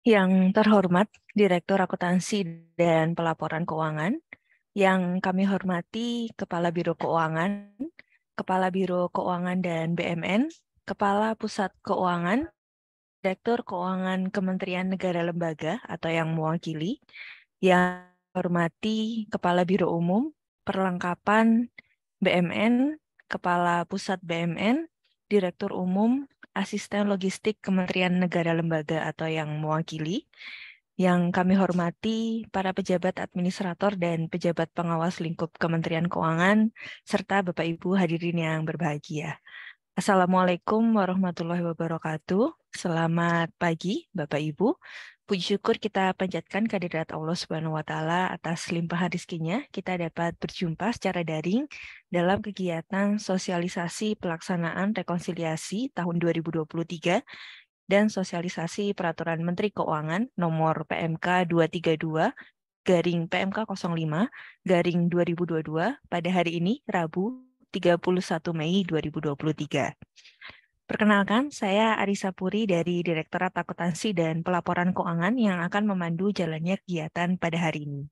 Yang terhormat Direktur Akuntansi dan Pelaporan Keuangan, yang kami hormati Kepala Biro Keuangan, Kepala Biro Keuangan dan BMN, Kepala Pusat Keuangan, Direktur Keuangan Kementerian Negara Lembaga atau yang mewakili, yang hormati Kepala Biro Umum, Perlengkapan BMN, Kepala Pusat BMN, Direktur Umum Asisten Logistik Kementerian Negara Lembaga atau yang mewakili, yang kami hormati para pejabat administrator dan pejabat pengawas lingkup Kementerian Keuangan, serta Bapak Ibu hadirin yang berbahagia. Assalamualaikum warahmatullahi wabarakatuh. Selamat pagi Bapak Ibu. Puji syukur kita panjatkan kehadirat Allah Subhanahu wa taala atas limpahan rizkinya. Kita dapat berjumpa secara daring dalam kegiatan sosialisasi pelaksanaan rekonsiliasi tahun 2023 dan sosialisasi peraturan Menteri Keuangan nomor PMK 232 garing PMK 05 garing 2022 pada hari ini Rabu 31 Mei 2023. Perkenalkan, saya Arisa Puri dari Direktorat Akuntansi dan Pelaporan Keuangan yang akan memandu jalannya kegiatan pada hari ini.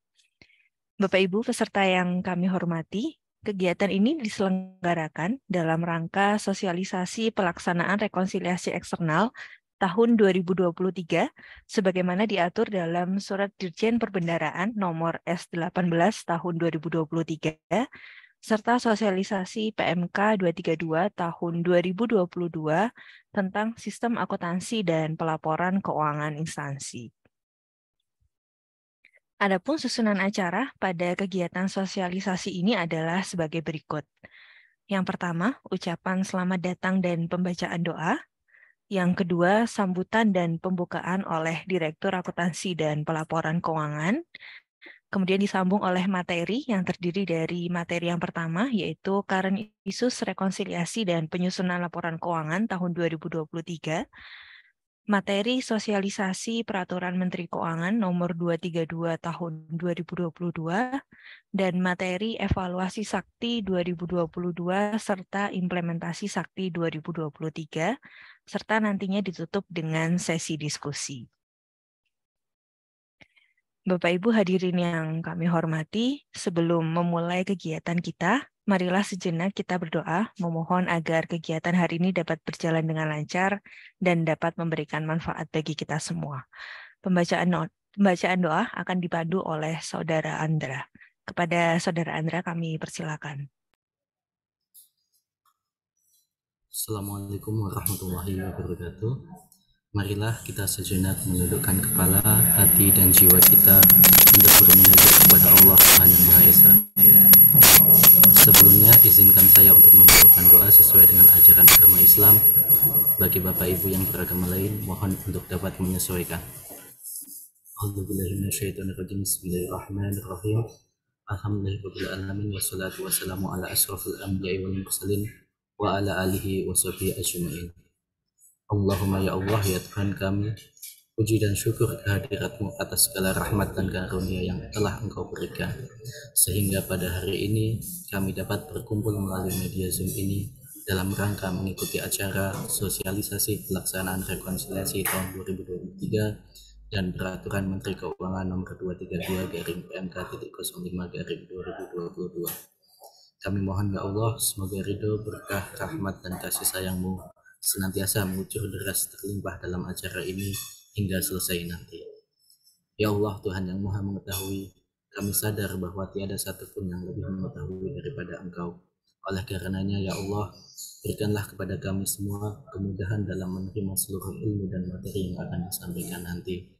Bapak Ibu peserta yang kami hormati, kegiatan ini diselenggarakan dalam rangka sosialisasi pelaksanaan rekonsiliasi eksternal tahun 2023 sebagaimana diatur dalam Surat Dirjen Perbendaraan nomor S18 tahun 2023 serta sosialisasi PMK 232 tahun 2022 tentang sistem akuntansi dan pelaporan keuangan instansi. Adapun susunan acara pada kegiatan sosialisasi ini adalah sebagai berikut. Yang pertama, ucapan selamat datang dan pembacaan doa. Yang kedua, sambutan dan pembukaan oleh Direktur Akuntansi dan Pelaporan Keuangan kemudian disambung oleh materi yang terdiri dari materi yang pertama yaitu current issues rekonsiliasi dan penyusunan laporan keuangan tahun 2023 materi sosialisasi peraturan Menteri Keuangan nomor 232 tahun 2022 dan materi evaluasi sakti 2022 serta implementasi sakti 2023 serta nantinya ditutup dengan sesi diskusi. Bapak Ibu hadirin yang kami hormati, sebelum memulai kegiatan kita, marilah sejenak kita berdoa memohon agar kegiatan hari ini dapat berjalan dengan lancar dan dapat memberikan manfaat bagi kita semua. Pembacaan not, pembacaan doa akan dipadu oleh Saudara Andra. Kepada Saudara Andra kami persilakan. Assalamualaikum warahmatullahi wabarakatuh. Marilah kita sejenak menundukkan kepala, hati, dan jiwa kita untuk bermunajat kepada Allah Tuhan yang Maha Esa. Sebelumnya, izinkan saya untuk membawakan doa sesuai dengan ajaran agama Islam. Bagi Bapak Ibu yang beragama lain, mohon untuk dapat menyesuaikan. Bismillahirrahmanirrahim. Alhamdulillahirrahmanirrahim. Wassalatu wassalamu ala asrafil anbiya wal mursalin wa ala alihi wa sahbihi ajma'in. Allahumma ya Allah ya Tuhan kami Puji dan syukur kehadiratmu atas segala rahmat dan karunia yang telah engkau berikan. Sehingga pada hari ini kami dapat berkumpul melalui media Zoom ini dalam rangka mengikuti acara sosialisasi pelaksanaan rekonsiliasi tahun 2023 dan peraturan Menteri Keuangan nomor 232 garing PMK.05 garing 2022. Kami mohon ya Allah, semoga ridho, berkah, rahmat, dan kasih sayangmu senantiasa mengucur deras terlimpah dalam acara ini hingga selesai nanti. Ya Allah Tuhan yang Maha Mengetahui, kami sadar bahwa tiada satupun yang lebih mengetahui daripada Engkau. Oleh karenanya ya Allah, berikanlah kepada kami semua kemudahan dalam menerima seluruh ilmu dan materi yang akan disampaikan nanti.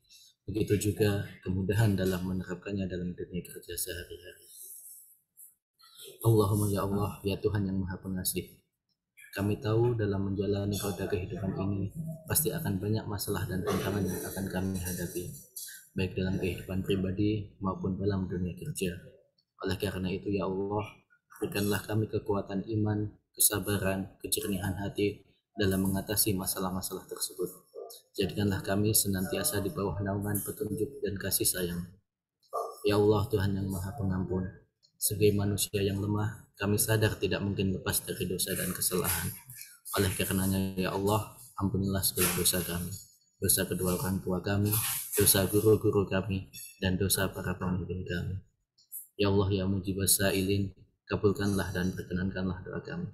Begitu juga kemudahan dalam menerapkannya dalam dunia kerja sehari-hari. Allahumma ya Allah, ya Tuhan yang Maha Pengasih, kami tahu dalam menjalani roda kehidupan ini, pasti akan banyak masalah dan tantangan yang akan kami hadapi, baik dalam kehidupan pribadi maupun dalam dunia kerja. Oleh karena itu, ya Allah, berikanlah kami kekuatan iman, kesabaran, kejernihan hati dalam mengatasi masalah-masalah tersebut. Jadikanlah kami senantiasa di bawah naungan petunjuk dan kasih sayang. Ya Allah, Tuhan yang Maha Pengampun, sebagai manusia yang lemah, kami sadar tidak mungkin lepas dari dosa dan kesalahan. Oleh karenanya, ya Allah, ampunilah segala dosa kami, dosa kedua orang tua kami, dosa guru-guru kami, dan dosa para pemimpin kami. Ya Allah, ya mujibah sa'ilin, kabulkanlah dan perkenankanlah doa kami.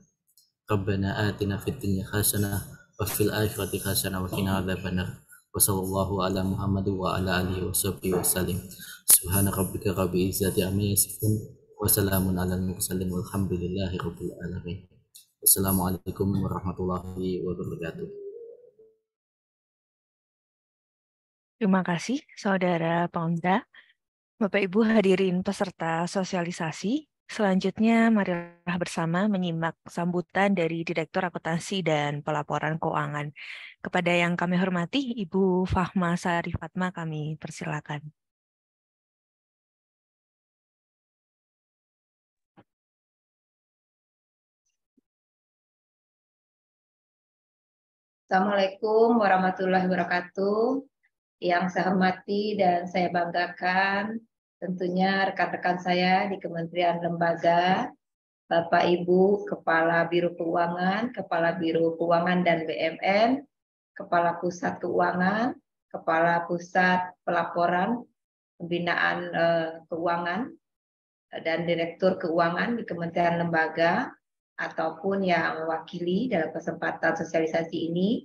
Rabbana atina fid dunya hasanah وفي الآخرة حسنة Wa عذاب النار وصلى ala على محمد وعلى wa izzati yasifun. Wassalamun Wassalamualaikum warahmatullahi wabarakatuh. Terima kasih Saudara Pemda. Bapak Ibu hadirin peserta sosialisasi. Selanjutnya marilah bersama menyimak sambutan dari Direktur Akuntansi dan Pelaporan Keuangan. Kepada yang kami hormati, Ibu Fahma Sari kami persilakan. Assalamualaikum warahmatullahi wabarakatuh. Yang saya hormati dan saya banggakan tentunya rekan-rekan saya di Kementerian Lembaga, Bapak Ibu Kepala Biro Keuangan, Kepala Biro Keuangan dan BMN, Kepala Pusat Keuangan, Kepala Pusat Pelaporan Pembinaan eh, Keuangan dan Direktur Keuangan di Kementerian Lembaga, ataupun yang mewakili dalam kesempatan sosialisasi ini.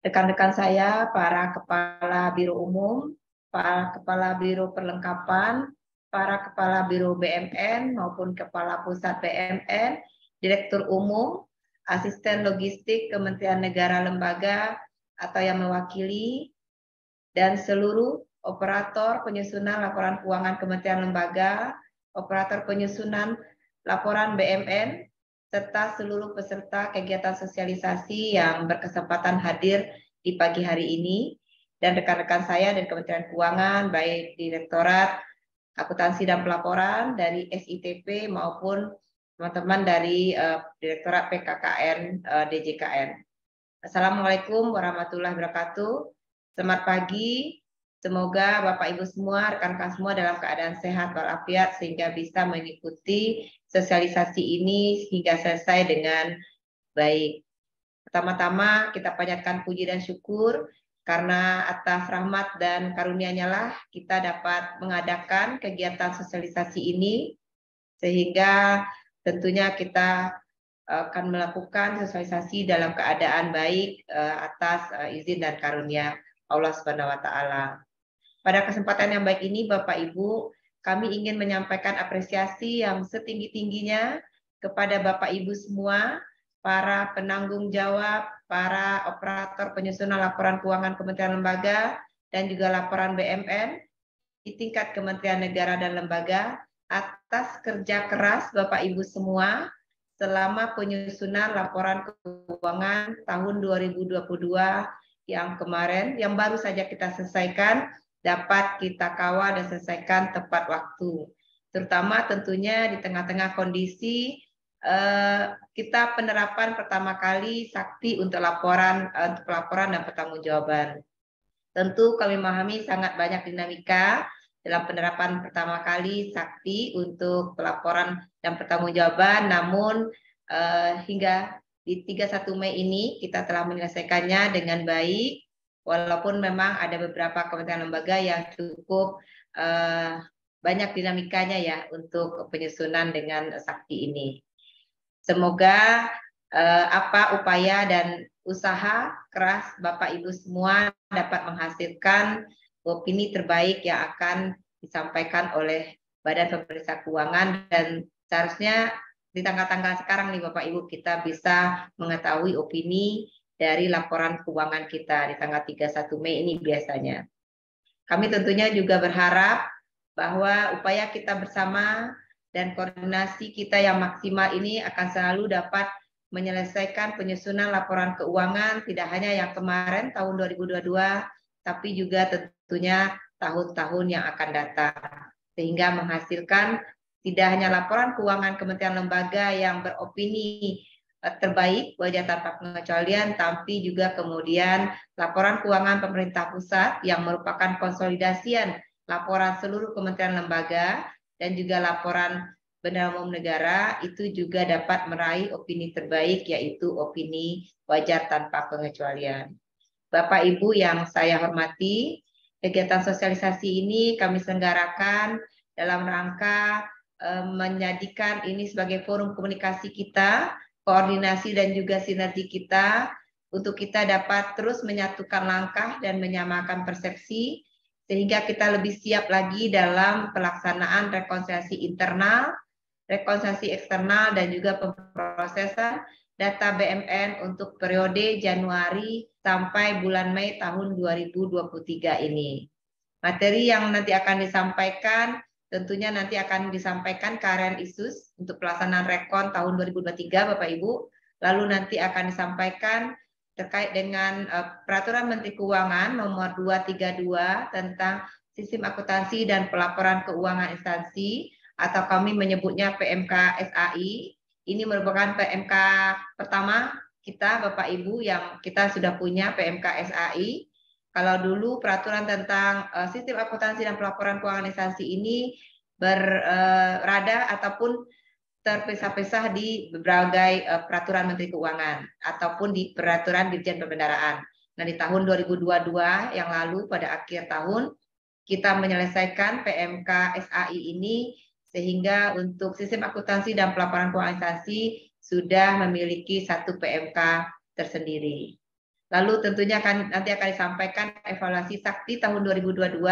Rekan-rekan saya, para kepala biro umum, para kepala biro perlengkapan, para kepala biro BMN maupun kepala pusat BMN, direktur umum, asisten logistik Kementerian Negara Lembaga atau yang mewakili, dan seluruh operator penyusunan laporan keuangan Kementerian Lembaga, operator penyusunan laporan BMN, serta seluruh peserta kegiatan sosialisasi yang berkesempatan hadir di pagi hari ini, dan rekan-rekan saya dari Kementerian Keuangan, baik Direktorat Akuntansi dan Pelaporan dari SITP maupun teman-teman dari uh, Direktorat PKKN uh, eh, DJKN. Assalamualaikum warahmatullahi wabarakatuh. Selamat pagi. Semoga Bapak Ibu semua, rekan-rekan semua dalam keadaan sehat walafiat sehingga bisa mengikuti sosialisasi ini hingga selesai dengan baik. Pertama-tama kita panjatkan puji dan syukur karena atas rahmat dan karunia-Nya lah kita dapat mengadakan kegiatan sosialisasi ini sehingga tentunya kita akan melakukan sosialisasi dalam keadaan baik eh, atas eh, izin dan karunia Allah Subhanahu wa taala. Pada kesempatan yang baik ini Bapak Ibu kami ingin menyampaikan apresiasi yang setinggi-tingginya kepada Bapak Ibu semua, para penanggung jawab, para operator penyusunan laporan keuangan kementerian lembaga, dan juga laporan BMN di tingkat kementerian negara dan lembaga atas kerja keras Bapak Ibu semua selama penyusunan laporan keuangan tahun 2022 yang kemarin yang baru saja kita selesaikan dapat kita kawal dan selesaikan tepat waktu. Terutama tentunya di tengah-tengah kondisi eh, kita penerapan pertama kali sakti untuk laporan eh, untuk pelaporan dan pertanggungjawaban. Tentu kami memahami sangat banyak dinamika dalam penerapan pertama kali sakti untuk pelaporan dan pertanggungjawaban namun eh, hingga di 31 Mei ini kita telah menyelesaikannya dengan baik walaupun memang ada beberapa kementerian lembaga yang cukup uh, banyak dinamikanya ya untuk penyusunan dengan sakti ini. Semoga uh, apa upaya dan usaha keras Bapak Ibu semua dapat menghasilkan opini terbaik yang akan disampaikan oleh Badan Pemeriksa Keuangan dan seharusnya di tanggal-tanggal sekarang nih Bapak Ibu kita bisa mengetahui opini dari laporan keuangan kita di tanggal 31 Mei ini biasanya. Kami tentunya juga berharap bahwa upaya kita bersama dan koordinasi kita yang maksimal ini akan selalu dapat menyelesaikan penyusunan laporan keuangan tidak hanya yang kemarin tahun 2022 tapi juga tentunya tahun-tahun yang akan datang sehingga menghasilkan tidak hanya laporan keuangan kementerian lembaga yang beropini Eh, terbaik wajah tanpa pengecualian, tapi juga kemudian laporan keuangan pemerintah pusat yang merupakan konsolidasian laporan seluruh kementerian lembaga dan juga laporan benar umum negara itu juga dapat meraih opini terbaik yaitu opini wajar tanpa pengecualian. Bapak Ibu yang saya hormati, kegiatan sosialisasi ini kami selenggarakan dalam rangka e, menjadikan ini sebagai forum komunikasi kita koordinasi dan juga sinergi kita untuk kita dapat terus menyatukan langkah dan menyamakan persepsi sehingga kita lebih siap lagi dalam pelaksanaan rekonsiliasi internal, rekonsiliasi eksternal dan juga pemprosesan data BMN untuk periode Januari sampai bulan Mei tahun 2023 ini. Materi yang nanti akan disampaikan Tentunya nanti akan disampaikan current issues untuk pelaksanaan rekon tahun 2023 Bapak Ibu. Lalu nanti akan disampaikan terkait dengan eh, peraturan Menteri Keuangan nomor 232 tentang sistem akuntansi dan pelaporan keuangan instansi atau kami menyebutnya PMK SAI. Ini merupakan PMK pertama kita Bapak Ibu yang kita sudah punya PMK SAI kalau dulu peraturan tentang uh, sistem akuntansi dan pelaporan keuangan instansi ini berada eh, uh, ataupun terpisah-pisah di berbagai uh, peraturan Menteri Keuangan ataupun di peraturan Dirjen Pembendaraan. Nah, di tahun 2022 yang lalu pada akhir tahun kita menyelesaikan PMK SAI ini sehingga untuk sistem akuntansi dan pelaporan keuangan instansi sudah memiliki satu PMK tersendiri. Lalu tentunya akan nanti akan disampaikan evaluasi sakti tahun 2022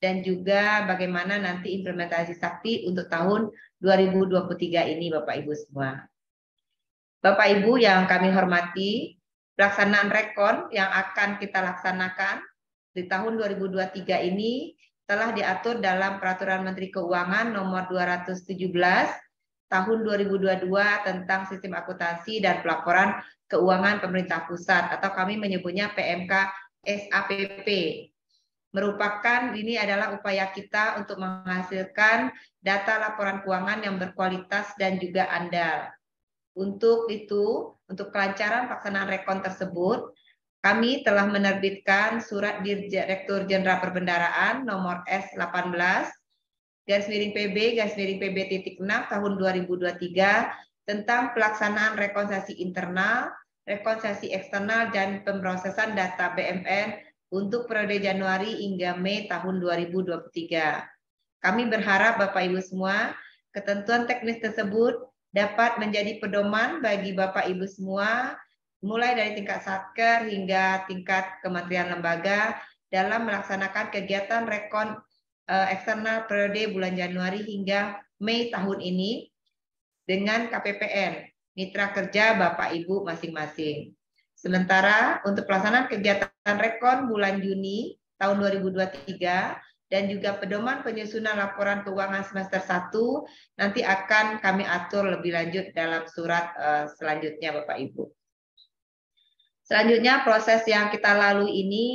dan juga bagaimana nanti implementasi sakti untuk tahun 2023 ini Bapak Ibu semua. Bapak Ibu yang kami hormati, pelaksanaan rekon yang akan kita laksanakan di tahun 2023 ini telah diatur dalam Peraturan Menteri Keuangan nomor 217 tahun 2022 tentang sistem akuntansi dan pelaporan keuangan pemerintah pusat atau kami menyebutnya PMK SAPP. Merupakan ini adalah upaya kita untuk menghasilkan data laporan keuangan yang berkualitas dan juga andal. Untuk itu, untuk kelancaran pelaksanaan rekon tersebut, kami telah menerbitkan surat Direktur Jenderal Perbendaraan nomor S18 garis miring PB garis miring PB titik 6 tahun 2023 tentang pelaksanaan rekonsiliasi internal, rekonsiliasi eksternal dan pemrosesan data BMN untuk periode Januari hingga Mei tahun 2023. Kami berharap Bapak Ibu semua ketentuan teknis tersebut dapat menjadi pedoman bagi Bapak Ibu semua mulai dari tingkat satker hingga tingkat kementerian lembaga dalam melaksanakan kegiatan rekon eksternal eh, periode bulan Januari hingga Mei tahun ini dengan KPPN, mitra kerja Bapak Ibu masing-masing. Sementara untuk pelaksanaan kegiatan rekon bulan Juni tahun 2023 dan juga pedoman penyusunan laporan keuangan semester 1 nanti akan kami atur lebih lanjut dalam surat eh, selanjutnya Bapak Ibu. Selanjutnya proses yang kita lalui ini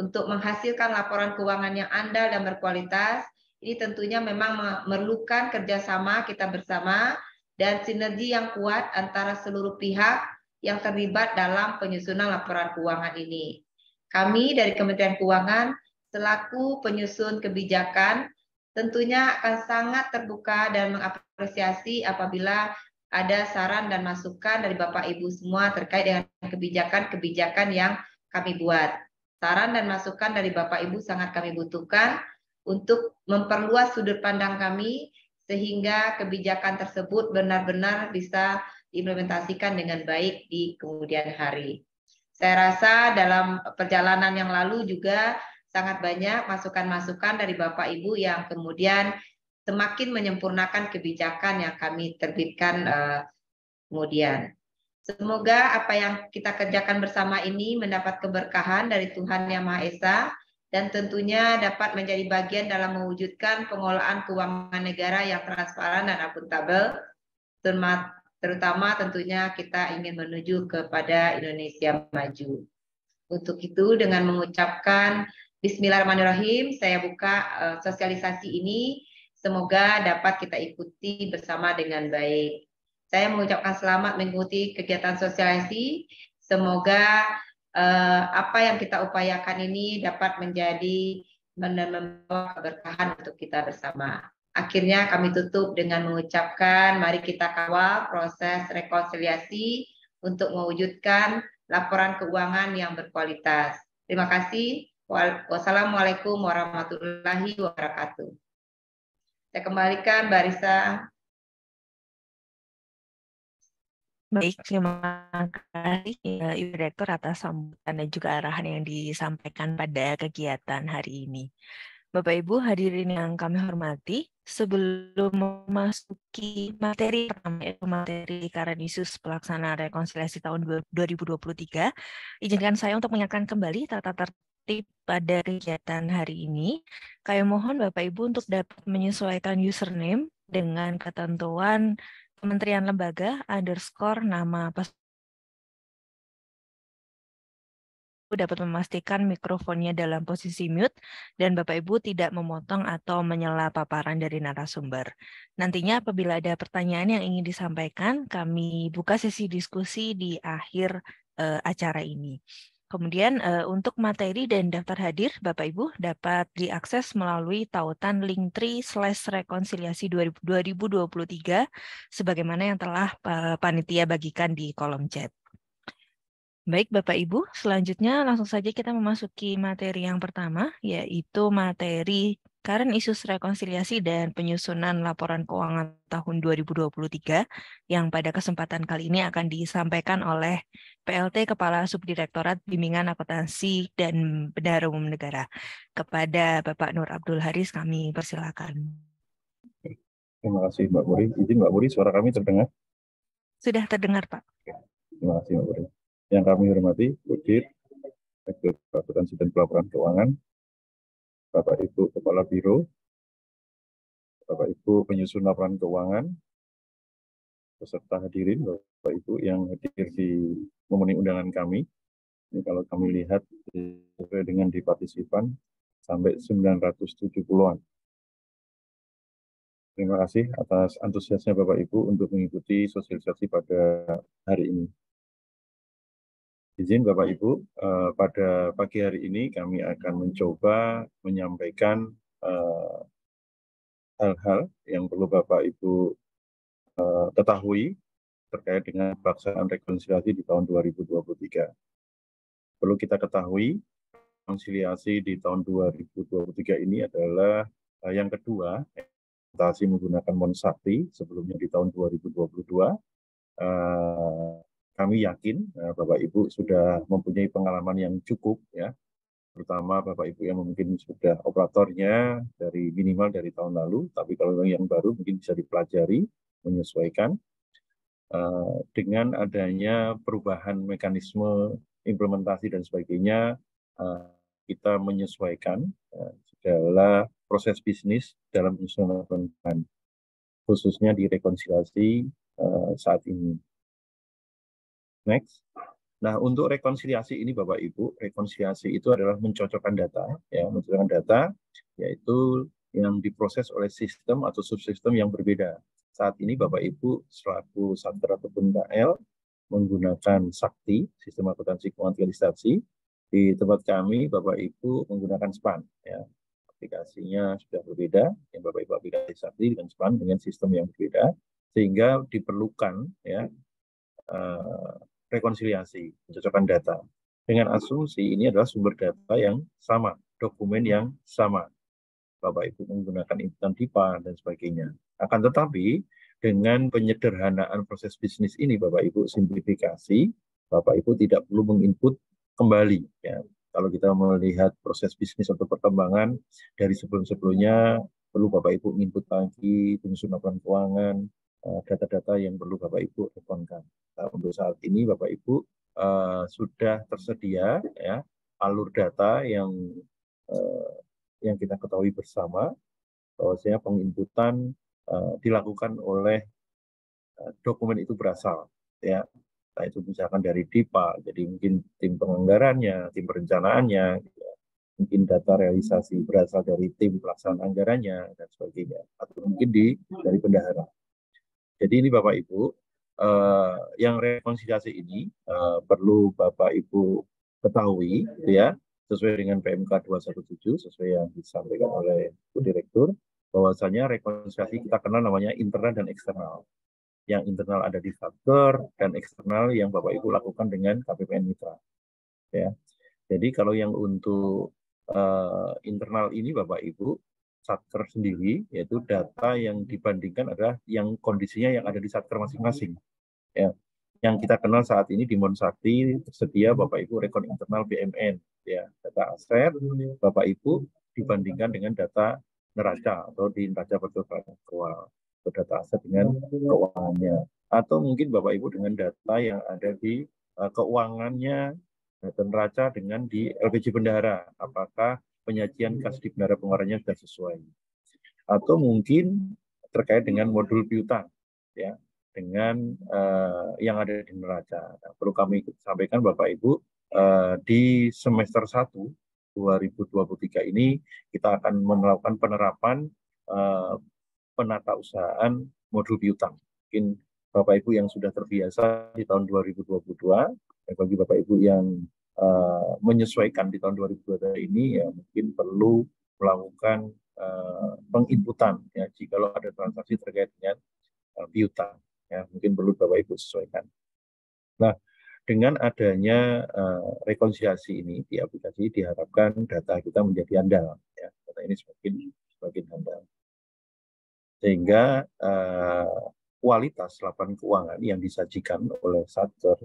untuk menghasilkan laporan keuangan yang andal dan berkualitas. Ini tentunya memang memerlukan kerjasama kita bersama dan sinergi yang kuat antara seluruh pihak yang terlibat dalam penyusunan laporan keuangan ini. Kami dari Kementerian Keuangan selaku penyusun kebijakan tentunya akan sangat terbuka dan mengapresiasi apabila ada saran dan masukan dari Bapak Ibu semua terkait dengan kebijakan-kebijakan yang kami buat. Saran dan masukan dari Bapak Ibu sangat kami butuhkan untuk memperluas sudut pandang kami sehingga kebijakan tersebut benar-benar bisa diimplementasikan dengan baik di kemudian hari. Saya rasa dalam perjalanan yang lalu juga sangat banyak masukan-masukan dari Bapak Ibu yang kemudian semakin menyempurnakan kebijakan yang kami terbitkan eh, kemudian. Semoga apa yang kita kerjakan bersama ini mendapat keberkahan dari Tuhan Yang Maha Esa dan tentunya dapat menjadi bagian dalam mewujudkan pengelolaan keuangan negara yang transparan dan akuntabel, terutama tentunya kita ingin menuju kepada Indonesia maju. Untuk itu dengan mengucapkan Bismillahirrahmanirrahim, saya buka eh, sosialisasi ini. Semoga dapat kita ikuti bersama dengan baik. Saya mengucapkan selamat mengikuti kegiatan sosialisasi. Semoga eh, apa yang kita upayakan ini dapat menjadi membawa keberkahan untuk kita bersama. Akhirnya kami tutup dengan mengucapkan mari kita kawal proses rekonsiliasi untuk mewujudkan laporan keuangan yang berkualitas. Terima kasih. Wassalamualaikum warahmatullahi wabarakatuh. Saya kembalikan Barisa Baik, terima kasih eh, Ibu Direktur atas sambutan dan juga arahan yang disampaikan pada kegiatan hari ini. Bapak Ibu hadirin yang kami hormati, sebelum memasuki materi pertama materi Karadisus Pelaksana Rekonsiliasi tahun 2023, izinkan saya untuk mengingatkan kembali tata tertib pada kegiatan hari ini. Kami mohon Bapak Ibu untuk dapat menyesuaikan username dengan ketentuan kementerian lembaga underscore nama Bapak/Ibu dapat memastikan mikrofonnya dalam posisi mute dan Bapak Ibu tidak memotong atau menyela paparan dari narasumber. Nantinya apabila ada pertanyaan yang ingin disampaikan, kami buka sesi diskusi di akhir eh, acara ini. Kemudian uh, untuk materi dan daftar hadir Bapak Ibu dapat diakses melalui tautan link slash rekonsiliasi 2023 sebagaimana yang telah uh, panitia bagikan di kolom chat. Baik Bapak Ibu, selanjutnya langsung saja kita memasuki materi yang pertama yaitu materi karena isu Rekonsiliasi dan Penyusunan Laporan Keuangan Tahun 2023 yang pada kesempatan kali ini akan disampaikan oleh PLT Kepala Subdirektorat Bimbingan Akuntansi dan Bendahara Umum Negara. Kepada Bapak Nur Abdul Haris kami persilakan. Terima kasih Mbak Buri. Izin Mbak Buri, suara kami terdengar? Sudah terdengar Pak. Terima kasih Mbak Buri. Yang kami hormati, Budir, Direktur Akuntansi dan Pelaporan Keuangan, Bapak Ibu Kepala Biro, Bapak Ibu penyusun laporan keuangan, peserta hadirin Bapak Ibu yang hadir di memenuhi undangan kami. Ini kalau kami lihat sesuai dengan di partisipan sampai 970-an. Terima kasih atas antusiasnya Bapak Ibu untuk mengikuti sosialisasi pada hari ini. Izin Bapak Ibu, eh, pada pagi hari ini kami akan mencoba menyampaikan eh, hal-hal yang perlu Bapak Ibu eh, ketahui terkait dengan pelaksanaan rekonsiliasi di tahun 2023. Perlu kita ketahui, rekonsiliasi di tahun 2023 ini adalah yang kedua, implementasi menggunakan Monsakti sebelumnya di tahun 2022, kami yakin eh, Bapak Ibu sudah mempunyai pengalaman yang cukup ya terutama Bapak Ibu yang mungkin sudah operatornya dari minimal dari tahun lalu, tapi kalau yang baru mungkin bisa dipelajari, menyesuaikan eh, dengan adanya perubahan mekanisme implementasi dan sebagainya eh, kita menyesuaikan segala proses bisnis dalam penyusunan khususnya di rekonsiliasi saat ini. Next. Nah, untuk rekonsiliasi ini Bapak Ibu, rekonsiliasi itu adalah mencocokkan data, ya, mencocokkan data yaitu yang diproses oleh sistem atau subsistem yang berbeda. Saat ini Bapak Ibu selaku Satker ataupun KL menggunakan Sakti, sistem akuntansi kuantifikasi Di tempat kami Bapak Ibu menggunakan SPAN, ya. Aplikasinya sudah berbeda, yang Bapak Ibu aplikasi Sakti dengan SPAN dengan sistem yang berbeda sehingga diperlukan ya eh, rekonsiliasi, pencocokan data. Dengan asumsi ini adalah sumber data yang sama, dokumen yang sama. Bapak Ibu menggunakan intan DIPA dan sebagainya. Akan tetapi, dengan penyederhanaan proses bisnis ini, Bapak Ibu simplifikasi, Bapak Ibu tidak perlu menginput kembali. Ya. Kalau kita melihat proses bisnis atau perkembangan dari sebelum-sebelumnya, perlu Bapak Ibu menginput lagi, penyusunan keuangan, Eh, data-data yang perlu Bapak Ibu tekankan nah, untuk saat ini Bapak Ibu eh, sudah tersedia ya alur data yang eh, yang kita ketahui bersama bahwasanya penginputan dilakukan oleh dokumen itu berasal ya nah, itu misalkan dari DIPA, jadi mungkin tim penganggarannya, tim perencanaannya, ya. mungkin data realisasi berasal dari tim pelaksanaan anggarannya dan sebagainya, atau mungkin di dari bendahara. Jadi ini Bapak Ibu, uh, yang rekonsiliasi ini uh, perlu Bapak Ibu ketahui, gitu ya, sesuai dengan PMK 217, sesuai yang disampaikan oleh Bu Direktur, bahwasanya rekonsiliasi kita kenal namanya internal dan eksternal. Yang internal ada di faktor dan eksternal yang Bapak Ibu lakukan dengan KPPN Mitra. Ya. Jadi kalau yang untuk uh, internal ini Bapak Ibu satker sendiri, yaitu data yang dibandingkan adalah yang kondisinya yang ada di satker masing-masing. Ya. Yang kita kenal saat ini di Monsakti tersedia hmm. Bapak Ibu rekon internal BMN, ya data aset Bapak Ibu dibandingkan dengan data neraca atau di neraca perdagangan keuangan atau data aset dengan keuangannya atau mungkin Bapak Ibu dengan data yang ada di eh, keuangannya data neraca dengan di LPG bendahara apakah penyajian kas di Bendara Pengeluarannya sudah sesuai. Atau mungkin terkait dengan modul piutang, ya, dengan uh, yang ada di neraca. Nah, perlu kami sampaikan Bapak Ibu uh, di semester 1 2023 ini kita akan melakukan penerapan uh, eh, penata usahaan modul piutang. Mungkin Bapak Ibu yang sudah terbiasa di tahun 2022 bagi Bapak Ibu yang Eh, menyesuaikan di tahun 2023 ini ya mungkin perlu melakukan uh, penginputan ya jika ada transaksi terkait dengan uh, piutang ya mungkin perlu Bapak Ibu sesuaikan. Nah, dengan adanya uh, rekonsiliasi ini di aplikasi diharapkan data kita menjadi andal ya. Data ini semakin semakin andal. Sehingga uh, kualitas laporan keuangan yang disajikan oleh satker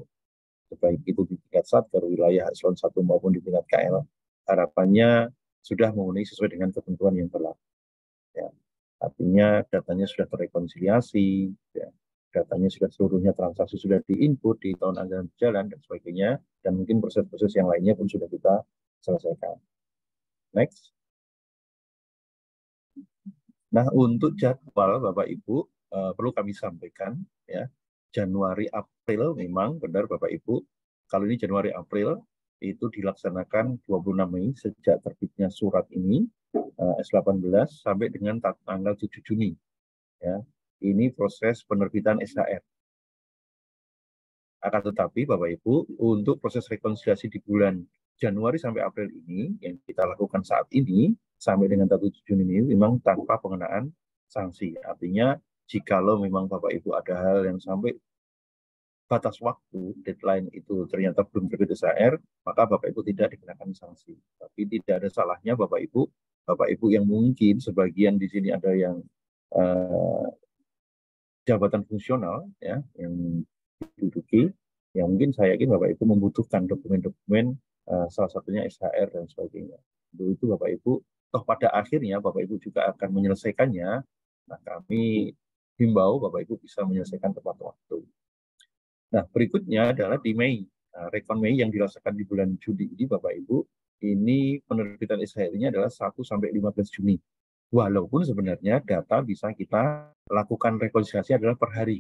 baik itu di tingkat satker, wilayah eselon 1 maupun di tingkat KL, harapannya sudah memenuhi sesuai dengan ketentuan yang berlaku. Ya. Artinya datanya sudah terrekonsiliasi, ya. datanya sudah seluruhnya transaksi sudah diinput di tahun anggaran berjalan dan sebagainya, dan mungkin proses-proses yang lainnya pun sudah kita selesaikan. Next. Nah, untuk jadwal Bapak Ibu uh, perlu kami sampaikan ya Januari April memang benar Bapak Ibu. Kalau ini Januari April itu dilaksanakan 26 Mei sejak terbitnya surat ini eh, S18 sampai dengan tanggal 7 Juni. Ya, ini proses penerbitan SHR. Akan tetapi Bapak Ibu, untuk proses rekonsiliasi di bulan Januari sampai April ini yang kita lakukan saat ini sampai dengan 7 Juni ini memang tanpa pengenaan sanksi. Artinya jikalau memang Bapak Ibu ada hal yang sampai batas waktu deadline itu ternyata belum terbit SHR, maka Bapak Ibu tidak dikenakan sanksi. Tapi tidak ada salahnya Bapak Ibu, Bapak Ibu yang mungkin sebagian di sini ada yang eh, jabatan fungsional ya yang diduduki, yang mungkin saya yakin Bapak Ibu membutuhkan dokumen-dokumen eh, salah satunya SHR dan sebagainya. Untuk itu Bapak Ibu, toh pada akhirnya Bapak Ibu juga akan menyelesaikannya. Nah kami himbau Bapak Ibu bisa menyelesaikan tepat waktu. Nah, berikutnya adalah di Mei. Nah, rekon Mei yang dirasakan di bulan Juli ini Bapak Ibu, ini penerbitan SHR-nya adalah 1 sampai 15 Juni. Walaupun sebenarnya data bisa kita lakukan rekonsiliasi adalah per hari.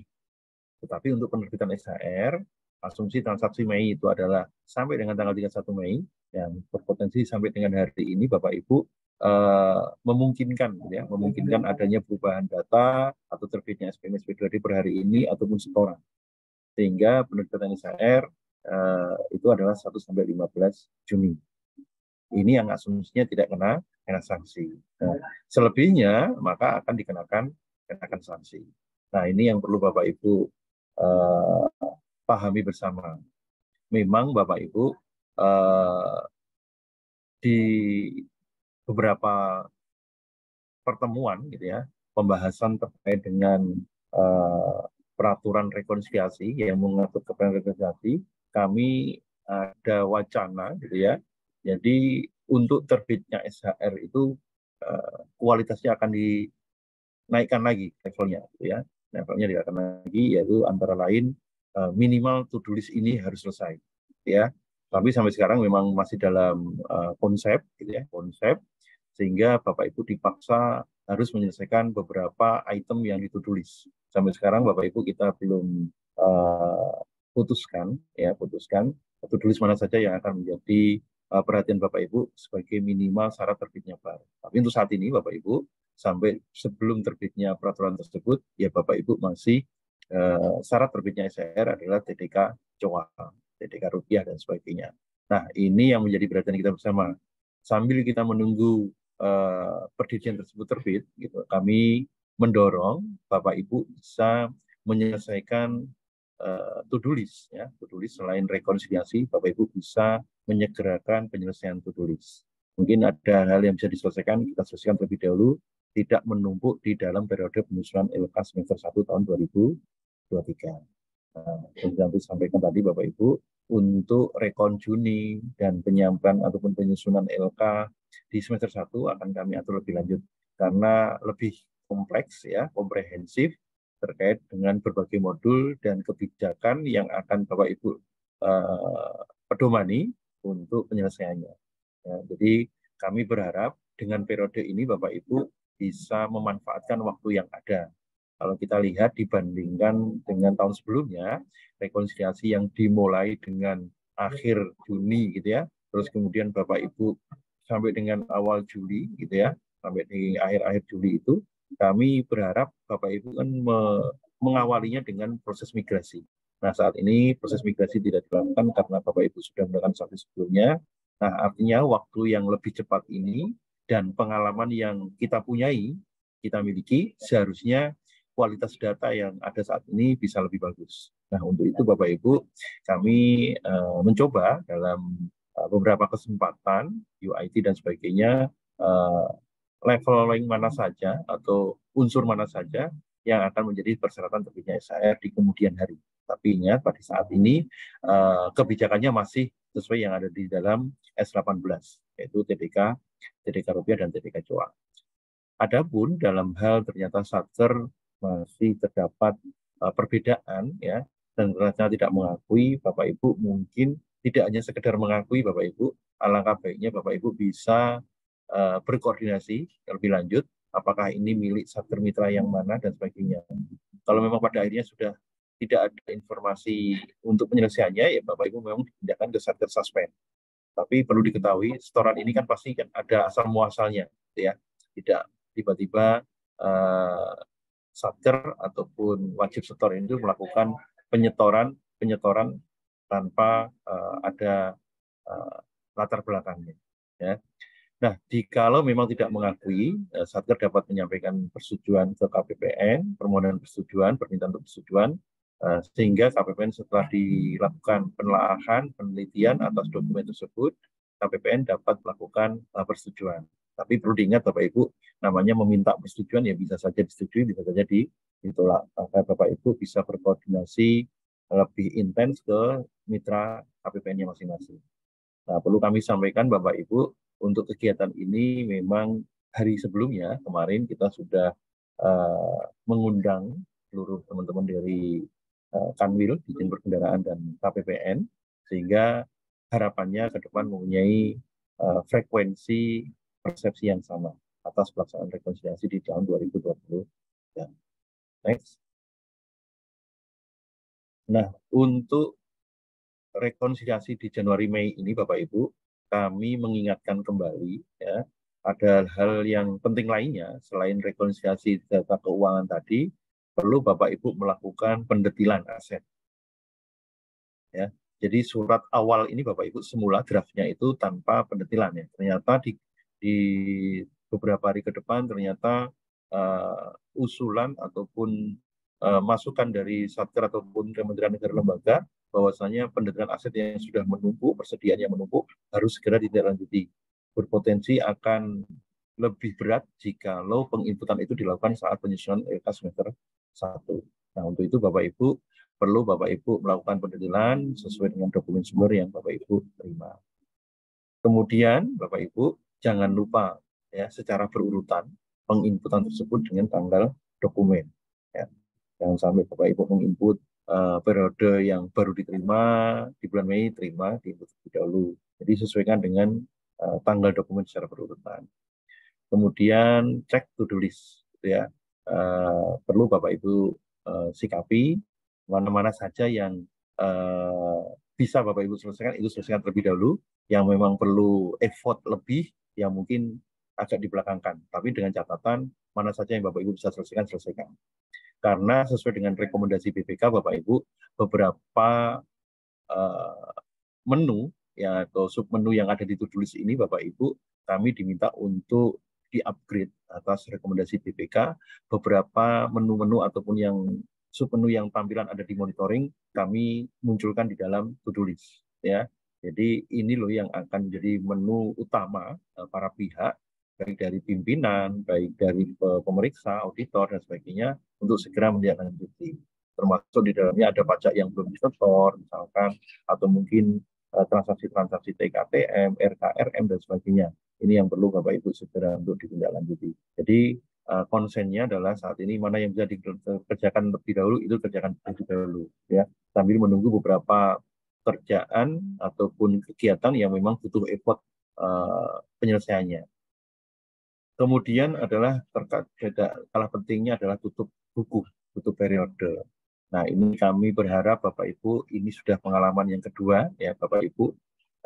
Tetapi untuk penerbitan SHR, asumsi transaksi Mei itu adalah sampai dengan tanggal 31 Mei yang berpotensi sampai dengan hari ini Bapak Ibu Eh, memungkinkan gitu ya memungkinkan adanya perubahan data atau terbitnya SPMSP 2D per hari ini ataupun setoran sehingga penerbitan SHR uh, eh, itu adalah 1 sampai 15 Juni ini yang asumsinya tidak kena kena sanksi nah, selebihnya maka akan dikenakan kenakan sanksi nah ini yang perlu Bapak Ibu uh, pahami bersama memang Bapak Ibu uh, di beberapa pertemuan gitu ya, pembahasan terkait dengan uh, peraturan rekonsiliasi yang mengatur kepentingan rekonsiliasi, kami ada wacana gitu ya. Jadi untuk terbitnya SHR itu uh, kualitasnya akan dinaikkan lagi levelnya gitu ya. Levelnya dinaikkan lagi yaitu antara lain uh, minimal to-do ini harus selesai gitu ya. Tapi sampai sekarang memang masih dalam uh, konsep gitu ya, konsep sehingga Bapak Ibu dipaksa harus menyelesaikan beberapa item yang ditulis. Sampai sekarang Bapak Ibu kita belum uh, putuskan ya putuskan atau tulis mana saja yang akan menjadi uh, perhatian Bapak Ibu sebagai minimal syarat terbitnya baru. Tapi untuk saat ini Bapak Ibu sampai sebelum terbitnya peraturan tersebut ya Bapak Ibu masih uh, syarat terbitnya SR adalah TDK coa, TDK rupiah dan sebagainya. Nah, ini yang menjadi perhatian kita bersama. Sambil kita menunggu uh, tersebut terbit, gitu, kami mendorong Bapak Ibu bisa menyelesaikan uh, eh, to Ya. to selain rekonsiliasi, Bapak Ibu bisa menyegerakan penyelesaian to Mungkin ada hal yang bisa diselesaikan, kita selesaikan terlebih dahulu, tidak menumpuk di dalam periode penyusunan LK semester 1 tahun 2023. Nah, yang disampaikan tadi Bapak Ibu, untuk rekon Juni dan penyampaian ataupun penyusunan LK di semester 1 akan kami atur lebih lanjut karena lebih kompleks ya, komprehensif terkait dengan berbagai modul dan kebijakan yang akan Bapak Ibu eh, pedomani untuk penyelesaiannya. Ya, jadi kami berharap dengan periode ini Bapak Ibu bisa memanfaatkan waktu yang ada kalau kita lihat dibandingkan dengan tahun sebelumnya, rekonsiliasi yang dimulai dengan akhir Juni gitu ya, terus kemudian Bapak Ibu sampai dengan awal Juli gitu ya, sampai di akhir-akhir Juli itu, kami berharap Bapak Ibu kan me mengawalinya dengan proses migrasi. Nah saat ini proses migrasi tidak dilakukan karena Bapak Ibu sudah melakukan sampai sebelumnya. Nah artinya waktu yang lebih cepat ini dan pengalaman yang kita punyai, kita miliki, seharusnya kualitas data yang ada saat ini bisa lebih bagus. Nah, untuk itu Bapak Ibu, kami uh, mencoba dalam uh, beberapa kesempatan UIT dan sebagainya uh, yang mana saja atau unsur mana saja yang akan menjadi persyaratan terbitnya SHR di kemudian hari. Tapi ingat pada saat ini kebijakannya masih sesuai yang ada di dalam S18 yaitu TDK, TDK rupiah dan TDK cuan. Adapun dalam hal ternyata satker masih terdapat uh, perbedaan ya dan ternyata tidak mengakui Bapak Ibu mungkin tidak hanya sekedar mengakui Bapak Ibu alangkah baiknya Bapak Ibu bisa uh, berkoordinasi lebih lanjut apakah ini milik satker mitra yang mana dan sebagainya kalau memang pada akhirnya sudah tidak ada informasi untuk penyelesaiannya ya Bapak Ibu memang dipindahkan ke satker suspend tapi perlu diketahui setoran ini kan pasti kan ada asal muasalnya ya tidak tiba-tiba uh, satker ataupun wajib setor itu melakukan penyetoran penyetoran tanpa uh, ada uh, latar belakangnya. Ya. Nah, kalau memang tidak mengakui, uh, satker dapat menyampaikan persetujuan ke KPPN, permohonan persetujuan, permintaan untuk persetujuan, uh, sehingga KPPN setelah dilakukan penelaahan, penelitian atas dokumen tersebut, KPPN dapat melakukan uh, persetujuan. Tapi perlu diingat Bapak Ibu, namanya meminta persetujuan ya bisa saja disetujui, bisa saja ditolak. Maka Bapak Ibu bisa berkoordinasi lebih intens ke mitra KPPN-nya masing-masing. Nah, perlu kami sampaikan Bapak Ibu, untuk kegiatan ini memang hari sebelumnya, kemarin kita sudah uh, mengundang seluruh teman-teman dari uh, Kanwil, izin berkendaraan dan KPPN, sehingga harapannya ke depan mempunyai uh, frekuensi persepsi yang sama atas pelaksanaan rekonsiliasi di tahun 2020. Dan Next. Nah, untuk rekonsiliasi di Januari Mei ini Bapak Ibu, kami mengingatkan kembali ya, ada hal yang penting lainnya selain rekonsiliasi data keuangan tadi, perlu Bapak Ibu melakukan pendetilan aset. Ya, jadi surat awal ini Bapak Ibu semula draftnya itu tanpa pendetilan ya. Ternyata di di beberapa hari ke depan ternyata uh, usulan ataupun uh, masukan dari Satker ataupun Kementerian Negara Lembaga bahwasanya pendataan aset yang sudah menumpuk, persediaan yang menumpuk harus segera ditindaklanjuti. Berpotensi akan lebih berat jika low penginputan itu dilakukan saat penyusunan LK semester 1. Nah, untuk itu Bapak Ibu perlu Bapak Ibu melakukan pendetilan sesuai dengan dokumen sumber yang Bapak Ibu terima. Kemudian Bapak Ibu jangan lupa ya secara berurutan penginputan tersebut dengan tanggal dokumen. Ya. Jangan sampai Bapak Ibu menginput uh, periode yang baru diterima di bulan Mei terima diinput terlebih dahulu. Jadi sesuaikan dengan uh, tanggal dokumen secara berurutan. Kemudian cek to-do list, gitu ya. Uh, perlu Bapak Ibu uh, sikapi mana-mana saja yang uh, bisa Bapak Ibu selesaikan itu selesaikan terlebih dahulu. Yang memang perlu effort lebih yang mungkin agak dibelakangkan. Tapi dengan catatan mana saja yang Bapak Ibu bisa selesaikan, selesaikan. Karena sesuai dengan rekomendasi BPK Bapak Ibu, beberapa uh, menu ya atau sub menu yang ada di tulis ini Bapak Ibu kami diminta untuk di-upgrade atas rekomendasi BPK. Beberapa menu-menu ataupun yang sub menu yang tampilan ada di monitoring kami munculkan di dalam to ya jadi ini loh yang akan jadi menu utama eh, para pihak, baik dari pimpinan, baik dari pemeriksa, auditor, dan sebagainya, untuk segera menindaklanjuti. Termasuk di dalamnya ada pajak yang belum disetor, misalkan, atau mungkin eh, transaksi-transaksi TKTM, RKRM, dan sebagainya. Ini yang perlu Bapak-Ibu segera untuk ditindaklanjuti. Jadi eh, konsennya adalah saat ini mana yang bisa dikerjakan lebih dahulu, itu kerjakan lebih dahulu. ya Sambil menunggu beberapa pekerjaan ataupun kegiatan yang memang butuh effort uh, penyelesaiannya. Kemudian adalah terkait kalah pentingnya adalah tutup buku, tutup periode. Nah ini kami berharap Bapak Ibu ini sudah pengalaman yang kedua ya Bapak Ibu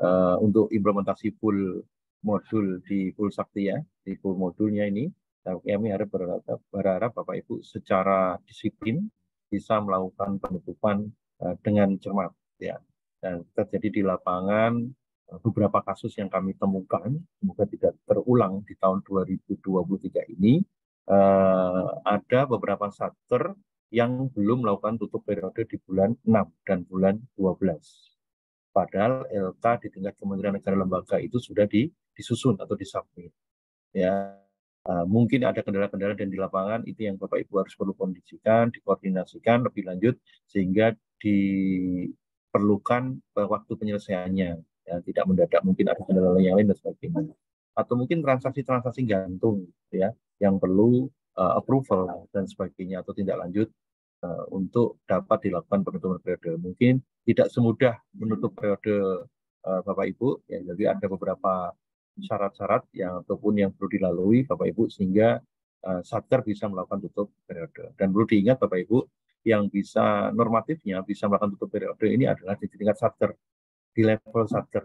uh, untuk implementasi full modul di full sakti ya di full modulnya ini nah, kami harap berharap, berharap Bapak Ibu secara disiplin bisa melakukan penutupan uh, dengan cermat ya dan terjadi di lapangan eh, beberapa kasus yang kami temukan, semoga tidak terulang di tahun 2023 ini, eh, ada beberapa satker yang belum melakukan tutup periode di bulan 6 dan bulan 12. Padahal LK di tingkat Kementerian Negara Lembaga itu sudah di, disusun atau disubmit. Ya, eh, mungkin ada kendala-kendala dan di lapangan itu yang Bapak Ibu harus perlu kondisikan, dikoordinasikan lebih lanjut sehingga di perlukan eh, waktu penyelesaiannya ya, tidak mendadak mungkin ada kendala yang lain dan sebagainya atau mungkin transaksi-transaksi gantung ya yang perlu uh, approval dan sebagainya atau tindak lanjut uh, untuk dapat dilakukan penutupan periode mungkin tidak semudah menutup periode uh, Bapak Ibu ya jadi ada beberapa syarat-syarat yang ataupun yang perlu dilalui Bapak Ibu sehingga uh, satker bisa melakukan tutup periode dan perlu diingat Bapak Ibu yang bisa normatifnya bisa melakukan tutup periode ini adalah di tingkat satker, di level satker,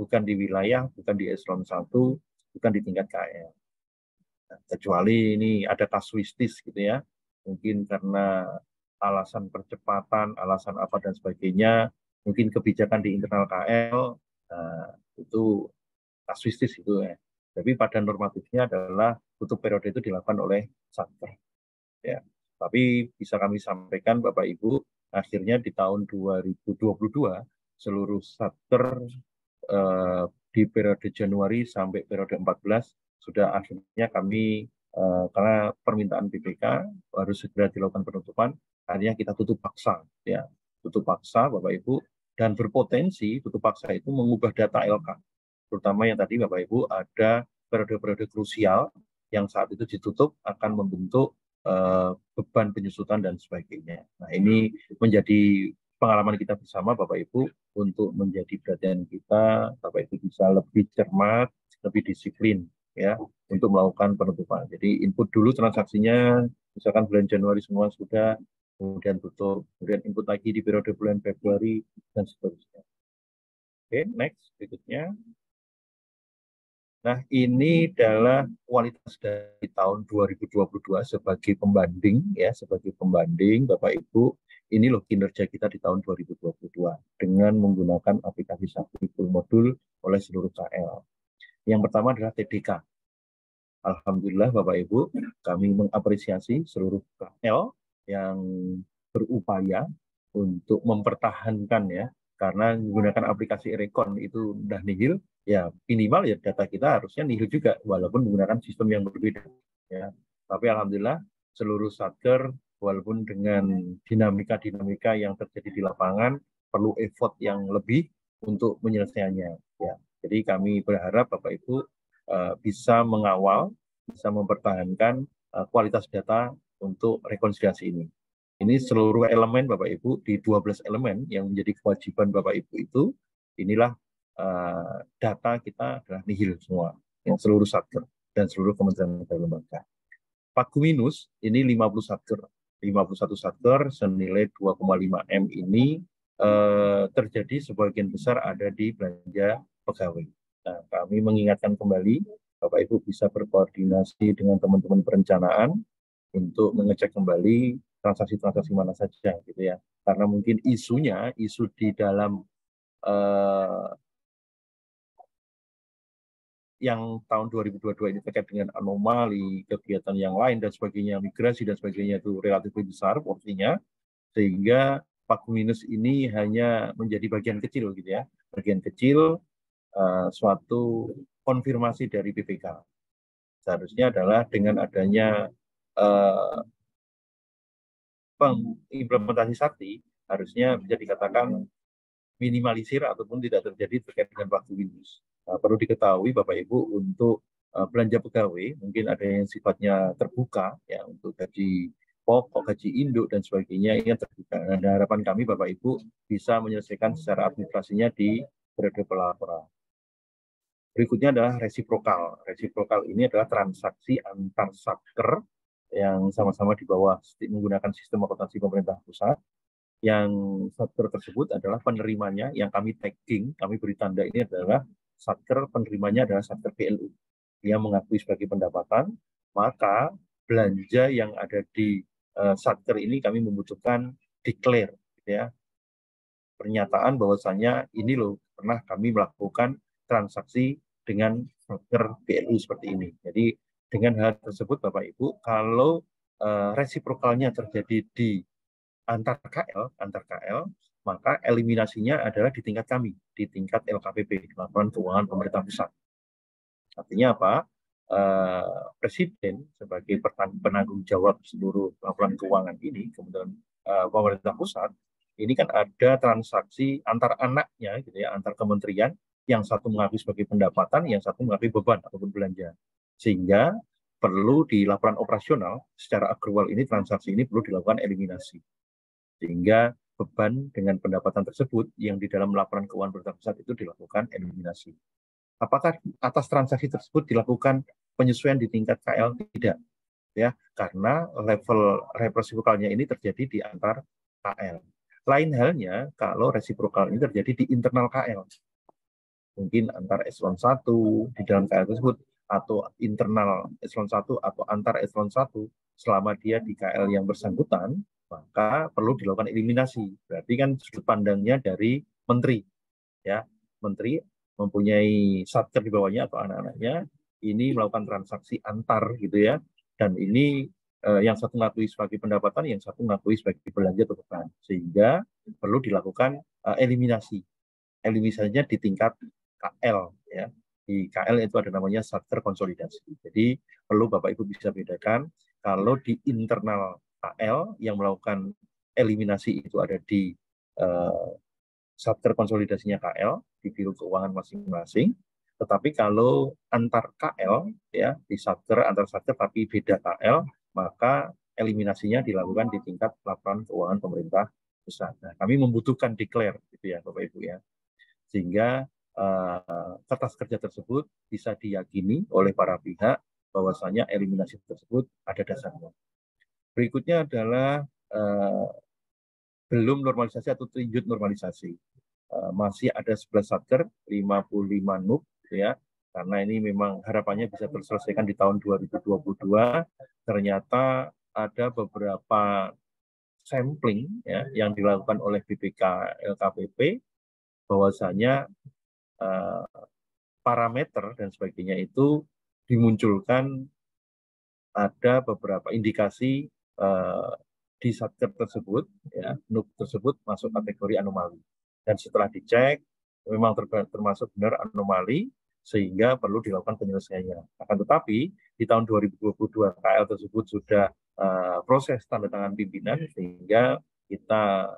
bukan di wilayah, bukan di eselon 1, bukan di tingkat KL. Nah, kecuali ini ada kasuistis gitu ya, mungkin karena alasan percepatan, alasan apa dan sebagainya, mungkin kebijakan di internal KL nah, itu kasuistis itu ya. Tapi pada normatifnya adalah tutup periode itu dilakukan oleh satker. Ya. Tapi bisa kami sampaikan Bapak Ibu, akhirnya di tahun 2022 seluruh chapter eh, di periode Januari sampai periode 14 sudah akhirnya kami eh, karena permintaan BPK harus segera dilakukan penutupan, akhirnya kita tutup paksa ya. Tutup paksa Bapak Ibu dan berpotensi tutup paksa itu mengubah data LK. Terutama yang tadi Bapak Ibu ada periode-periode krusial yang saat itu ditutup akan membentuk Eh, beban penyusutan dan sebagainya. Nah ini menjadi pengalaman kita bersama Bapak Ibu untuk menjadi perhatian kita Bapak Ibu bisa lebih cermat, lebih disiplin ya untuk melakukan penutupan. Jadi input dulu transaksinya misalkan bulan Januari semua sudah kemudian tutup, kemudian input lagi di periode bulan Februari dan seterusnya. Oke, okay, next berikutnya. Nah, ini adalah kualitas dari tahun 2022 sebagai pembanding ya, sebagai pembanding Bapak Ibu, ini loh kinerja kita di tahun 2022 dengan menggunakan aplikasi satu Full Modul oleh seluruh KL. Yang pertama adalah TDK. Alhamdulillah Bapak Ibu, kami mengapresiasi seluruh KL yang berupaya untuk mempertahankan ya karena menggunakan aplikasi Recon itu sudah nihil ya minimal ya data kita harusnya nihil juga walaupun menggunakan sistem yang berbeda ya tapi alhamdulillah seluruh satker walaupun dengan dinamika-dinamika yang terjadi di lapangan perlu effort yang lebih untuk menyelesaikannya. ya jadi kami berharap Bapak Ibu eh, bisa mengawal bisa mempertahankan eh, kualitas data untuk rekonsiliasi ini ini seluruh elemen Bapak Ibu di 12 elemen yang menjadi kewajiban Bapak Ibu itu inilah Eh, data kita adalah nihil semua, yang seluruh satker dan seluruh kementerian dan lembaga. Paguminus ini 50 satker, 51 satker senilai 2,5 M ini eh, terjadi sebagian besar ada di belanja pegawai. Nah, kami mengingatkan kembali Bapak Ibu bisa berkoordinasi dengan teman-teman perencanaan untuk mengecek kembali transaksi-transaksi mana saja gitu ya. Karena mungkin isunya, isu di dalam eh, yang tahun 2022 ini terkait dengan anomali, kegiatan yang lain dan sebagainya, migrasi dan sebagainya itu relatif lebih besar porsinya, sehingga pagu minus ini hanya menjadi bagian kecil gitu ya, bagian kecil uh, suatu konfirmasi dari PPK. Seharusnya adalah dengan adanya uh, eh, implementasi sakti harusnya bisa dikatakan minimalisir ataupun tidak terjadi terkait dengan waktu minus. Eh, perlu diketahui Bapak Ibu untuk eh, belanja pegawai mungkin ada yang sifatnya terbuka ya untuk gaji pokok, gaji induk dan sebagainya yang terbuka. Nah, harapan kami Bapak Ibu bisa menyelesaikan secara administrasinya di periode pelaporan. Berikutnya adalah resiprokal. Resiprokal ini adalah transaksi antar subker yang sama-sama di bawah menggunakan sistem akuntansi pemerintah pusat. Yang subker tersebut adalah penerimanya yang kami tagging, kami beri tanda ini adalah satker penerimanya adalah satker PLU. Dia mengakui sebagai pendapatan, maka belanja yang ada di uh, eh, satker ini kami membutuhkan declare gitu ya pernyataan bahwasanya ini loh pernah kami melakukan transaksi dengan satker PLU seperti ini. Jadi dengan hal tersebut Bapak Ibu kalau uh, resiprokalnya terjadi di antar KL antar KL maka eliminasinya adalah di tingkat kami, di tingkat LKPP, Laporan Keuangan Pemerintah Pusat. Artinya apa? Eh, presiden sebagai penanggung jawab seluruh laporan keuangan ini, kemudian eh, pemerintah pusat, ini kan ada transaksi antar anaknya, gitu ya, antar kementerian, yang satu mengakui sebagai pendapatan, yang satu mengakui beban ataupun belanja. Sehingga perlu di laporan operasional secara akrual ini transaksi ini perlu dilakukan eliminasi. Sehingga beban dengan pendapatan tersebut yang di dalam laporan keuangan berita pusat itu dilakukan hmm. eliminasi. Apakah atas transaksi tersebut dilakukan penyesuaian di tingkat KL? Tidak. Ya, karena level resiprokalnya ini terjadi di antar KL. Lain halnya kalau resiprokal ini terjadi di internal KL. Mungkin antar eselon 1 di dalam KL tersebut atau internal eselon 1 atau antar eselon 1 selama dia di KL yang bersangkutan maka perlu dilakukan eliminasi. Berarti kan sudut pandangnya dari menteri. Ya, menteri mempunyai satker di bawahnya atau anak-anaknya ini melakukan transaksi antar gitu ya. Dan ini eh, yang satu mengakui sebagai pendapatan, yang satu mengakui sebagai belanja atau bukan Sehingga perlu dilakukan eh, eliminasi. Eliminasinya di tingkat KL ya. Di KL itu ada namanya satker konsolidasi. Jadi perlu Bapak Ibu bisa bedakan kalau di internal AL yang melakukan eliminasi itu ada di uh, eh, subter konsolidasinya KL di biro keuangan masing-masing. Tetapi kalau antar KL ya di subter antar subter tapi beda KL maka eliminasinya dilakukan di tingkat laporan keuangan pemerintah pusat. Nah, kami membutuhkan declare gitu ya Bapak Ibu ya. Sehingga uh, kertas kerja tersebut bisa diyakini oleh para pihak bahwasanya eliminasi tersebut ada dasarnya. Berikutnya adalah eh, belum normalisasi atau terinjut normalisasi. Eh, masih ada 11 satker, 55 NUK ya. Karena ini memang harapannya bisa terselesaikan di tahun 2022. Ternyata ada beberapa sampling ya, yang dilakukan oleh BPK LKPP bahwasanya uh, parameter dan sebagainya itu dimunculkan ada beberapa indikasi Eh, di satker tersebut, ya, NUP tersebut masuk kategori anomali. Dan setelah dicek, memang termasuk benar anomali, sehingga perlu dilakukan penyelesaiannya. Akan tetapi, di tahun 2022 KL tersebut sudah uh, proses tanda tangan pimpinan, hmm. sehingga kita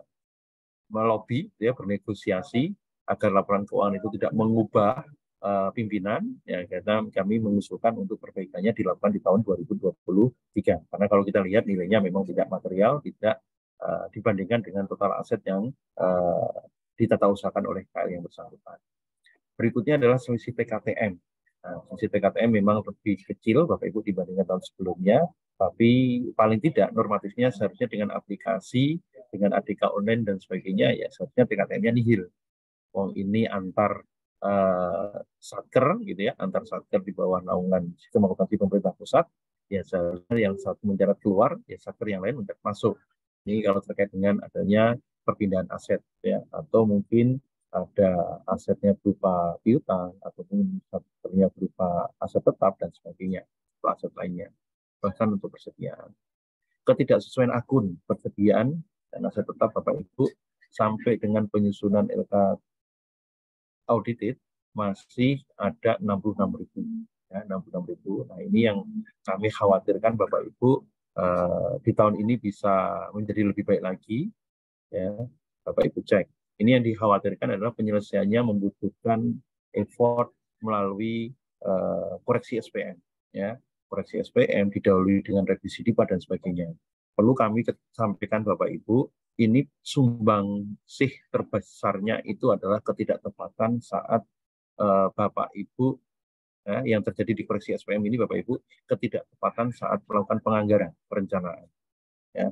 melobi, ya, bernegosiasi agar laporan keuangan itu tidak mengubah uh, pimpinan ya karena kami mengusulkan untuk perbaikannya dilakukan di tahun 2023 karena kalau kita lihat nilainya memang tidak material tidak uh, dibandingkan dengan total aset yang uh, ditata usahakan oleh KL yang bersangkutan. Berikutnya adalah selisih PKTM. Nah, selisih PKTM memang lebih kecil Bapak Ibu dibandingkan tahun sebelumnya, tapi paling tidak normatifnya seharusnya dengan aplikasi, dengan ADK online dan sebagainya ya seharusnya PKTM-nya nihil. Wong ini antar uh, satker gitu ya antar satker di bawah naungan sistem akuntansi pemerintah pusat ya yang satu mendarat keluar ya satker yang lain mendarat masuk ini kalau terkait dengan adanya perpindahan aset ya atau mungkin ada asetnya berupa piutang ataupun asetnya berupa aset tetap dan sebagainya atau aset lainnya bahkan untuk persediaan ketidaksesuaian akun persediaan dan aset tetap Bapak Ibu sampai dengan penyusunan LK audited masih ada 66 ribu. Ya, 66 ribu. Nah ini yang kami khawatirkan Bapak Ibu uh, di tahun ini bisa menjadi lebih baik lagi. Ya, Bapak Ibu cek. Ini yang dikhawatirkan adalah penyelesaiannya membutuhkan effort melalui uh, koreksi SPM. Ya, koreksi SPM didahului dengan revisi DIPA dan sebagainya. Perlu kami sampaikan Bapak Ibu ini sumbang sih terbesarnya itu adalah ketidaktepatan saat uh, Bapak Ibu ya, yang terjadi di koreksi SPM ini Bapak Ibu ketidaktepatan saat melakukan penganggaran perencanaan ya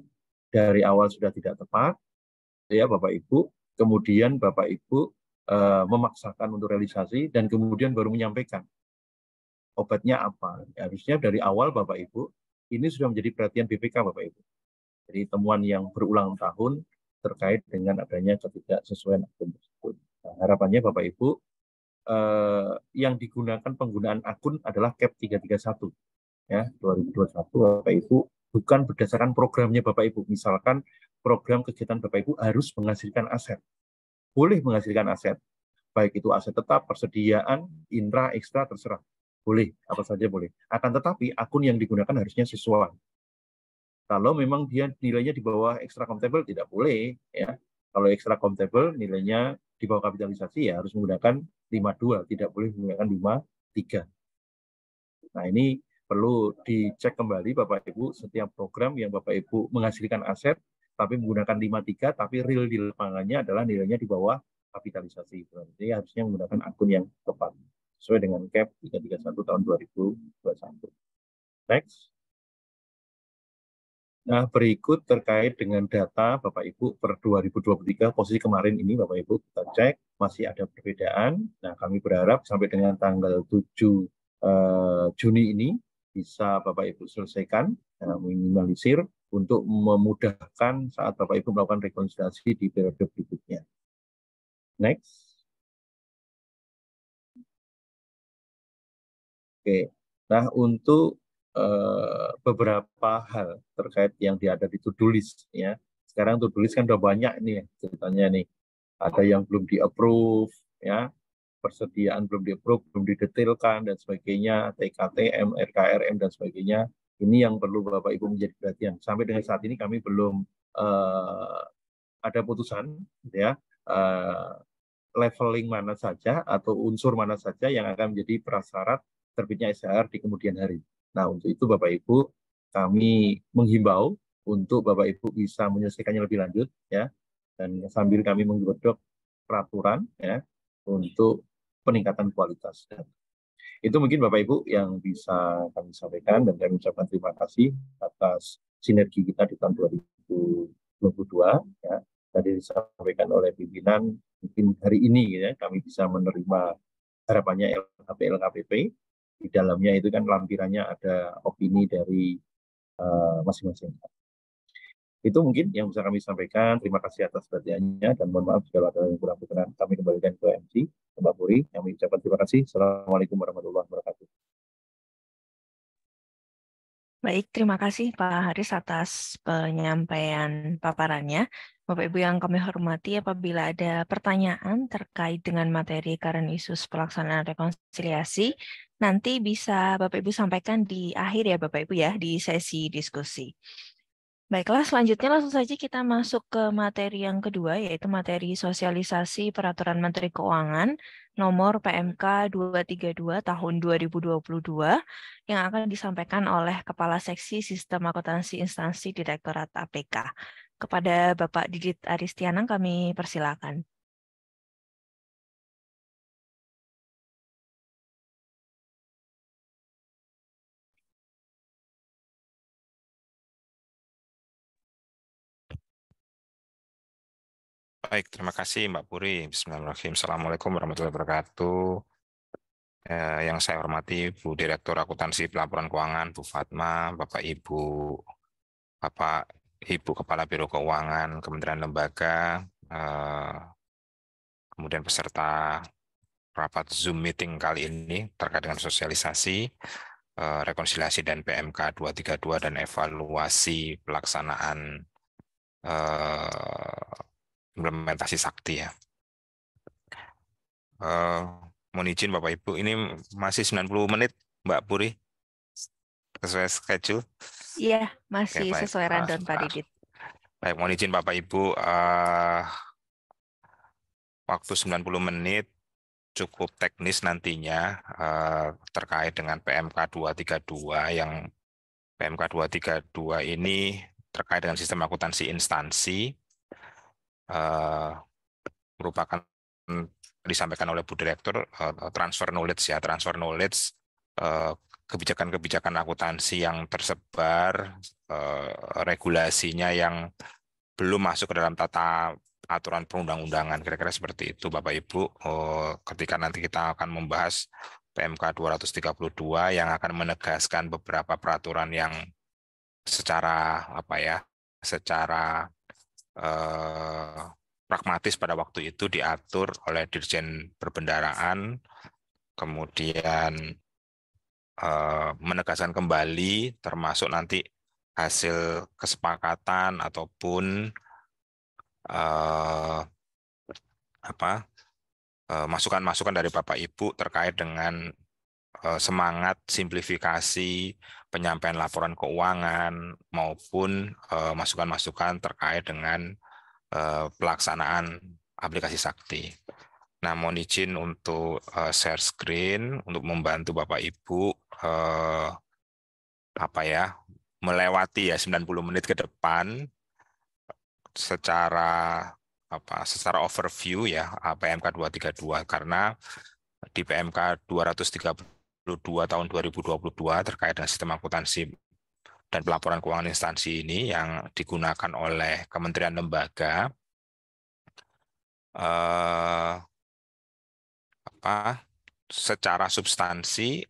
dari awal sudah tidak tepat ya Bapak Ibu kemudian Bapak Ibu uh, memaksakan untuk realisasi dan kemudian baru menyampaikan obatnya apa ya, harusnya dari awal Bapak Ibu ini sudah menjadi perhatian BPK Bapak Ibu jadi temuan yang berulang tahun terkait dengan adanya ketidaksesuaian akun tersebut. Nah, harapannya Bapak Ibu eh, yang digunakan penggunaan akun adalah CAP 331 ya 2021 Bapak Ibu bukan berdasarkan programnya Bapak Ibu. Misalkan program kegiatan Bapak Ibu harus menghasilkan aset. Boleh menghasilkan aset, baik itu aset tetap, persediaan, intra, ekstra, terserah. Boleh, apa saja boleh. Akan tetapi akun yang digunakan harusnya sesuai kalau memang dia nilainya di bawah ekstra comptable tidak boleh ya. Kalau ekstra comptable nilainya di bawah kapitalisasi ya harus menggunakan 52, tidak boleh menggunakan 53. Nah, ini perlu dicek kembali Bapak Ibu setiap program yang Bapak Ibu menghasilkan aset tapi menggunakan 53 tapi real di lapangannya adalah nilainya di bawah kapitalisasi. Jadi harusnya menggunakan akun yang tepat sesuai dengan CAP 331 tahun 2021. Next. Nah, berikut terkait dengan data Bapak Ibu per 2023 posisi kemarin ini Bapak Ibu kita cek masih ada perbedaan. Nah, kami berharap sampai dengan tanggal 7 eh, Juni ini bisa Bapak Ibu selesaikan ya, eh, minimalisir untuk memudahkan saat Bapak Ibu melakukan rekonsiliasi di periode berikutnya. Next. Oke. Nah, untuk Eh, beberapa hal terkait yang ada di to ya. Sekarang to kan udah banyak nih ceritanya nih. Ada yang belum di-approve ya, persediaan belum di-approve, belum didetailkan dan sebagainya, TKTM, RKRM dan sebagainya. Ini yang perlu Bapak Ibu menjadi perhatian. Sampai dengan saat ini kami belum uh, ada putusan ya uh, leveling mana saja atau unsur mana saja yang akan menjadi prasyarat terbitnya SHR di kemudian hari. Nah, untuk itu Bapak Ibu, kami menghimbau untuk Bapak Ibu bisa menyelesaikannya lebih lanjut ya. Dan sambil kami menggodok peraturan ya untuk peningkatan kualitas. dan Itu mungkin Bapak Ibu yang bisa kami sampaikan dan kami ucapkan terima kasih atas sinergi kita di tahun 2022 ya. Tadi disampaikan oleh pimpinan mungkin hari ini ya kami bisa menerima harapannya LKP LKPP di dalamnya itu kan lampirannya ada opini dari eh, masing-masing. Uh, itu mungkin yang bisa kami sampaikan. Terima kasih atas perhatiannya dan mohon maaf jika ada yang kurang berkenan. Kami kembalikan ke MC, Mbak Puri, yang mengucapkan terima kasih. Assalamualaikum warahmatullahi wabarakatuh. Baik, terima kasih Pak Haris atas penyampaian paparannya. Bapak Ibu yang kami hormati, apabila ada pertanyaan terkait dengan materi current issues pelaksanaan rekonsiliasi, nanti bisa Bapak Ibu sampaikan di akhir ya Bapak Ibu ya di sesi diskusi. Baiklah, selanjutnya langsung saja kita masuk ke materi yang kedua, yaitu materi sosialisasi Peraturan Menteri Keuangan nomor PMK 232 tahun 2022 yang akan disampaikan oleh Kepala Seksi Sistem Akuntansi Instansi Direktorat APK. Kepada Bapak Didit Aristianang kami persilakan. Baik, terima kasih Mbak Puri. Bismillahirrahmanirrahim. Assalamualaikum warahmatullahi wabarakatuh. Eh, yang saya hormati Bu Direktur Akuntansi Pelaporan Keuangan, Bu Fatma, Bapak Ibu, Bapak Ibu Kepala Biro Keuangan Kementerian Lembaga, eh, kemudian peserta rapat Zoom meeting kali ini terkait dengan sosialisasi, eh, rekonsiliasi dan PMK 232 dan evaluasi pelaksanaan eh, implementasi sakti ya. Uh, mohon izin Bapak Ibu, ini masih 90 menit Mbak Puri sesuai schedule? Iya, masih okay, sesuai ah, rundown Pak Didit. Baik, mohon izin Bapak Ibu, uh, waktu 90 menit cukup teknis nantinya uh, terkait dengan PMK 232 yang PMK 232 ini terkait dengan sistem akuntansi instansi eh, merupakan disampaikan oleh Bu Direktur eh, transfer knowledge ya transfer knowledge eh, kebijakan-kebijakan akuntansi yang tersebar eh, regulasinya yang belum masuk ke dalam tata aturan perundang-undangan kira-kira seperti itu Bapak Ibu eh, ketika nanti kita akan membahas PMK 232 yang akan menegaskan beberapa peraturan yang secara apa ya secara eh, pragmatis pada waktu itu diatur oleh Dirjen Perbendaraan, kemudian eh, menegaskan kembali termasuk nanti hasil kesepakatan ataupun eh, apa eh, masukan-masukan dari Bapak Ibu terkait dengan eh, semangat simplifikasi penyampaian laporan keuangan maupun eh, masukan-masukan terkait dengan eh, pelaksanaan aplikasi Sakti. Nah, mohon izin untuk eh, share screen untuk membantu Bapak Ibu eh, apa ya melewati ya 90 menit ke depan secara apa secara overview ya PMK 232 karena di PMK 232 tahun 2022 terkait dengan sistem akuntansi dan pelaporan keuangan instansi ini yang digunakan oleh kementerian lembaga eh, apa secara substansi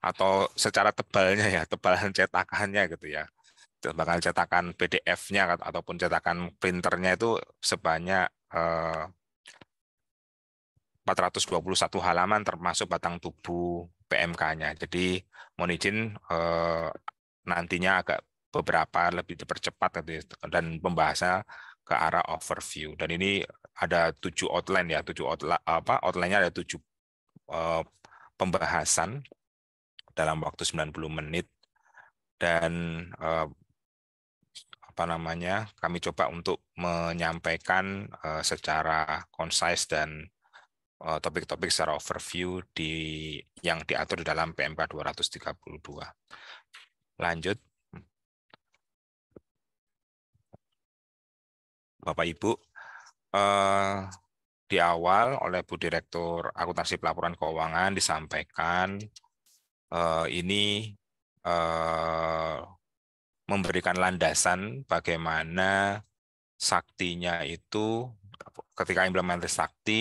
atau secara tebalnya ya tebalan cetakannya gitu ya tebalan cetakan PDF-nya ataupun cetakan printernya itu sebanyak eh, 421 halaman termasuk batang tubuh PMK-nya. Jadi mohon izin eh, nantinya agak beberapa lebih dipercepat dan pembahasan ke arah overview. Dan ini ada tujuh outline ya, tujuh outline apa outline-nya ada tujuh eh, pembahasan dalam waktu 90 menit dan eh, apa namanya kami coba untuk menyampaikan eh, secara concise dan Eh, topik-topik secara overview di yang diatur di dalam PMK 232. Lanjut. Bapak Ibu, eh, di awal oleh Bu Direktur Akuntansi Pelaporan Keuangan disampaikan eh, ini eh, memberikan landasan bagaimana saktinya itu ketika implementasi sakti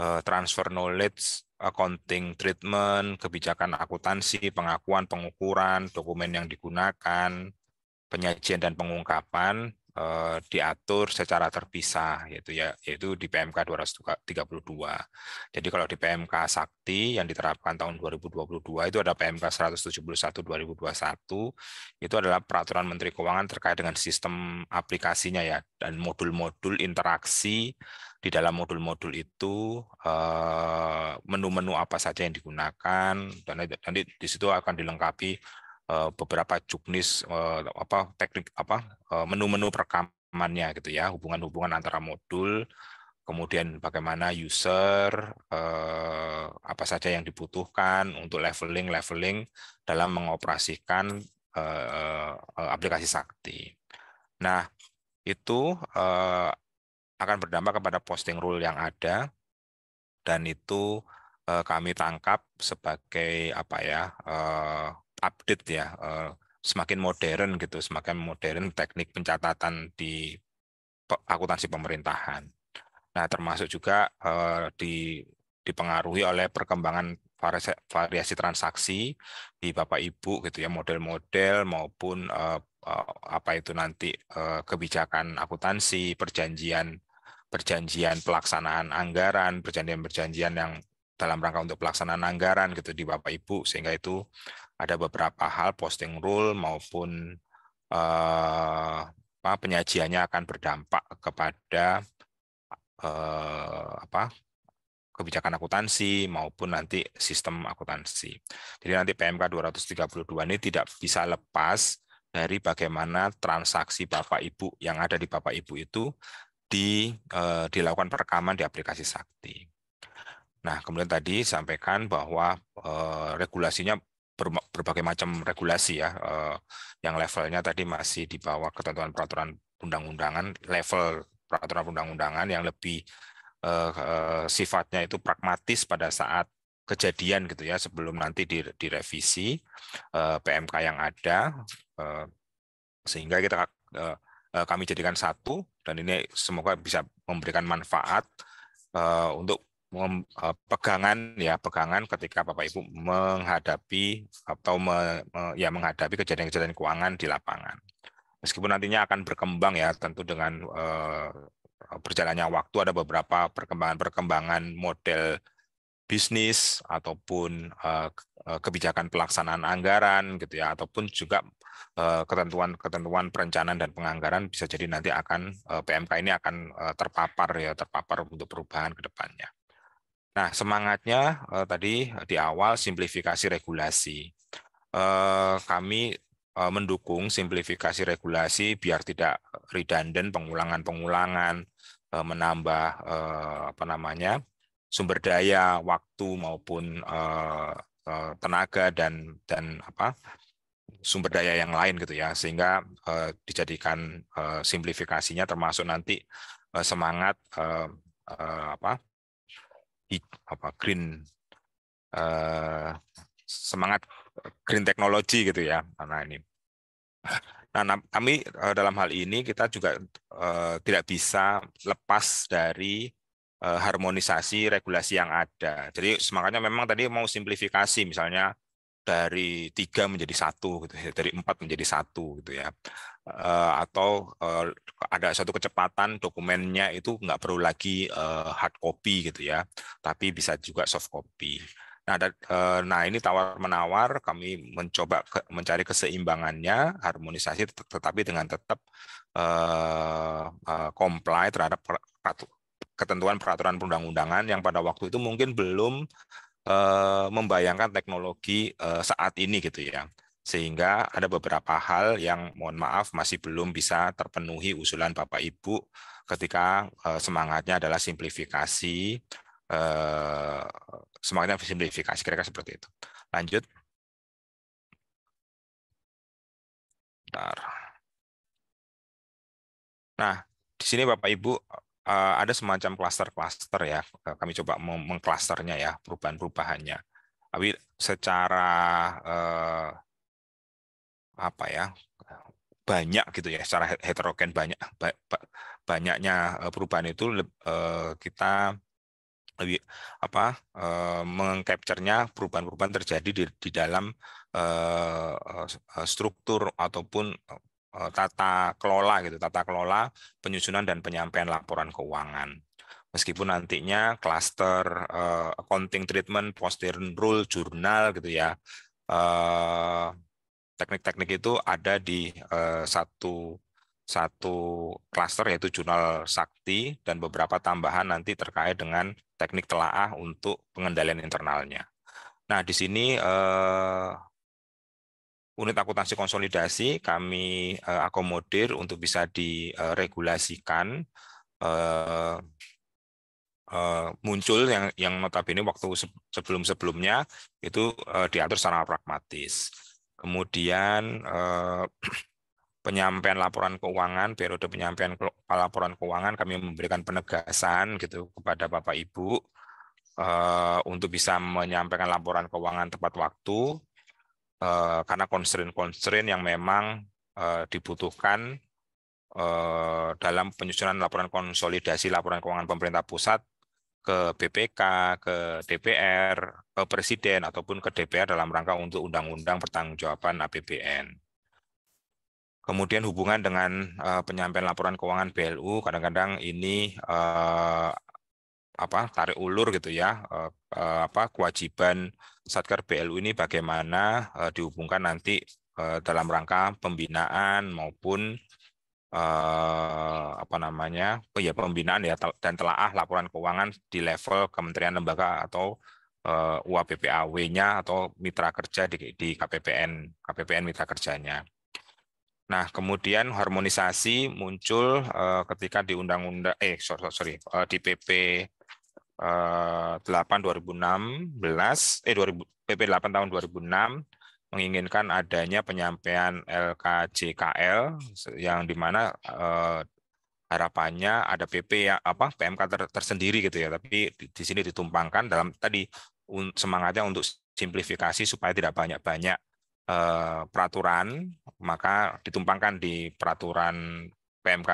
Eh, transfer knowledge, accounting treatment, kebijakan akuntansi, pengakuan, pengukuran, dokumen yang digunakan, penyajian dan pengungkapan eh, diatur secara terpisah yaitu ya yaitu di PMK 232. Jadi kalau di PMK Sakti yang diterapkan tahun 2022 itu ada PMK 171 2021 itu adalah peraturan Menteri Keuangan terkait dengan sistem aplikasinya ya dan modul-modul interaksi di dalam modul-modul itu eh, menu-menu apa saja yang digunakan dan nanti di situ akan dilengkapi eh, beberapa juknis eh, apa teknik apa menu-menu perekamannya gitu ya hubungan-hubungan antara modul kemudian bagaimana user apa saja yang dibutuhkan untuk leveling leveling dalam mengoperasikan aplikasi sakti nah itu akan berdampak kepada posting rule yang ada dan itu eh, kami tangkap sebagai apa ya eh, update ya eh, semakin modern gitu semakin modern teknik pencatatan di akuntansi pemerintahan. Nah termasuk juga eh, di dipengaruhi oleh perkembangan variasi, variasi transaksi di bapak ibu gitu ya model-model maupun eh, eh apa itu nanti eh, kebijakan akuntansi, perjanjian perjanjian pelaksanaan anggaran, perjanjian-perjanjian yang dalam rangka untuk pelaksanaan anggaran gitu di Bapak Ibu sehingga itu ada beberapa hal posting rule maupun eh, penyajiannya akan berdampak kepada eh, apa kebijakan akuntansi maupun nanti sistem akuntansi. Jadi nanti PMK 232 ini tidak bisa lepas dari bagaimana transaksi Bapak Ibu yang ada di Bapak Ibu itu di eh, dilakukan perekaman di aplikasi Sakti. Nah, kemudian tadi sampaikan bahwa eh, regulasinya berbagai macam regulasi ya eh, yang levelnya tadi masih di bawah ketentuan peraturan undang-undangan level peraturan undang-undangan yang lebih eh, eh, sifatnya itu pragmatis pada saat kejadian gitu ya sebelum nanti direvisi eh, PMK yang ada eh, sehingga kita eh, eh kami jadikan satu dan ini semoga bisa memberikan manfaat uh, untuk mem, uh, pegangan ya pegangan ketika Bapak Ibu menghadapi atau me, me, ya menghadapi kejadian-kejadian keuangan di lapangan. Meskipun nantinya akan berkembang ya tentu dengan uh, berjalannya waktu ada beberapa perkembangan-perkembangan model bisnis ataupun uh, kebijakan pelaksanaan anggaran gitu ya ataupun juga ketentuan-ketentuan eh, perencanaan dan penganggaran bisa jadi nanti akan eh, PMK ini akan eh, terpapar ya terpapar untuk perubahan ke depannya. Nah, semangatnya tadi di awal simplifikasi regulasi. Kami mendukung simplifikasi regulasi biar tidak redundant pengulangan-pengulangan menambah apa namanya sumber daya waktu maupun tenaga dan dan apa sumber daya yang lain gitu ya sehingga uh, dijadikan uh, simplifikasinya termasuk nanti uh, semangat uh, uh, apa hit, apa green uh, semangat green teknologi gitu ya karena ini nah kami uh, dalam hal ini kita juga uh, tidak bisa lepas dari uh, harmonisasi regulasi yang ada jadi semangatnya memang tadi mau simplifikasi misalnya dari tiga menjadi satu gitu ya dari empat menjadi satu gitu ya uh, atau uh, ada satu kecepatan dokumennya itu nggak perlu lagi uh, hard copy gitu ya tapi bisa juga soft copy nah dat, uh, nah ini tawar menawar kami mencoba ke, mencari keseimbangannya harmonisasi tet tetapi dengan tetap uh, uh, comply terhadap ketentuan peraturan perundang-undangan yang pada waktu itu mungkin belum Eh, membayangkan teknologi eh, saat ini gitu ya. Sehingga ada beberapa hal yang mohon maaf masih belum bisa terpenuhi usulan Bapak Ibu ketika eh, semangatnya adalah simplifikasi semangatnya simplifikasi kira-kira seperti itu. Lanjut. Bentar. Nah, di sini Bapak Ibu Eh, ada semacam kluster-kluster ya. Kami coba mengklusternya ya perubahan-perubahannya. Tapi secara eh, apa ya banyak gitu ya, secara heterogen banyak banyaknya eh, perubahan itu eh, kita lebih apa eh, mengcapturenya perubahan-perubahan terjadi di, di dalam eh, eh struktur ataupun Eh, tata kelola gitu, tata kelola penyusunan dan penyampaian laporan keuangan. Meskipun nantinya kluster uh, eh, accounting treatment, postern rule, jurnal gitu ya, teknik eh, teknik-teknik itu ada di uh, satu satu klaster yaitu jurnal sakti dan beberapa tambahan nanti terkait dengan teknik telaah untuk pengendalian internalnya. Nah, di sini uh, unit akuntansi konsolidasi kami eh, akomodir untuk bisa diregulasikan eh, eh, muncul yang yang notabene waktu sebelum-sebelumnya itu diatur secara pragmatis. Kemudian penyampaian laporan keuangan periode penyampaian laporan keuangan kami memberikan penegasan gitu kepada Bapak Ibu untuk bisa menyampaikan laporan keuangan tepat waktu Eh, karena constraint-constraint yang memang eh, dibutuhkan eh, dalam penyusunan laporan konsolidasi laporan keuangan pemerintah pusat ke BPK, ke DPR, ke Presiden, ataupun ke DPR dalam rangka untuk undang-undang pertanggungjawaban APBN. Kemudian hubungan dengan penyampaian laporan keuangan BLU, kadang-kadang ini apa tarik ulur gitu ya eh, eh, apa kewajiban satker BLU ini bagaimana eh, dihubungkan nanti dalam rangka pembinaan maupun apa namanya ya pembinaan ya dan telaah laporan keuangan di level kementerian lembaga atau UAPPAW-nya atau mitra kerja di, di KPPN KPPN mitra kerjanya. Nah, kemudian harmonisasi muncul ketika di undang-undang eh sorry, sorry di PP 8 2016 eh 2000 PP 8 tahun 2006 menginginkan adanya penyampaian LKJKL yang dimana eh, harapannya ada PP yang apa PMK ter, tersendiri gitu ya tapi di, di sini ditumpangkan dalam tadi un, semangatnya untuk simplifikasi supaya tidak banyak-banyak eh, peraturan maka ditumpangkan di peraturan PMK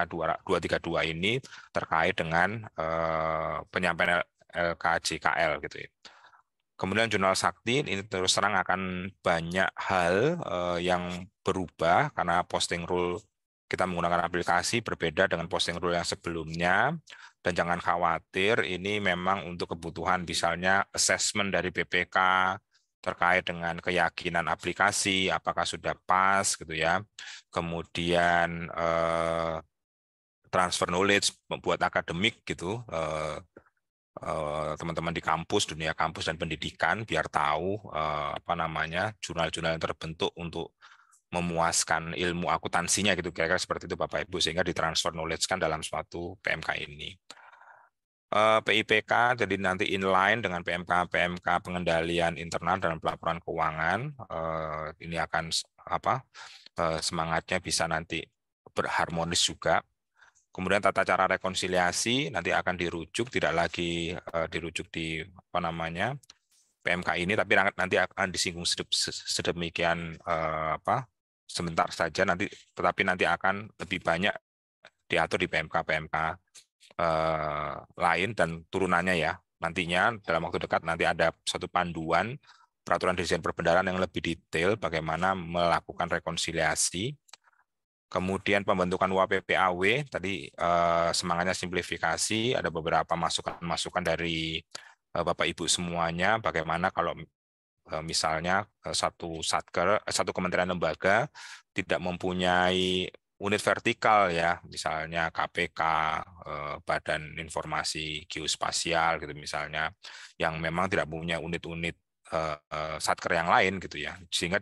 232 ini terkait dengan eh, penyampaian LKJKL eh, gitu ya. Kemudian jurnal Sakti ini terus terang akan banyak hal eh, yang berubah karena posting rule kita menggunakan aplikasi berbeda dengan posting rule yang sebelumnya dan jangan khawatir ini memang untuk kebutuhan misalnya assessment dari BPK terkait dengan keyakinan aplikasi apakah sudah pas gitu ya. Kemudian eh, transfer knowledge membuat akademik gitu eh, Eh, teman-teman di kampus, dunia kampus dan pendidikan biar tahu eh, apa namanya jurnal-jurnal yang terbentuk untuk memuaskan ilmu akuntansinya gitu kira-kira seperti itu Bapak Ibu sehingga ditransfer knowledge kan dalam suatu PMK ini. Eh, PIPK jadi nanti inline dengan PMK PMK pengendalian internal dan pelaporan keuangan ini akan apa semangatnya bisa nanti berharmonis juga Kemudian tata cara rekonsiliasi nanti akan dirujuk tidak lagi eh, dirujuk di apa namanya PMK ini, tapi nanti akan disinggung sedemikian eh, apa sebentar saja nanti, tetapi nanti akan lebih banyak diatur di PMK PMK eh, lain dan turunannya ya nantinya dalam waktu dekat nanti ada satu panduan peraturan desain perbendaharaan yang lebih detail bagaimana melakukan rekonsiliasi Kemudian pembentukan WPPAW tadi eh, semangatnya simplifikasi, ada beberapa masukan-masukan dari eh, Bapak Ibu semuanya bagaimana kalau eh, misalnya satu satker satu kementerian lembaga tidak mempunyai unit vertikal ya, misalnya KPK, Badan Informasi Geospasial gitu misalnya yang memang tidak punya unit-unit satker yang lain gitu ya. Sehingga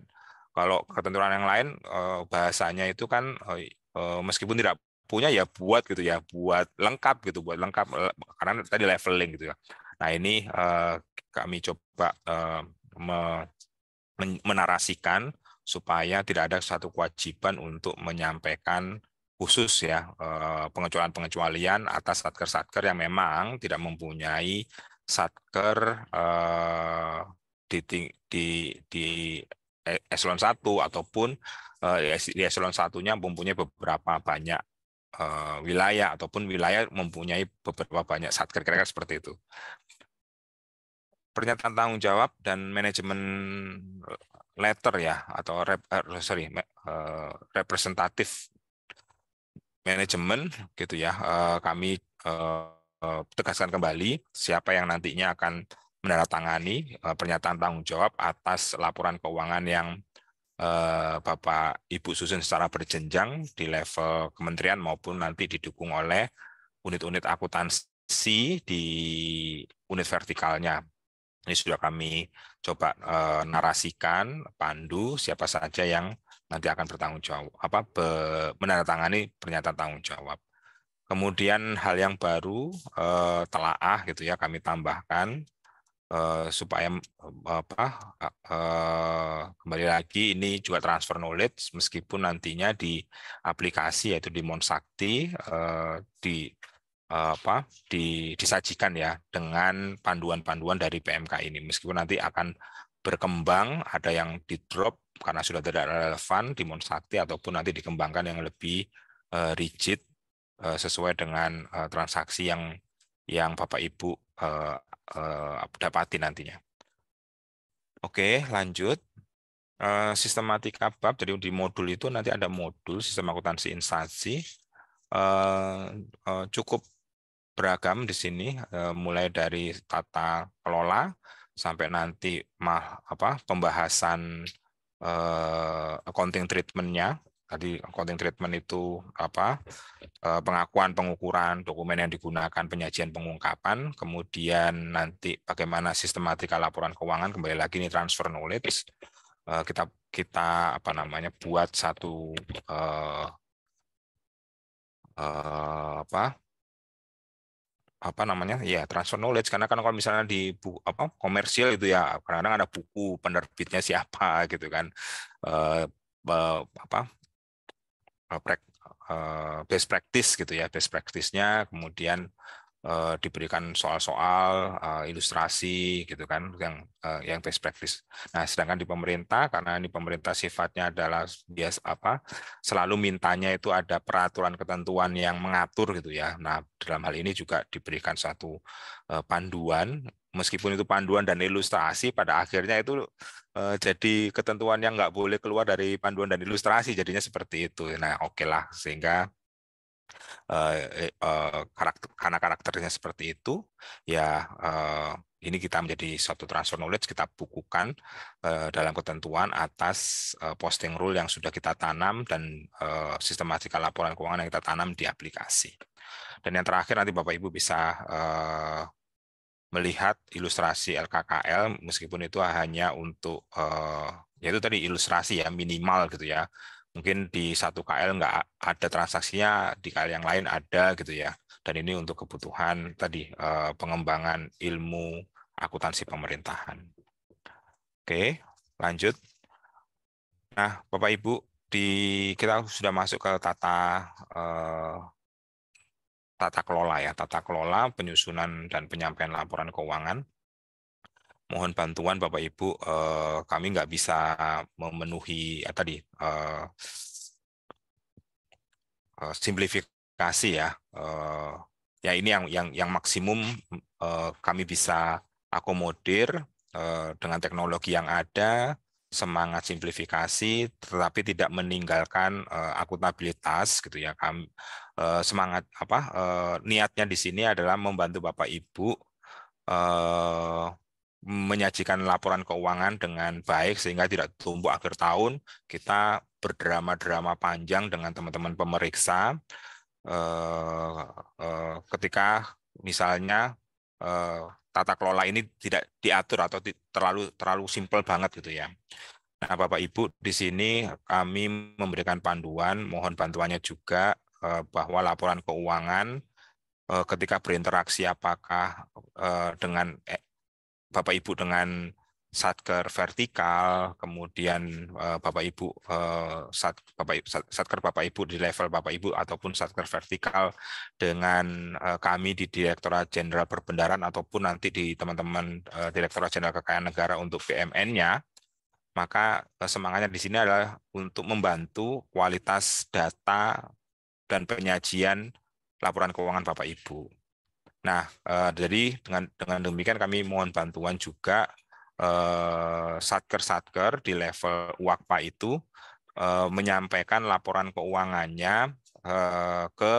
kalau ketentuan yang lain eh, bahasanya itu kan eh, eh, meskipun tidak punya ya buat gitu ya, buat lengkap gitu, buat lengkap karena tadi leveling gitu ya. Nah, ini kami coba menarasikan supaya tidak ada satu kewajiban untuk menyampaikan khusus ya pengecualian-pengecualian atas satker-satker yang memang tidak mempunyai satker di, di, di Eh, eselon 1 ataupun eh, ya, di eselon satunya mempunyai beberapa banyak eh, wilayah ataupun wilayah mempunyai beberapa banyak satker kira-kira seperti itu. Pernyataan tanggung jawab dan manajemen letter ya atau rep, sorry representatif manajemen gitu ya kami tegaskan kembali siapa yang nantinya akan menandatangani eh, pernyataan tanggung jawab atas laporan keuangan yang eh, Bapak Ibu susun secara berjenjang di level kementerian maupun nanti didukung oleh unit-unit akuntansi di unit vertikalnya. Ini sudah kami coba eh, narasikan, pandu siapa saja yang nanti akan bertanggung jawab apa menandatangani pernyataan tanggung jawab. Kemudian hal yang baru telaah gitu ya kami tambahkan Eh, supaya eh, apa uh, kembali lagi ini juga transfer knowledge meskipun nantinya di aplikasi yaitu di Monsakti uh, di uh, apa di, disajikan ya dengan panduan-panduan dari PMK ini meskipun nanti akan berkembang ada yang di drop karena sudah tidak relevan di Monsakti ataupun nanti dikembangkan yang lebih uh, rigid uh, sesuai dengan uh, transaksi yang yang Bapak Ibu uh, dapati nantinya. Oke, lanjut. Uh, eh, sistematika bab, jadi di modul itu nanti ada modul sistem akuntansi instansi. Uh, uh, cukup beragam di sini, uh, mulai dari tata kelola sampai nanti mah apa pembahasan uh, accounting treatmentnya tadi accounting treatment itu apa eh, pengakuan pengukuran dokumen yang digunakan penyajian pengungkapan kemudian nanti bagaimana sistematika laporan keuangan kembali lagi ini transfer knowledge eh, kita kita apa namanya buat satu eh, eh, apa apa namanya ya transfer knowledge karena kan kalau misalnya di bu, apa komersial itu ya kadang-kadang ada buku penerbitnya siapa gitu kan eh, apa Eh, eh, best practice gitu ya best practice-nya kemudian eh, diberikan soal-soal ilustrasi gitu kan yang yang best practice. Nah, sedangkan di pemerintah karena ini pemerintah sifatnya adalah bias apa selalu mintanya itu ada peraturan ketentuan yang mengatur gitu ya. Nah, dalam hal ini juga diberikan satu panduan meskipun itu panduan dan ilustrasi pada akhirnya itu eh, jadi ketentuan yang nggak boleh keluar dari panduan dan ilustrasi jadinya seperti itu nah oke okay lah sehingga eh, eh, karakter karena karakternya seperti itu ya ini kita menjadi suatu transfer knowledge kita bukukan dalam ketentuan atas posting rule yang sudah kita tanam dan sistematika laporan keuangan yang kita tanam di aplikasi. Dan yang terakhir nanti Bapak Ibu bisa melihat ilustrasi LKKL meskipun itu hanya untuk eh, ya yaitu tadi ilustrasi ya minimal gitu ya mungkin di satu KL nggak ada transaksinya di KL yang lain ada gitu ya dan ini untuk kebutuhan tadi eh, pengembangan ilmu akuntansi pemerintahan oke lanjut nah bapak ibu di kita sudah masuk ke tata eh, tata kelola ya, tata kelola penyusunan dan penyampaian laporan keuangan. Mohon bantuan Bapak Ibu, eh, kami nggak bisa memenuhi ya, tadi eh, eh, simplifikasi ya. Eh, ya ini yang yang yang maksimum eh, kami bisa akomodir eh, dengan teknologi yang ada, semangat simplifikasi tetapi tidak meninggalkan uh, eh, akuntabilitas gitu ya kami Eh, semangat apa uh, niatnya di sini adalah membantu Bapak Ibu uh, menyajikan laporan keuangan dengan baik sehingga tidak tumbuh akhir tahun kita berdrama-drama panjang dengan teman-teman pemeriksa uh, uh, ketika misalnya uh, tata kelola ini tidak diatur atau terlalu terlalu simpel banget gitu ya. Nah, Bapak Ibu di sini kami memberikan panduan, mohon bantuannya juga Eh, bahwa laporan keuangan eh, ketika berinteraksi apakah eh, dengan Bapak Ibu dengan satker vertikal, kemudian Bapak Ibu sat, Bapak Ibu, satker Bapak Ibu di level Bapak Ibu ataupun satker vertikal dengan kami di Direktorat Jenderal Perbendaran ataupun nanti di teman-teman Direktorat Jenderal Kekayaan Negara untuk BMN-nya, maka semangatnya di sini adalah untuk membantu kualitas data dan penyajian laporan keuangan Bapak Ibu. Nah, eh, jadi dengan dengan demikian kami mohon bantuan juga eh, satker-satker di level wakpa itu eh, menyampaikan laporan keuangannya eh, ke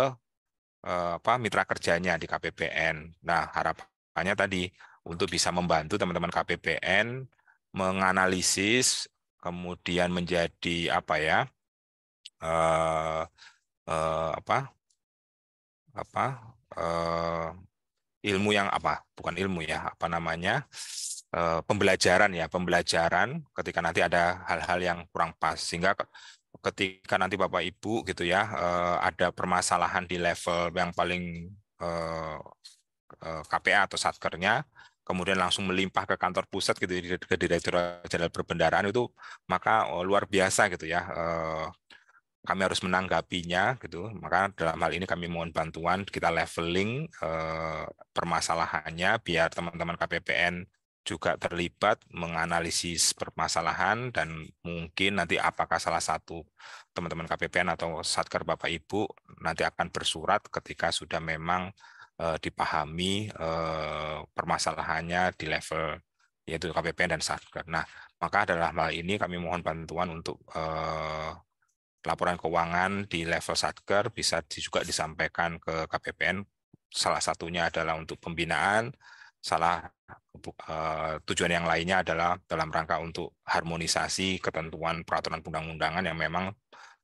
eh, apa mitra kerjanya di KPPN. Nah, harapannya tadi untuk bisa membantu teman-teman KPPN menganalisis kemudian menjadi apa ya? Eh, uh, apa apa uh, ilmu yang apa bukan ilmu ya apa namanya uh, pembelajaran ya pembelajaran ketika nanti ada hal-hal yang kurang pas sehingga ketika nanti bapak ibu gitu ya uh, ada permasalahan di level yang paling uh, KPA atau satkernya kemudian langsung melimpah ke kantor pusat gitu ke direktur jenderal perbendaraan itu maka oh, luar biasa gitu ya eh, kami harus menanggapinya gitu. Maka dalam hal ini kami mohon bantuan kita leveling eh, permasalahannya biar teman-teman KPPN juga terlibat menganalisis permasalahan dan mungkin nanti apakah salah satu teman-teman KPPN atau satker Bapak Ibu nanti akan bersurat ketika sudah memang eh, dipahami eh, permasalahannya di level yaitu KPPN dan satker. Nah, maka dalam hal ini kami mohon bantuan untuk eh, laporan keuangan di level Satker bisa juga disampaikan ke KPPN. Salah satunya adalah untuk pembinaan, salah eh, tujuan yang lainnya adalah dalam rangka untuk harmonisasi ketentuan peraturan perundang-undangan yang memang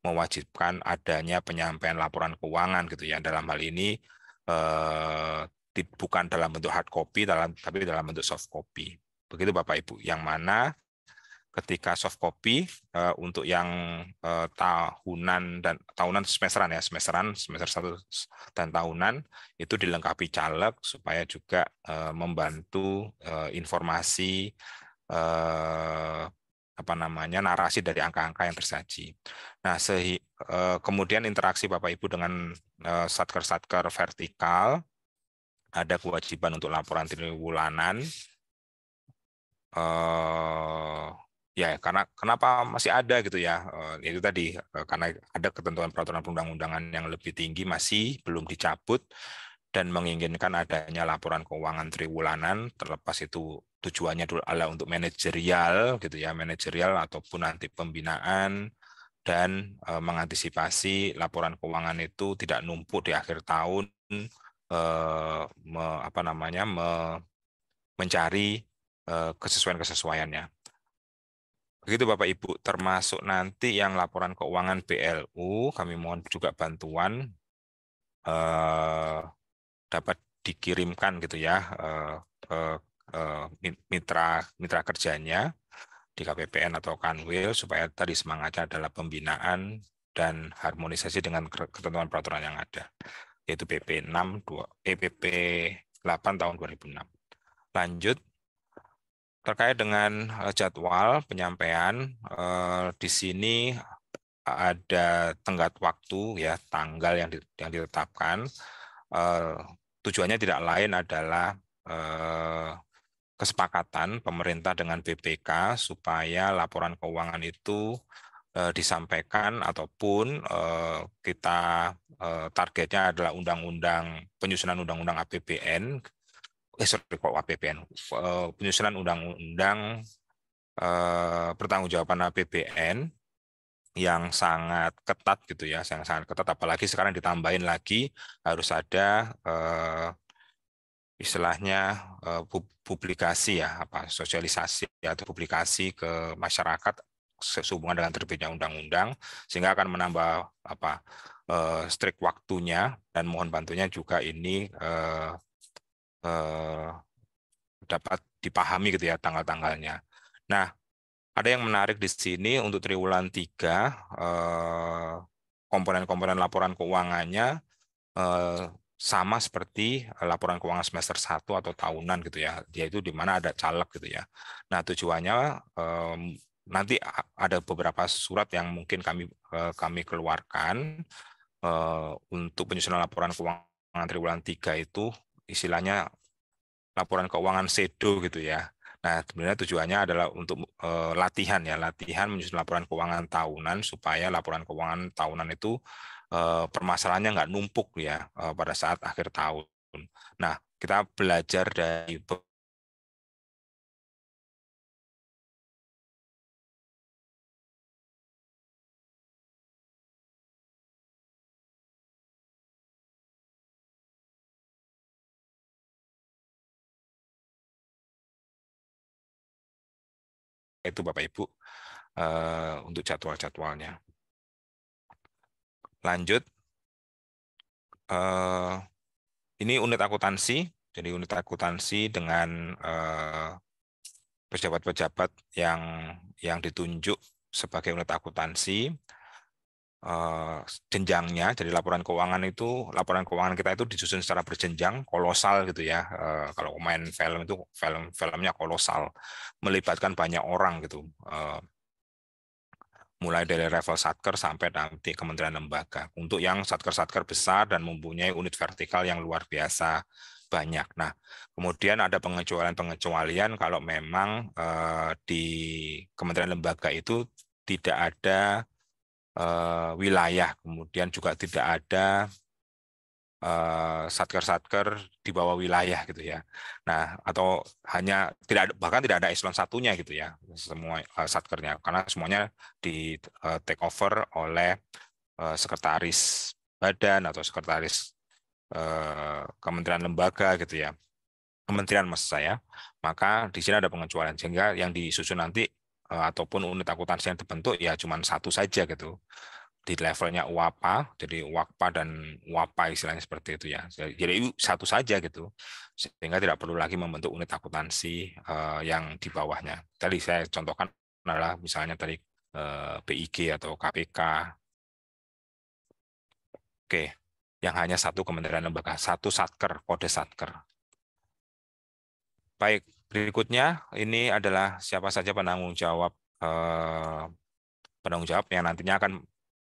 mewajibkan adanya penyampaian laporan keuangan gitu ya. Dalam hal ini eh, bukan dalam bentuk hard copy, dalam tapi dalam bentuk soft copy. Begitu Bapak Ibu. Yang mana ketika soft copy eh, untuk yang eh, tahunan dan tahunan semesteran ya semesteran semester satu dan tahunan itu dilengkapi caleg supaya juga eh, membantu informasi apa namanya narasi dari angka-angka yang tersaji. Nah, se kemudian interaksi Bapak Ibu dengan satker-satker vertikal ada kewajiban untuk laporan triwulanan ya karena kenapa masih ada gitu ya eh, itu tadi eh, karena ada ketentuan peraturan perundang-undangan yang lebih tinggi masih belum dicabut dan menginginkan adanya laporan keuangan triwulanan terlepas itu tujuannya adalah untuk manajerial gitu ya manajerial ataupun nanti pembinaan dan eh, mengantisipasi laporan keuangan itu tidak numpuk di akhir tahun eh, me, apa namanya me, mencari kesesuaian kesesuaiannya Begitu Bapak Ibu, termasuk nanti yang laporan keuangan BLU, kami mohon juga bantuan eh, dapat dikirimkan gitu ya eh, ke eh, eh mitra mitra kerjanya di KPPN atau Kanwil supaya tadi semangatnya adalah pembinaan dan harmonisasi dengan ketentuan peraturan yang ada yaitu PP 6 2 EPP 8 tahun 2006. Lanjut terkait dengan eh, jadwal penyampaian eh, di sini ada tenggat waktu ya tanggal yang yang ditetapkan eh, tujuannya tidak lain adalah kesepakatan pemerintah dengan BPK supaya laporan keuangan itu disampaikan ataupun kita targetnya adalah undang-undang penyusunan undang-undang APBN eh sorry kok APBN eh, penyusunan undang-undang eh, pertanggungjawaban APBN yang sangat ketat gitu ya, yang sangat ketat. Apalagi sekarang ditambahin lagi harus ada eh, istilahnya eh, publikasi ya, apa sosialisasi atau publikasi ke masyarakat sehubungan dengan terbitnya undang-undang, sehingga akan menambah apa eh, strik waktunya dan mohon bantunya juga ini eh, eh, dapat dipahami gitu ya tanggal-tanggalnya. Nah, ada yang menarik di sini untuk triwulan 3 komponen eh, komponen-komponen laporan keuangannya eh, sama seperti laporan keuangan semester 1 atau tahunan gitu ya. Yaitu di mana ada caleg gitu ya. Nah, tujuannya eh, nanti ada beberapa surat yang mungkin kami eh, kami keluarkan eh, untuk penyusunan laporan keuangan triwulan 3 itu istilahnya laporan keuangan SEDO gitu ya. Nah, sebenarnya tujuannya adalah untuk e, latihan ya, latihan menyusun laporan keuangan tahunan supaya laporan keuangan tahunan itu e, permasalahannya nggak numpuk ya e, pada saat akhir tahun. Nah, kita belajar dari itu Bapak Ibu eh, untuk jadwal-jadwalnya. Lanjut, eh, ini unit akuntansi, jadi unit akuntansi dengan eh, pejabat-pejabat yang yang ditunjuk sebagai unit akuntansi Eh, jenjangnya jadi laporan keuangan itu laporan keuangan kita itu disusun secara berjenjang kolosal gitu ya eh, kalau main film itu film filmnya kolosal melibatkan banyak orang gitu eh, mulai dari level satker sampai nanti kementerian lembaga untuk yang satker satker besar dan mempunyai unit vertikal yang luar biasa banyak. Nah, kemudian ada pengecualian-pengecualian kalau memang di kementerian lembaga itu tidak ada uh, wilayah. Kemudian juga tidak ada uh, satker-satker di bawah wilayah gitu ya. Nah, atau hanya tidak ada, bahkan tidak ada eselon satunya gitu ya semua uh, satkernya karena semuanya di uh, take over oleh uh, sekretaris badan atau sekretaris uh, kementerian lembaga gitu ya kementerian maksud saya maka di sini ada pengecualian sehingga yang disusun nanti Eh, ataupun unit akuntansi yang terbentuk ya cuma satu saja gitu di levelnya UAPA, jadi wapa dan UAPA istilahnya seperti itu ya. ya. Jadi satu saja gitu, sehingga tidak perlu lagi membentuk unit akuntansi eh, yang di bawahnya. Tadi saya contohkan adalah misalnya tadi BIG eh, PIG atau KPK. Oke, yang hanya satu kementerian lembaga, satu satker, kode satker. Baik, Berikutnya ini adalah siapa saja penanggung jawab eh, penanggung jawab yang nantinya akan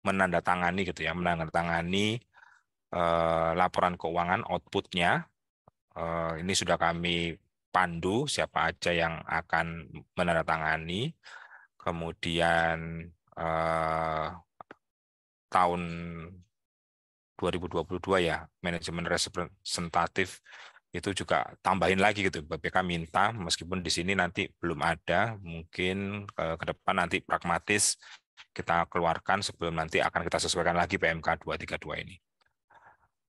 menandatangani gitu ya, menandatangani eh, laporan keuangan outputnya. Eh, ini sudah kami pandu siapa aja yang akan menandatangani. Kemudian tahun 2022 ya, manajemen representatif itu juga tambahin lagi gitu BPK minta meskipun di sini nanti belum ada mungkin ke depan nanti pragmatis kita keluarkan sebelum nanti akan kita sesuaikan lagi PMK 232 ini.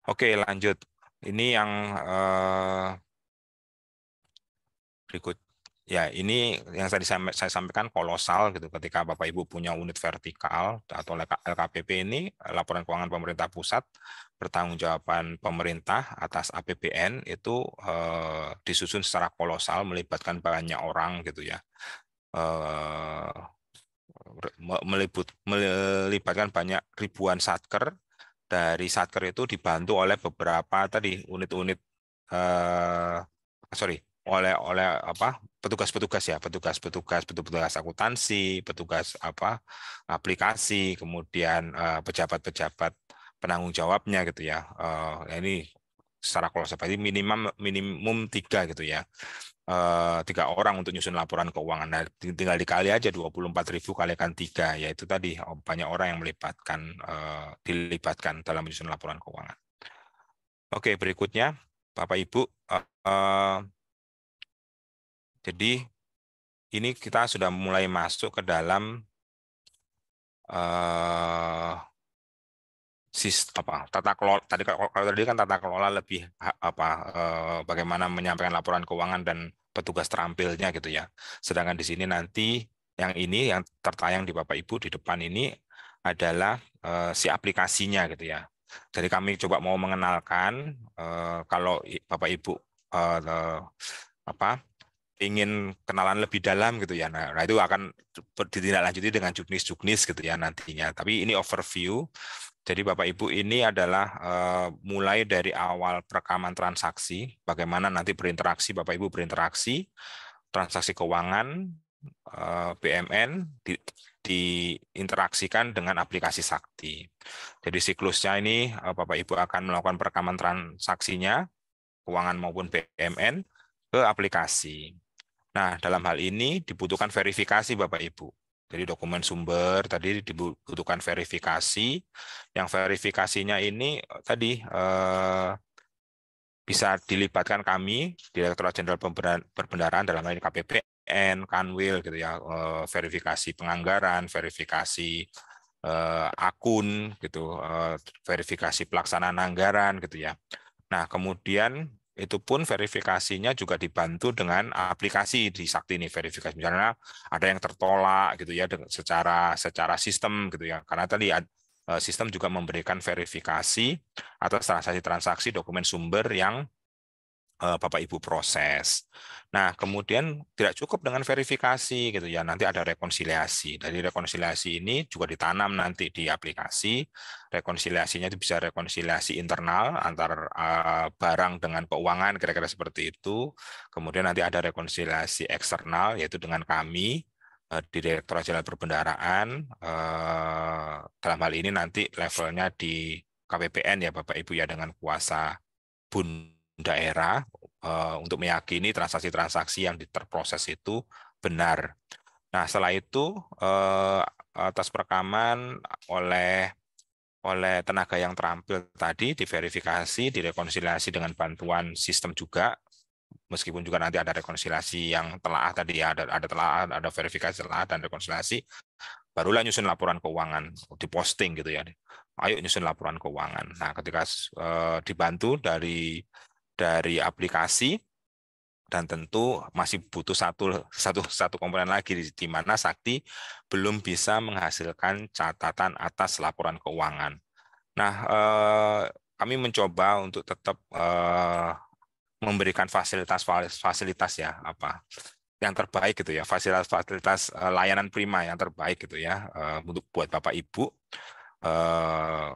Oke, lanjut. Ini yang eh, berikut ya ini yang tadi saya sampaikan kolosal gitu ketika Bapak Ibu punya unit vertikal atau LKPP ini laporan keuangan pemerintah pusat pertanggungjawaban pemerintah atas APBN itu uh, disusun secara kolosal melibatkan banyak orang gitu ya uh, melibatkan banyak ribuan satker dari satker itu dibantu oleh beberapa tadi unit-unit uh, sorry oleh oleh apa petugas-petugas ya petugas-petugas petugas akuntansi petugas apa aplikasi kemudian pejabat-pejabat uh, penanggung jawabnya gitu ya. Uh, ya ini secara kolosal berarti minimum minimum tiga gitu ya eh, tiga orang untuk nyusun laporan keuangan. Nah, tinggal dikali aja 24 ribu kalikan tiga, yaitu tadi oh, banyak orang yang melibatkan eh, dilibatkan dalam menyusun laporan keuangan. Oke, berikutnya Bapak Ibu, jadi ini kita sudah mulai masuk ke dalam eh, sis apa tata kelola tadi kalau tadi kan tata kelola lebih apa eh, bagaimana menyampaikan laporan keuangan dan petugas terampilnya gitu ya. Sedangkan di sini nanti yang ini yang tertayang di Bapak Ibu di depan ini adalah eh, si aplikasinya gitu ya. Jadi kami coba mau mengenalkan eh, kalau Bapak Ibu eh, apa ingin kenalan lebih dalam gitu ya. Nah, nah itu akan ditindaklanjuti dengan juknis-juknis gitu ya nantinya. Tapi ini overview jadi Bapak Ibu ini adalah eh, mulai dari awal perekaman transaksi, bagaimana nanti berinteraksi Bapak Ibu berinteraksi, transaksi keuangan, uh, eh, BMN di, diinteraksikan dengan aplikasi Sakti. Jadi siklusnya ini eh, Bapak Ibu akan melakukan perekaman transaksinya, keuangan maupun BMN ke aplikasi. Nah, dalam hal ini dibutuhkan verifikasi Bapak Ibu. Jadi dokumen sumber tadi dibutuhkan verifikasi. Yang verifikasinya ini eh, tadi eh, bisa dilibatkan kami Direktorat Jenderal Perbendaharaan dalam hal ini KPPN, Kanwil gitu ya, eh, verifikasi penganggaran, verifikasi eh, akun gitu, eh, verifikasi pelaksanaan anggaran gitu ya. Nah, kemudian itu pun verifikasinya juga dibantu dengan aplikasi di Sakti ini verifikasi misalnya ada yang tertolak gitu ya secara secara sistem gitu ya karena tadi eh, sistem juga memberikan verifikasi atas transaksi-transaksi dokumen sumber yang Eh, Bapak Ibu proses. Nah, kemudian tidak cukup dengan verifikasi gitu ya. Nanti ada rekonsiliasi. Dari rekonsiliasi ini juga ditanam nanti di aplikasi. Rekonsiliasinya itu bisa rekonsiliasi internal antar eh, barang dengan keuangan kira-kira seperti itu. Kemudian nanti ada rekonsiliasi eksternal yaitu dengan kami eh, di Direktorat Jenderal Perbendaharaan Dalam hal ini nanti levelnya di KPPN ya Bapak Ibu ya dengan kuasa bun daerah eh, untuk meyakini transaksi-transaksi yang diterproses itu benar. Nah, setelah itu eh, atas perekaman oleh oleh tenaga yang terampil tadi diverifikasi, direkonsiliasi dengan bantuan sistem juga meskipun juga nanti ada rekonsiliasi yang telah tadi ya, ada ada telah ada verifikasi telah dan rekonsiliasi barulah nyusun laporan keuangan di posting gitu ya ayo nyusun laporan keuangan nah ketika eh, dibantu dari dari aplikasi dan tentu masih butuh satu satu satu komponen lagi di, di mana Sakti belum bisa menghasilkan catatan atas laporan keuangan. Nah, eh, kami mencoba untuk tetap eh, memberikan fasilitas-fasilitas ya apa yang terbaik gitu ya fasilitas-fasilitas eh, layanan prima yang terbaik gitu ya eh, untuk buat bapak ibu eh,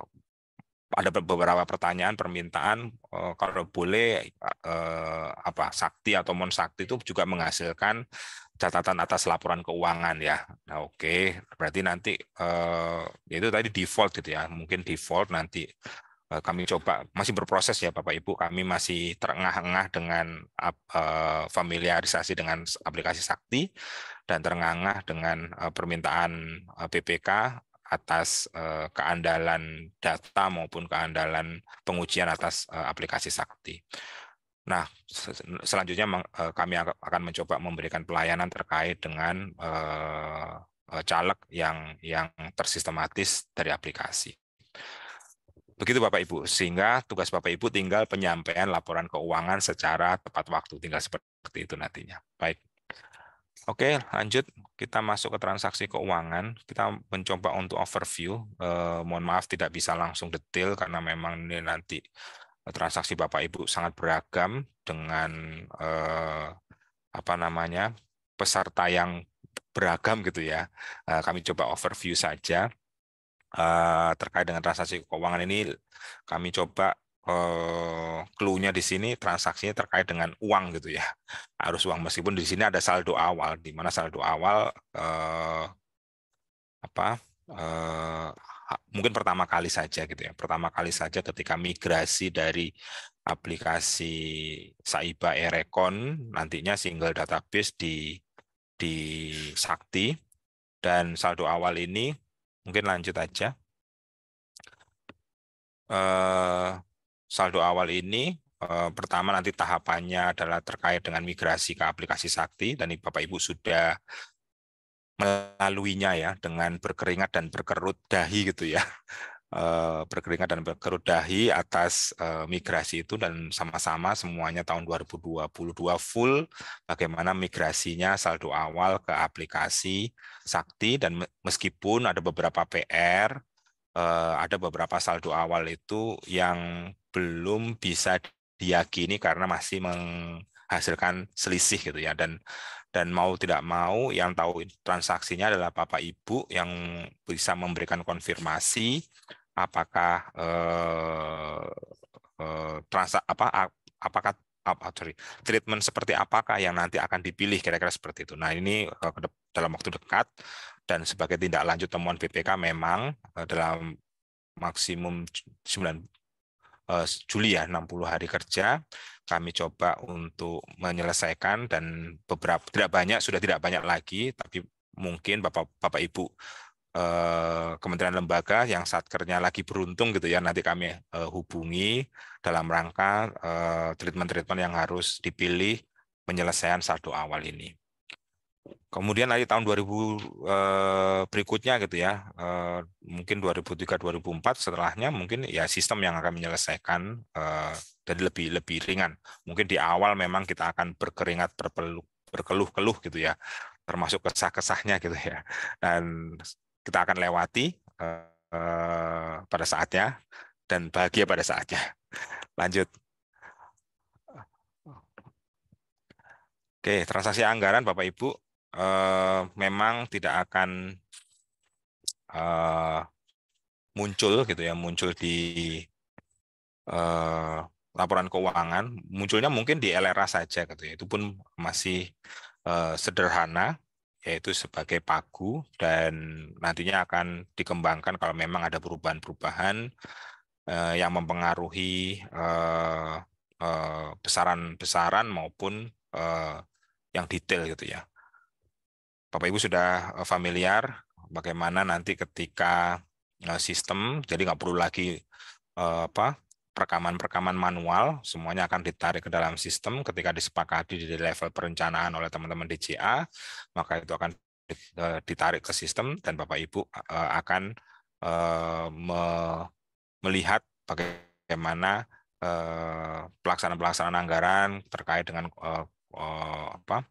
ada beberapa pertanyaan permintaan eh, kalau boleh eh, apa sakti atau non sakti itu juga menghasilkan catatan atas laporan keuangan ya. Nah, oke, okay. berarti nanti eh, ya itu tadi default gitu ya. Mungkin default nanti kami coba masih berproses ya Bapak Ibu, kami masih terengah-engah dengan familiarisasi dengan aplikasi Sakti dan terengah-engah dengan permintaan PPK atas eh, keandalan data maupun keandalan pengujian atas eh, aplikasi Sakti. Nah, selanjutnya eh, kami akan mencoba memberikan pelayanan terkait dengan caleg yang yang tersistematis dari aplikasi. Begitu Bapak Ibu, sehingga tugas Bapak Ibu tinggal penyampaian laporan keuangan secara tepat waktu, tinggal seperti itu nantinya. Baik, Oke, lanjut kita masuk ke transaksi keuangan. Kita mencoba untuk overview. Eh, mohon maaf tidak bisa langsung detail karena memang ini nanti eh, transaksi Bapak Ibu sangat beragam dengan eh, apa namanya peserta yang beragam gitu ya. Eh, kami coba overview saja. Eh, terkait dengan transaksi keuangan ini, kami coba Eh, clue-nya di sini transaksinya terkait dengan uang gitu ya. harus uang meskipun di sini ada saldo awal di mana saldo awal eh, apa eh, mungkin pertama kali saja gitu ya. Pertama kali saja ketika migrasi dari aplikasi Saiba Erecon nantinya single database di di Sakti dan saldo awal ini mungkin lanjut aja. Eh, saldo awal ini eh, pertama nanti tahapannya adalah terkait dengan migrasi ke aplikasi Sakti dan Bapak Ibu sudah melaluinya ya dengan berkeringat dan berkerut dahi gitu ya eh, berkeringat dan berkerut dahi atas eh, migrasi itu dan sama-sama semuanya tahun 2022 full bagaimana migrasinya saldo awal ke aplikasi Sakti dan meskipun ada beberapa PR ada beberapa saldo awal itu yang belum bisa diyakini karena masih menghasilkan selisih gitu ya dan dan mau tidak mau yang tahu transaksinya adalah bapak ibu yang bisa memberikan konfirmasi apakah eh, eh, transa apa apakah apa sorry, treatment seperti apakah yang nanti akan dipilih kira-kira seperti itu. Nah, ini eh, dalam waktu dekat dan sebagai tindak lanjut temuan BPK memang eh, dalam maksimum 9 Eh, Juli ya 60 hari kerja kami coba untuk menyelesaikan dan beberapa tidak banyak sudah tidak banyak lagi tapi mungkin Bapak Bapak Ibu eh, kementerian lembaga yang satkernya lagi beruntung gitu ya nanti kami eh, hubungi dalam rangka treatment-treatment yang harus dipilih penyelesaian saldo awal ini. Kemudian lagi tahun 2000 eh, berikutnya gitu ya, eh, mungkin 2003-2004 setelahnya mungkin ya sistem yang akan menyelesaikan eh, lebih lebih ringan. Mungkin di awal memang kita akan berkeringat berpeluh, berkeluh-keluh gitu ya, termasuk kesah-kesahnya gitu ya. Dan kita akan lewati eh, pada saatnya dan bahagia pada saatnya. Lanjut. Oke, transaksi anggaran Bapak Ibu eh, memang tidak akan eh, muncul gitu ya muncul di eh, laporan keuangan munculnya mungkin di LRA saja gitu ya itu pun masih eh, sederhana yaitu sebagai pagu dan nantinya akan dikembangkan kalau memang ada perubahan-perubahan eh, yang mempengaruhi eh, eh, besaran-besaran maupun eh, yang detail gitu ya Bapak Ibu sudah eh, familiar bagaimana nanti ketika eh, sistem, jadi nggak perlu lagi eh, apa perekaman-perekaman manual, semuanya akan ditarik ke dalam sistem ketika disepakati di level perencanaan oleh teman-teman DCA, maka itu akan ditarik ke sistem dan Bapak Ibu akan melihat bagaimana pelaksanaan-pelaksanaan anggaran terkait dengan apa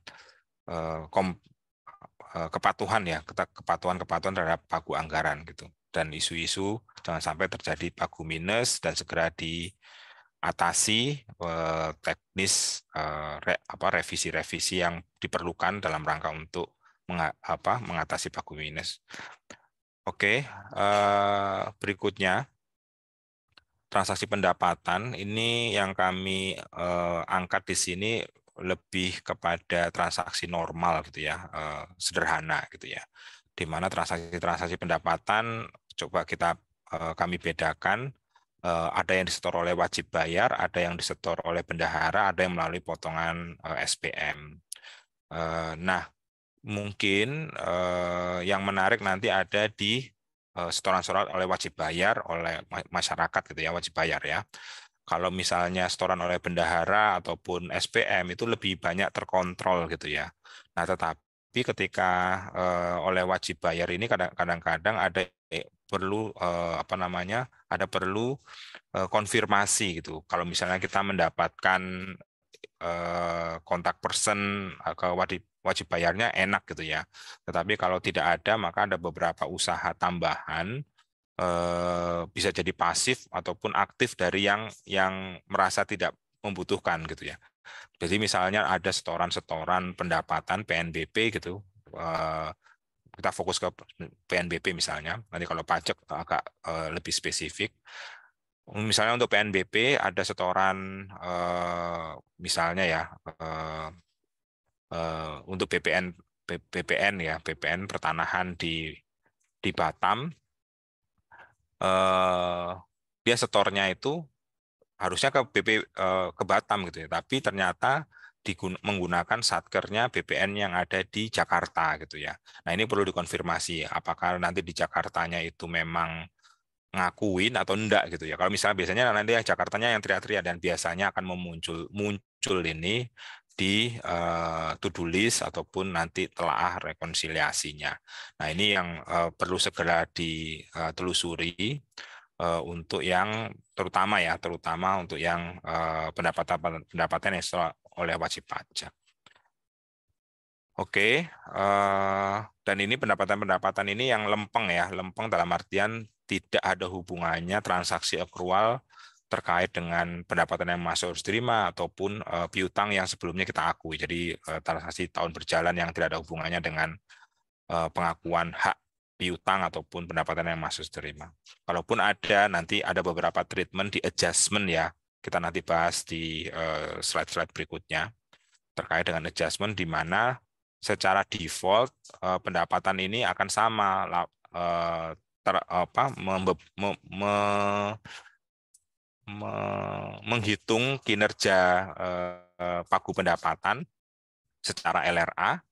Eh, kepatuhan ya kepatuhan kepatuhan terhadap pagu anggaran gitu dan isu-isu jangan sampai terjadi pagu minus dan segera diatasi eh, teknis eh, apa revisi-revisi yang diperlukan dalam rangka untuk mengapa mengatasi pagu minus. Oke, berikutnya transaksi pendapatan ini yang kami angkat di sini lebih kepada transaksi normal gitu ya, eh, sederhana gitu ya. Di mana transaksi-transaksi pendapatan coba kita eh, kami bedakan eh, ada yang disetor oleh wajib bayar, ada yang disetor oleh bendahara, ada yang melalui potongan SPM. nah, mungkin yang menarik nanti ada di setoran-setoran oleh wajib bayar oleh masyarakat gitu ya wajib bayar ya kalau misalnya setoran oleh bendahara ataupun SPM itu lebih banyak terkontrol gitu ya. Nah, tetapi ketika eh, oleh wajib bayar ini kadang-kadang ada eh, perlu eh, apa namanya? ada perlu eh, konfirmasi gitu. Kalau misalnya kita mendapatkan eh, kontak person eh, ke wajib wajib bayarnya enak gitu ya. Tetapi kalau tidak ada maka ada beberapa usaha tambahan Eh, bisa jadi pasif ataupun aktif dari yang yang merasa tidak membutuhkan gitu ya. Jadi misalnya ada setoran-setoran pendapatan PNBP gitu, eh, kita fokus ke PNBP misalnya. Nanti kalau pajak agak eh, lebih spesifik. Misalnya untuk PNBP ada setoran misalnya ya untuk BPN BPN ya BPN pertanahan di di Batam Eh, dia setornya itu harusnya ke BP eh, ke Batam gitu ya, tapi ternyata digun, menggunakan satkernya BPN yang ada di Jakarta gitu ya. Nah ini perlu dikonfirmasi apakah nanti di Jakartanya itu memang ngakuin atau enggak gitu ya. Kalau misalnya biasanya nanti ya Jakartanya yang teriak-teriak dan biasanya akan memuncul muncul ini di uh, to-do list ataupun nanti telah rekonsiliasinya. Nah ini yang uh, perlu segera ditelusuri eh, uh, untuk yang terutama ya terutama untuk yang uh, pendapatan pendapatan yang oleh wajib pajak. Oke, okay. uh, dan ini pendapatan-pendapatan ini yang lempeng ya, lempeng dalam artian tidak ada hubungannya transaksi akrual terkait dengan pendapatan yang masuk harus terima ataupun uh, piutang yang sebelumnya kita akui. Jadi uh, transaksi tahun berjalan yang tidak ada hubungannya dengan uh, pengakuan hak piutang ataupun pendapatan yang masuk terima. Kalaupun ada nanti ada beberapa treatment di adjustment ya. Kita nanti bahas di slide-slide uh, berikutnya terkait dengan adjustment di mana secara default uh, pendapatan ini akan sama uh, ter, apa membe, me, me, menghitung kinerja eh, pagu pendapatan secara LRA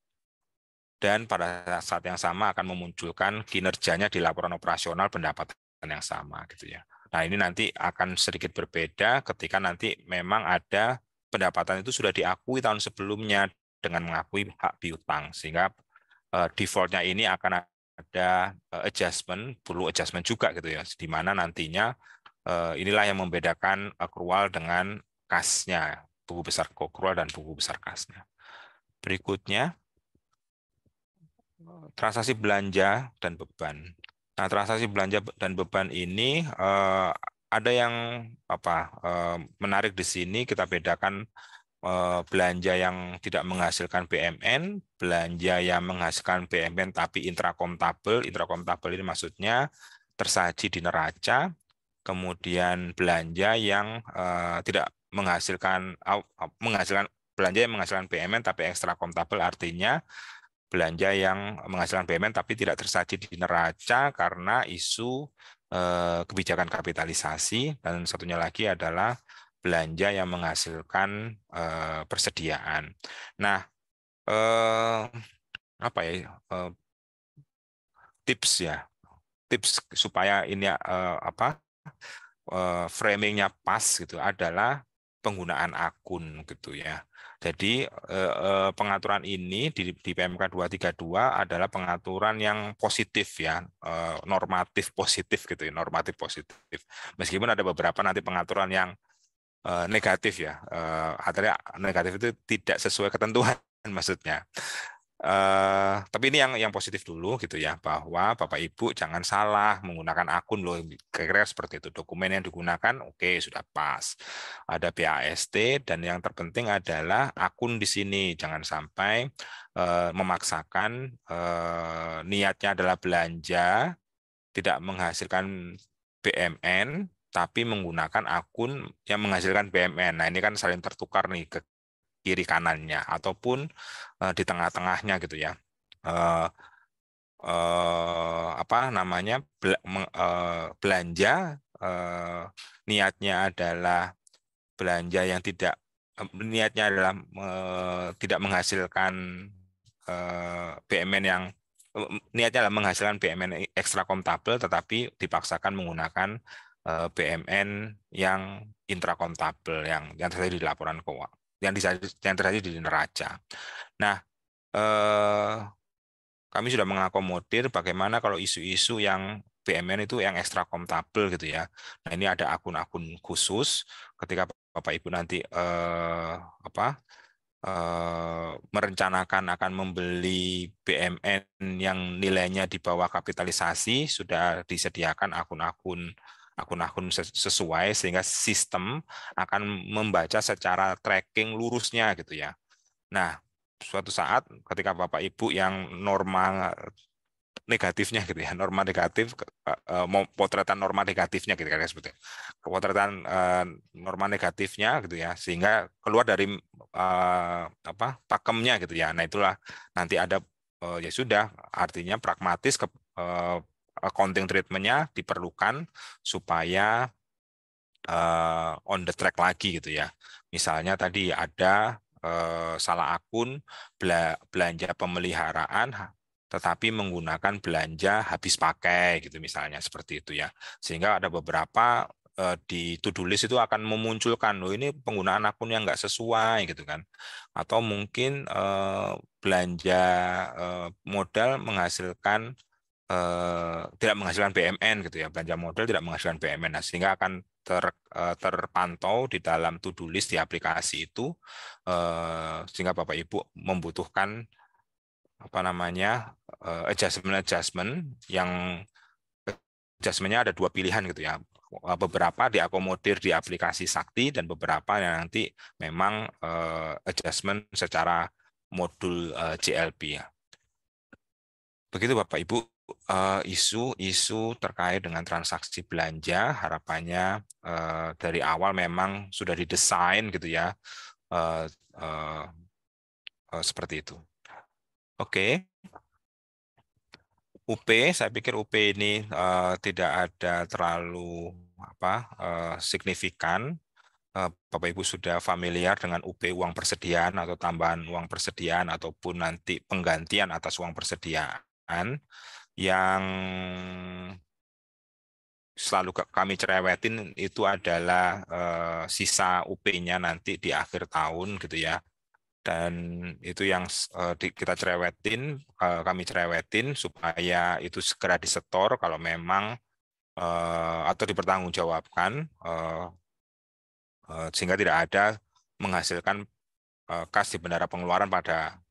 dan pada saat yang sama akan memunculkan kinerjanya di laporan operasional pendapatan yang sama gitu ya. Nah, ini nanti akan sedikit berbeda ketika nanti memang ada pendapatan itu sudah diakui tahun sebelumnya dengan mengakui hak piutang sehingga eh, defaultnya ini akan ada eh, adjustment, perlu adjustment juga gitu ya, di mana nantinya Eh, inilah yang membedakan eh, krual dengan kasnya, buku besar krual dan buku besar kasnya. Berikutnya, transaksi belanja dan beban. Nah, transaksi belanja dan beban ini eh, ada yang apa menarik di sini kita bedakan belanja yang tidak menghasilkan bmn, belanja yang menghasilkan bmn, tapi intrakomptabel. Intrakomptabel ini maksudnya tersaji di neraca kemudian belanja yang uh, tidak menghasilkan uh, menghasilkan belanja yang menghasilkan PMN tapi ekstra komtabel artinya belanja yang menghasilkan PMN tapi tidak tersaji di neraca karena isu uh, kebijakan kapitalisasi dan satunya lagi adalah belanja yang menghasilkan uh, persediaan. Nah, uh, apa ya uh, tips ya tips supaya ini uh, apa Eh, framingnya pas gitu adalah penggunaan akun gitu ya. Jadi eh, eh, pengaturan ini di, di PMK 232 adalah pengaturan yang positif ya, normatif positif gitu ya, normatif positif. Meskipun ada beberapa nanti pengaturan yang negatif ya, artinya negatif itu tidak sesuai ketentuan maksudnya. Uh, tapi ini yang yang positif dulu gitu ya bahwa bapak ibu jangan salah menggunakan akun loh kira-kira seperti itu dokumen yang digunakan oke okay, sudah pas ada PAST dan yang terpenting adalah akun di sini jangan sampai uh, memaksakan uh, niatnya adalah belanja tidak menghasilkan BMN tapi menggunakan akun yang menghasilkan BMN. Nah, ini kan saling tertukar nih ke kiri kanannya ataupun uh, di tengah-tengahnya gitu ya. Uh, uh, apa namanya bel, uh, belanja uh, niatnya adalah belanja yang tidak uh, niatnya adalah uh, tidak menghasilkan uh, BMN yang niatnya adalah menghasilkan BMN ekstra komtabel tetapi dipaksakan menggunakan BMN yang intrakontabel yang yang terjadi di laporan keuangan yang, terjadi di neraca. Nah, eh, kami sudah mengakomodir bagaimana kalau isu-isu yang BMN itu yang ekstra komtabel gitu ya. Nah ini ada akun-akun khusus ketika Bapak Ibu nanti eh, apa eh, merencanakan akan membeli BMN yang nilainya di bawah kapitalisasi sudah disediakan akun-akun akun-akun sesuai sehingga sistem akan membaca secara tracking lurusnya gitu ya. Nah, suatu saat ketika Bapak Ibu yang normal negatifnya gitu ya normal negatif eh, eh, potretan normal negatifnya gitu kan seperti potretan eh, normal negatifnya gitu ya sehingga keluar dari apa pakemnya gitu ya nah itulah nanti ada ya sudah artinya pragmatis ke accounting treatmentnya diperlukan supaya uh, on the track lagi gitu ya. Misalnya tadi ada uh, salah akun belanja pemeliharaan tetapi menggunakan belanja habis pakai gitu misalnya seperti itu ya. Sehingga ada beberapa eh, di to-do list itu akan memunculkan loh ini penggunaan akun yang nggak sesuai gitu kan atau mungkin uh, belanja uh, modal menghasilkan Eh, tidak menghasilkan BMN gitu ya belanja modal tidak menghasilkan BMN nah, sehingga akan ter, uh, terpantau di dalam to-do list di aplikasi itu uh, sehingga Bapak Ibu membutuhkan apa namanya uh, adjustment adjustment yang adjustmentnya ada dua pilihan gitu ya beberapa diakomodir di aplikasi Sakti dan beberapa yang nanti memang uh, adjustment secara modul uh, JLP ya. Begitu Bapak Ibu isu-isu eh, terkait dengan transaksi belanja harapannya eh, dari awal memang sudah didesain gitu ya eh, seperti itu. Oke, UP saya pikir UP ini tidak ada terlalu apa signifikan. Bapak Ibu sudah familiar dengan UP uang persediaan atau tambahan uang persediaan ataupun nanti penggantian atas uang persediaan yang selalu kami cerewetin itu adalah eh, sisa UP-nya nanti di akhir tahun gitu ya. Dan itu yang eh, kita cerewetin, eh, kami cerewetin supaya itu segera disetor kalau memang eh, atau dipertanggungjawabkan eh, eh, sehingga tidak ada menghasilkan eh, kas di bendara pengeluaran pada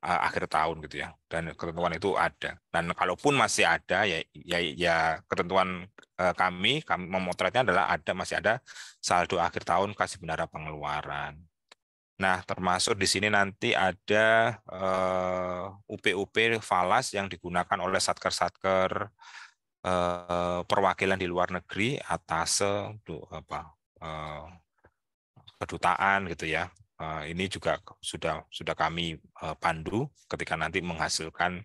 akhir tahun gitu ya dan ketentuan itu ada dan kalaupun masih ada ya ya, ya ketentuan uh, kami kami memotretnya adalah ada masih ada saldo akhir tahun kasih bendara pengeluaran nah termasuk di sini nanti ada eh, UP falas yang digunakan oleh satker satker uh, perwakilan di luar negeri atase apa eh, kedutaan gitu ya Eh, ini juga sudah sudah kami eh, pandu ketika nanti menghasilkan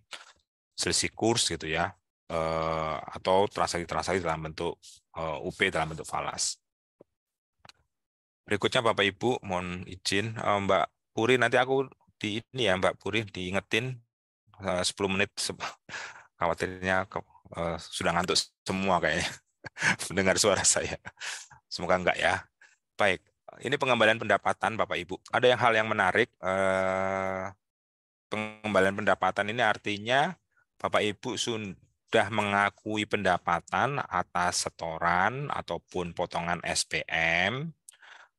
selisih kurs gitu ya eh, atau transaksi-transaksi dalam bentuk UP dalam bentuk falas. Berikutnya Bapak Ibu mohon izin Mbak Puri nanti aku di ini ya Mbak Puri diingetin 10 menit khawatirnya sudah ngantuk semua kayaknya mendengar suara saya. Semoga enggak ya. Baik, ini pengembalian pendapatan Bapak Ibu. Ada yang hal yang menarik eh, pengembalian pendapatan ini artinya Bapak Ibu sudah mengakui pendapatan atas setoran ataupun potongan SPM.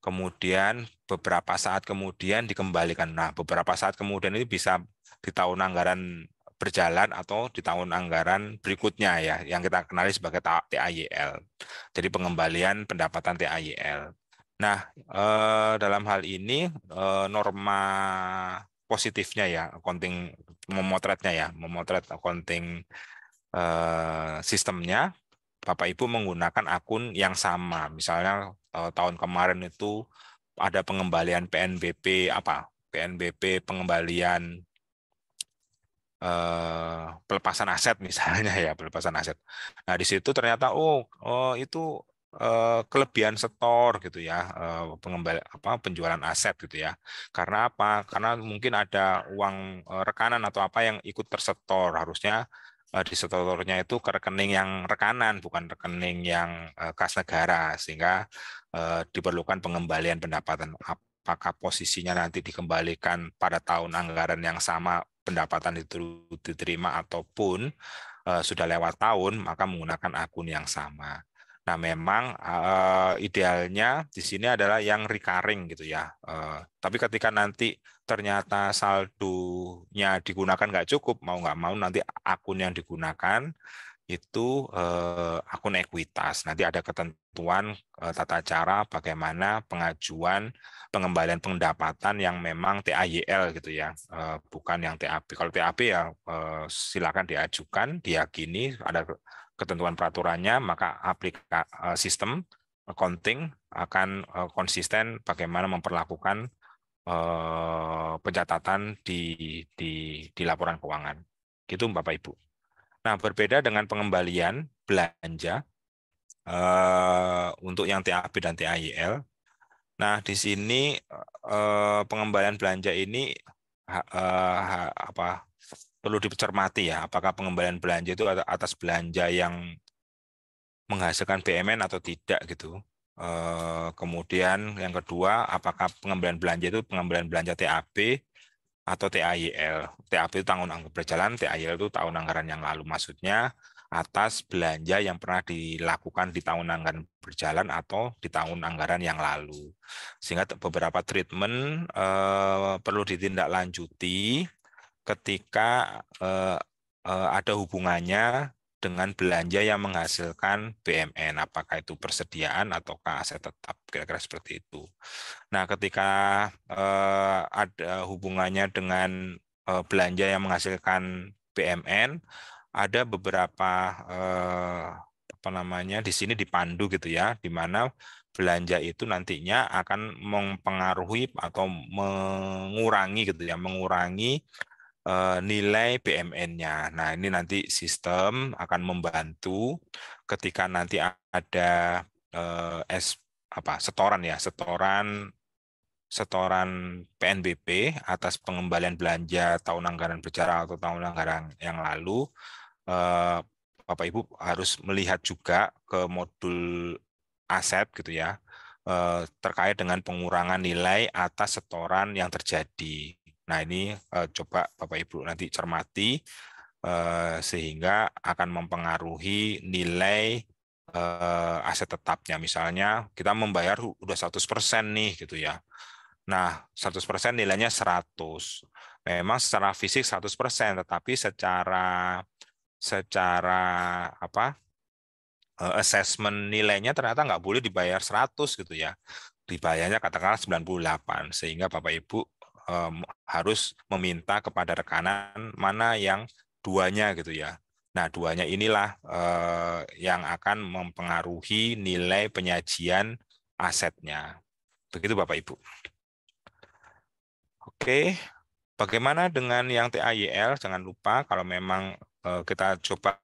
Kemudian beberapa saat kemudian dikembalikan. Nah, beberapa saat kemudian ini bisa di tahun anggaran berjalan atau di tahun anggaran berikutnya ya yang kita kenali sebagai TAYL. Jadi pengembalian pendapatan TAYL. Nah, eh, dalam hal ini eh, norma positifnya ya accounting memotretnya ya, memotret accounting eh, sistemnya Bapak Ibu menggunakan akun yang sama. Misalnya eh, tahun kemarin itu ada pengembalian PNBP apa? PNBP pengembalian eh, pelepasan aset misalnya ya, pelepasan aset. Nah, di situ ternyata oh, oh itu Eh, kelebihan setor gitu ya eh, pengembal apa penjualan aset gitu ya karena apa karena mungkin ada uang eh, rekanan atau apa yang ikut tersetor harusnya di disetornya itu ke rekening yang rekanan bukan rekening yang kas negara sehingga diperlukan pengembalian pendapatan apakah posisinya nanti dikembalikan pada tahun anggaran yang sama pendapatan itu diterima ataupun sudah lewat tahun maka menggunakan akun yang sama Nah, memang uh, idealnya di sini adalah yang recurring gitu ya. Uh, tapi ketika nanti ternyata saldonya digunakan nggak cukup, mau nggak mau nanti akun yang digunakan itu uh, akun ekuitas. Nanti ada ketentuan uh, tata cara bagaimana pengajuan pengembalian pendapatan yang memang TAYL gitu ya, bukan yang TAP. Kalau TAP ya silakan diajukan, diyakini ada ketentuan peraturannya, maka aplika, eh, sistem accounting akan eh, konsisten bagaimana memperlakukan eh, pencatatan di, di, di laporan keuangan. Gitu Bapak Ibu. Nah, berbeda dengan pengembalian belanja untuk yang TAB dan TAIL. Nah, di sini pengembalian belanja ini apa perlu dipercermati ya, apakah pengembalian belanja itu atas belanja yang menghasilkan BMN atau tidak gitu. Eh, kemudian yang kedua, apakah pengembalian belanja itu pengembalian belanja TAB atau TAIL. TAB itu tahun anggaran berjalan, TAIL itu tahun anggaran yang lalu. Maksudnya atas belanja yang pernah dilakukan di tahun anggaran berjalan atau di tahun anggaran yang lalu. Sehingga beberapa treatment eh, perlu ditindaklanjuti ketika eh, eh, ada hubungannya dengan belanja yang menghasilkan BMN, apakah itu persediaan ataukah aset tetap, kira-kira seperti itu. Nah, ketika eh, ada hubungannya dengan eh, belanja yang menghasilkan BMN, ada beberapa eh, apa namanya di sini dipandu gitu ya, di mana belanja itu nantinya akan mempengaruhi atau mengurangi gitu ya, mengurangi Eh, nilai BMN-nya. Nah, ini nanti sistem akan membantu ketika nanti ada eh, S apa setoran ya, setoran setoran PNBP atas pengembalian belanja tahun anggaran berjalan atau tahun anggaran yang lalu eh, Bapak Ibu harus melihat juga ke modul aset gitu ya eh, terkait dengan pengurangan nilai atas setoran yang terjadi Nah ini eh, coba Bapak Ibu nanti cermati eh, sehingga akan mempengaruhi nilai eh, aset tetapnya. Misalnya kita membayar udah 100% nih gitu ya. Nah, 100% nilainya 100. Memang secara fisik 100%, tetapi secara secara apa? Eh, assessment nilainya ternyata nggak boleh dibayar 100 gitu ya. Dibayarnya katakanlah 98 sehingga Bapak Ibu um, harus meminta kepada rekanan mana yang duanya gitu ya. Nah, duanya inilah uh, yang akan mempengaruhi nilai penyajian asetnya. Begitu Bapak Ibu. Oke, bagaimana dengan yang TAYL? Jangan lupa kalau memang eh, kita coba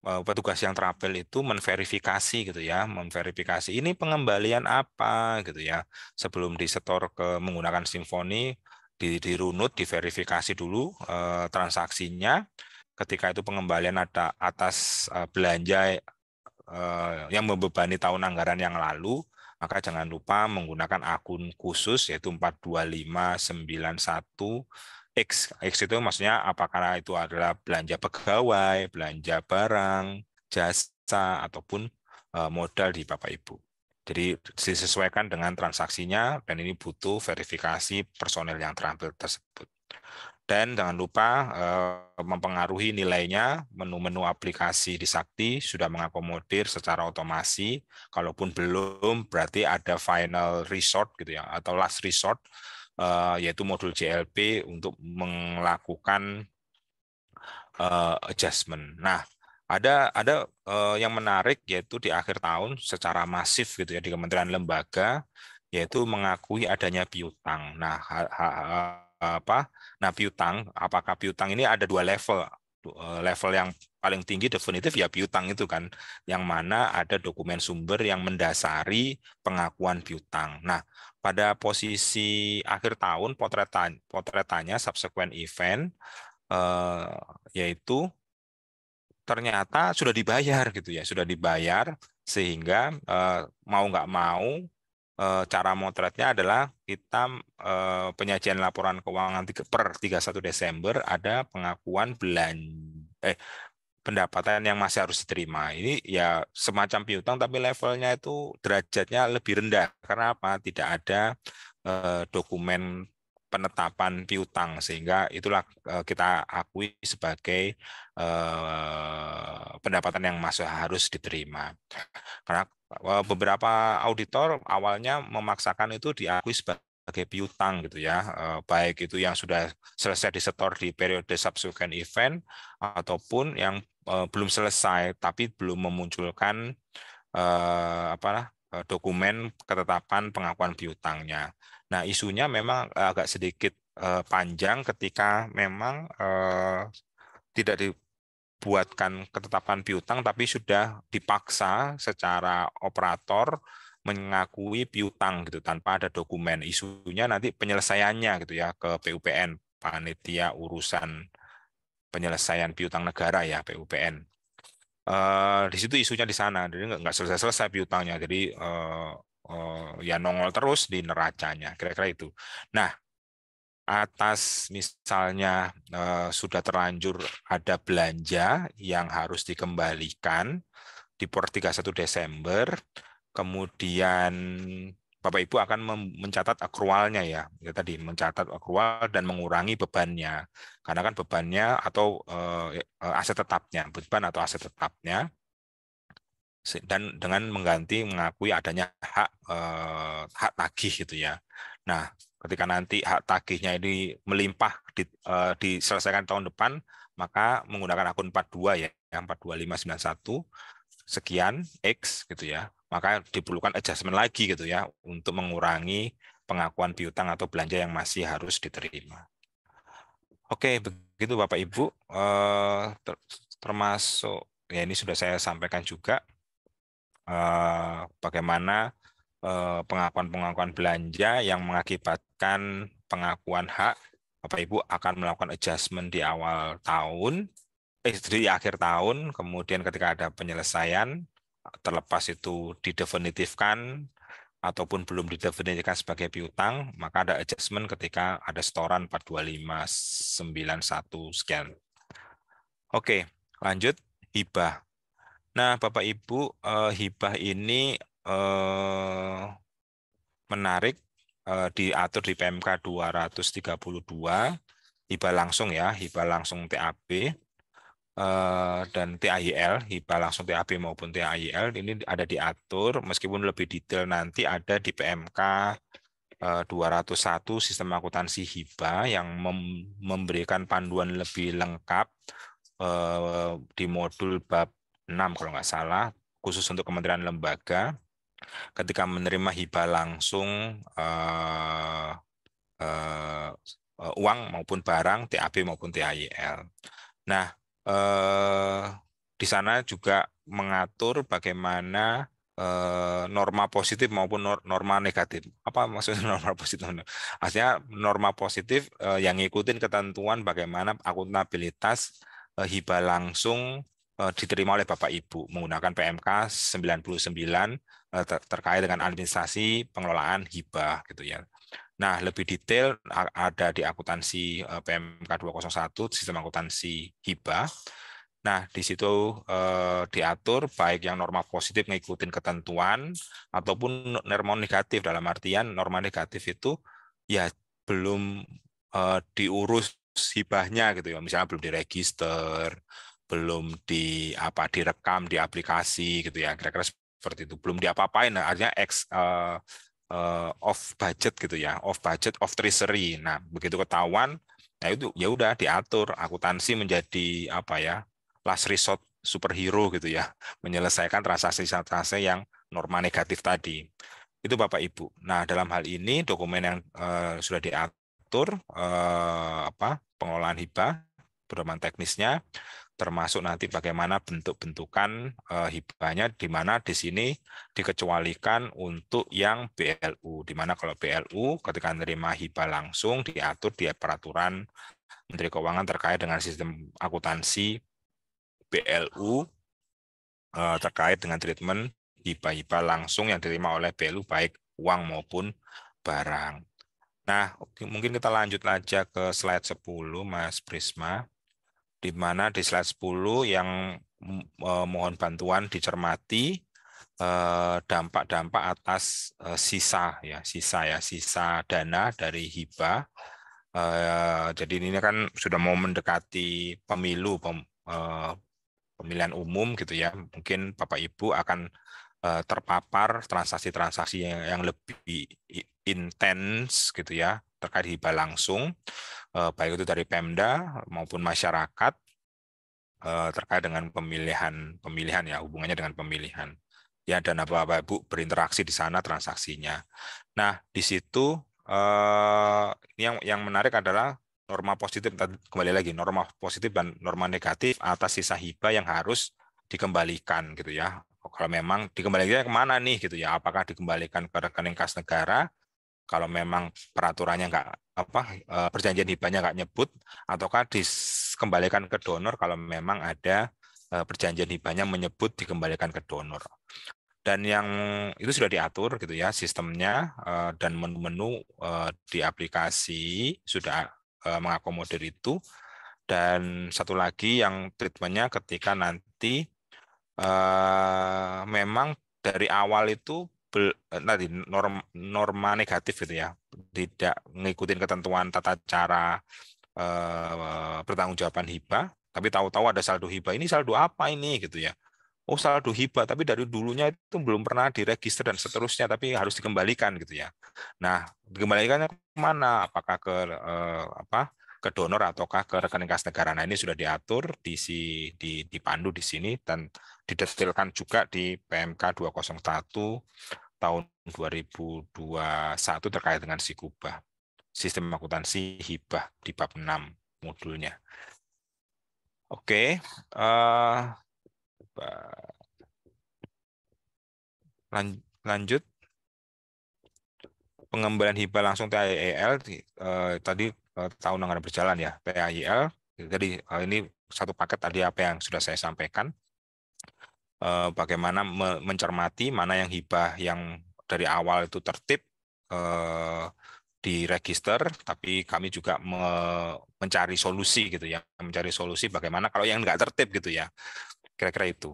Eh, petugas yang terampil itu menverifikasi gitu ya, memverifikasi ini pengembalian apa gitu ya. Sebelum disetor ke menggunakan Simfoni dirunut, diverifikasi dulu eh, transaksinya. Ketika itu pengembalian ada atas eh, belanja yang membebani tahun anggaran yang lalu, maka jangan lupa menggunakan akun khusus yaitu 42591 X X itu maksudnya apakah itu adalah belanja pegawai, belanja barang, jasa ataupun eh, modal di Bapak Ibu. Jadi disesuaikan dengan transaksinya dan ini butuh verifikasi personel yang terampil tersebut. Dan jangan lupa eh, mempengaruhi nilainya, menu-menu aplikasi di Sakti sudah mengakomodir secara otomasi. Kalaupun belum, berarti ada final resort gitu ya, atau last resort Eh, yaitu modul CLP untuk melakukan eh, adjustment. Nah, ada ada eh, yang menarik yaitu di akhir tahun secara masif gitu ya di kementerian lembaga yaitu mengakui adanya piutang. Nah, ha, ha, apa? Nah, piutang, apakah piutang ini ada dua level? Level yang paling tinggi definitif ya piutang itu kan, yang mana ada dokumen sumber yang mendasari pengakuan piutang. Nah, pada posisi akhir tahun potretan potretannya subsequent event eh, yaitu ternyata sudah dibayar gitu ya sudah dibayar sehingga eh, mau nggak mau eh, cara motretnya adalah kita eh, penyajian laporan keuangan per 31 Desember ada pengakuan belanja eh pendapatan yang masih harus diterima. Ini ya semacam piutang tapi levelnya itu derajatnya lebih rendah karena apa? Tidak ada eh, dokumen penetapan piutang sehingga itulah eh, kita akui sebagai eh, pendapatan yang masih harus diterima. Karena eh, beberapa auditor awalnya memaksakan itu diakui sebagai sebagai piutang gitu ya, eh, baik itu yang sudah selesai disetor di periode subsequent event ataupun yang Eh, belum selesai tapi belum memunculkan eh, apa eh, dokumen ketetapan pengakuan piutangnya. Nah, isunya memang agak sedikit eh, panjang ketika memang eh, tidak dibuatkan ketetapan piutang tapi sudah dipaksa secara operator mengakui piutang gitu tanpa ada dokumen. Isunya nanti penyelesaiannya gitu ya ke PUPN, panitia urusan penyelesaian piutang negara ya PUPN. Uh, eh, di situ isunya di sana, jadi nggak selesai-selesai piutangnya, jadi uh, uh, ya nongol terus di neracanya, kira-kira itu. Nah, atas misalnya eh, sudah terlanjur ada belanja yang harus dikembalikan di per 31 Desember, kemudian Bapak Ibu akan mencatat akrualnya ya. ya tadi mencatat akrual dan mengurangi bebannya. Karena kan bebannya atau uh, aset tetapnya, beban atau aset tetapnya dan dengan mengganti mengakui adanya hak uh, hak tagih gitu ya. Nah, ketika nanti hak tagihnya ini melimpah di, uh, diselesaikan tahun depan, maka menggunakan akun 42 ya, yang 42591 sekian X gitu ya maka diperlukan adjustment lagi gitu ya untuk mengurangi pengakuan piutang atau belanja yang masih harus diterima. Oke, begitu Bapak Ibu. Eh, termasuk ya ini sudah saya sampaikan juga eh, bagaimana eh, pengakuan-pengakuan belanja yang mengakibatkan pengakuan hak Bapak Ibu akan melakukan adjustment di awal tahun, eh, di akhir tahun, kemudian ketika ada penyelesaian, terlepas itu didefinitifkan ataupun belum didefinisikan sebagai piutang, maka ada adjustment ketika ada setoran 42591 sekian. Oke, lanjut hibah. Nah, Bapak Ibu, eh, hibah ini eh, menarik eh, diatur di PMK 232 hibah langsung ya, hibah langsung TAB Eh, dan TAIL, hibah langsung TAB maupun TAIL ini ada diatur meskipun lebih detail nanti ada di PMK 201 eh, sistem akuntansi hibah yang memberikan panduan lebih lengkap eh, di modul bab 6 kalau nggak salah khusus untuk kementerian lembaga ketika menerima hibah langsung uang maupun barang TAB maupun TAIL. Nah, Eh, di sana juga mengatur bagaimana eh, norma positif maupun norma negatif. Apa maksudnya norma positif? Artinya norma positif eh, yang ngikutin ketentuan bagaimana akuntabilitas hibah langsung diterima oleh Bapak Ibu menggunakan PMK 99 sembilan terkait dengan administrasi pengelolaan hibah gitu ya. Nah, lebih detail ada di akuntansi eh, PMK 201, sistem akuntansi hibah. Nah, di situ eh, diatur baik yang norma positif ngikutin ketentuan ataupun norma negatif dalam artian norma negatif itu ya belum eh, diurus hibahnya gitu ya. Misalnya belum diregister, belum di apa direkam di aplikasi gitu ya. Kira-kira seperti itu. Belum diapa-apain nah artinya ex eh, uh, off budget gitu ya, off budget, off treasury. Nah, begitu ketahuan, ya itu ya udah diatur akuntansi menjadi apa ya, last resort superhero gitu ya, menyelesaikan transaksi-transaksi yang norma negatif tadi. Itu Bapak Ibu. Nah, dalam hal ini dokumen yang uh, sudah diatur uh, apa? pengolahan hibah, pedoman teknisnya termasuk nanti bagaimana bentuk-bentukan eh, hibahnya di mana di sini dikecualikan untuk yang BLU di mana kalau BLU ketika menerima hibah langsung diatur di peraturan Menteri Keuangan terkait dengan sistem akuntansi BLU eh, terkait dengan treatment hibah-hibah langsung yang diterima oleh BLU baik uang maupun barang. Nah, mungkin kita lanjut aja ke slide 10 Mas Prisma di mana di slide 10 yang e, mohon bantuan dicermati e, dampak-dampak atas e, sisa ya sisa ya sisa dana dari hibah jadi ini kan sudah mau mendekati pemilu pemilihan umum gitu ya mungkin bapak ibu akan terpapar transaksi-transaksi yang lebih intens gitu ya terkait hibah langsung Eh, baik itu dari Pemda maupun masyarakat eh, terkait dengan pemilihan pemilihan ya hubungannya dengan pemilihan ya dan bapak ibu berinteraksi di sana transaksinya. Nah di situ eh, ini yang yang menarik adalah norma positif kembali lagi norma positif dan norma negatif atas sisa hibah yang harus dikembalikan gitu ya. Kalau memang dikembalikan kemana nih gitu ya? Apakah dikembalikan ke rekening kas negara kalau memang peraturannya nggak apa eh, perjanjian hibahnya nggak nyebut ataukah dikembalikan ke donor kalau memang ada eh, perjanjian hibahnya menyebut dikembalikan ke donor dan yang itu sudah diatur gitu ya sistemnya eh, dan menu-menu di aplikasi sudah mengakomodir itu dan satu lagi yang treatmentnya ketika nanti memang dari awal itu Eh, tadi norm, norma negatif gitu ya tidak mengikuti ketentuan tata cara eh, pertanggungjawaban hibah tapi tahu-tahu ada saldo hibah ini saldo apa ini gitu ya oh saldo hibah tapi dari dulunya itu belum pernah diregister dan seterusnya tapi harus dikembalikan gitu ya nah dikembalikannya kemana apakah ke eh, apa ke donor ataukah ke rekening kas negara. Nah ini sudah diatur, di si di, dipandu di sini dan didetailkan juga di PMK 201 tahun 2021 terkait dengan si kubah Sistem akuntansi hibah di bab 6 modulnya. Oke, okay. uh, eh, lanjut pengembalian hibah langsung TIEL uh, eh, tadi Eh, tahun negara berjalan ya PAIL. Jadi eh, ini satu paket tadi apa yang sudah saya sampaikan. Eh, bagaimana mencermati mana yang hibah yang dari awal itu tertib di register, tapi kami juga mencari solusi gitu ya, mencari solusi bagaimana kalau yang nggak tertib gitu ya, kira-kira itu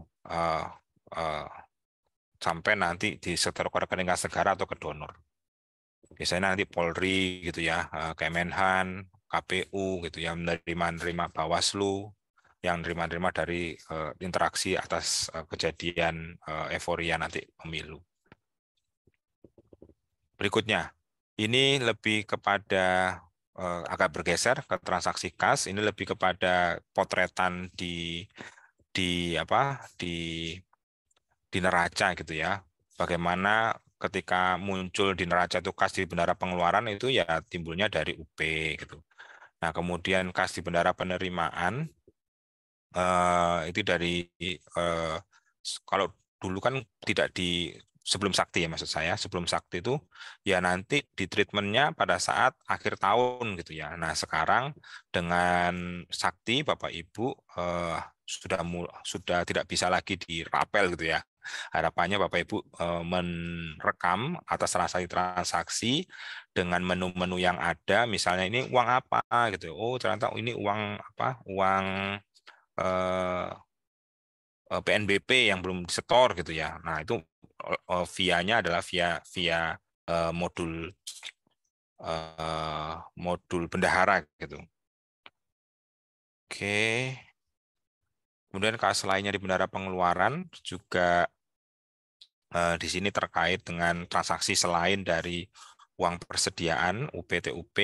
sampai nanti di sektor rekening negara atau ke donor biasanya nanti Polri gitu ya, eh, Kemenhan, KPU gitu ya, menerima-nerima Bawaslu, yang menerima nerima dari uh, interaksi atas uh, kejadian uh, euforia nanti pemilu. Berikutnya, ini lebih kepada uh, agak bergeser ke transaksi kas, ini lebih kepada potretan di di apa di di neraca gitu ya. Bagaimana ketika muncul di neraca itu kas di bendara pengeluaran itu ya timbulnya dari UP gitu. Nah, kemudian kas di bendara penerimaan eh, itu dari eh, kalau dulu kan tidak di sebelum sakti ya maksud saya sebelum sakti itu ya nanti di treatmentnya pada saat akhir tahun gitu ya nah sekarang dengan sakti bapak ibu eh, sudah sudah tidak bisa lagi dirapel gitu ya Harapannya Bapak Ibu eh, merekam atas transaksi-transaksi dengan menu-menu yang ada, misalnya ini uang apa gitu. Oh, ternyata ini uang apa? Uang eh, PNBP eh, yang belum setor gitu ya. Nah, itu eh, via-nya adalah via via eh, modul eh, modul bendahara gitu. Oke. Kemudian kas lainnya di bendahara pengeluaran juga Eh, di sini terkait dengan transaksi selain dari uang persediaan UPTUP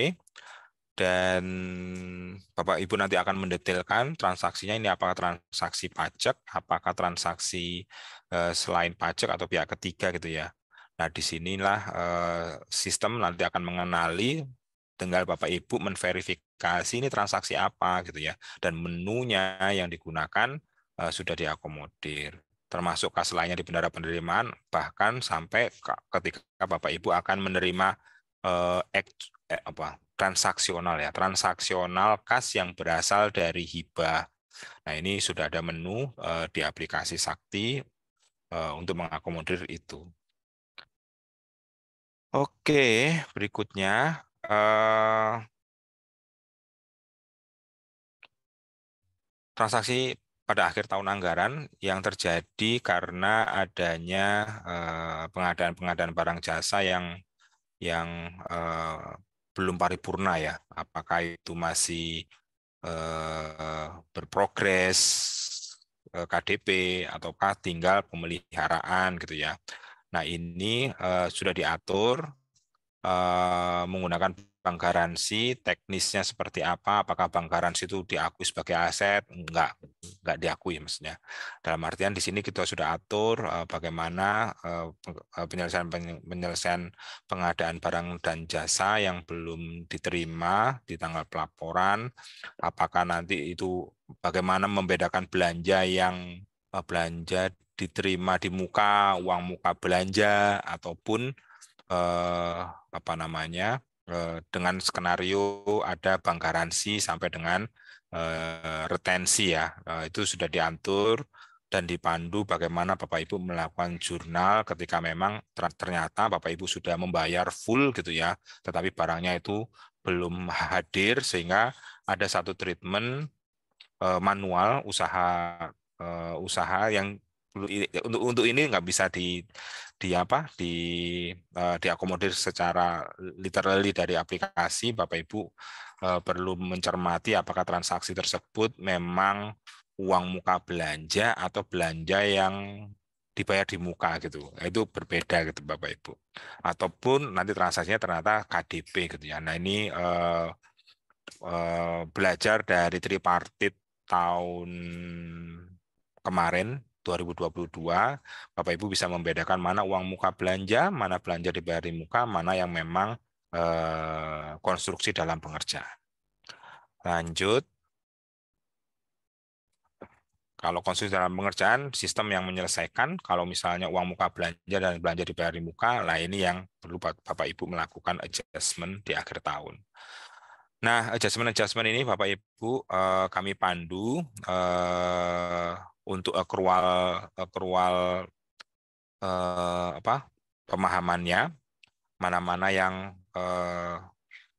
dan Bapak Ibu nanti akan mendetailkan transaksinya ini apakah transaksi pajak, apakah transaksi eh, selain pajak atau pihak ketiga gitu ya. Nah, di sinilah eh, sistem nanti akan mengenali tinggal Bapak Ibu menverifikasi ini transaksi apa gitu ya dan menunya yang digunakan sudah diakomodir termasuk kas lainnya di bendara penerimaan, bahkan sampai ketika Bapak Ibu akan menerima eh, ek, eh, apa, transaksional ya, transaksional kas yang berasal dari hibah. Nah ini sudah ada menu eh, di aplikasi Sakti eh, untuk mengakomodir itu. Oke, berikutnya. Eh, transaksi pada akhir tahun anggaran yang terjadi karena adanya eh, pengadaan-pengadaan barang jasa yang yang eh, belum paripurna ya. Apakah itu masih eh, berprogres KDP ataukah tinggal pemeliharaan gitu ya. Nah, ini sudah diatur menggunakan bank garansi teknisnya seperti apa apakah bank garansi itu diakui sebagai aset enggak enggak diakui maksudnya dalam artian di sini kita sudah atur eh, bagaimana eh, eh, penyelesaian penyelesaian pengadaan barang dan jasa yang belum diterima di tanggal pelaporan apakah nanti itu bagaimana membedakan belanja yang belanja diterima di muka uang muka belanja ataupun apa namanya Eh, dengan skenario ada bank garansi sampai dengan eh, retensi ya. Eh, itu sudah diatur dan dipandu bagaimana Bapak Ibu melakukan jurnal ketika memang ternyata Bapak Ibu sudah membayar full gitu ya, tetapi barangnya itu belum hadir sehingga ada satu treatment manual usaha usaha yang untuk untuk ini nggak bisa di di apa di uh, diakomodir secara literally dari aplikasi Bapak Ibu uh, perlu mencermati apakah transaksi tersebut memang uang muka belanja atau belanja yang dibayar di muka gitu. Itu berbeda gitu Bapak Ibu. Ataupun nanti transaksinya ternyata KDP gitu ya. Nah, ini uh, uh, belajar dari tripartit tahun kemarin 2022, Bapak Ibu bisa membedakan mana uang muka belanja, mana belanja dibayar di muka, mana yang memang eh, konstruksi dalam pengerjaan. Lanjut. Kalau konstruksi dalam pengerjaan, sistem yang menyelesaikan, kalau misalnya uang muka belanja dan belanja dibayar di muka, lah ini yang perlu Bapak Ibu melakukan adjustment di akhir tahun. Nah, adjustment-adjustment ini Bapak Ibu eh, kami pandu eh, untuk kerual-kerual eh, apa? pemahamannya mana-mana yang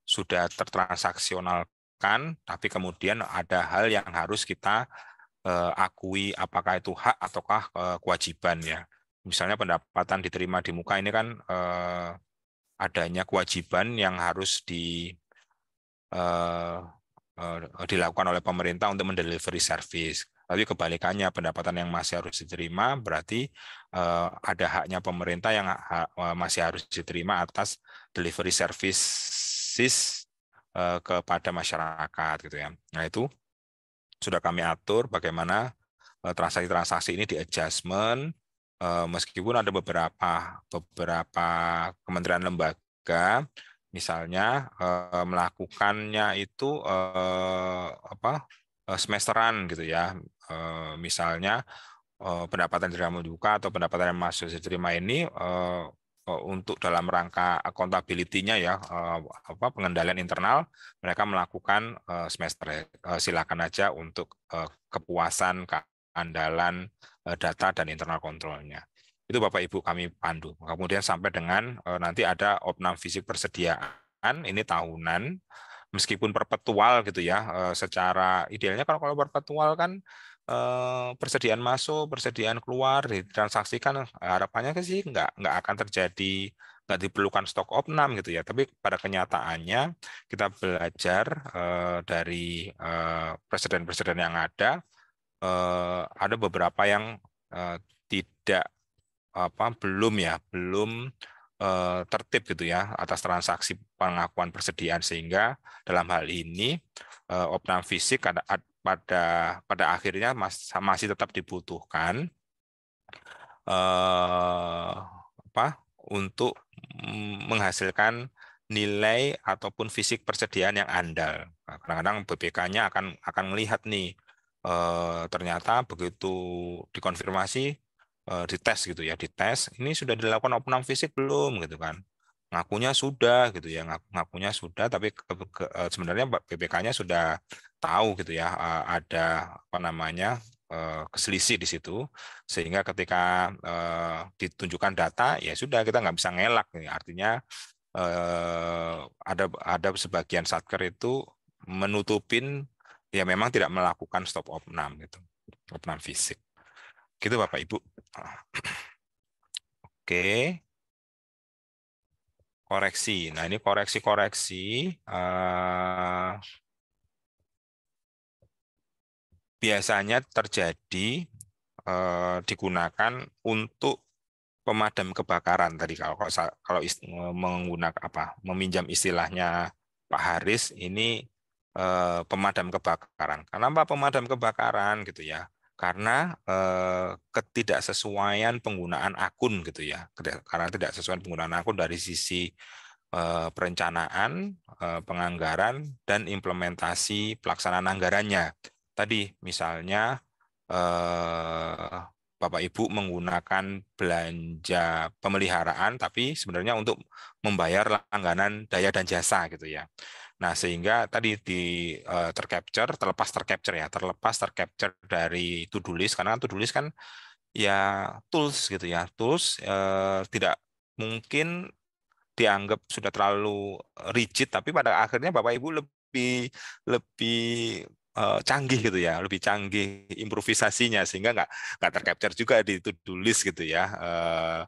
sudah tertransaksionalkan tapi kemudian ada hal yang harus kita akui apakah itu hak ataukah kewajiban ya. Misalnya pendapatan diterima di muka ini kan adanya kewajiban yang harus di uh, uh, dilakukan oleh pemerintah untuk mendelivery service. Tapi kebalikannya pendapatan yang masih harus diterima berarti uh, ada haknya pemerintah yang ha masih harus diterima atas delivery services uh, kepada masyarakat gitu ya. Nah itu sudah kami atur bagaimana transaksi-transaksi ini di adjustment meskipun ada beberapa beberapa kementerian lembaga misalnya eh, melakukannya itu eh, apa eh, semesteran gitu ya misalnya pendapatan pendapatan diterima juga atau pendapatan yang masuk diterima ini untuk dalam rangka accountability-nya ya apa pengendalian internal mereka melakukan semester silakan aja untuk kepuasan keandalan data dan internal kontrolnya. Itu Bapak Ibu kami pandu. Kemudian sampai dengan eh, nanti ada opnam fisik persediaan, ini tahunan, meskipun perpetual gitu ya, eh, secara idealnya kalau kalau perpetual kan eh, persediaan masuk, persediaan keluar, ditransaksikan harapannya sih nggak nggak akan terjadi nggak diperlukan stok opnam gitu ya. Tapi pada kenyataannya kita belajar dari presiden-presiden yang ada, ada beberapa yang tidak apa belum ya belum eh, tertib gitu ya atas transaksi pengakuan persediaan sehingga dalam hal ini eh, opnam fisik pada pada pada akhirnya masih, masih tetap dibutuhkan eh, apa untuk menghasilkan nilai ataupun fisik persediaan yang andal. Nah, kadang-kadang BPK-nya akan akan melihat nih eh, ternyata begitu dikonfirmasi Eh, dites gitu ya, dites ini sudah dilakukan opnam fisik belum gitu kan. Ngakunya sudah gitu ya, ngakunya sudah tapi ke, ke, eh, sebenarnya BPK-nya sudah tahu gitu ya ada apa namanya eh, keselisih di situ sehingga ketika ditunjukkan data ya sudah kita nggak bisa ngelak artinya ada ada sebagian satker itu menutupin ya memang tidak melakukan stop opnam gitu opnam fisik Gitu Bapak Ibu. Oke. Koreksi. Nah, ini koreksi-koreksi eh, biasanya terjadi eh, digunakan untuk pemadam kebakaran tadi kalau kalau menggunakan apa meminjam istilahnya Pak Haris ini eh, pemadam kebakaran. Kenapa pemadam kebakaran gitu ya? karena eh, ketidaksesuaian penggunaan akun gitu ya karena tidak sesuai penggunaan akun dari sisi eh, perencanaan eh, penganggaran dan implementasi pelaksanaan anggarannya tadi misalnya Bapak Ibu menggunakan belanja pemeliharaan tapi sebenarnya untuk membayar langganan daya dan jasa gitu ya. Nah, sehingga tadi di uh, tercapture, terlepas tercapture ya, terlepas tercapture dari to-do list karena kan to-do list kan ya tools gitu ya. Tools uh, tidak mungkin dianggap sudah terlalu rigid tapi pada akhirnya Bapak Ibu lebih lebih uh, canggih gitu ya, lebih canggih improvisasinya sehingga nggak nggak tercapture juga di to-do list gitu ya. Uh,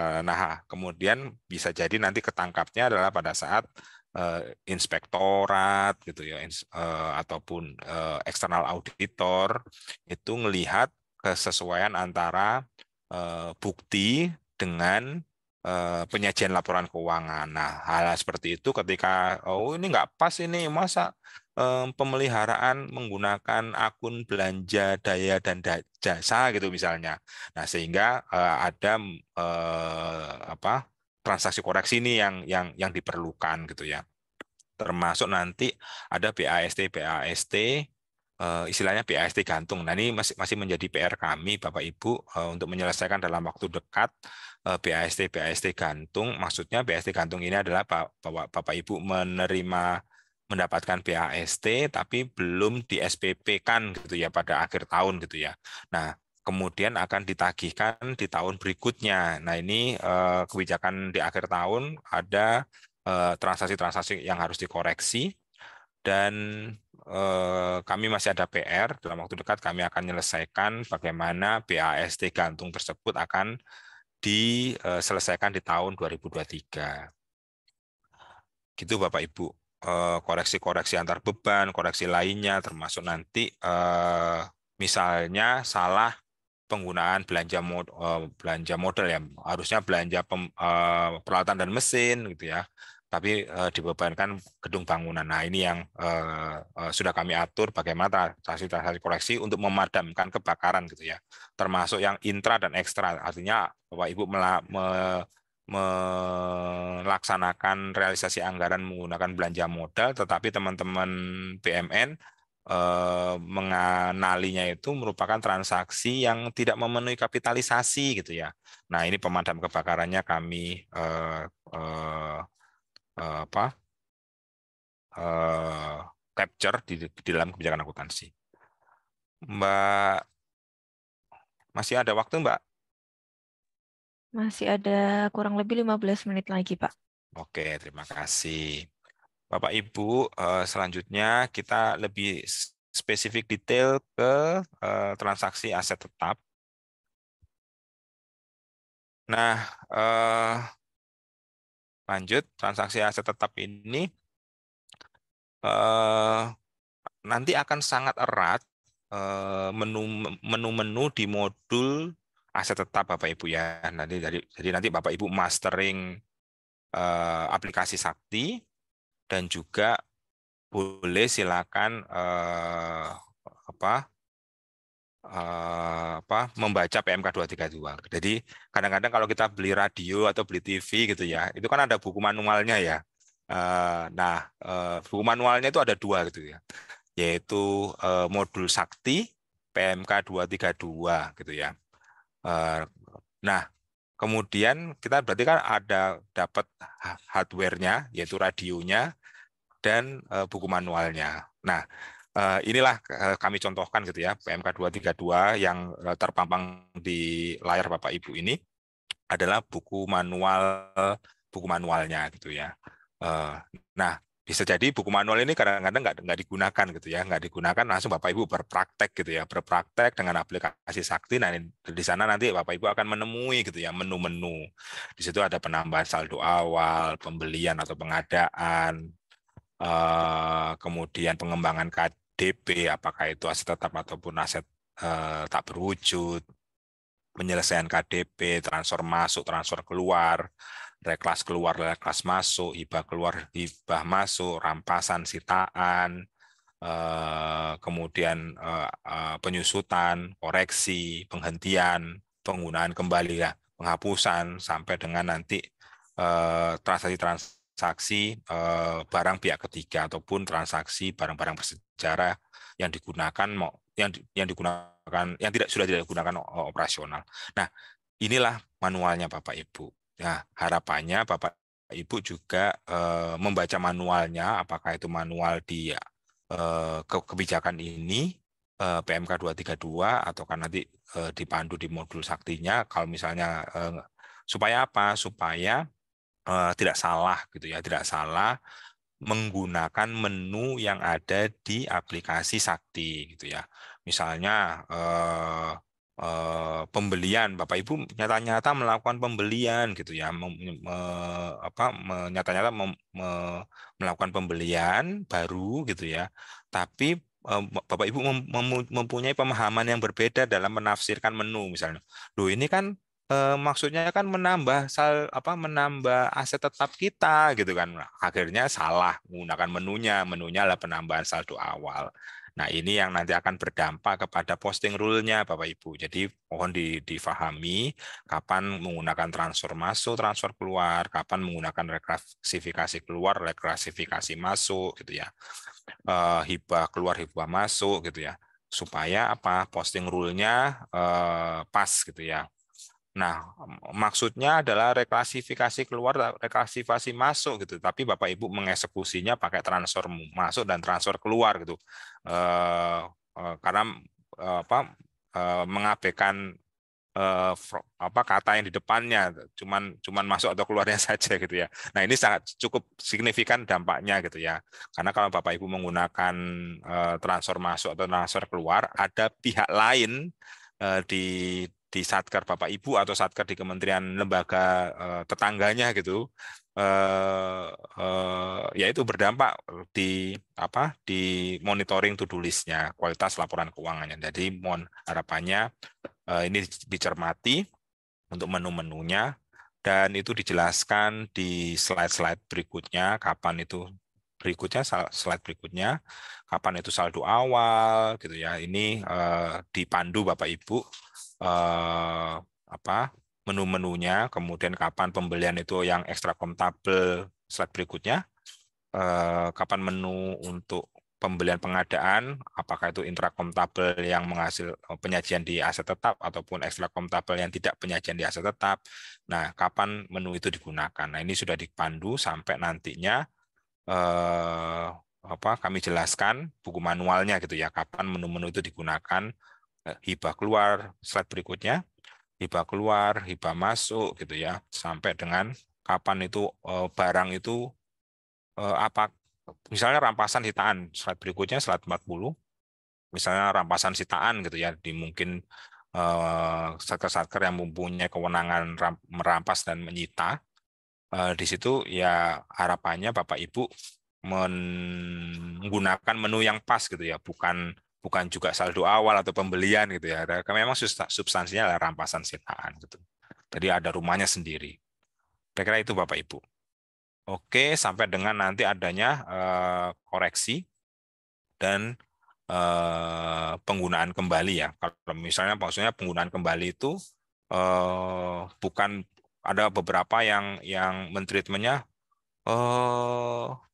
uh, nah, kemudian bisa jadi nanti ketangkapnya adalah pada saat eh, inspektorat gitu ya ins, eh, ataupun eh, eksternal auditor itu melihat kesesuaian antara eh, bukti dengan eh, penyajian laporan keuangan. Nah, hal, -hal seperti itu ketika oh ini nggak pas ini masa eh, pemeliharaan menggunakan akun belanja daya dan da jasa gitu misalnya. Nah, sehingga eh, ada eh, apa transaksi koreksi ini yang yang yang diperlukan gitu ya. Termasuk nanti ada BAST BAST eh, istilahnya BAST gantung. Nah, ini masih masih menjadi PR kami Bapak Ibu eh, untuk menyelesaikan dalam waktu dekat eh, BAST BAST gantung. Maksudnya BAST gantung ini adalah bahwa Bapak Ibu menerima mendapatkan BAST tapi belum di SPP kan gitu ya pada akhir tahun gitu ya. Nah, kemudian akan ditagihkan di tahun berikutnya. Nah, ini eh, kebijakan di akhir tahun ada eh, transaksi-transaksi yang harus dikoreksi dan eh, kami masih ada PR dalam waktu dekat kami akan menyelesaikan bagaimana BAST gantung tersebut akan diselesaikan di tahun 2023. Gitu Bapak Ibu. Koreksi-koreksi antar beban, koreksi lainnya termasuk nanti misalnya salah penggunaan belanja mod, uh, belanja modal ya harusnya belanja pem, uh, peralatan dan mesin gitu ya tapi uh, dibebankan gedung bangunan nah ini yang uh, uh, sudah kami atur bagaimana transaksi-transaksi koleksi untuk memadamkan kebakaran gitu ya termasuk yang intra dan ekstra artinya bapak ibu melak, me, melaksanakan realisasi anggaran menggunakan belanja modal tetapi teman-teman BMN Eh, mengenalinya itu merupakan transaksi yang tidak memenuhi kapitalisasi gitu ya. Nah ini pemadam kebakarannya kami eh, eh, eh, apa eh, capture di, di dalam kebijakan akuntansi. Mbak masih ada waktu Mbak? Masih ada kurang lebih 15 menit lagi Pak. Oke, terima kasih. Bapak Ibu, eh, selanjutnya kita lebih spesifik detail ke eh, transaksi aset tetap. Nah, eh, lanjut transaksi aset tetap ini nanti akan sangat erat menu-menu di modul aset tetap Bapak Ibu ya. Nanti dari jadi nanti Bapak Ibu mastering aplikasi Sakti dan juga boleh silakan eh, apa eh, apa membaca PMK 232. Jadi kadang-kadang kalau kita beli radio atau beli TV gitu ya, itu kan ada buku manualnya ya. Eh, nah, eh, buku manualnya itu ada dua gitu ya. Yaitu eh, modul sakti PMK 232 gitu ya. Eh, nah, kemudian kita berarti kan ada dapat hardware-nya yaitu radionya, dan uh, buku manualnya. Nah, uh, inilah eh, kami contohkan gitu ya PMK 232 yang uh, terpampang di layar Bapak Ibu ini adalah buku manual buku manualnya gitu ya. Uh, nah, bisa jadi buku manual ini kadang-kadang nggak -kadang digunakan gitu ya nggak digunakan langsung bapak ibu berpraktek gitu ya berpraktek dengan aplikasi sakti nah di sana nanti bapak ibu akan menemui gitu ya menu-menu di situ ada penambahan saldo awal pembelian atau pengadaan Eh, kemudian pengembangan KDP, apakah itu aset tetap ataupun aset eh, tak berwujud, penyelesaian KDP, transfer masuk, transfer keluar, reklas keluar, reklas masuk, hibah keluar, hibah masuk, rampasan, sitaan, eh, kemudian penyusutan, koreksi, penghentian, penggunaan kembali ya, penghapusan sampai dengan nanti transaksi-transaksi transaksi eh, barang pihak ketiga ataupun transaksi barang-barang bersejarah yang digunakan yang yang digunakan yang tidak sudah tidak digunakan eh, operasional. Nah, inilah manualnya Bapak Ibu. Nah, harapannya Bapak Ibu juga eh, membaca manualnya apakah itu manual di kebijakan ini PMK 232 atau kan nanti dipandu di modul saktinya kalau misalnya supaya apa? Supaya uh, tidak salah gitu ya, tidak salah menggunakan menu yang ada di aplikasi Sakti gitu ya. Misalnya uh, uh, pembelian Bapak Ibu nyata-nyata melakukan pembelian gitu ya, me, me, apa nyata-nyata me, me, melakukan pembelian baru gitu ya. Tapi Bapak Ibu mempunyai pemahaman yang berbeda dalam menafsirkan menu misalnya. Loh ini kan eh, maksudnya kan menambah sal apa menambah aset tetap kita gitu kan nah, akhirnya salah menggunakan menunya menunya adalah penambahan saldo awal nah ini yang nanti akan berdampak kepada posting rule-nya Bapak Ibu jadi mohon di, difahami kapan menggunakan transfer masuk transfer keluar kapan menggunakan reklasifikasi keluar reklasifikasi masuk gitu ya eh, hibah keluar hibah masuk gitu ya supaya apa posting rule-nya eh, pas gitu ya Nah, maksudnya adalah reklasifikasi keluar, reklasifikasi masuk gitu. Tapi Bapak Ibu mengeksekusinya pakai transfer masuk dan transfer keluar gitu. Eh, eh, karena eh, apa eh, mengabaikan eh, apa kata yang di depannya, cuman cuman masuk atau keluarnya saja gitu ya. Nah, ini sangat cukup signifikan dampaknya gitu ya. Karena kalau Bapak Ibu menggunakan eh, transfer masuk atau transfer keluar, ada pihak lain eh, di di satker bapak ibu atau satker di kementerian lembaga uh, tetangganya gitu eh, eh, ya itu berdampak di apa di monitoring to do listnya kualitas laporan keuangannya jadi mohon harapannya eh, ini dicermati untuk menu-menunya dan itu dijelaskan di slide-slide berikutnya kapan itu berikutnya slide berikutnya kapan itu saldo awal gitu ya ini eh, dipandu Bapak Ibu eh, apa menu-menunya, kemudian kapan pembelian itu yang ekstra komptabel slide berikutnya, eh, kapan menu untuk pembelian pengadaan, apakah itu intra komtabel yang menghasil eh, penyajian di aset tetap ataupun ekstra komtabel yang tidak penyajian di aset tetap. Nah, kapan menu itu digunakan? Nah, ini sudah dipandu sampai nantinya eh, apa kami jelaskan buku manualnya gitu ya, kapan menu-menu itu digunakan hibah keluar slide berikutnya hibah keluar hibah masuk gitu ya sampai dengan kapan itu eh, barang itu eh, apa misalnya rampasan sitaan slide berikutnya slide 40 misalnya rampasan sitaan gitu ya di mungkin eh, satker-satker yang mempunyai kewenangan merampas dan menyita di situ ya harapannya bapak ibu menggunakan menu yang pas gitu ya bukan bukan juga saldo awal atau pembelian gitu ya. Karena memang substansinya adalah rampasan sitaan gitu. Jadi ada rumahnya sendiri. Saya kira itu Bapak Ibu. Oke, sampai dengan nanti adanya uh, koreksi dan uh, penggunaan kembali ya. Kalau misalnya maksudnya penggunaan kembali itu uh, bukan ada beberapa yang yang mentreatmentnya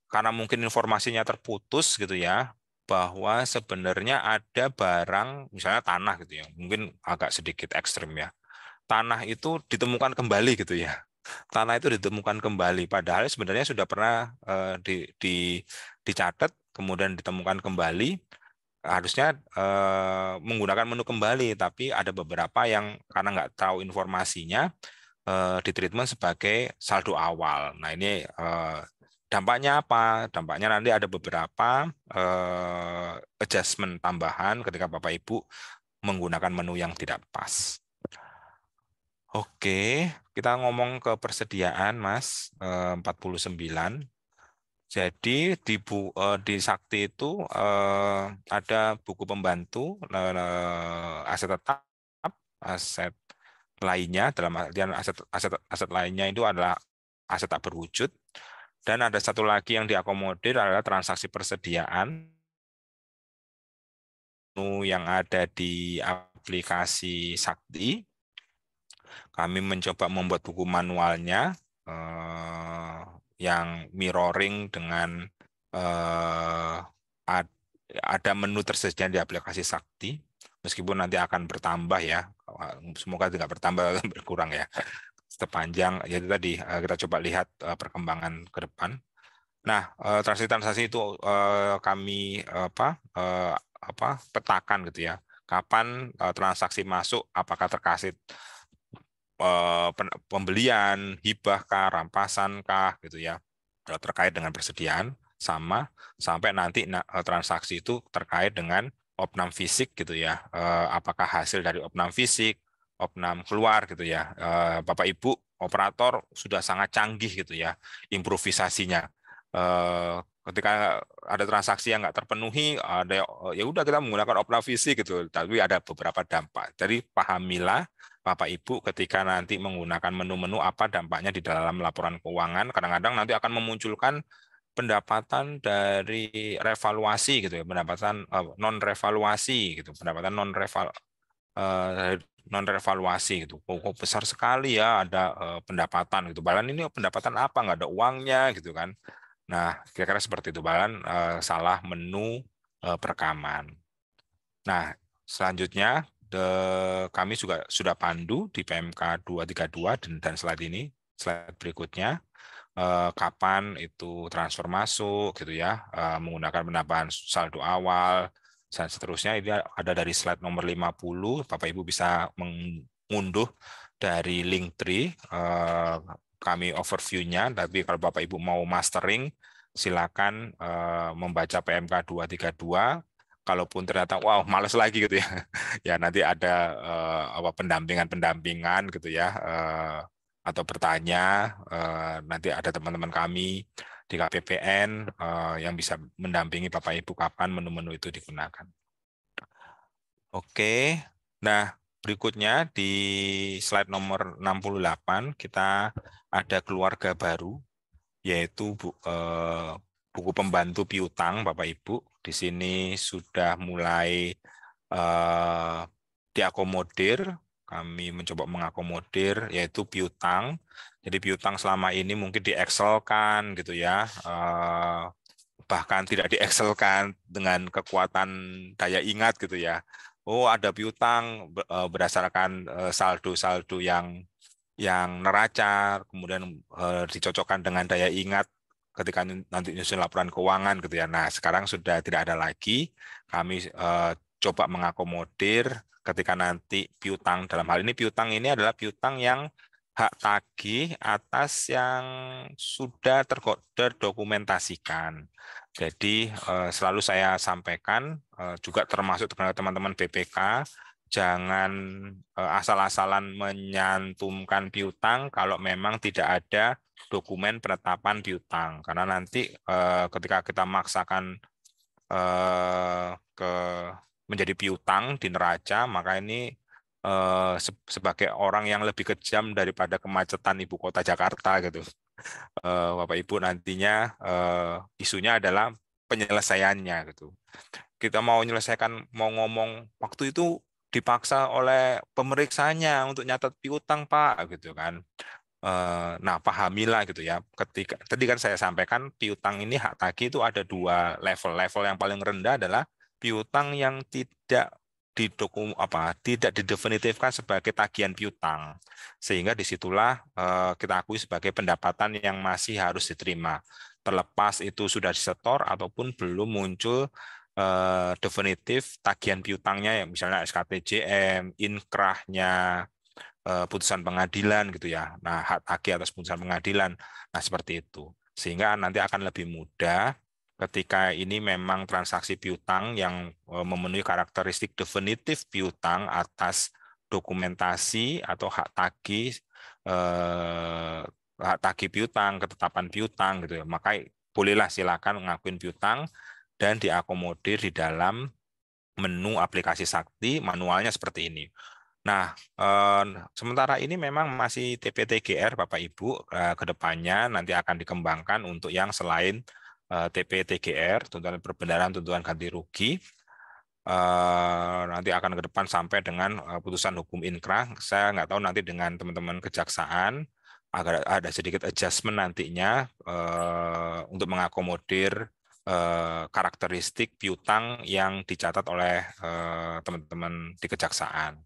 karena mungkin informasinya terputus gitu ya bahwa sebenarnya ada barang, misalnya tanah gitu ya, mungkin agak sedikit ekstrim ya. Tanah itu ditemukan kembali gitu ya. Tanah itu ditemukan kembali, padahal sebenarnya sudah pernah uh, di, di, dicatat, kemudian ditemukan kembali, harusnya uh, menggunakan menu kembali, tapi ada beberapa yang karena nggak tahu informasinya, uh, eh, ditreatment sebagai saldo awal. Nah ini uh, dampaknya apa? Dampaknya nanti ada beberapa uh, adjustment tambahan ketika Bapak Ibu menggunakan menu yang tidak pas. Oke, kita ngomong ke persediaan, Mas, eh, uh, 49. Jadi di bu, uh, di Sakti itu uh, ada buku pembantu uh, aset tetap, aset lainnya dalam artian aset aset aset lainnya itu adalah aset tak berwujud dan ada satu lagi yang diakomodir adalah transaksi persediaan yang ada di aplikasi Sakti. Kami mencoba membuat buku manualnya eh, yang mirroring dengan eh, ada menu tersedia di aplikasi Sakti. Meskipun nanti akan bertambah ya, semoga tidak bertambah berkurang ya sepanjang ya tadi eh, kita coba lihat eh, perkembangan ke depan. Nah, eh, transaksi-transaksi itu kami apa apa petakan gitu ya. Kapan transaksi masuk, apakah terkait pembelian, hibah kah, rampasan kah gitu ya. Terkait dengan persediaan sama sampai nanti nah, transaksi itu terkait dengan opnam fisik gitu ya. Apakah hasil dari opnam fisik opnam keluar gitu ya eh, bapak ibu operator sudah sangat canggih gitu ya improvisasinya eh, ketika ada transaksi yang nggak terpenuhi ada ya udah kita menggunakan opnam fisik gitu tapi ada beberapa dampak jadi pahamilah Bapak Ibu ketika nanti menggunakan menu-menu apa dampaknya di dalam laporan keuangan kadang-kadang nanti akan memunculkan pendapatan dari revaluasi gitu ya pendapatan eh, non revaluasi gitu pendapatan non reval non revaluasi gitu. Oh, besar sekali ya ada eh, pendapatan gitu. Balan ini pendapatan apa? Nggak ada uangnya gitu kan. Nah, kira-kira seperti itu Balan eh, salah menu uh, perekaman. Nah, selanjutnya the, kami juga sudah pandu di PMK 232 dan, dan slide ini, slide berikutnya kapan itu transfer masuk gitu ya, menggunakan penambahan saldo awal, dan seterusnya. Ini ada dari slide nomor 50. Bapak Ibu bisa mengunduh dari link eh, kami overview-nya, tapi kalau Bapak Ibu mau mastering silakan eh, membaca PMK 232 kalaupun ternyata wow males lagi gitu ya ya nanti ada eh, apa pendampingan pendampingan gitu ya eh, atau bertanya nanti ada teman-teman kami di uh, eh, yang bisa mendampingi Bapak Ibu kapan menu-menu itu digunakan. Oke, nah berikutnya di slide nomor 68 kita ada keluarga baru yaitu bu, eh, buku pembantu piutang Bapak Ibu. Di sini sudah mulai eh, diakomodir kami mencoba mengakomodir yaitu piutang jadi piutang selama ini mungkin di Excel kan gitu ya, eh, bahkan tidak di Excel kan dengan kekuatan daya ingat gitu ya. Oh ada piutang eh, berdasarkan eh, saldo-saldo yang yang neraca, kemudian dicocokkan dengan daya ingat ketika nanti nyusun laporan keuangan gitu ya. Nah sekarang sudah tidak ada lagi. Kami coba mengakomodir ketika nanti piutang dalam hal ini piutang ini adalah piutang yang hak tagih atas yang sudah dokumentasikan. Jadi eh, selalu saya sampaikan eh, juga termasuk kepada teman-teman BPK jangan eh, asal-asalan menyantumkan piutang kalau memang tidak ada dokumen penetapan piutang karena nanti ketika kita maksakan ke menjadi piutang di neraca maka ini Eh, sebagai orang yang lebih kejam daripada kemacetan ibu kota Jakarta gitu. Eh, Bapak Ibu nantinya eh, isunya adalah penyelesaiannya gitu. Kita mau menyelesaikan mau ngomong waktu itu dipaksa oleh pemeriksaannya untuk nyatat piutang Pak gitu kan. Nah, pahamilah gitu ya. Ketika tadi kan saya sampaikan piutang ini hak tagih itu ada dua level. Level yang paling rendah adalah piutang yang tidak didokum apa tidak didefinitifkan sebagai tagihan piutang sehingga disitulah eh, kita akui sebagai pendapatan yang masih harus diterima terlepas itu sudah disetor ataupun belum muncul eh, definitif tagihan piutangnya yang misalnya SKTJM inkrahnya eh, putusan pengadilan gitu ya nah hak tagih atas putusan pengadilan nah seperti itu sehingga nanti akan lebih mudah ketika ini memang transaksi piutang yang eh, memenuhi karakteristik definitif piutang atas dokumentasi atau hak tagih eh, hak tagih piutang, ketetapan piutang gitu ya. Maka bolehlah silakan ngakuin piutang dan diakomodir di dalam menu aplikasi Sakti manualnya seperti ini. Nah, eh, sementara ini memang masih TPTGR Bapak Ibu, eh, ke kedepannya nanti akan dikembangkan untuk yang selain Eh, TPTGR tuntutan perbenaran tuntutan ganti rugi eh, nanti akan ke depan sampai dengan eh, putusan hukum inkrah saya nggak tahu nanti dengan teman-teman kejaksaan agar ada sedikit adjustment nantinya untuk mengakomodir karakteristik piutang yang dicatat oleh teman-teman di kejaksaan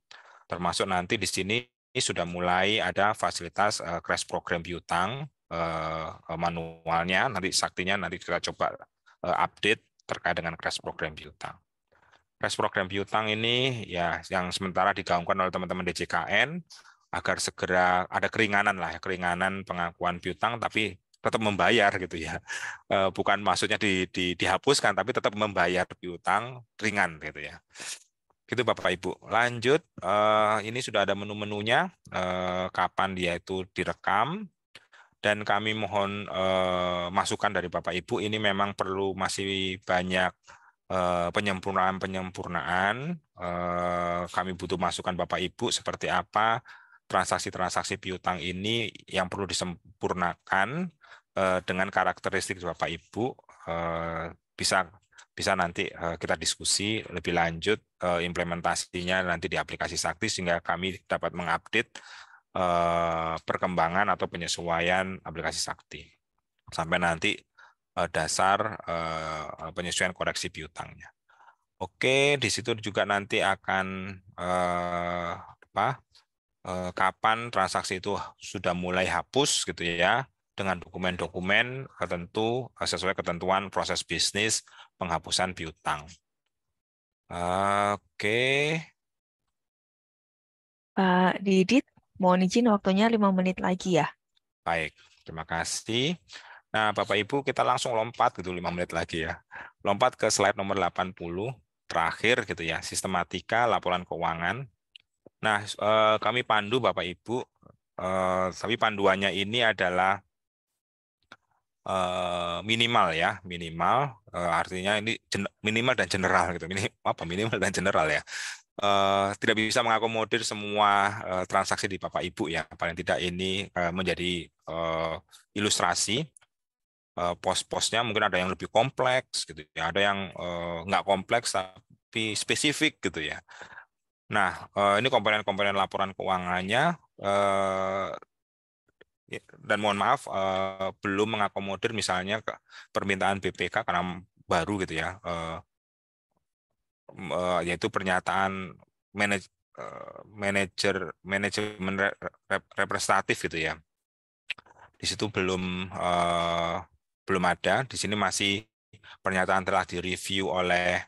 termasuk nanti di sini sudah mulai ada fasilitas crash program piutang Eh, manualnya, nanti saktinya nanti kita coba eh, update terkait dengan crash program piutang. Crash program piutang ini ya yang sementara digaungkan oleh teman-teman DJKN agar segera ada keringanan lah ya, keringanan pengakuan piutang tapi tetap membayar gitu ya eh, bukan maksudnya di, di, dihapuskan tapi tetap membayar piutang ringan gitu ya gitu bapak ibu lanjut ini sudah ada menu-menunya kapan dia itu direkam dan kami mohon eh, masukan dari Bapak Ibu ini memang perlu masih banyak eh, penyempurnaan-penyempurnaan. Eh, kami butuh masukan Bapak Ibu seperti apa transaksi-transaksi piutang ini yang perlu disempurnakan eh, dengan karakteristik Bapak Ibu eh, bisa bisa nanti eh, kita diskusi lebih lanjut eh, implementasinya nanti di aplikasi Sakti sehingga kami dapat mengupdate Eh, perkembangan atau penyesuaian aplikasi sakti sampai nanti eh, dasar eh, penyesuaian koreksi piutangnya. Oke, di situ juga nanti akan apa? kapan transaksi itu sudah mulai hapus gitu ya dengan dokumen-dokumen tentu sesuai ketentuan proses bisnis penghapusan piutang. Oke. Pak Didit, Mohon izin waktunya 5 menit lagi ya. Baik, terima kasih. Nah, Bapak Ibu, kita langsung lompat gitu 5 menit lagi ya. Lompat ke slide nomor 80 terakhir gitu ya, sistematika laporan keuangan. Nah, eh, kami pandu Bapak Ibu, eh, tapi panduannya ini adalah eh, minimal ya, minimal artinya ini minimal dan general gitu. Minimal apa minimal dan general ya uh, tidak bisa mengakomodir semua uh, transaksi di Bapak Ibu ya. Paling tidak ini uh, menjadi uh, ilustrasi uh, pos-posnya mungkin ada yang lebih kompleks gitu ya. Ada yang uh, nggak kompleks tapi spesifik gitu ya. Nah, uh, ini komponen-komponen laporan keuangannya uh, dan mohon maaf belum mengakomodir misalnya permintaan BPK karena baru gitu ya uh, yaitu pernyataan manajer eh, uh, manajer representatif gitu ya. Di situ belum uh, belum ada. Di sini masih pernyataan telah direview oleh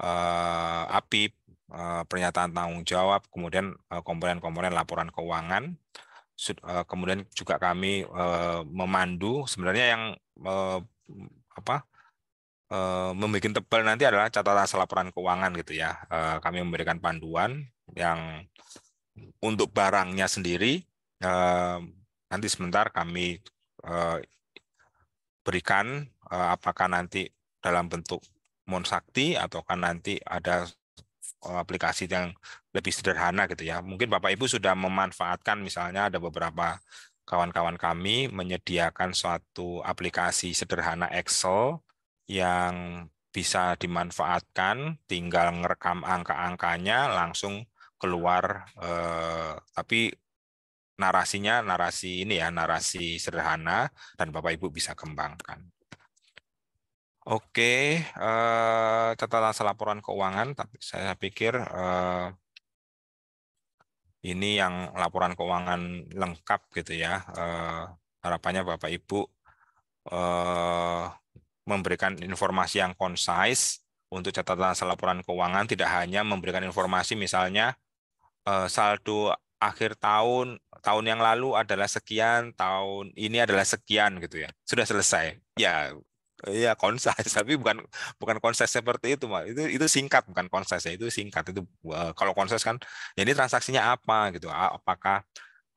uh, api uh, pernyataan tanggung jawab, kemudian komponen-komponen uh, laporan keuangan. Sud, uh, kemudian juga kami uh, memandu sebenarnya yang uh, apa uh, membuat tebal nanti adalah catatan laporan keuangan gitu ya. Eh, kami memberikan panduan yang untuk barangnya sendiri eh, nanti sebentar kami berikan apakah nanti dalam bentuk monsakti ataukah nanti ada aplikasi yang lebih sederhana gitu ya. Mungkin Bapak Ibu sudah memanfaatkan misalnya ada beberapa kawan-kawan kami menyediakan suatu aplikasi sederhana Excel yang bisa dimanfaatkan, tinggal ngerekam angka-angkanya langsung keluar. Eh, tapi narasinya narasi ini ya, narasi sederhana dan Bapak Ibu bisa kembangkan. Oke, eh, catatan laporan keuangan, tapi saya pikir eh, ini yang laporan keuangan lengkap gitu ya. Eh, harapannya Bapak Ibu eh, memberikan informasi yang concise untuk catatan laporan keuangan, tidak hanya memberikan informasi misalnya eh, saldo akhir tahun tahun yang lalu adalah sekian, tahun ini adalah sekian gitu ya. Sudah selesai. Ya, ya concise tapi bukan bukan concise seperti itu mah itu itu singkat bukan concise ya itu singkat itu eh, kalau concise kan ya ini transaksinya apa gitu apakah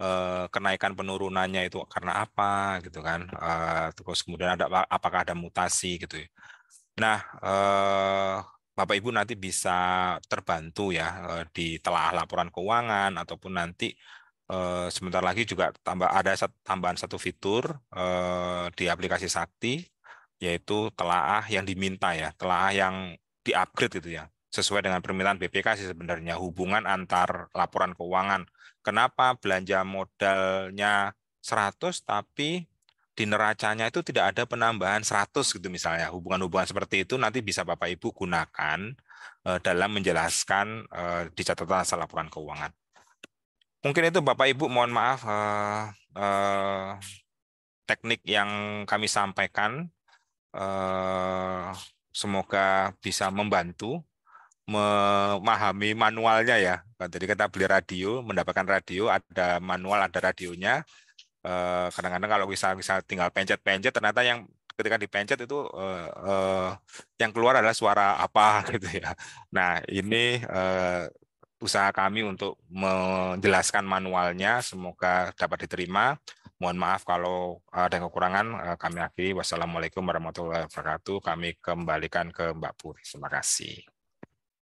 Eh, kenaikan penurunannya itu karena apa gitu kan eh, terus kemudian ada apakah ada mutasi gitu ya. nah eh, Bapak Ibu nanti bisa terbantu ya di telah laporan keuangan ataupun nanti sebentar lagi juga tambah ada tambahan satu fitur di aplikasi Sakti yaitu telaah yang diminta ya, telaah yang diupgrade upgrade gitu ya. Sesuai dengan permintaan BPK sih sebenarnya hubungan antar laporan keuangan Kenapa belanja modalnya 100 tapi di neracanya itu tidak ada penambahan 100 gitu misalnya. Hubungan-hubungan seperti itu nanti bisa Bapak Ibu gunakan eh, dalam menjelaskan eh, di catatan asal laporan keuangan. Mungkin itu Bapak Ibu mohon maaf eh, teknik yang kami sampaikan semoga bisa membantu memahami manualnya ya jadi kita beli radio, mendapatkan radio, ada manual, ada radionya. Eh, kadang-kadang kalau bisa-bisa tinggal pencet-pencet, ternyata yang ketika dipencet itu eh, eh, yang keluar adalah suara apa gitu ya. Nah ini usaha kami untuk menjelaskan manualnya, semoga dapat diterima. Mohon maaf kalau ada kekurangan, kami akhiri. Wassalamualaikum warahmatullahi wabarakatuh. Kami kembalikan ke Mbak Puri. Terima kasih.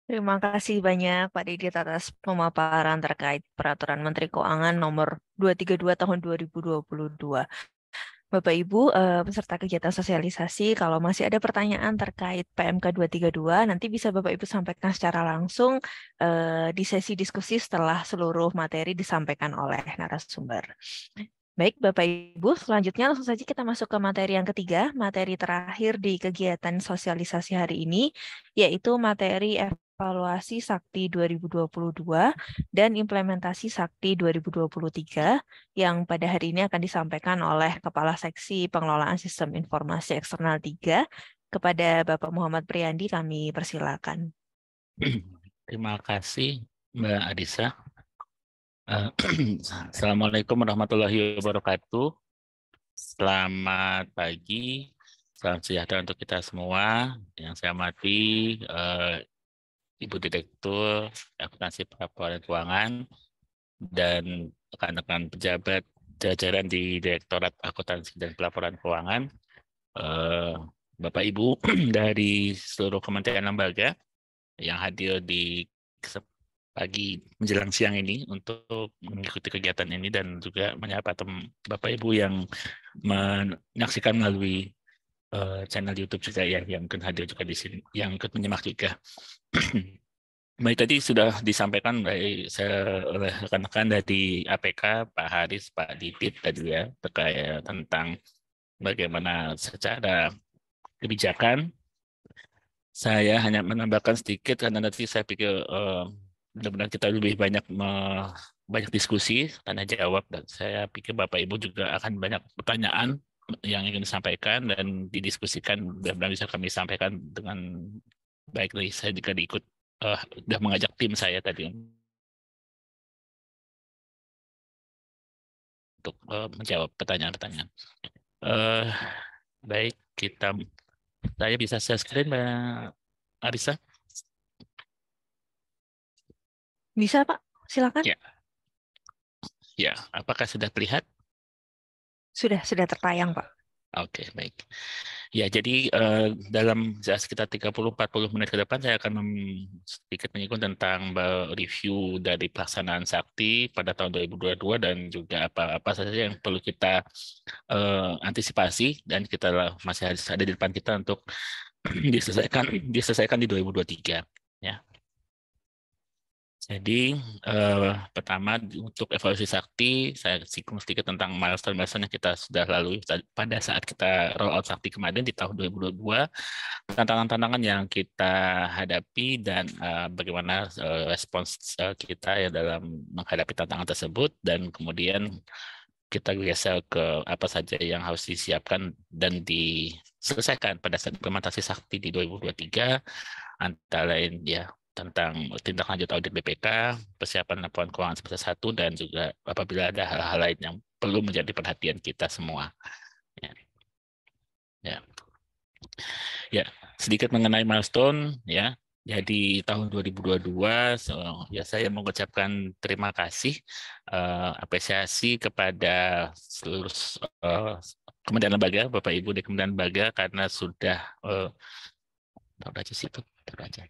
Terima kasih banyak Pak Didit atas pemaparan terkait Peraturan Menteri Keuangan nomor 232 tahun 2022. Bapak Ibu eh, peserta kegiatan sosialisasi kalau masih ada pertanyaan terkait PMK 232 nanti bisa Bapak Ibu sampaikan secara langsung eh, di sesi diskusi setelah seluruh materi disampaikan oleh narasumber. Baik, Bapak Ibu, selanjutnya langsung saja kita masuk ke materi yang ketiga, materi terakhir di kegiatan sosialisasi hari ini, yaitu materi evaluasi Sakti 2022 dan implementasi Sakti 2023 yang pada hari ini akan disampaikan oleh Kepala Seksi Pengelolaan Sistem Informasi Eksternal 3 kepada Bapak Muhammad Priyandi kami persilakan. Terima kasih Mbak Adisa. Eh, Assalamualaikum warahmatullahi wabarakatuh. Selamat pagi, salam sejahtera untuk kita semua. Yang saya amati eh, Ibu Direktur Akuntansi Pelaporan Keuangan dan rekan-rekan pejabat jajaran di Direktorat Akuntansi dan Pelaporan Keuangan, eh, Bapak Ibu dari seluruh kementerian lembaga yang hadir di pagi menjelang siang ini untuk mengikuti kegiatan ini dan juga menyapa tem Bapak Ibu yang menyaksikan melalui Eh, channel YouTube juga ya yang ikut hadir juga di sini, yang ikut menyimak juga. Baik tadi sudah disampaikan baik saya oleh rekan-rekan dari APK Pak Haris Pak Didit tadi ya terkait tentang bagaimana secara kebijakan. Saya hanya menambahkan sedikit karena nanti saya pikir eh, benar-benar uh, kita lebih banyak me, banyak diskusi tanya jawab dan saya pikir Bapak Ibu juga akan banyak pertanyaan yang ingin disampaikan dan didiskusikan dan benar bisa kami sampaikan dengan baik dari saya jika diikut uh, eh, sudah mengajak tim saya tadi untuk uh, menjawab pertanyaan-pertanyaan. Uh, baik kita saya bisa share screen Mbak Arisa? Bisa Pak, silakan. Ya. ya, apakah sudah terlihat? Sudah, sudah tertayang, Pak. Oke, okay, baik. Ya, jadi uh, dalam sekitar 30-40 menit ke depan saya akan sedikit menyinggung tentang review dari pelaksanaan Sakti pada tahun 2022 dan juga apa-apa saja yang perlu kita uh, antisipasi dan kita masih ada di depan kita untuk diselesaikan diselesaikan di 2023 ya. Jadi eh, pertama untuk evaluasi sakti saya singgung sedikit tentang milestone-milestone yang kita sudah lalui pada saat kita roll out sakti kemarin di tahun 2022, tantangan-tantangan yang kita hadapi dan eh, bagaimana eh, respons eh, kita ya dalam menghadapi tantangan tersebut dan kemudian kita biasa ke apa saja yang harus disiapkan dan diselesaikan pada saat implementasi sakti di 2023 antara lain ya tentang tindak lanjut audit BPK, persiapan laporan keuangan semester 1, dan juga apabila ada hal-hal lain yang perlu menjadi perhatian kita semua. Ya. ya. Ya, sedikit mengenai milestone ya. Jadi tahun 2022 so, ya saya mengucapkan terima kasih uh, apresiasi kepada seluruh uh, Kementerian Lembaga, Bapak Ibu di Kementerian Lembaga karena sudah uh, eh, tahu aja situ, tahu aja.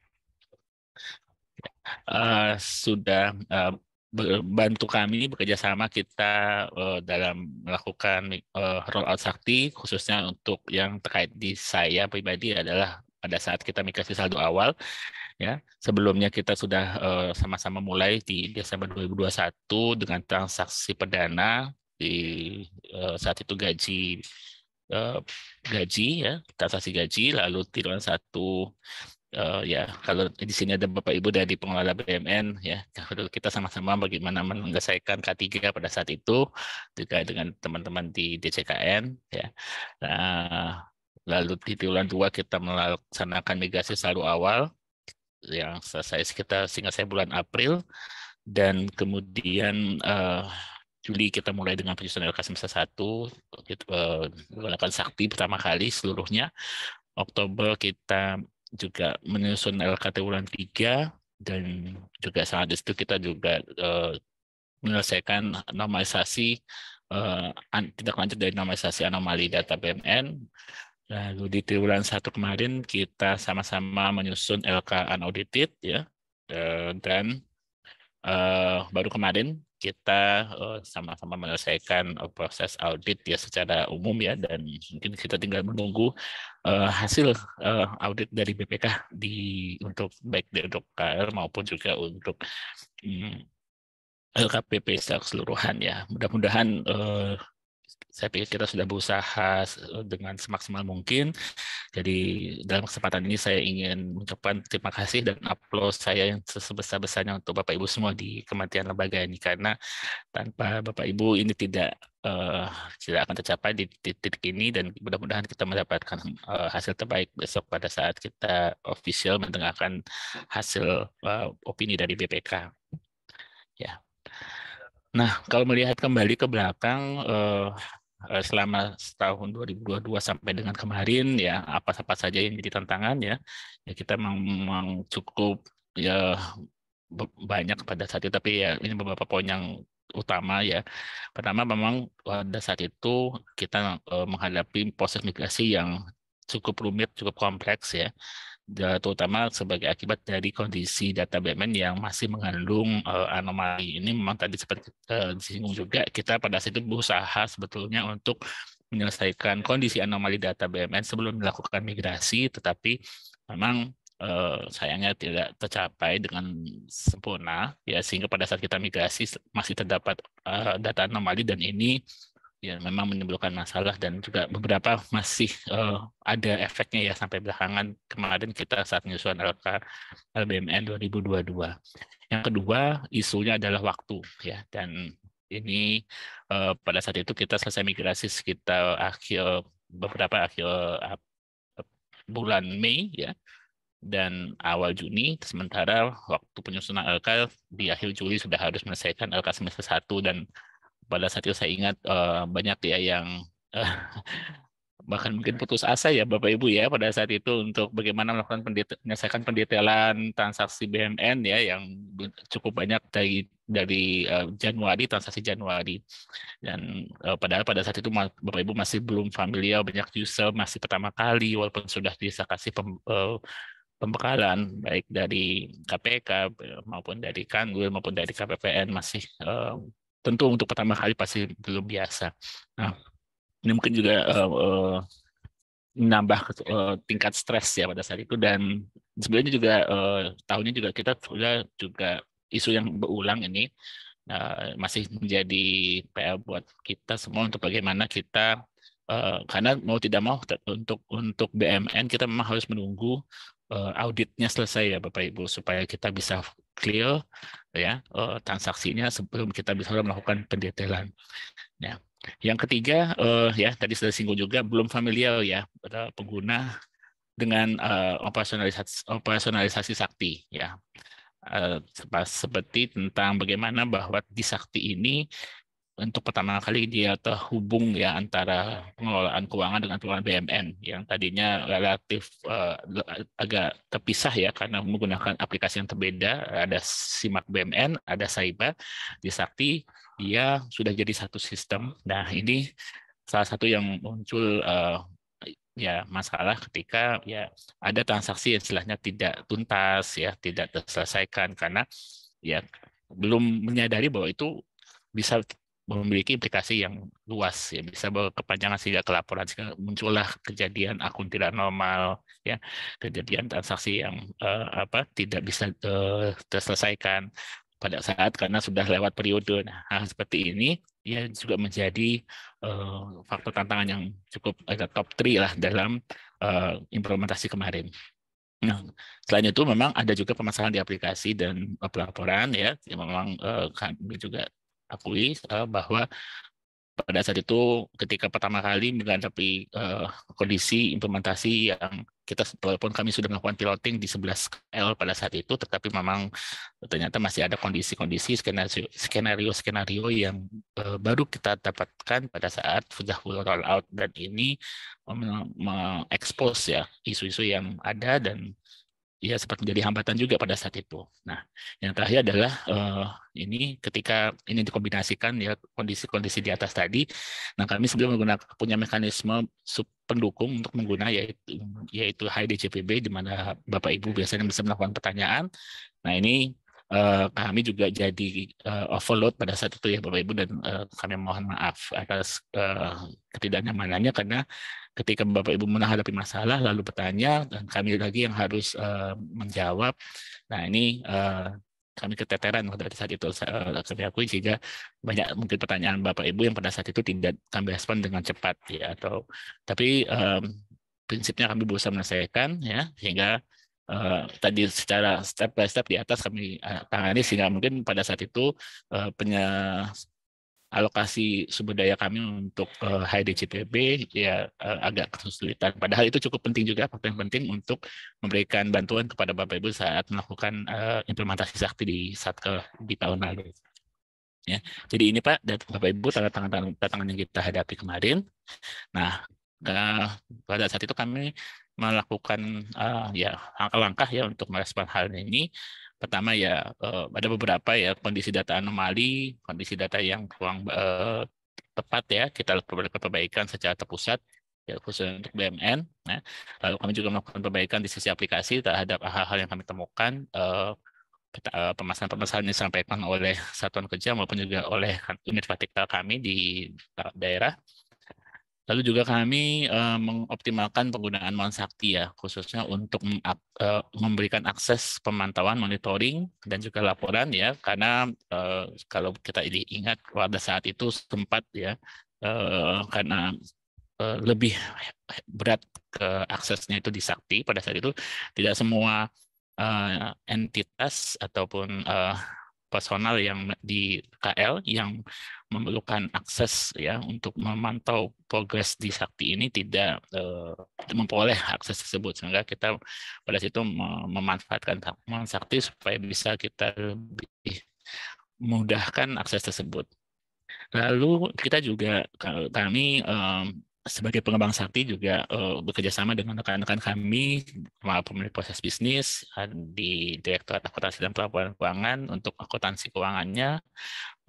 Eh, sudah uh, eh, bantu kami bekerja sama kita uh, dalam melakukan uh, out sakti khususnya untuk yang terkait di saya pribadi adalah pada saat kita migrasi saldo awal ya sebelumnya kita sudah sama-sama uh, mulai di Desember 2021 dengan transaksi perdana di uh, saat itu gaji uh, gaji ya transaksi gaji lalu tiruan satu uh, ya kalau di sini ada Bapak Ibu dari pengelola BMN ya kalau kita sama-sama bagaimana menyelesaikan K3 pada saat itu juga dengan teman-teman di DCKN ya nah, lalu di bulan dua kita melaksanakan migrasi selalu awal yang selesai sekitar sehingga saya bulan April dan kemudian uh, Juli kita mulai dengan penyusunan LK semester 1 kita menggunakan sakti pertama kali seluruhnya Oktober kita juga menyusun LKT bulan 3 dan juga saat itu kita juga uh, menyelesaikan normalisasi uh, tindak lanjut dari normalisasi anomali data BMN. Lalu di triwulan satu kemarin kita sama-sama menyusun LK unaudited ya dan uh, baru kemarin kita eh, sama-sama uh, menyelesaikan uh, proses audit ya secara umum ya dan mungkin kita tinggal menunggu uh, hasil uh, audit dari BPK di untuk baik di untuk KR maupun juga untuk um, hmm, LKPP secara keseluruhan ya mudah-mudahan uh, saya pikir kita sudah berusaha dengan semaksimal mungkin. Jadi dalam kesempatan ini saya ingin mengucapkan terima kasih dan aplaus saya yang sebesar-besarnya untuk Bapak Ibu semua di Kementerian Lembaga ini karena tanpa Bapak Ibu ini tidak uh, tidak akan tercapai di titik ini dan mudah-mudahan kita mendapatkan uh, hasil terbaik besok pada saat kita official mendengarkan hasil uh, opini dari BPK. Ya. Yeah. Nah, kalau melihat kembali ke belakang eh, eh, selama setahun 2022 sampai dengan kemarin ya apa-apa saja yang jadi tantangan ya, ya kita memang cukup ya banyak pada saat itu tapi ya ini beberapa poin yang utama ya. Pertama memang pada saat itu kita eh, menghadapi proses migrasi yang cukup rumit, cukup kompleks ya terutama sebagai akibat dari kondisi data BMN yang masih mengandung uh, anomali ini memang tadi seperti uh, disinggung juga kita pada saat itu berusaha sebetulnya untuk menyelesaikan kondisi anomali data BMN sebelum melakukan migrasi tetapi memang uh, sayangnya tidak tercapai dengan sempurna ya sehingga pada saat kita migrasi masih terdapat uh, data anomali dan ini ya memang menimbulkan masalah dan juga beberapa masih uh, ada efeknya ya sampai belakangan kemarin kita saat menyusun LK LBMN 2022. Yang kedua isunya adalah waktu ya dan ini uh, pada saat itu kita selesai migrasi sekitar akhir beberapa akhir uh, bulan Mei ya dan awal Juni, sementara waktu penyusunan LK di akhir Juli sudah harus menyelesaikan LK semester 1 dan pada saat itu saya ingat uh, banyak ya yang uh, bahkan mungkin putus asa ya Bapak Ibu ya pada saat itu untuk bagaimana melakukan pendeta menyelesaikan pendetailan transaksi BMN ya yang cukup banyak dari dari uh, Januari transaksi Januari dan uh, padahal pada saat itu Bapak Ibu masih belum familiar banyak user masih pertama kali walaupun sudah bisa kasih pem, uh, pembekalan baik dari KPK maupun dari Kanwil maupun dari KPPN masih uh, tentu untuk pertama kali pasti belum biasa. Nah, ini mungkin juga uh, uh, menambah uh, tingkat stres ya pada saat itu dan sebenarnya juga uh, tahunnya juga kita sudah juga isu yang berulang ini uh, masih menjadi PR buat kita semua untuk bagaimana kita uh, karena mau tidak mau untuk untuk BMN kita memang harus menunggu uh, auditnya selesai ya Bapak Ibu supaya kita bisa clear ya uh, transaksinya sebelum kita bisa melakukan pendetailan. Ya. Yang ketiga uh, ya tadi sudah singgung juga belum familiar ya pada pengguna dengan uh, operasionalisasi operasionalisasi sakti ya. Uh, seperti tentang bagaimana bahwa di sakti ini untuk pertama kali dia terhubung ya antara pengelolaan keuangan dengan pengelolaan BMN yang tadinya relatif uh, agak terpisah ya karena menggunakan aplikasi yang berbeda ada simak BMN ada Saiba di Sakti dia sudah jadi satu sistem nah ini salah satu yang muncul uh, ya masalah ketika ya ada transaksi yang istilahnya tidak tuntas ya tidak terselesaikan karena ya belum menyadari bahwa itu bisa memiliki implikasi yang luas ya bisa berkepanjangan sehingga kelaporan sehingga muncullah kejadian akun tidak normal ya kejadian transaksi yang uh, apa tidak bisa uh, terselesaikan pada saat karena sudah lewat periode nah hal seperti ini ya juga menjadi uh, faktor tantangan yang cukup agak top 3 lah dalam uh, implementasi kemarin Nah, selain itu memang ada juga permasalahan di aplikasi dan pelaporan ya. ya, memang eh, kami juga akui uh, bahwa pada saat itu ketika pertama kali menghadapi uh, eh, kondisi implementasi yang kita walaupun kami sudah melakukan piloting di 11 KL pada saat itu tetapi memang ternyata masih ada kondisi-kondisi skenario-skenario yang uh, baru kita dapatkan pada saat sudah full rollout dan ini mengekspos ya isu-isu yang ada dan ya sempat menjadi hambatan juga pada saat itu. Nah, yang terakhir adalah uh, ini ketika ini dikombinasikan ya kondisi-kondisi di atas tadi, nah kami sebelum menggunakan punya mekanisme pendukung untuk mengguna yaitu yaitu HDCPB di mana Bapak Ibu biasanya bisa melakukan pertanyaan. Nah, ini Uh, kami juga jadi uh, overload pada saat itu ya Bapak Ibu dan uh, kami mohon maaf atas uh, ketidaknyamanannya karena ketika Bapak Ibu menghadapi masalah lalu bertanya dan kami lagi yang harus uh, menjawab. Nah, ini uh, kami keteteran pada saat itu eh, kami akui sehingga banyak mungkin pertanyaan Bapak Ibu yang pada saat itu tidak kami respon dengan cepat ya atau tapi um, prinsipnya kami berusaha menyelesaikan ya sehingga Uh, tadi secara step by step di atas kami tangani sehingga mungkin pada saat itu uh, punya alokasi sumber daya kami untuk uh, eh, HDCPB ya uh, agak kesulitan. Padahal itu cukup penting juga Apa yang penting untuk memberikan bantuan kepada Bapak Ibu saat melakukan uh, implementasi sakti di ke di tahun lalu. Ya, jadi ini Pak dan Bapak Ibu tanda tangan tanda tangan yang kita hadapi kemarin. Nah, uh, pada saat itu kami melakukan uh, ya langkah-langkah ya untuk merespon hal ini pertama ya uh, ada beberapa ya kondisi data anomali, kondisi data yang kurang uh, tepat ya kita lakukan perbaikan secara terpusat ya khususnya untuk BMN. Nah, ya. lalu kami juga melakukan perbaikan di sisi aplikasi terhadap hal-hal yang kami temukan uh, permasalahan-permasalahan yang disampaikan oleh satuan kerja maupun juga oleh unit vertikal kami di daerah. Lalu juga kami uh, mengoptimalkan penggunaan Monsakti ya, khususnya untuk uh, memberikan akses pemantauan, monitoring, dan juga laporan ya, karena uh, kalau kita ingat pada saat itu sempat ya, uh, karena uh, lebih berat ke aksesnya itu di Sakti pada saat itu, tidak semua uh, entitas ataupun uh, personal yang di KL yang memerlukan akses ya untuk memantau progres di Sakti ini tidak uh, memperoleh akses tersebut sehingga kita pada situ memanfaatkan taman Sakti supaya bisa kita lebih mudahkan akses tersebut. Lalu kita juga kami eh, sebagai pengembang sakti juga uh, bekerja sama dengan rekan-rekan kami pemilik proses bisnis eh, di Direktorat Akuntansi dan Pelaporan Keuangan untuk akuntansi keuangannya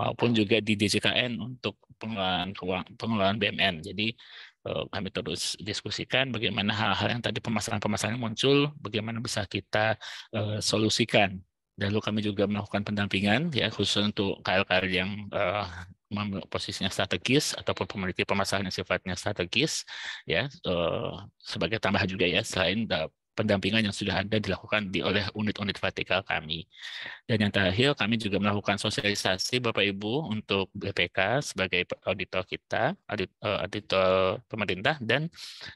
maupun juga di DJKN untuk pengelolaan keuang, pengelolaan BMN. Jadi uh, kami terus diskusikan bagaimana hal-hal yang tadi permasalahan-permasalahan muncul, bagaimana bisa kita uh, solusikan Lalu kami juga melakukan pendampingan ya khusus untuk KL-KL yang uh, posisinya strategis ataupun memiliki permasalahan yang sifatnya strategis ya eh, sebagai tambahan juga ya selain pendampingan yang sudah ada dilakukan di, oleh unit-unit vertikal kami. Dan yang terakhir kami juga melakukan sosialisasi Bapak Ibu untuk BPK sebagai auditor kita, eh, auditor pemerintah dan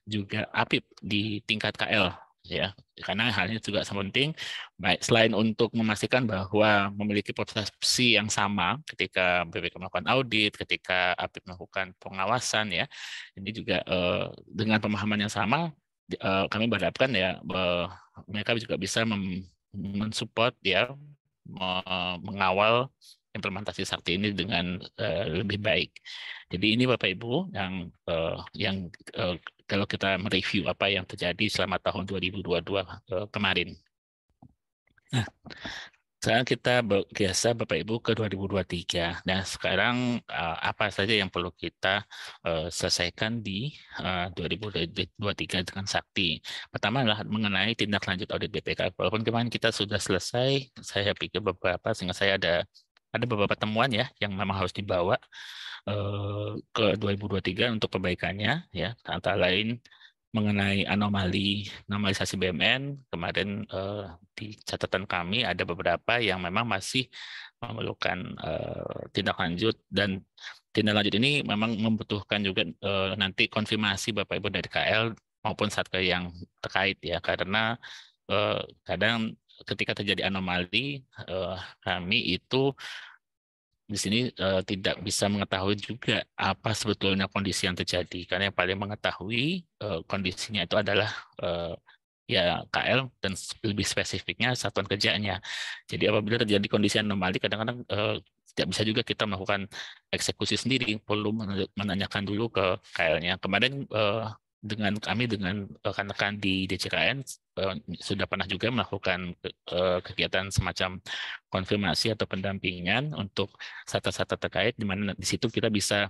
juga APIP di tingkat KL ya karena hal ini juga sangat penting baik selain untuk memastikan bahwa memiliki persepsi yang sama ketika BPK melakukan audit ketika APIP melakukan pengawasan ya ini juga eh, dengan pemahaman yang sama eh, kami berharapkan ya eh, mereka juga bisa mensupport ya mengawal implementasi sakti ini dengan uh, lebih baik. Jadi ini Bapak Ibu yang uh, yang uh, kalau kita mereview apa yang terjadi selama tahun 2022 uh, kemarin. Nah, sekarang kita biasa Bapak Ibu ke 2023. Nah, sekarang uh, apa saja yang perlu kita uh, selesaikan di uh, 2023 dengan sakti. Pertama adalah mengenai tindak lanjut audit BPK. Walaupun kemarin kita sudah selesai, saya pikir beberapa sehingga saya ada ada beberapa temuan ya yang memang harus dibawa eh, ke 2023 untuk perbaikannya ya antara lain mengenai anomali normalisasi BMN kemarin eh, di catatan kami ada beberapa yang memang masih memerlukan eh, tindak lanjut dan tindak lanjut ini memang membutuhkan juga eh, nanti konfirmasi Bapak Ibu dari KL maupun satker yang terkait ya karena eh, kadang ketika terjadi anomali eh, kami itu di sini eh, tidak bisa mengetahui juga apa sebetulnya kondisi yang terjadi karena yang paling mengetahui eh, kondisinya itu adalah ya KL dan lebih spesifiknya satuan kerjanya. Jadi apabila terjadi kondisi anomali kadang-kadang tidak bisa juga kita melakukan eksekusi sendiri perlu menanyakan dulu ke KL-nya. Kemarin dengan kami dengan eh, rekan-rekan di DCKN eh, sudah pernah juga melakukan eh, kegiatan semacam konfirmasi atau pendampingan untuk sata-sata terkait di mana di situ kita bisa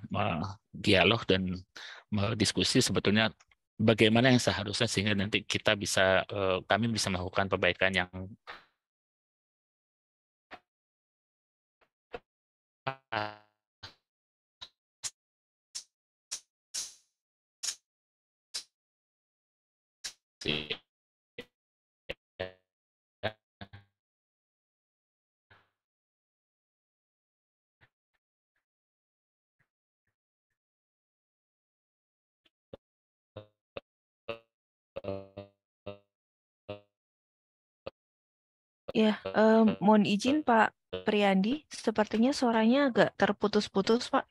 dialog dan berdiskusi sebetulnya bagaimana yang seharusnya sehingga nanti kita bisa kami bisa melakukan perbaikan yang Ya, eh, mohon izin Pak Priyandi, sepertinya suaranya agak terputus-putus Pak.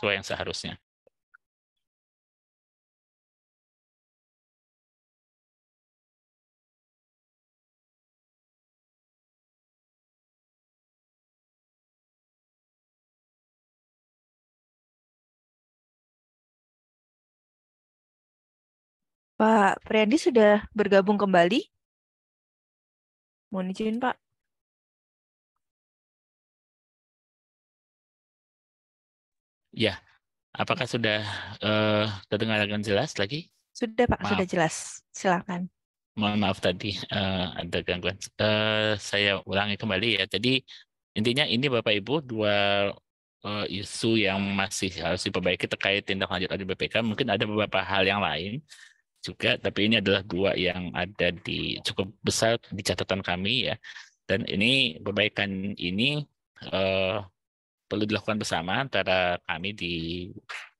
sesuai yang seharusnya. Pak Priyadi sudah bergabung kembali. Mohon izin, Pak. Ya, apakah sudah uh, eh, terdengar dengan jelas lagi? Sudah Pak, maaf. sudah jelas. Silakan. Mohon maaf tadi uh, ada gangguan. Uh, saya ulangi kembali ya. Jadi intinya ini Bapak Ibu dua uh, isu yang masih harus diperbaiki terkait tindak lanjut dari BPK. Mungkin ada beberapa hal yang lain juga, tapi ini adalah dua yang ada di cukup besar di catatan kami ya. Dan ini perbaikan ini uh, perlu dilakukan bersama antara kami di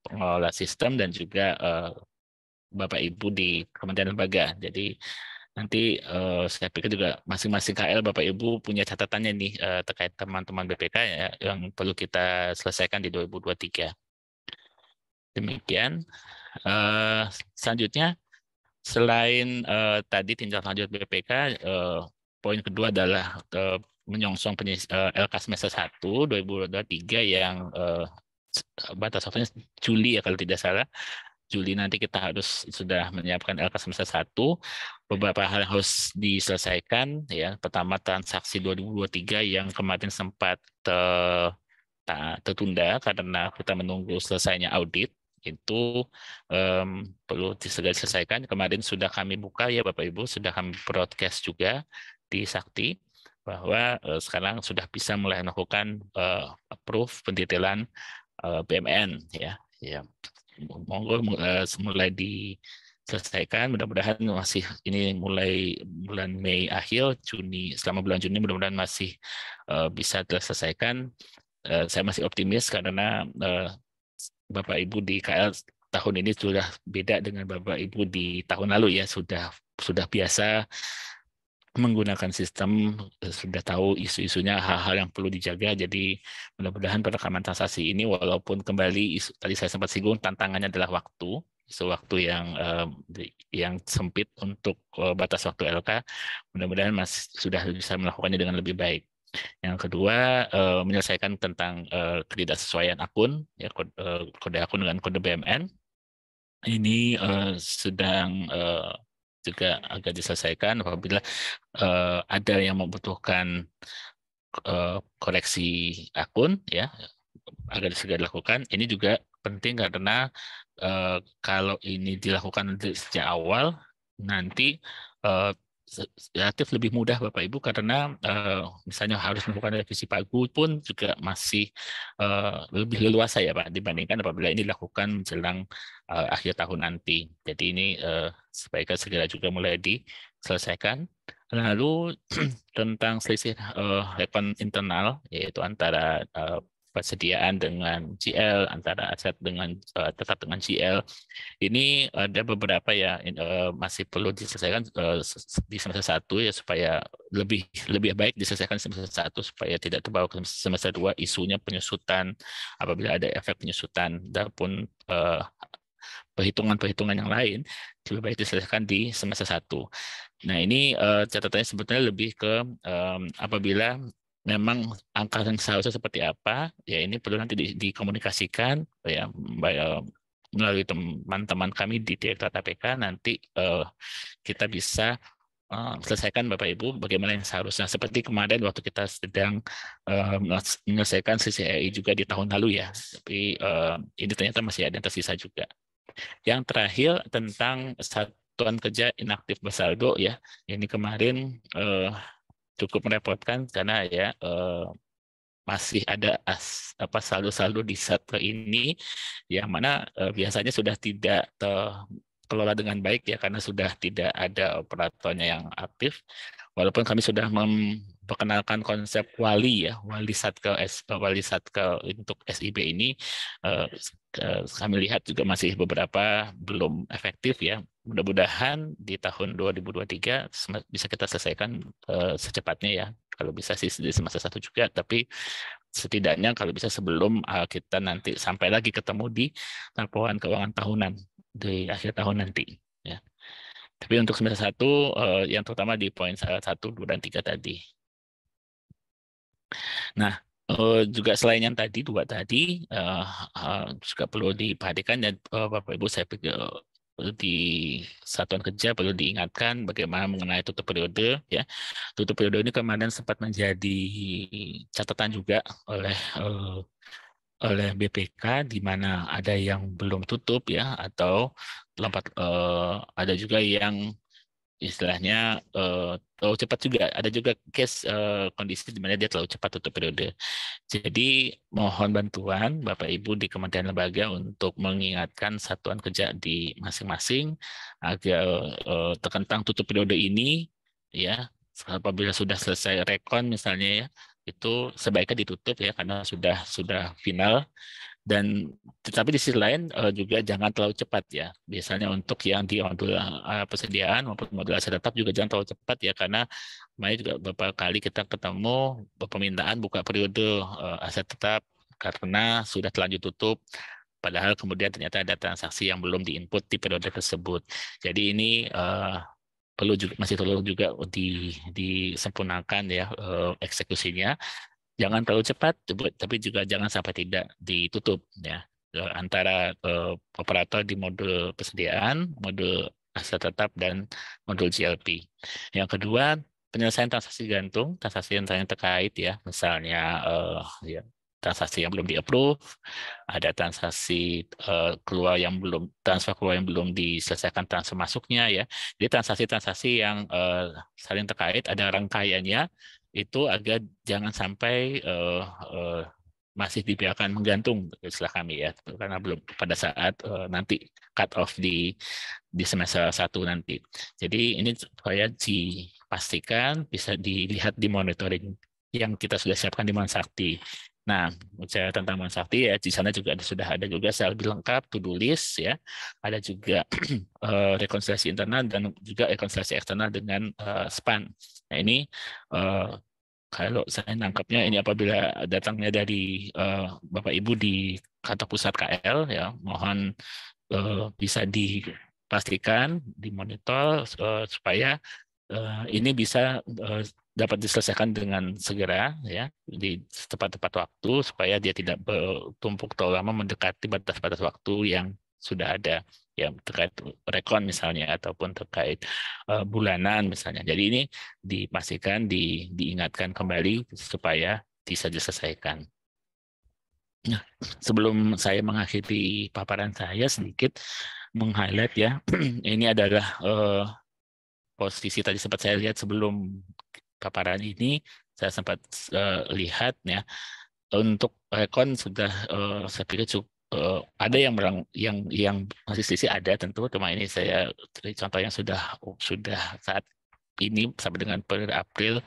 pengelola sistem dan juga uh, Bapak Ibu di Kementerian Lembaga. Jadi nanti uh, saya pikir juga masing-masing KL Bapak Ibu punya catatannya nih uh, terkait teman-teman BPK ya, yang perlu kita selesaikan di 2023. Demikian. Uh, selanjutnya selain uh, tadi tindak lanjut BPK, uh, poin kedua adalah uh, menyongsong penyis, uh, LK semester 1 2023 yang batas eh, waktunya Juli ya kalau tidak salah. Juli nanti kita harus sudah menyiapkan LK semester 1. Beberapa hal yang harus diselesaikan ya. Pertama transaksi 2023 yang kemarin sempat uh, tertunda karena kita menunggu selesainya audit itu um, perlu segera diselesaikan. Kemarin sudah kami buka ya Bapak Ibu, sudah kami broadcast juga di Sakti bahwa uh, sekarang sudah bisa mulai melakukan uh, approve pentitelan uh, eh, BMN ya ya monggo uh, mulai diselesaikan mudah-mudahan masih ini mulai bulan Mei akhir Juni selama bulan Juni mudah-mudahan masih uh, bisa terselesaikan uh, saya masih optimis karena uh, Bapak Ibu di KL tahun ini sudah beda dengan Bapak Ibu di tahun lalu ya sudah sudah biasa menggunakan sistem eh, sudah tahu isu-isunya hal-hal yang perlu dijaga jadi mudah-mudahan perekaman transaksi ini walaupun kembali isu, tadi saya sempat singgung tantangannya adalah waktu sewaktu yang eh, yang sempit untuk eh, batas waktu LK mudah-mudahan masih sudah bisa melakukannya dengan lebih baik yang kedua menyelesaikan tentang ketidaksesuaian akun ya kode, akun dengan kode BMN ini sedang juga agar diselesaikan apabila uh, ada yang membutuhkan uh, koreksi akun ya agar segera dilakukan ini juga penting karena uh, kalau ini dilakukan sejak awal nanti uh, relatif lebih mudah Bapak Ibu karena uh, misalnya harus melakukan revisi pagu pun juga masih uh, lebih leluasa ya Pak dibandingkan apabila ini dilakukan menjelang uh, eh, akhir tahun nanti. Jadi ini uh, sebaiknya segera juga mulai diselesaikan. Lalu tentang selisih uh, rekon internal yaitu antara uh, persediaan dengan GL antara aset dengan uh, tetap dengan GL ini ada beberapa ya uh, masih perlu diselesaikan uh, di semester satu ya supaya lebih lebih baik diselesaikan di semester satu supaya tidak terbawa ke semester dua isunya penyusutan apabila ada efek penyusutan ataupun pun perhitungan-perhitungan yang lain lebih baik diselesaikan di semester satu. Nah, ini uh, catatannya sebetulnya lebih ke um, apabila memang angka yang seharusnya seperti apa ya ini perlu nanti di, dikomunikasikan ya eh, melalui teman-teman kami di Direktorat APK nanti uh, kita bisa uh, selesaikan Bapak Ibu bagaimana yang seharusnya seperti kemarin waktu kita sedang uh, menyelesaikan CCI juga di tahun lalu ya tapi uh, ini ternyata masih ada yang tersisa juga yang terakhir tentang satuan kerja inaktif bersaldo ya ini kemarin uh, cukup merepotkan karena ya uh, masih ada as, apa saldo-saldo di satu ini yang mana uh, biasanya sudah tidak terkelola dengan baik ya karena sudah tidak ada operatornya yang aktif walaupun kami sudah memperkenalkan konsep wali ya wali satkel eh, wali satkel untuk SIB ini eh, kami lihat juga masih beberapa belum efektif ya mudah-mudahan di tahun 2023 bisa kita selesaikan uh, secepatnya ya kalau bisa sih di semester satu juga tapi setidaknya kalau bisa sebelum uh, kita nanti sampai lagi ketemu di laporan keuangan tahunan di akhir tahun nanti ya tapi untuk semester satu uh, yang terutama di poin satu dua dan tiga tadi nah Uh, juga selain yang tadi dua tadi uh, uh, juga perlu diperhatikan dan uh, Bapak Ibu saya pikir perlu di satuan kerja perlu diingatkan bagaimana mengenai tutup periode ya tutup periode ini kemarin sempat menjadi catatan juga oleh eh, oleh BPK di mana ada yang belum tutup ya atau tempat eh, ada juga yang istilahnya uh, terlalu cepat juga. Ada juga case uh, kondisi di mana dia terlalu cepat tutup periode. Jadi mohon bantuan Bapak Ibu di Kementerian Lembaga untuk mengingatkan satuan kerja di masing-masing agar uh, terkentang tutup periode ini ya apabila sudah selesai rekon misalnya ya itu sebaiknya ditutup ya karena sudah sudah final dan tetapi di sisi lain uh, juga jangan terlalu cepat ya biasanya untuk yang di modul uh, persediaan maupun modul aset tetap juga jangan terlalu cepat ya karena main juga beberapa kali kita ketemu permintaan buka periode uh, aset tetap karena sudah terlanjur tutup padahal kemudian ternyata ada transaksi yang belum diinput di periode tersebut jadi ini uh, perlu juga masih perlu juga di disempurnakan ya eksekusinya jangan terlalu cepat, tapi juga jangan sampai tidak ditutup ya antara uh, operator di modul persediaan, modul aset tetap dan modul GLP. Yang kedua penyelesaian transaksi gantung, transaksi yang terkait ya, misalnya uh, ya, transaksi yang belum di-approve, ada transaksi uh, keluar yang belum transfer keluar yang belum diselesaikan transfer masuknya ya. Jadi transaksi-transaksi yang uh, saling terkait ada rangkaiannya itu agar jangan sampai uh, uh, masih dibiarkan menggantung istilah kami ya karena belum pada saat uh, nanti cut off di di semester satu nanti. Jadi ini supaya dipastikan bisa dilihat di monitoring yang kita sudah siapkan di Monsakti Nah, bicara tentang Mansakti ya, di sana juga ada, sudah ada juga sel lebih lengkap to-do list ya. Ada juga eh, rekonsiliasi internal dan juga rekonsiliasi eksternal dengan uh, SPAN. Nah, ini uh, kalau saya nangkapnya ini apabila datangnya dari uh, Bapak Ibu di kantor pusat KL ya, mohon uh, bisa dipastikan dimonitor uh, supaya uh, ini bisa uh, dapat diselesaikan dengan segera ya di tepat-tepat waktu supaya dia tidak bertumpuk terlalu lama mendekati batas-batas waktu yang sudah ada ya terkait rekon misalnya ataupun terkait uh, bulanan misalnya. Jadi ini dipastikan di, diingatkan kembali supaya bisa diselesaikan. Nah, sebelum saya mengakhiri paparan saya sedikit meng-highlight ya. ini adalah uh, posisi tadi sempat saya lihat sebelum paparan ini saya sempat uh, lihat ya untuk rekon sudah uh, saya pikir cukup uh, ada yang berang, yang yang masih sisi ada tentu cuma ini saya contoh yang sudah sudah saat ini sampai dengan per April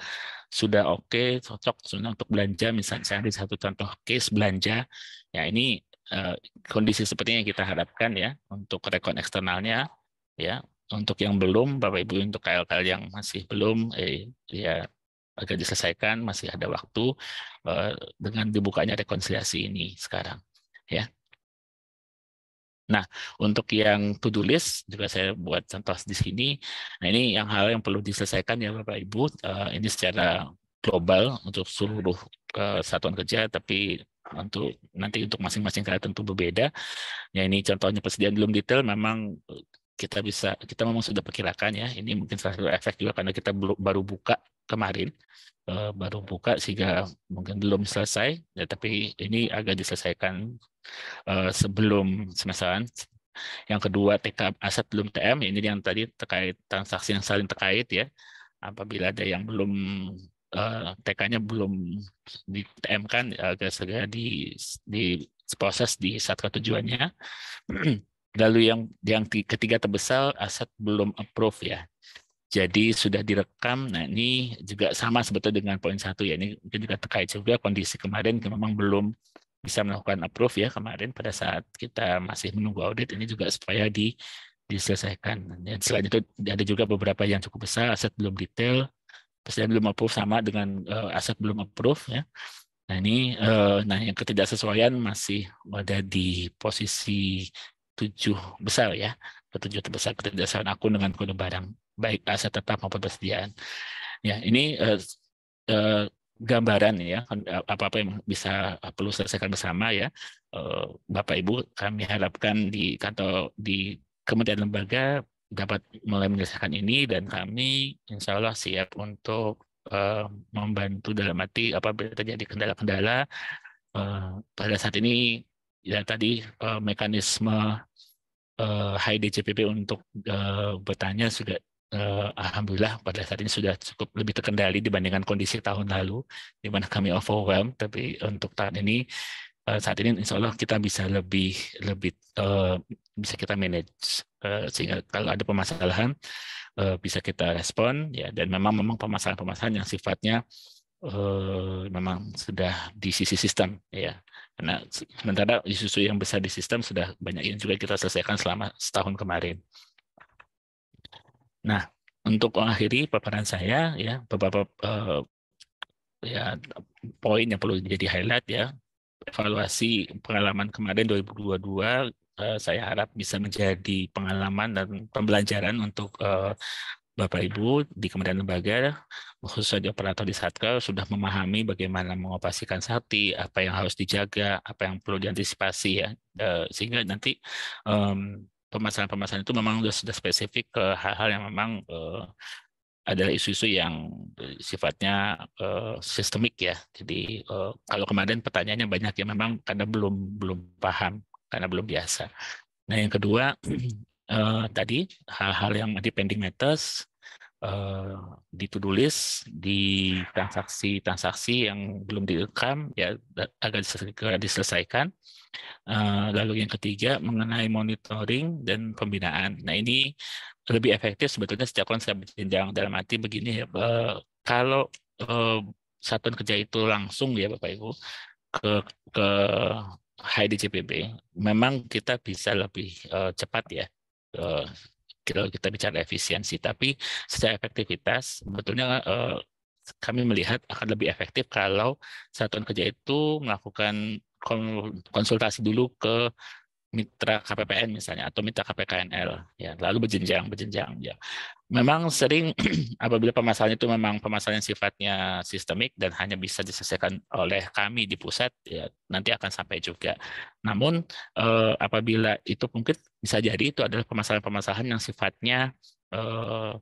sudah oke okay, cocok sudah untuk belanja misalnya saya ambil satu contoh case belanja ya ini uh, kondisi sepertinya yang kita harapkan ya untuk rekon eksternalnya ya untuk yang belum, Bapak Ibu untuk KL-KL yang masih belum, eh, ya agak diselesaikan, masih ada waktu eh, dengan dibukanya rekonsiliasi ini sekarang, ya. Nah, untuk yang to-do list juga saya buat contoh di sini. Nah, ini yang hal yang perlu diselesaikan ya Bapak Ibu. Uh, ini secara global untuk seluruh kesatuan eh, satuan kerja, tapi untuk nanti untuk masing-masing kalian tentu berbeda. Ya ini contohnya persediaan belum detail, memang kita bisa kita memang sudah perkirakan ya ini mungkin salah satu efek juga karena kita baru buka kemarin eh, baru buka sehingga mungkin belum selesai ya, tapi ini agak diselesaikan eh, sebelum semesteran yang kedua TK aset belum TM ini yang tadi terkait transaksi yang saling terkait ya apabila ada yang belum eh, TK-nya belum di TM kan ya, agak segera di di proses di satu tujuannya Lalu yang yang ketiga terbesar aset belum approve ya. Jadi sudah direkam. Nah ini juga sama sebetulnya dengan poin satu ya. Ini mungkin juga terkait juga kondisi kemarin memang belum bisa melakukan approve ya kemarin pada saat kita masih menunggu audit ini juga supaya di diselesaikan. Dan selain itu ada juga beberapa yang cukup besar aset belum detail, presiden belum approve sama dengan uh, eh, aset belum approve ya. Nah ini uh, nah yang ketidaksesuaian masih ada di posisi tujuh besar ya, ketujuh terbesar kerjasama aku dengan kode barang, baik aset tetap maupun persediaan. Ya, ini uh, uh, gambaran ya kan, eh, apa-apa yang bisa perlu selesaikan bersama ya uh, Bapak Ibu kami harapkan di kantor di Kementerian Lembaga dapat mulai menyelesaikan ini dan kami insya Allah siap untuk uh, membantu dalam arti apabila terjadi kendala-kendala uh, pada saat ini ya tadi uh, mekanisme uh, eh, DCPP untuk uh, bertanya sudah uh, alhamdulillah pada saat ini sudah cukup lebih terkendali dibandingkan kondisi tahun lalu di mana kami overwhelmed tapi untuk tahun ini uh, saat ini insya Allah kita bisa lebih lebih uh, bisa kita manage uh, sehingga kalau ada permasalahan uh, bisa kita respon ya dan memang memang permasalahan-permasalahan yang sifatnya uh, memang sudah di sisi sistem ya Nah, sementara isu-isu yang besar di sistem sudah banyak yang juga kita selesaikan selama setahun kemarin. Nah, untuk mengakhiri paparan saya ya beberapa uh, ya poin yang perlu jadi highlight ya evaluasi pengalaman kemarin 2022 eh, saya harap bisa menjadi pengalaman dan pembelajaran untuk eh, Bapak Ibu di Kementerian Lembaga, khususnya operator di Satka, sudah memahami bagaimana mengoperasikan sati, apa yang harus dijaga, apa yang perlu diantisipasi ya, eh, sehingga nanti permasalahan-permasalahan itu memang sudah, sudah spesifik ke hal-hal yang memang uh, adalah isu-isu yang sifatnya eh, sistemik ya. Jadi kalau kemarin pertanyaannya banyak ya memang karena belum belum paham, karena belum biasa. Nah yang kedua uh, tadi hal-hal yang di pending matters, uh, eh, di di transaksi-transaksi yang belum direkam ya agar segera diselesaikan. Eh, lalu yang ketiga mengenai monitoring dan pembinaan. Nah ini lebih efektif sebetulnya setiap konsep berjenjang dalam arti begini ya uh, kalau eh, satuan kerja itu langsung ya Bapak Ibu ke ke HID memang kita bisa lebih uh, cepat ya uh, kita bicara efisiensi, tapi secara efektivitas sebetulnya uh, kami melihat akan lebih efektif kalau satuan kerja itu melakukan konsultasi dulu ke mitra KPPN misalnya atau mitra KPKNL ya lalu berjenjang berjenjang ya memang sering apabila permasalahan itu memang permasalahan yang sifatnya sistemik dan hanya bisa diselesaikan oleh kami di pusat ya nanti akan sampai juga. Namun eh, apabila itu mungkin bisa jadi itu adalah permasalahan-permasalahan yang sifatnya eh,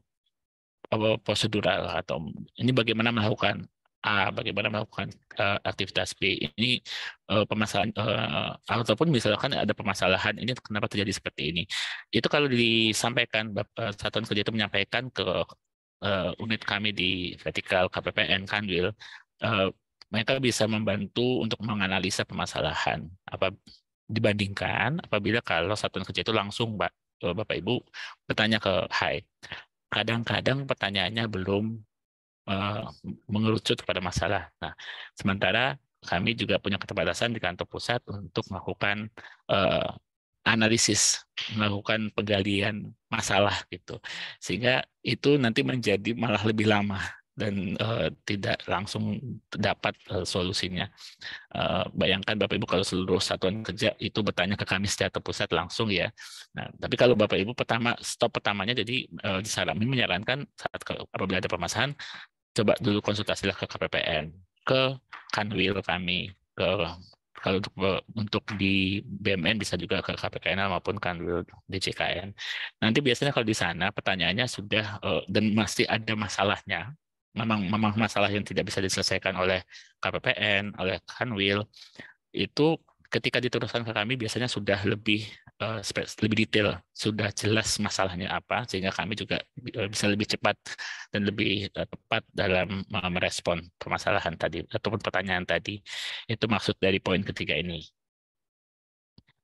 prosedural atau ini bagaimana melakukan A, ah, bagaimana melakukan uh, aktivitas B. Ini uh, permasalahan uh, ataupun misalkan ada permasalahan ini kenapa terjadi seperti ini. Itu kalau disampaikan Satuan Kerja itu menyampaikan ke uh, unit kami di vertikal KPPN Kanwil, uh, mereka bisa membantu untuk menganalisa permasalahan. Apa dibandingkan apabila kalau satuan kerja itu langsung Bapak Ibu bertanya ke Hai. Kadang-kadang pertanyaannya belum Eh, mengerucut kepada masalah. Nah, sementara kami juga punya keterbatasan di kantor pusat untuk melakukan uh, analisis, melakukan penggalian masalah gitu, sehingga itu nanti menjadi malah lebih lama dan uh, tidak langsung dapat uh, solusinya. Uh, bayangkan Bapak Ibu kalau seluruh satuan kerja itu bertanya ke kami secara pusat langsung ya. Nah, tapi kalau Bapak Ibu pertama stop pertamanya jadi uh, disarankan menyarankan saat apabila ada permasalahan coba dulu konsultasilah ke KPPN, ke Kanwil kami, ke kalau untuk untuk di BMN bisa juga ke KPKN maupun Kanwil CKN. Nanti biasanya kalau di sana pertanyaannya sudah dan masih ada masalahnya memang memang masalah yang tidak bisa diselesaikan oleh KPPN, oleh Kanwil itu ketika diteruskan ke kami biasanya sudah lebih eh, lebih detail, sudah jelas masalahnya apa sehingga kami juga eh, bisa lebih cepat dan lebih eh, tepat dalam merespon permasalahan tadi ataupun pertanyaan tadi. Itu maksud dari poin ketiga ini.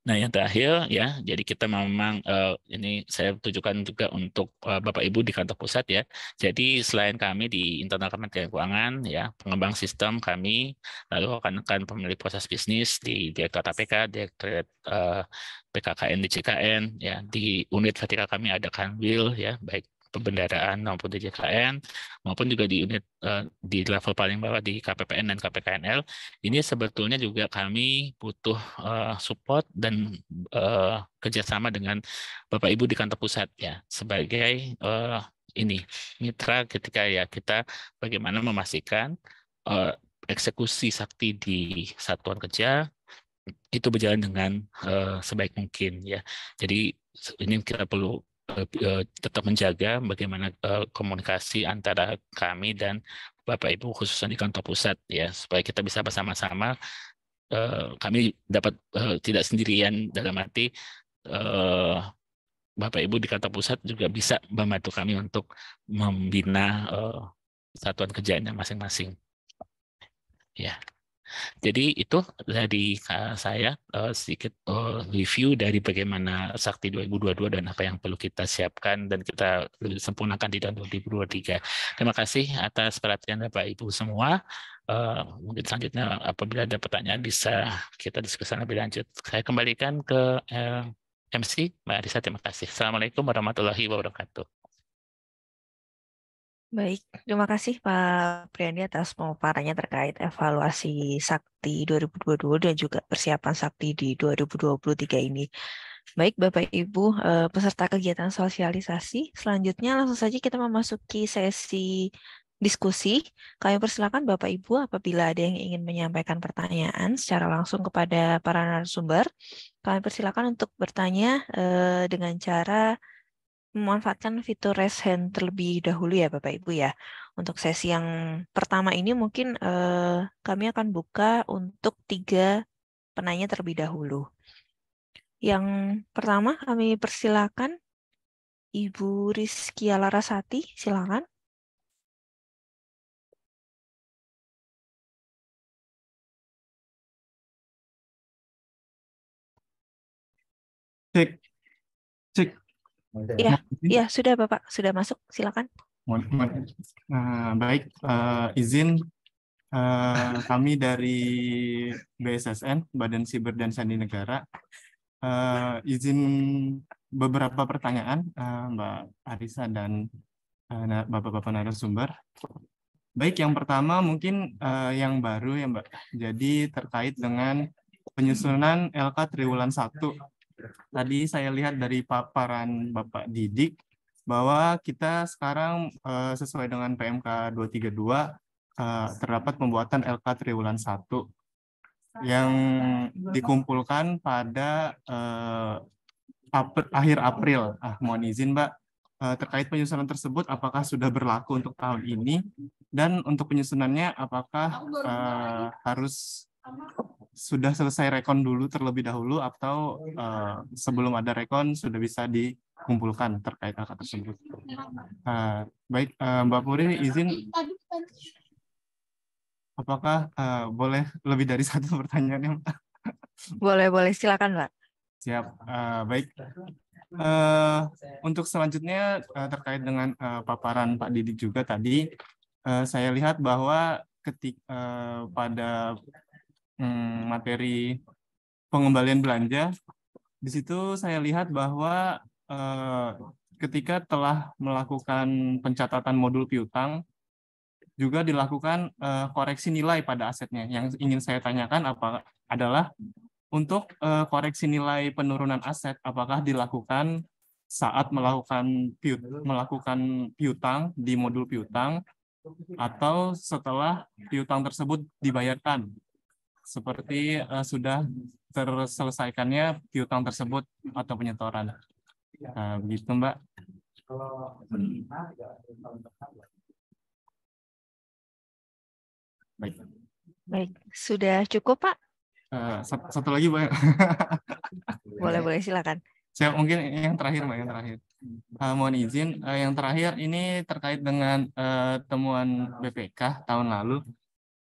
Nah, yang terakhir ya, jadi kita memang uh, ini saya tunjukkan juga untuk uh, Bapak Ibu di kantor pusat ya. Jadi selain kami di internal Kementerian Keuangan ya, pengembang sistem kami, lalu rekan-rekan pemilik proses bisnis di Direktorat APK, Direktorat uh, eh, PKKN di CKN ya, di unit vertikal kami ada Kanwil ya, baik kebendaraan maupun di JKN maupun juga di unit uh, di level paling bawah di KPPN dan KPKNL ini sebetulnya juga kami butuh uh, support dan uh, kerjasama dengan Bapak Ibu di kantor pusat ya sebagai uh, ini mitra ketika ya kita bagaimana memastikan uh, eksekusi sakti di satuan kerja itu berjalan dengan uh, sebaik mungkin ya. Jadi ini kita perlu Eh, tetap menjaga bagaimana eh, komunikasi antara kami dan Bapak Ibu khususnya di kantor pusat ya supaya kita bisa bersama-sama eh, kami dapat tidak sendirian dalam arti Bapak Ibu di kantor pusat juga bisa membantu kami untuk membina satuan kerjanya masing-masing. Ya. Jadi itu dari saya uh, sedikit uh, review dari bagaimana Sakti 2022 dan apa yang perlu kita siapkan dan kita sempurnakan di tahun 2023. Terima kasih atas perhatian Bapak Ibu semua. Uh, mungkin selanjutnya apabila ada pertanyaan bisa kita diskusikan lebih lanjut. Saya kembalikan ke uh, MC Mbak Arisa. Terima kasih. Assalamualaikum warahmatullahi wabarakatuh. Baik, terima kasih Pak Priyandi atas pemaparannya terkait evaluasi Sakti 2022 dan juga persiapan Sakti di 2023 ini. Baik, Bapak Ibu eh, peserta kegiatan sosialisasi, selanjutnya langsung saja kita memasuki sesi diskusi. Kami persilakan Bapak Ibu apabila ada yang ingin menyampaikan pertanyaan secara langsung kepada para narasumber. Kami persilakan untuk bertanya eh, dengan cara memanfaatkan fitur raise hand terlebih dahulu ya Bapak Ibu ya. Untuk sesi yang pertama ini mungkin eh, kami akan buka untuk tiga penanya terlebih dahulu. Yang pertama kami persilakan Ibu Rizkia Larasati, silakan. Cek, Iya, ya, sudah Bapak, sudah masuk. Silakan. Uh, baik, uh, izin uh, kami dari BSSN, Badan Siber dan Sandi Negara, uh, izin beberapa pertanyaan uh, Mbak Arisa dan bapak Bapak-Bapak narasumber. Baik, yang pertama mungkin uh, yang baru ya Mbak. Jadi terkait dengan penyusunan LK Triwulan 1 Tadi saya lihat dari paparan Bapak Didik bahwa kita sekarang uh, sesuai dengan PMK 232 uh, terdapat pembuatan LK Triwulan 1 yang dikumpulkan pada uh, akhir April. Ah, mohon izin, Mbak eh, terkait penyusunan tersebut apakah sudah berlaku untuk tahun ini dan untuk penyusunannya apakah uh, harus sudah selesai rekon dulu terlebih dahulu atau uh, sebelum ada rekon sudah bisa dikumpulkan terkait angka tersebut. Uh, baik, uh, Mbak Puri izin. Apakah uh, boleh lebih dari satu pertanyaan yang Boleh, boleh. Silakan, Pak. Siap. Uh, baik. Uh, untuk selanjutnya uh, terkait dengan uh, paparan Pak Didi juga tadi, uh, saya lihat bahwa ketika uh, pada hmm, materi pengembalian belanja. Di situ saya lihat bahwa eh, ketika telah melakukan pencatatan modul piutang, juga dilakukan eh, koreksi nilai pada asetnya. Yang ingin saya tanyakan apa adalah untuk eh, koreksi nilai penurunan aset apakah dilakukan saat melakukan piut, melakukan piutang di modul piutang atau setelah piutang tersebut dibayarkan seperti uh, sudah terselesaikannya piutang tersebut atau penyetoran. Uh, begitu Mbak. Baik. Baik, sudah cukup Pak? Uh, eh, satu, satu lagi Mbak. boleh, boleh silakan. Siap, mungkin yang terakhir Mbak, yang terakhir. Uh, mohon izin, uh, yang terakhir ini terkait dengan uh, temuan BPK tahun lalu.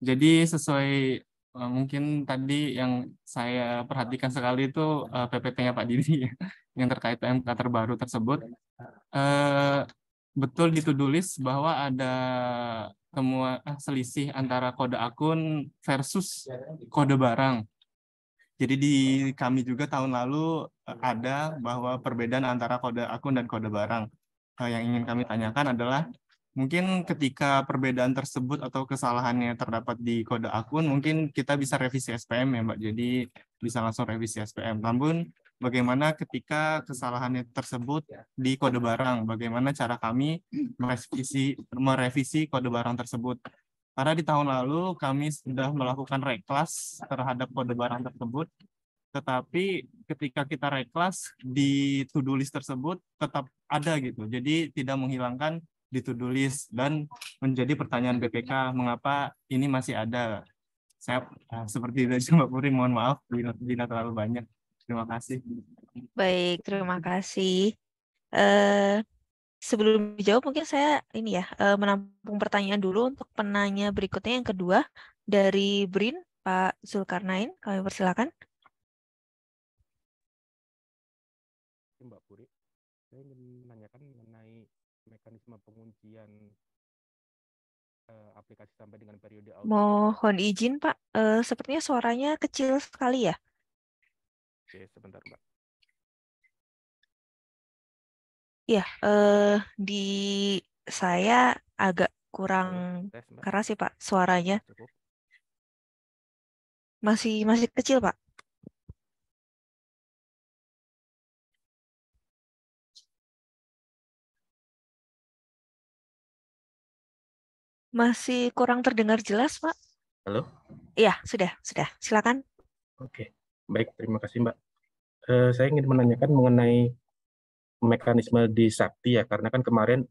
Jadi sesuai Eh, mungkin tadi yang saya perhatikan sekali itu uh, eh, PPT-nya Pak Didi yang terkait PMK terbaru tersebut. Uh, betul ditudulis bahwa ada semua selisih antara kode akun versus kode barang. Jadi di kami juga tahun lalu ada bahwa perbedaan antara kode akun dan kode barang. yang ingin kami tanyakan adalah Mungkin ketika perbedaan tersebut atau kesalahannya terdapat di kode akun, mungkin kita bisa revisi SPM ya Mbak. Jadi bisa langsung revisi SPM. Namun bagaimana ketika kesalahannya tersebut di kode barang, bagaimana cara kami merevisi, merevisi kode barang tersebut. Karena di tahun lalu kami sudah melakukan reklas terhadap kode barang tersebut, tetapi ketika kita reklas di to-do list tersebut tetap ada gitu. Jadi tidak menghilangkan di dan menjadi pertanyaan BPK mengapa ini masih ada. Saya nah, seperti itu Mbak Puri, mohon maaf tidak terlalu banyak. Terima kasih. Baik, terima kasih. Uh, sebelum dijawab mungkin saya ini ya eh, menampung pertanyaan dulu untuk penanya berikutnya yang kedua dari Brin Pak Zulkarnain, kami persilakan. mekanisme penguncian uh, aplikasi sampai dengan periode audit. Mohon izin Pak, uh, sepertinya suaranya kecil sekali ya. Oke, sebentar Pak. Ya, uh, di saya agak kurang keras sih ya, Pak suaranya. Masih masih kecil Pak. Masih kurang terdengar jelas, Pak. Halo? Iya, sudah, sudah. Silakan. Oke, baik. Terima kasih, Mbak. Uh, saya ingin menanyakan mengenai mekanisme di Sakti ya, karena kan kemarin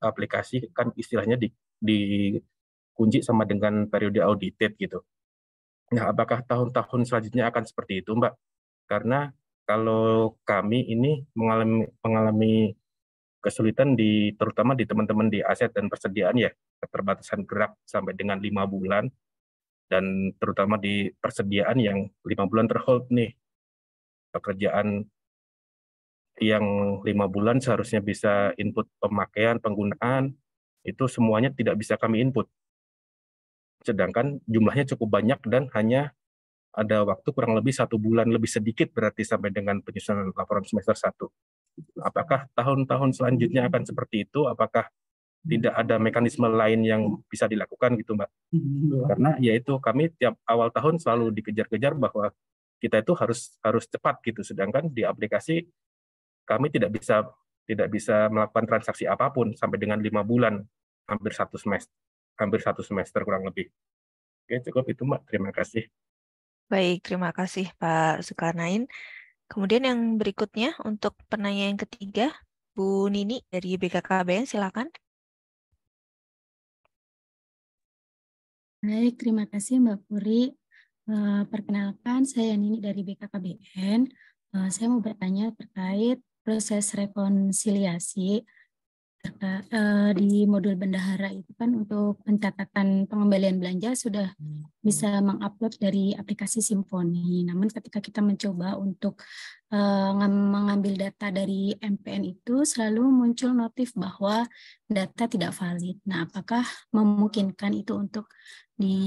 aplikasi kan istilahnya di, dikunci sama dengan periode audited gitu. Nah, apakah tahun-tahun selanjutnya akan seperti itu, Mbak? Karena kalau kami ini mengalami mengalami kesulitan di terutama di teman-teman di aset dan persediaan ya keterbatasan gerak sampai dengan lima bulan dan terutama di persediaan yang lima bulan terhold nih pekerjaan yang lima bulan seharusnya bisa input pemakaian penggunaan itu semuanya tidak bisa kami input sedangkan jumlahnya cukup banyak dan hanya ada waktu kurang lebih satu bulan lebih sedikit berarti sampai dengan penyusunan laporan semester satu Apakah tahun-tahun selanjutnya akan seperti itu? Apakah tidak ada mekanisme lain yang bisa dilakukan gitu mbak? Hmm. Karena yaitu kami tiap awal tahun selalu dikejar-kejar bahwa kita itu harus harus cepat gitu. Sedangkan di aplikasi kami tidak bisa tidak bisa melakukan transaksi apapun sampai dengan lima bulan hampir satu semester hampir satu semester kurang lebih. Oke cukup itu mbak. Terima kasih. Baik, terima kasih Pak Sukarnain. Kemudian yang berikutnya untuk penanya yang ketiga, Bu Nini dari BKKBN silakan. Baik, terima kasih Mbak Puri. Eh, perkenalkan, saya Nini dari BKKBN. Eh, saya mau bertanya terkait proses rekonsiliasi uh, di modul bendahara itu kan untuk pencatatan pengembalian belanja sudah bisa hmm. mengupload dari aplikasi Simfoni. Namun ketika kita mencoba untuk uh, mengambil data dari MPN itu selalu muncul notif bahwa data tidak valid. Nah, apakah memungkinkan itu untuk di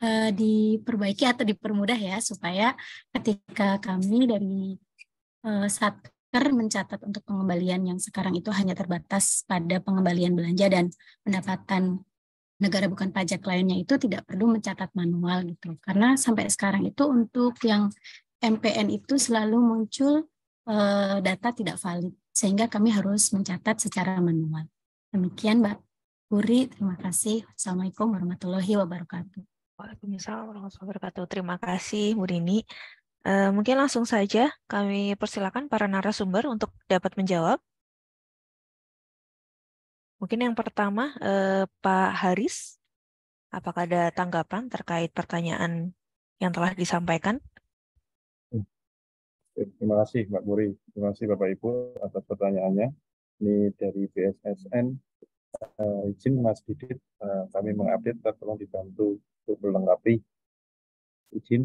eh, diperbaiki atau dipermudah ya supaya ketika kami dari satu mencatat untuk pengembalian yang sekarang itu hanya terbatas pada pengembalian belanja dan pendapatan negara bukan pajak lainnya itu tidak perlu mencatat manual gitu. Karena sampai sekarang itu untuk yang MPN itu selalu muncul eh, data tidak valid sehingga kami harus mencatat secara manual. Demikian Mbak Puri, terima kasih. Assalamualaikum warahmatullahi wabarakatuh. Waalaikumsalam warahmatullahi wabarakatuh. Terima kasih Bu Rini. Eh, mungkin langsung saja kami persilakan para narasumber untuk dapat menjawab. Mungkin yang pertama uh, Pak Haris, apakah ada tanggapan terkait pertanyaan yang telah disampaikan? Terima kasih Mbak Buri, terima kasih Bapak Ibu atas pertanyaannya. Ini dari BSSN, uh, eh, izin Mas Didit, kami mengupdate, tolong dibantu untuk melengkapi. Izin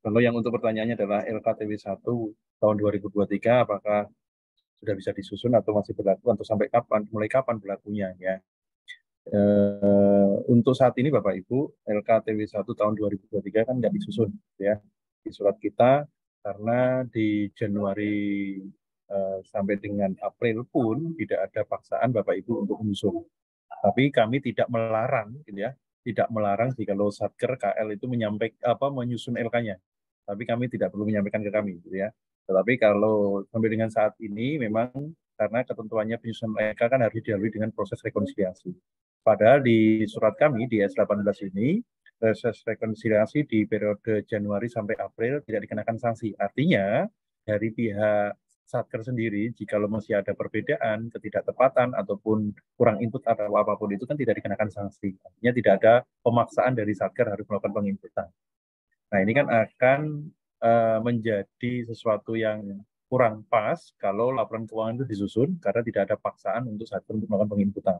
kalau yang untuk pertanyaannya adalah LKTW 1 tahun 2023 apakah sudah bisa disusun atau masih berlaku atau sampai kapan mulai kapan berlakunya ya. E, untuk saat ini Bapak Ibu LKTW 1 tahun 2023 kan nggak disusun ya di surat kita karena di Januari e, sampai dengan April pun tidak ada paksaan Bapak Ibu untuk menyusun. Tapi kami tidak melarang gitu ya, tidak melarang jika lo Satker KL itu menyampaikan apa menyusun LK-nya tapi kami tidak perlu menyampaikan ke kami, gitu ya. Tetapi kalau sampai dengan saat ini memang karena ketentuannya penyusunan mereka kan harus dilalui dengan proses rekonsiliasi. Padahal di surat kami di S18 ini proses rekonsiliasi di periode Januari sampai April tidak dikenakan sanksi. Artinya dari pihak Satker sendiri, jika lo masih ada perbedaan, ketidaktepatan, ataupun kurang input atau apapun itu kan tidak dikenakan sanksi. Artinya tidak ada pemaksaan dari Satker harus melakukan penginputan. Nah, ini kan akan uh, menjadi sesuatu yang kurang pas kalau laporan keuangan itu disusun karena tidak ada paksaan untuk saat untuk melakukan penginputan.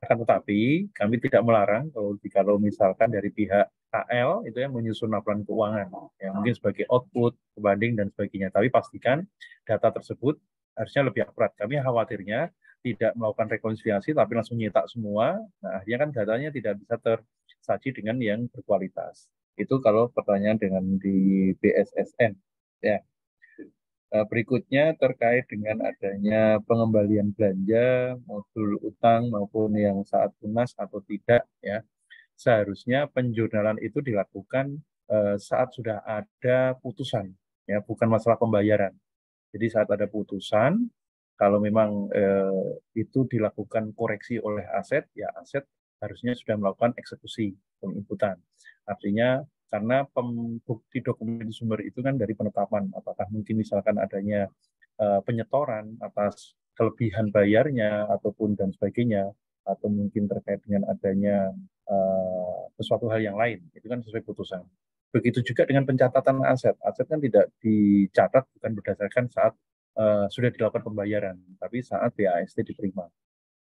Akan tetapi, kami tidak melarang kalau kalau misalkan dari pihak KL itu yang menyusun laporan keuangan, yang mungkin sebagai output, kebanding dan sebagainya. Tapi pastikan data tersebut harusnya lebih akurat. Kami khawatirnya tidak melakukan rekonsiliasi tapi langsung nyetak semua, nah akhirnya kan datanya tidak bisa tersaji dengan yang berkualitas. Itu kalau pertanyaan dengan di BSSN. Ya. E, berikutnya terkait dengan adanya pengembalian belanja, modul utang maupun yang saat lunas atau tidak, ya seharusnya penjurnalan itu dilakukan e, saat sudah ada putusan, ya bukan masalah pembayaran. Jadi saat ada putusan, kalau memang eh, itu dilakukan koreksi oleh aset, ya aset harusnya sudah melakukan eksekusi penginputan. Artinya karena pembukti dokumen sumber itu kan dari penetapan apakah mungkin misalkan adanya eh, penyetoran atas kelebihan bayarnya ataupun dan sebagainya atau mungkin terkait dengan adanya eh, sesuatu hal yang lain itu kan sesuai putusan begitu juga dengan pencatatan aset aset kan tidak dicatat bukan berdasarkan saat uh, sudah dilakukan pembayaran tapi saat BAST diterima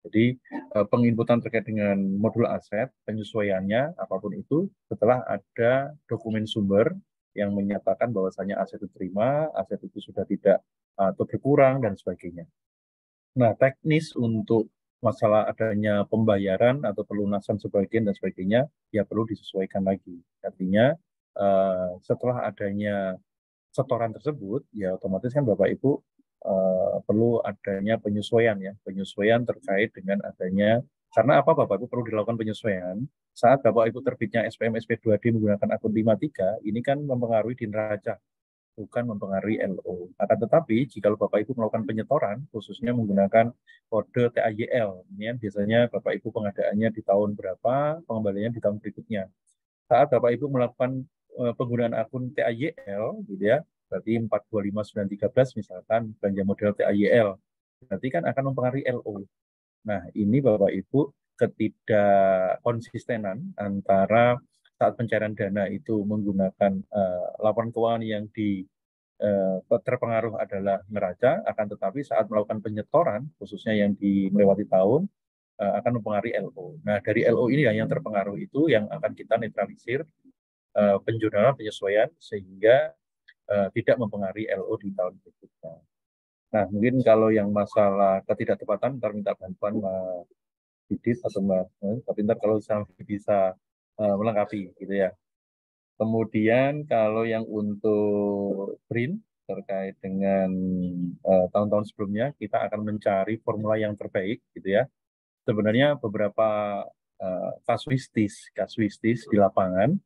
jadi eh, penginputan terkait dengan modul aset, penyesuaiannya, apapun itu, setelah ada dokumen sumber yang menyatakan bahwasannya aset diterima, aset itu sudah tidak eh, atau berkurang, dan sebagainya. Nah, teknis untuk masalah adanya pembayaran atau pelunasan sebagian dan sebagainya, ya perlu disesuaikan lagi. Artinya, eh, setelah adanya setoran tersebut, ya otomatis kan Bapak Ibu Eh, perlu adanya penyesuaian ya, penyesuaian terkait dengan adanya karena apa Bapak Ibu perlu dilakukan penyesuaian saat Bapak Ibu terbitnya SPM SP2D menggunakan akun 53 ini kan mempengaruhi di neraca bukan mempengaruhi LO. Akan tetapi jika Bapak Ibu melakukan penyetoran khususnya menggunakan kode TAYL, ini kan biasanya Bapak Ibu pengadaannya di tahun berapa, pengembaliannya di tahun berikutnya. Saat Bapak Ibu melakukan eh, penggunaan akun TAYL gitu ya, berarti 425913 misalkan belanja model TAYL, berarti kan akan mempengaruhi LO. Nah, ini Bapak Ibu ketidakkonsistenan antara saat pencairan dana itu menggunakan uh, laporan keuangan yang di uh, terpengaruh adalah neraca, akan tetapi saat melakukan penyetoran, khususnya yang di melewati tahun, uh, akan mempengaruhi LO. Nah, dari LO ini yang terpengaruh itu yang akan kita netralisir uh, penjurnalan penyesuaian sehingga Eh, tidak mempengaruhi LO di tahun berikutnya. Nah, mungkin kalau yang masalah ketidaktepatan, ntar minta bantuan Mas Didit atau mbak. tapi ntar kalau sampai bisa eh, melengkapi, gitu ya. Kemudian kalau yang untuk print terkait dengan eh, tahun-tahun uh, sebelumnya, kita akan mencari formula yang terbaik, gitu ya. Sebenarnya beberapa uh, kasuistis, kasuistis di lapangan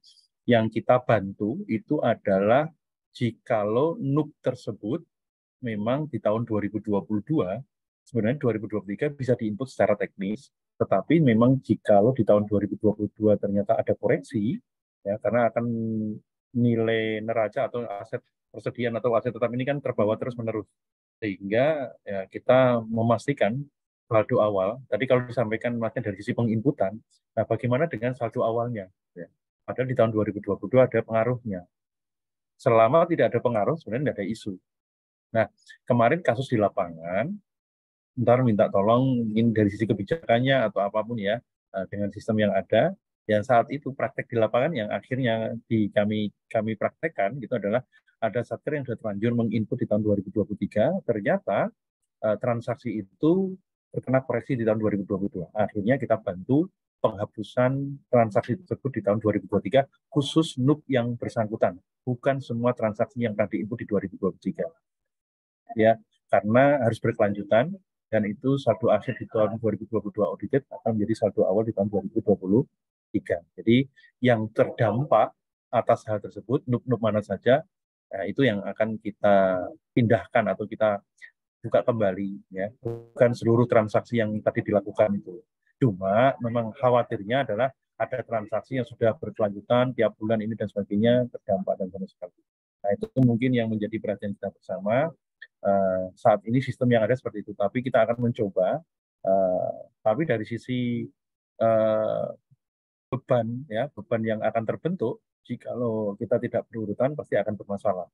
yang kita bantu itu adalah jikalau NUK tersebut memang di tahun 2022, sebenarnya 2023 bisa diinput secara teknis, tetapi memang jikalau di tahun 2022 ternyata ada koreksi, ya karena akan nilai neraca atau aset persediaan atau aset tetap ini kan terbawa terus-menerus. Sehingga ya, kita memastikan saldo awal, tadi kalau disampaikan maksudnya dari sisi penginputan, nah bagaimana dengan saldo awalnya? Ya. Padahal di tahun 2022 ada pengaruhnya. Selama tidak ada pengaruh, sebenarnya tidak ada isu. Nah, kemarin kasus di lapangan, ntar minta tolong mungkin dari sisi kebijakannya atau apapun ya, eh, dengan sistem yang ada, yang saat itu praktek di lapangan yang akhirnya di kami kami praktekkan itu adalah ada satker yang sudah terlanjur menginput di tahun 2023, ternyata eh, transaksi itu terkena koreksi di tahun 2022. Akhirnya kita bantu penghapusan transaksi tersebut di tahun 2023 khusus NUK yang bersangkutan bukan semua transaksi yang tadi itu di 2023. Ya, karena harus berkelanjutan dan itu saldo akhir di tahun 2022 audited akan menjadi saldo awal di tahun 2023. Jadi yang terdampak atas hal tersebut, nuk-nuk mana saja, ya, itu yang akan kita pindahkan atau kita buka kembali ya bukan seluruh transaksi yang tadi dilakukan itu cuma memang khawatirnya adalah ada transaksi yang sudah berkelanjutan tiap bulan ini dan sebagainya terdampak dan sama sekali. Nah itu mungkin yang menjadi perhatian kita bersama. Uh, saat ini sistem yang ada seperti itu, tapi kita akan mencoba. Uh, tapi dari sisi uh, beban ya beban yang akan terbentuk jika lo kita tidak berurutan pasti akan bermasalah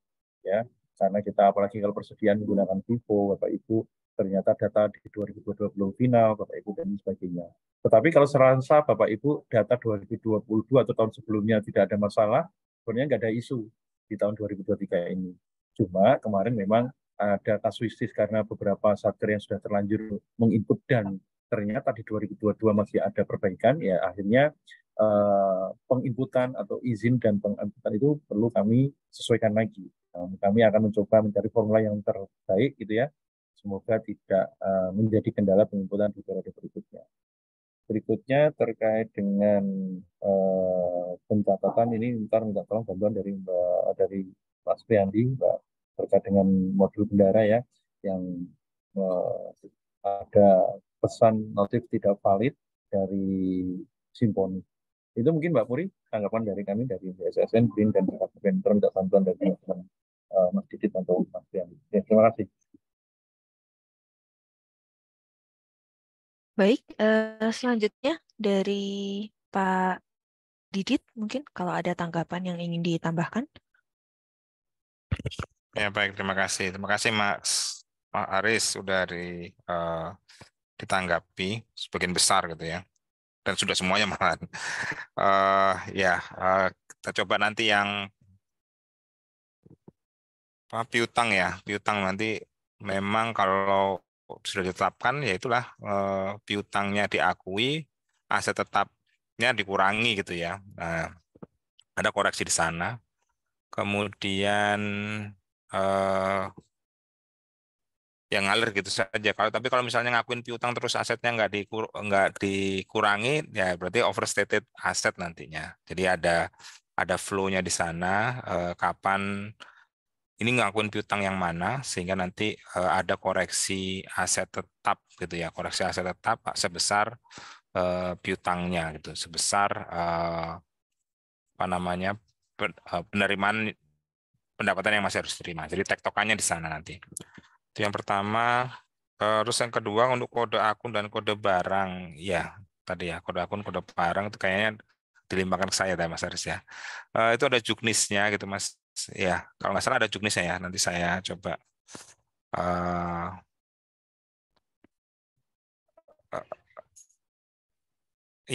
ya karena kita apalagi kalau persediaan menggunakan FIFO Bapak Ibu ternyata data di 2020 final, Bapak Ibu dan sebagainya. Tetapi kalau serasa Bapak Ibu data 2022 atau tahun sebelumnya tidak ada masalah, sebenarnya nggak ada isu di tahun 2023 ini. Cuma kemarin memang ada kasuistis karena beberapa satker yang sudah terlanjur menginput dan ternyata di 2022 masih ada perbaikan, ya akhirnya eh, penginputan atau izin dan penginputan itu perlu kami sesuaikan lagi. Kami akan mencoba mencari formula yang terbaik gitu ya semoga tidak uh, menjadi kendala pengumpulan di periode berikutnya. Berikutnya terkait dengan uh, pencatatan ini ntar minta tolong bantuan dari Mbak dari Pak Mbak terkait dengan modul bendara ya yang uh, ada pesan notif tidak valid dari Simponi. Itu mungkin Mbak Puri tanggapan dari kami dari BSSN Green dan Pak Bentor minta bantuan dari Mas Didit atau Mas Priyandi. Ya, terima kasih. Baik, uh, selanjutnya dari Pak Didit mungkin kalau ada tanggapan yang ingin ditambahkan. Ya baik, terima kasih. Terima kasih Mas Pak Aris sudah di, uh, ditanggapi sebagian besar gitu ya. Dan sudah semuanya malahan. Uh, eh, ya, uh, kita coba nanti yang pak piutang ya, piutang nanti memang kalau sudah ditetapkan yaitulah eh, piutangnya diakui, aset tetapnya dikurangi gitu ya. Nah, ada koreksi di sana. Kemudian eh, yang ngalir gitu saja. Kalau tapi kalau misalnya ngakuin piutang terus asetnya nggak dikur, nggak dikurangi, ya berarti overstated aset nantinya. Jadi ada ada flow-nya di sana eh, kapan ini ngakuin piutang yang mana sehingga nanti uh, ada koreksi aset tetap gitu ya koreksi aset tetap sebesar uh, eh, piutangnya gitu sebesar uh, apa namanya penerimaan pendapatan yang masih harus terima jadi tektokannya di sana nanti itu yang pertama terus yang kedua untuk kode akun dan kode barang ya tadi ya kode akun kode barang itu kayaknya dilimpahkan ke saya ya Mas Aris ya itu ada juknisnya gitu Mas ya kalau nggak salah ada juknisnya ya nanti saya coba uh, uh,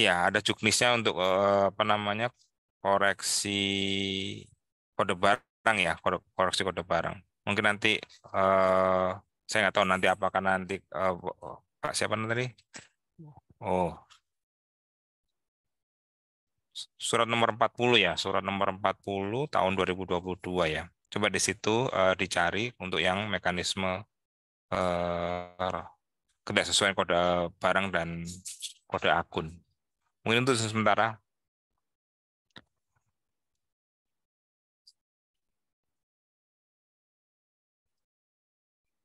ya ada juknisnya untuk uh, apa namanya koreksi kode barang ya kode, koreksi kode barang mungkin nanti uh, saya nggak tahu nanti apakah nanti uh, Pak siapa nanti oh surat nomor 40 ya, surat nomor 40 tahun 2022 ya. Coba di situ uh, dicari untuk yang mekanisme uh, sesuai kode eh, barang dan kode akun. Mungkin untuk sementara.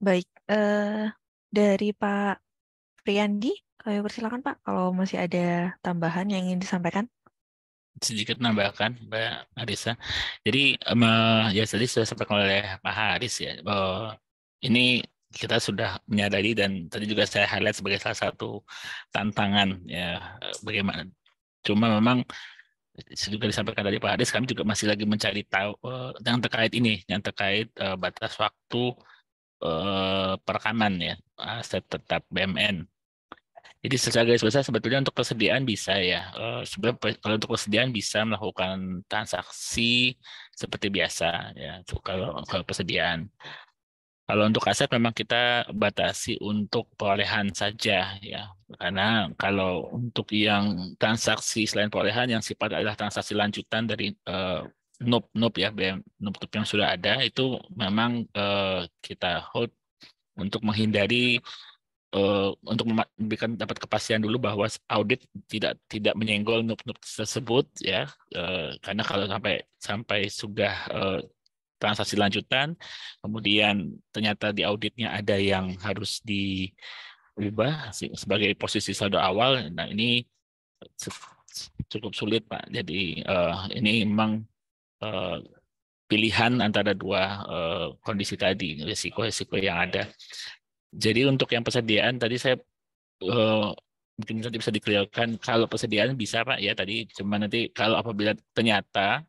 Baik, uh, dari Pak Priyandi, kami persilakan Pak kalau masih ada tambahan yang ingin disampaikan sedikit nambahkan Mbak Arisa. Jadi eh, ya tadi sudah sampaikan oleh Pak Haris ya bahwa ini kita sudah menyadari dan tadi juga saya highlight sebagai salah satu tantangan ya eh, bagaimana. Cuma memang juga disampaikan tadi Pak Haris, kami juga masih lagi mencari tahu eh, yang terkait ini, yang terkait batas waktu perekaman ya aset tetap BMN jadi secara garis besar sebetulnya untuk persediaan bisa ya. Uh, sebenarnya kalau untuk persediaan bisa melakukan transaksi seperti biasa ya. Tuh, kalau kalau persediaan. Kalau untuk aset memang kita batasi untuk perolehan saja ya. Karena kalau untuk yang transaksi selain perolehan yang sifat adalah transaksi lanjutan dari uh, eh, nop ya BM nop-nop yang sudah ada itu memang uh, kita hold untuk menghindari uh, untuk memberikan dapat kepastian dulu bahwa audit tidak tidak menyenggol nub-nub tersebut ya uh, karena kalau sampai sampai sudah uh, transaksi lanjutan kemudian ternyata di auditnya ada yang harus diubah sebagai posisi saldo awal nah ini cukup sulit pak jadi uh, ini memang uh, pilihan antara dua uh, kondisi tadi risiko-risiko yang ada jadi untuk yang persediaan tadi saya uh, mungkin nanti bisa dikelirkan kalau persediaan bisa Pak ya tadi cuma nanti kalau apabila ternyata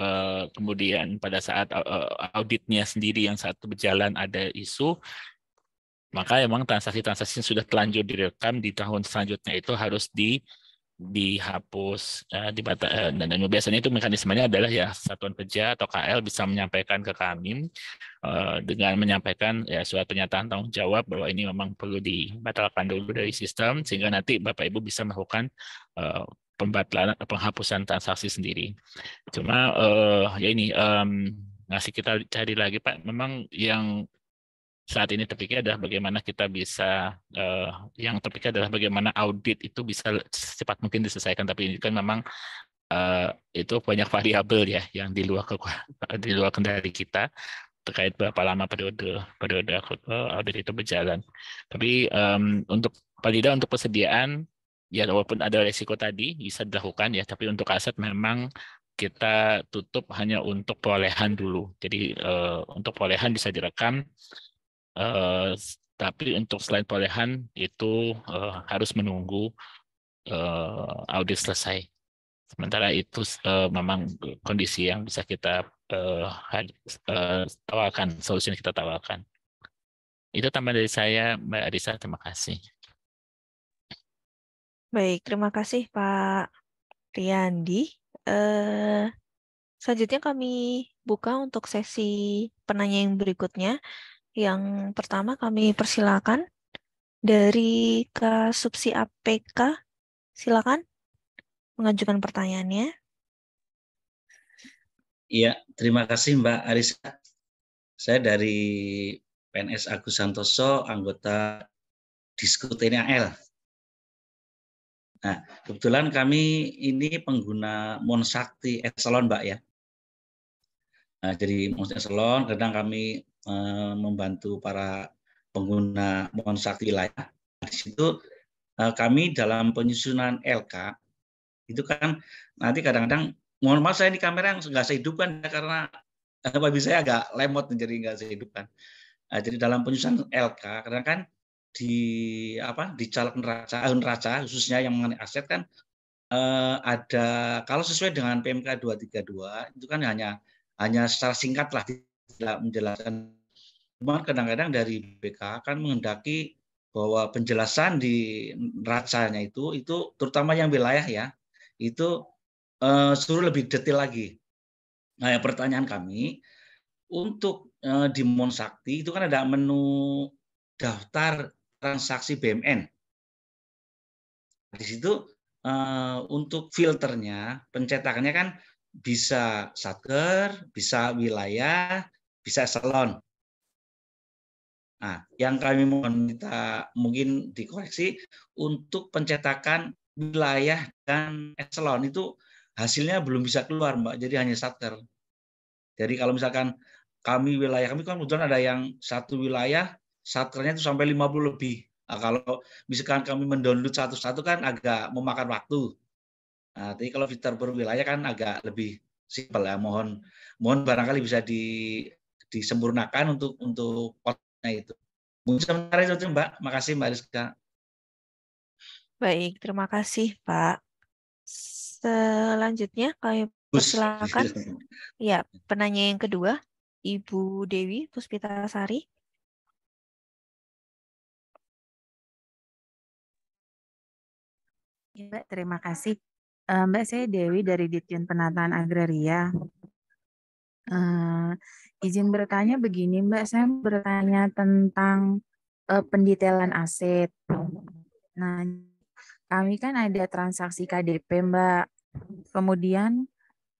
uh, kemudian pada saat uh, auditnya sendiri yang satu berjalan ada isu maka emang transaksi-transaksi sudah telanjur direkam di tahun selanjutnya itu harus di dihapus uh, eh, di uh, eh, dan, dan biasanya itu mekanismenya adalah ya satuan kerja atau KL bisa menyampaikan ke kami uh, dengan menyampaikan ya surat pernyataan tanggung jawab bahwa ini memang perlu dibatalkan dulu dari sistem sehingga nanti Bapak Ibu bisa melakukan uh, pembatalan penghapusan transaksi sendiri. Cuma uh, ya ini um, ngasih kita cari lagi Pak memang yang saat ini topiknya adalah bagaimana kita bisa uh, yang topiknya adalah bagaimana audit itu bisa secepat mungkin diselesaikan tapi ini kan memang uh, itu banyak variabel ya yang di luar di luar kendali kita terkait berapa lama periode periode eh, audit itu berjalan tapi um, untuk paling tidak untuk persediaan ya walaupun ada resiko tadi bisa dilakukan ya tapi untuk aset memang kita tutup hanya untuk perolehan dulu jadi uh, untuk perolehan bisa direkam Uh, tapi untuk selain perolehan itu uh, harus menunggu uh, audit selesai. Sementara itu uh, memang kondisi yang bisa kita uh, uh, tawarkan, solusi yang kita tawarkan. Itu tambahan dari saya, Mbak Adisa. Terima kasih. Baik, terima kasih Pak Riyandi. Uh, selanjutnya kami buka untuk sesi penanya yang berikutnya. Yang pertama kami persilakan dari Kasubsi APK. Silakan mengajukan pertanyaannya. Iya, terima kasih Mbak Arisa. Saya dari PNS Agus Santoso, anggota Diskut L. Nah, kebetulan kami ini pengguna Monsakti Excelon, Mbak ya. Nah, jadi maksudnya Salon kadang kami eh, membantu para pengguna mohon sakti wilayah. Ya. Nah, di situ eh, kami dalam penyusunan LK itu kan nanti kadang-kadang mohon maaf saya di kamera yang nggak saya hidupkan karena apa bisa saya agak lemot menjadi nggak saya hidupkan. Nah, jadi dalam penyusunan LK kadang kan di apa di calon neraca eh, neraca khususnya yang mengenai aset kan eh, ada kalau sesuai dengan PMK 232 itu kan hanya hanya secara singkat lah tidak menjelaskan. Cuman kadang-kadang dari BK kan menghendaki bahwa penjelasan di neracanya itu itu terutama yang wilayah ya itu uh, suruh lebih detail lagi. Nah, ya, pertanyaan kami untuk uh, di Monsakti itu kan ada menu daftar transaksi BMN. Di situ uh, untuk filternya pencetakannya kan bisa satker, bisa wilayah, bisa salon. Nah, yang kami mohon minta mungkin dikoreksi untuk pencetakan wilayah dan eselon itu hasilnya belum bisa keluar, Mbak. Jadi hanya satker. Jadi kalau misalkan kami wilayah kami kan kebetulan ada yang satu wilayah satkernya itu sampai 50 lebih. Nah, kalau misalkan kami mendownload satu-satu kan agak memakan waktu. Nah, tapi kalau filter per wilayah kan agak lebih simpel ya. Mohon mohon barangkali bisa di, disempurnakan untuk untuk potnya itu. Mungkin sementara itu Mbak. Makasih Mbak Rizka. Baik, terima kasih Pak. Selanjutnya kami persilakan. Ya, penanya yang kedua, Ibu Dewi Puspitasari. Ya, terima kasih. Eh, Mbak, saya Dewi dari Ditjen Penataan Agraria. Eee, eh, izin bertanya begini Mbak, saya bertanya tentang, eee, eh, pendetailan aset. Nah, kami kan ada transaksi KDP Mbak, kemudian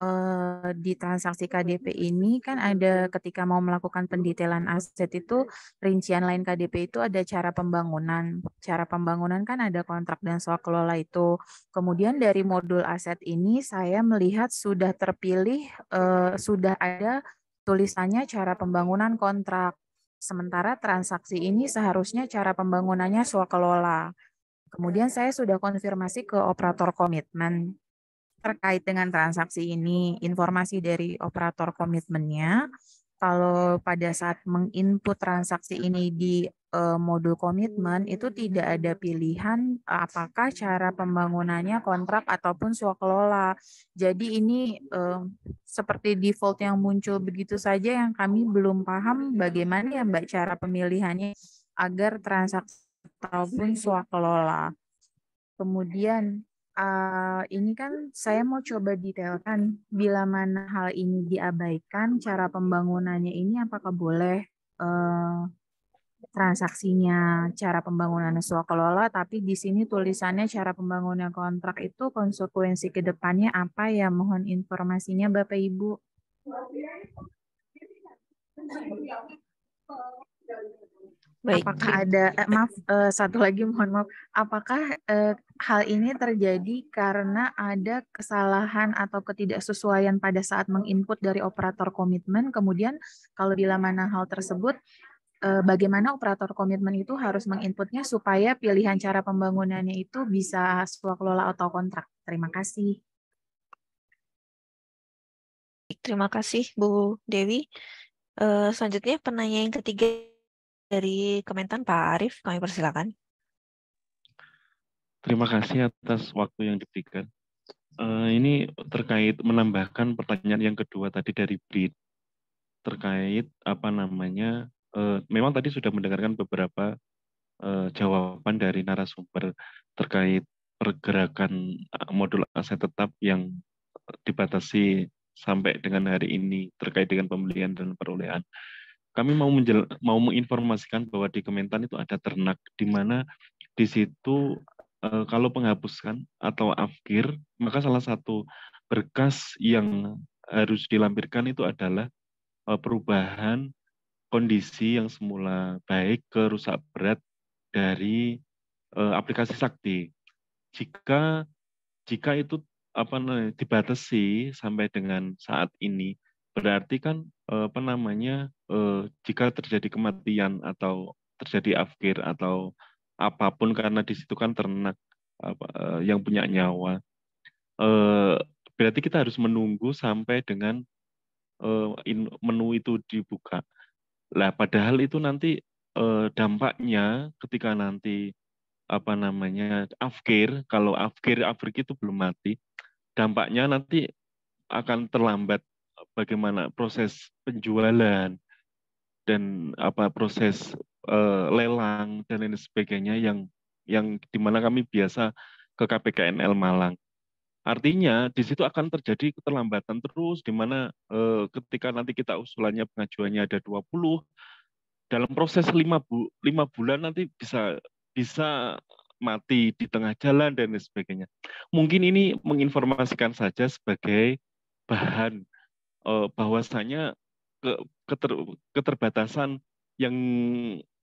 Eh, di transaksi KDP ini kan ada ketika mau melakukan pendetailan aset itu rincian lain KDP itu ada cara pembangunan. Cara pembangunan kan ada kontrak dan soal kelola itu. Kemudian dari modul aset ini saya melihat sudah terpilih eh, sudah ada tulisannya cara pembangunan kontrak. Sementara transaksi ini seharusnya cara pembangunannya soal kelola. Kemudian saya sudah konfirmasi ke operator komitmen terkait dengan transaksi ini, informasi dari operator komitmennya. Kalau pada saat menginput transaksi ini di uh, modul komitmen, itu tidak ada pilihan eh, apakah cara pembangunannya kontrak ataupun swakelola. Jadi ini uh, seperti default yang muncul begitu saja yang kami belum paham bagaimana ya Mbak cara pemilihannya agar transaksi ataupun swakelola. Kemudian uh, ini kan saya mau coba detailkan bila mana hal ini diabaikan cara pembangunannya ini apakah boleh uh, transaksinya cara pembangunan swak kelola tapi di sini tulisannya cara pembangunan kontrak itu konsekuensi kedepannya apa ya mohon informasinya Bapak Ibu. Baik. Apakah ada eh, maaf eh, satu lagi mohon maaf, apakah eh, hal ini terjadi karena ada kesalahan atau ketidaksesuaian pada saat menginput dari operator komitmen? Kemudian kalau bila mana hal tersebut eh, bagaimana operator komitmen itu harus menginputnya supaya pilihan cara pembangunannya itu bisa kelola atau kontrak. Terima kasih. Terima kasih Bu Dewi. Eh, selanjutnya penanya yang ketiga dari Kementan Pak Arief, kami persilakan. Terima kasih atas waktu yang diberikan. Uh, ini terkait menambahkan pertanyaan yang kedua tadi dari Brit terkait apa namanya. Uh, memang tadi sudah mendengarkan beberapa uh, jawaban dari narasumber terkait pergerakan modul aset tetap yang dibatasi sampai dengan hari ini terkait dengan pembelian dan perolehan kami mau menjel, mau menginformasikan bahwa di Kementan itu ada ternak di mana di situ eh, kalau penghapuskan atau afkir maka salah satu berkas yang harus dilampirkan itu adalah eh, perubahan kondisi yang semula baik ke rusak berat dari eh, aplikasi Sakti. Jika jika itu apa dibatasi sampai dengan saat ini berarti kan eh, apa namanya eh, jika terjadi kematian atau terjadi afkir atau apapun karena di situ kan ternak apa, eh, yang punya nyawa berarti kita harus menunggu sampai dengan menu itu dibuka lah padahal itu nanti dampaknya ketika nanti apa namanya afkir kalau afkir afkir itu belum mati dampaknya nanti akan terlambat bagaimana proses penjualan dan apa proses uh, lelang dan lain sebagainya yang yang dimana kami biasa ke KPKNL Malang. Artinya di situ akan terjadi keterlambatan terus di mana e, ketika nanti kita usulannya pengajuannya ada 20 dalam proses 5 bu, 5 bulan nanti bisa bisa mati di tengah jalan dan sebagainya. Mungkin ini menginformasikan saja sebagai bahan Eh, bahwasanya keter, keterbatasan yang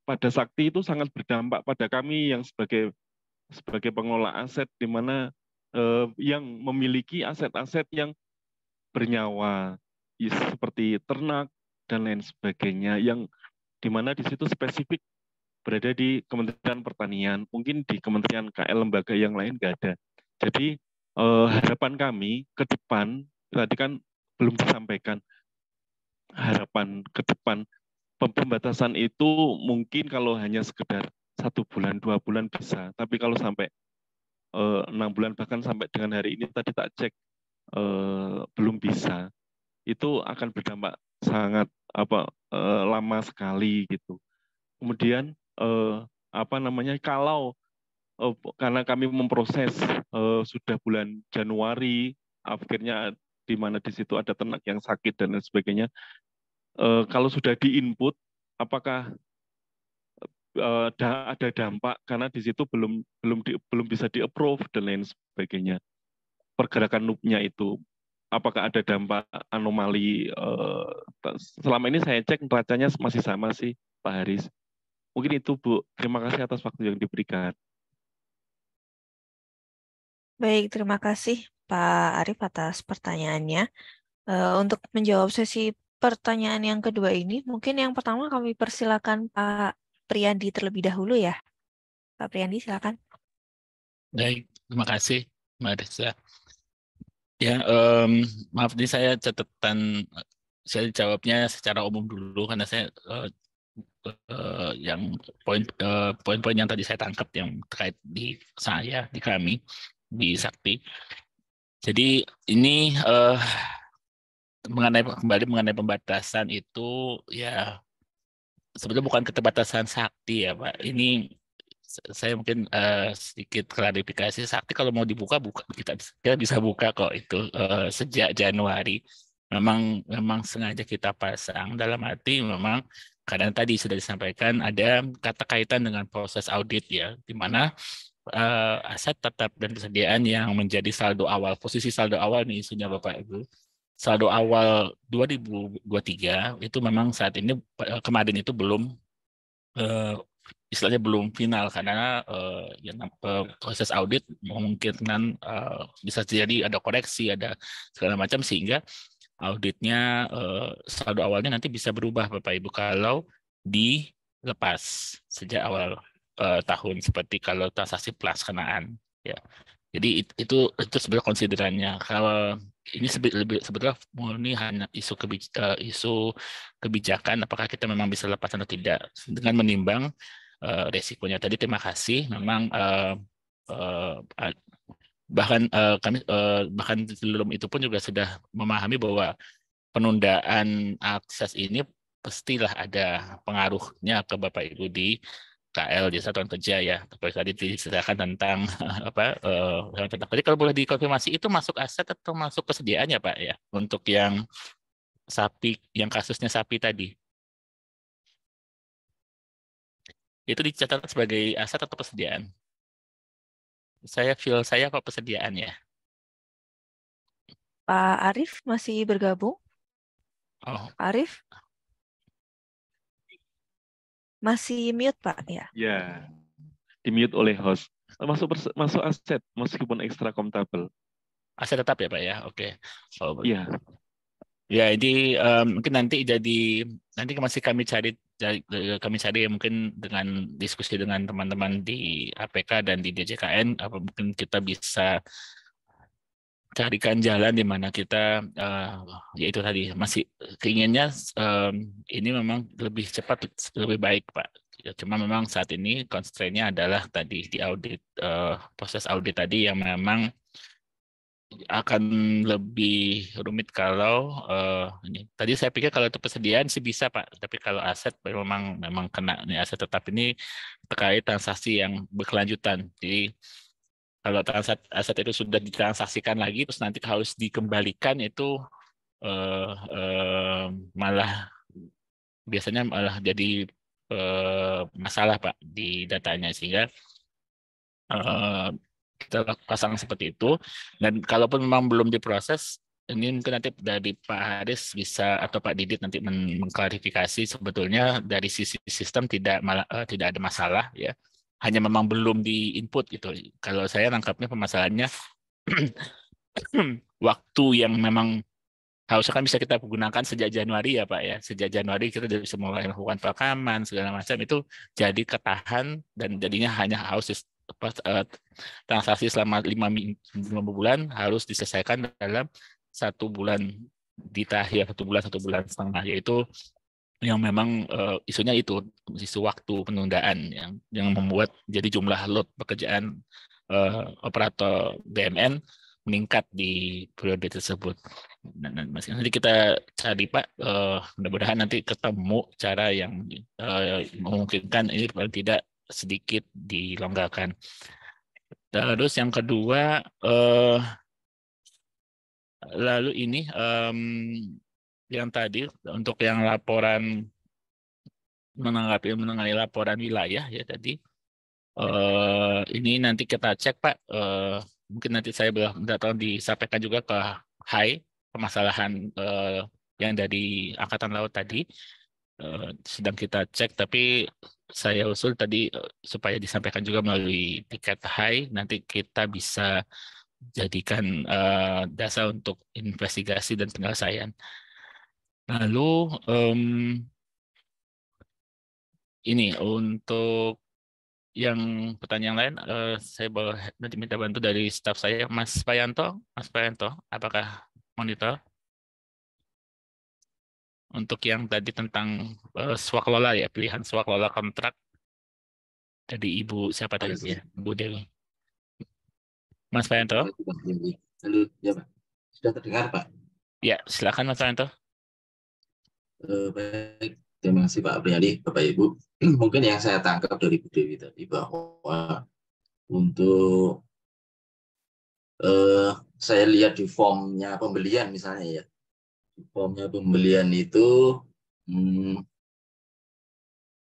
pada sakti itu sangat berdampak pada kami yang sebagai sebagai pengelola aset di mana eh, yang memiliki aset-aset yang bernyawa ya, seperti ternak dan lain sebagainya yang di mana di situ spesifik berada di Kementerian Pertanian, mungkin di Kementerian KL lembaga yang lain nggak ada. Jadi eh, harapan kami ke depan tadi kan belum disampaikan harapan ke depan pembatasan itu mungkin kalau hanya sekedar satu bulan dua bulan bisa tapi kalau sampai eh, enam bulan bahkan sampai dengan hari ini tadi tak cek uh, belum bisa itu akan berdampak sangat apa uh, lama sekali gitu kemudian uh, apa namanya kalau uh, karena kami memproses uh, sudah bulan Januari akhirnya di mana di situ ada ternak yang sakit dan lain sebagainya. E, kalau sudah di input apakah e, da, ada dampak karena di situ belum belum di, belum bisa di-approve dan lain sebagainya. Pergerakan loop-nya itu apakah ada dampak anomali e, selama ini saya cek neracanya masih sama sih Pak Haris mungkin itu Bu terima kasih atas waktu yang diberikan baik terima kasih Pak Arif atas pertanyaannya. Eh, untuk menjawab sesi pertanyaan yang kedua ini, mungkin yang pertama kami persilakan Pak Priyandi terlebih dahulu ya. Pak Priyandi silakan. Baik, terima kasih Mbak Desa. Ya, um, maaf nih saya catatan saya jawabnya secara umum dulu karena saya uh, uh, yang poin uh, poin-poin yang tadi saya tangkap yang terkait di saya di kami di Sakti. Jadi ini uh, mengenai kembali mengenai pembatasan itu ya sebetulnya bukan keterbatasan sakti ya Pak. Ini saya mungkin uh, sedikit klarifikasi sakti kalau mau dibuka buka kita kita bisa buka kok itu uh, sejak Januari memang memang sengaja kita pasang dalam arti memang karena tadi sudah disampaikan ada kata kaitan dengan proses audit ya di mana uh, aset tetap dan persediaan yang menjadi saldo awal posisi saldo awal nih isunya Bapak Ibu saldo awal 2023 itu memang saat ini eh, kemarin itu belum uh, istilahnya belum final karena uh, ya, proses audit memungkinkan uh, bisa jadi ada koreksi ada segala macam sehingga auditnya uh, saldo awalnya nanti bisa berubah Bapak Ibu kalau dilepas sejak awal uh, tahun seperti kalau transaksi pelaksanaan ya jadi itu itu, sebenarnya konsiderannya kalau ini lebih sebetulnya murni hanya isu kebij uh, isu kebijakan apakah kita memang bisa lepas atau tidak dengan menimbang uh, resikonya tadi terima kasih memang uh, uh, bahkan uh, kami uh, bahkan sebelum itu pun juga sudah memahami bahwa penundaan akses ini pastilah ada pengaruhnya ke Bapak Ibu di KL jasa satuan kerja ya terus tadi diceritakan tentang apa uh, tentang kerja kalau boleh dikonfirmasi itu masuk aset atau masuk kesediaannya pak ya untuk yang sapi yang kasusnya sapi tadi itu dicatat sebagai aset atau persediaan saya feel saya kok persediaan ya Pak Arif masih bergabung oh. Arif masih mute, Pak, ya? Ya, di mute oleh host. Masuk masuk aset meskipun ekstra kompatibel, Aset tetap ya, Pak ya. Oke. Okay. Oh, iya. Ya, jadi um, eh, mungkin nanti jadi nanti masih kami cari eh, kami cari mungkin dengan diskusi dengan teman-teman di APK dan di DJKN apa mungkin kita bisa carikan jalan di mana kita uh, eh, yaitu tadi masih keinginnya um, ini memang lebih cepat lebih baik pak ya, cuma memang saat ini constraint adalah tadi di audit uh, proses audit tadi yang memang akan lebih rumit kalau uh, ini. tadi saya pikir kalau itu persediaan sih bisa pak tapi kalau aset memang memang kena nih aset tetap ini terkait transaksi yang berkelanjutan jadi kalau transaksi aset itu sudah ditransaksikan lagi terus nanti harus dikembalikan itu eh, eh, malah biasanya malah jadi eh, masalah pak di datanya sehingga eh, kita pasang seperti itu dan kalaupun memang belum diproses ini mungkin nanti dari Pak Haris bisa atau Pak Didit nanti mengklarifikasi sebetulnya dari sisi sistem tidak malah, eh, tidak ada masalah ya hanya memang belum di input gitu. Kalau saya nangkapnya permasalahannya waktu yang memang harusnya kan bisa kita gunakan sejak Januari ya Pak ya. Sejak Januari kita sudah bisa mulai melakukan perekaman segala macam itu jadi ketahan dan jadinya hanya harus eh, transaksi selama lima, lima bulan harus diselesaikan dalam satu bulan di terakhir satu bulan satu bulan setengah yaitu yang memang uh, isunya itu isu waktu penundaan yang yang hmm. membuat jadi jumlah load pekerjaan uh, operator BMN meningkat di periode tersebut. Nah, nah nanti kita cari Pak, uh, mudah-mudahan nanti ketemu cara yang uh, memungkinkan ini paling tidak sedikit dilonggarkan. Terus yang kedua, uh, lalu ini um, yang tadi untuk yang laporan menanggapi menangani laporan wilayah ya tadi uh, ini nanti kita cek Pak uh, mungkin nanti saya minta datang disampaikan juga ke Hai permasalahan uh, yang dari angkatan laut tadi uh, sedang kita cek tapi saya usul tadi supaya disampaikan juga melalui tiket Hai nanti kita bisa jadikan uh, dasar untuk investigasi dan penyelesaian. Lalu um, ini untuk yang pertanyaan lain, uh, saya boleh nanti minta bantu dari staff saya, Mas Payanto. Mas Payanto, apakah monitor? Untuk yang tadi tentang uh, eh, swaklola ya, pilihan swaklola kontrak dari Ibu siapa tadi ya? Bu Dewi. Mas Payanto. Halo, ya, Pak. Sudah terdengar, Pak? Ya, silakan Mas Payanto. Eh, baik, terima kasih Pak Priyadi Bapak Ibu. Mungkin yang saya tangkap dari Bu Dewi tadi bahwa untuk eh, saya lihat di formnya pembelian misalnya ya, di formnya pembelian itu hmm,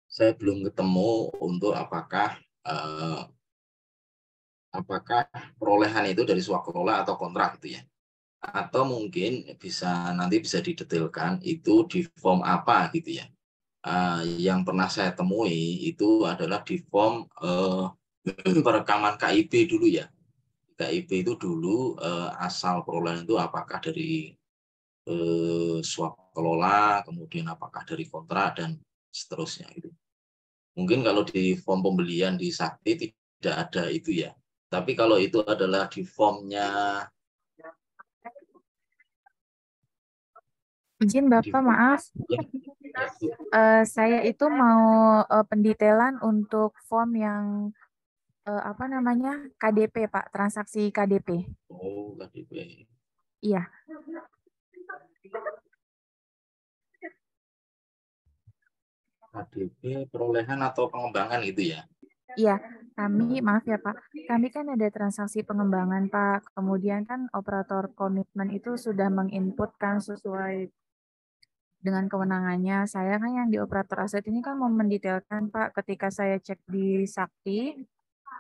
saya belum ketemu untuk apakah eh, apakah perolehan itu dari swakelola atau kontrak itu ya atau mungkin bisa nanti bisa didetailkan itu di form apa gitu ya. Uh, yang pernah saya temui itu adalah di form uh, perekaman KIB dulu ya. KIB itu dulu uh, asal perolehan itu apakah dari uh, swap kelola, kemudian apakah dari kontrak dan seterusnya itu. Mungkin kalau di form pembelian di Sakti tidak ada itu ya. Tapi kalau itu adalah di formnya Izin Bapak maaf, uh, saya itu mau uh, pendetailan untuk form yang uh, apa namanya KDP Pak, transaksi KDP. Oh KDP. Iya. KDP perolehan atau pengembangan itu ya? Iya, kami maaf ya Pak, kami kan ada transaksi pengembangan Pak. Kemudian kan operator komitmen itu sudah menginputkan sesuai dengan kewenangannya. Saya kan yang di operator aset ini kan mau mendetailkan Pak ketika saya cek di Sakti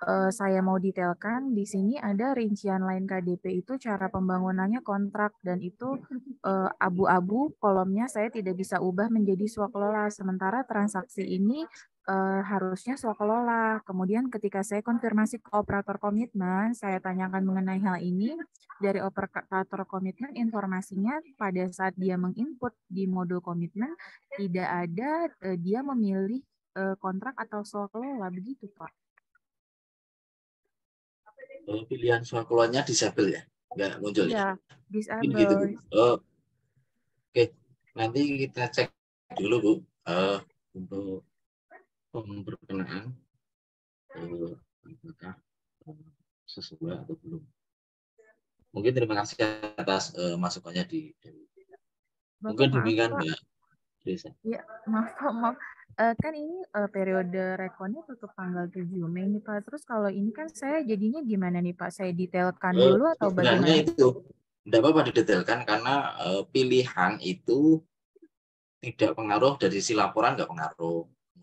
uh, saya mau detailkan di sini ada rincian lain KDP itu cara pembangunannya kontrak dan itu eh, abu-abu kolomnya saya tidak bisa ubah menjadi swakelola sementara transaksi ini uh, harusnya swakelola. Kemudian ketika saya konfirmasi ke operator komitmen, saya tanyakan mengenai hal ini dari operator komitmen informasinya pada saat dia menginput di modul komitmen tidak ada uh, dia memilih kontrak atau swakelola begitu Pak oh, pilihan keluarnya disable ya Enggak muncul ya, ya? disable gitu, Oh. oke nanti kita cek dulu bu uh, untuk pemberkenaan uh, apakah sesuai atau belum mungkin terima kasih atas uh, masukannya di, di. mungkin demikian mbak Iya, maaf maaf. Uh, kan ini uh, periode rekonnya tutup tanggal 7 Mei nih Pak. Terus kalau ini kan saya jadinya gimana nih Pak? Saya detailkan eh, dulu atau bagaimana? itu tidak apa-apa didetailkan karena uh, pilihan itu tidak pengaruh dari si laporan nggak pengaruh.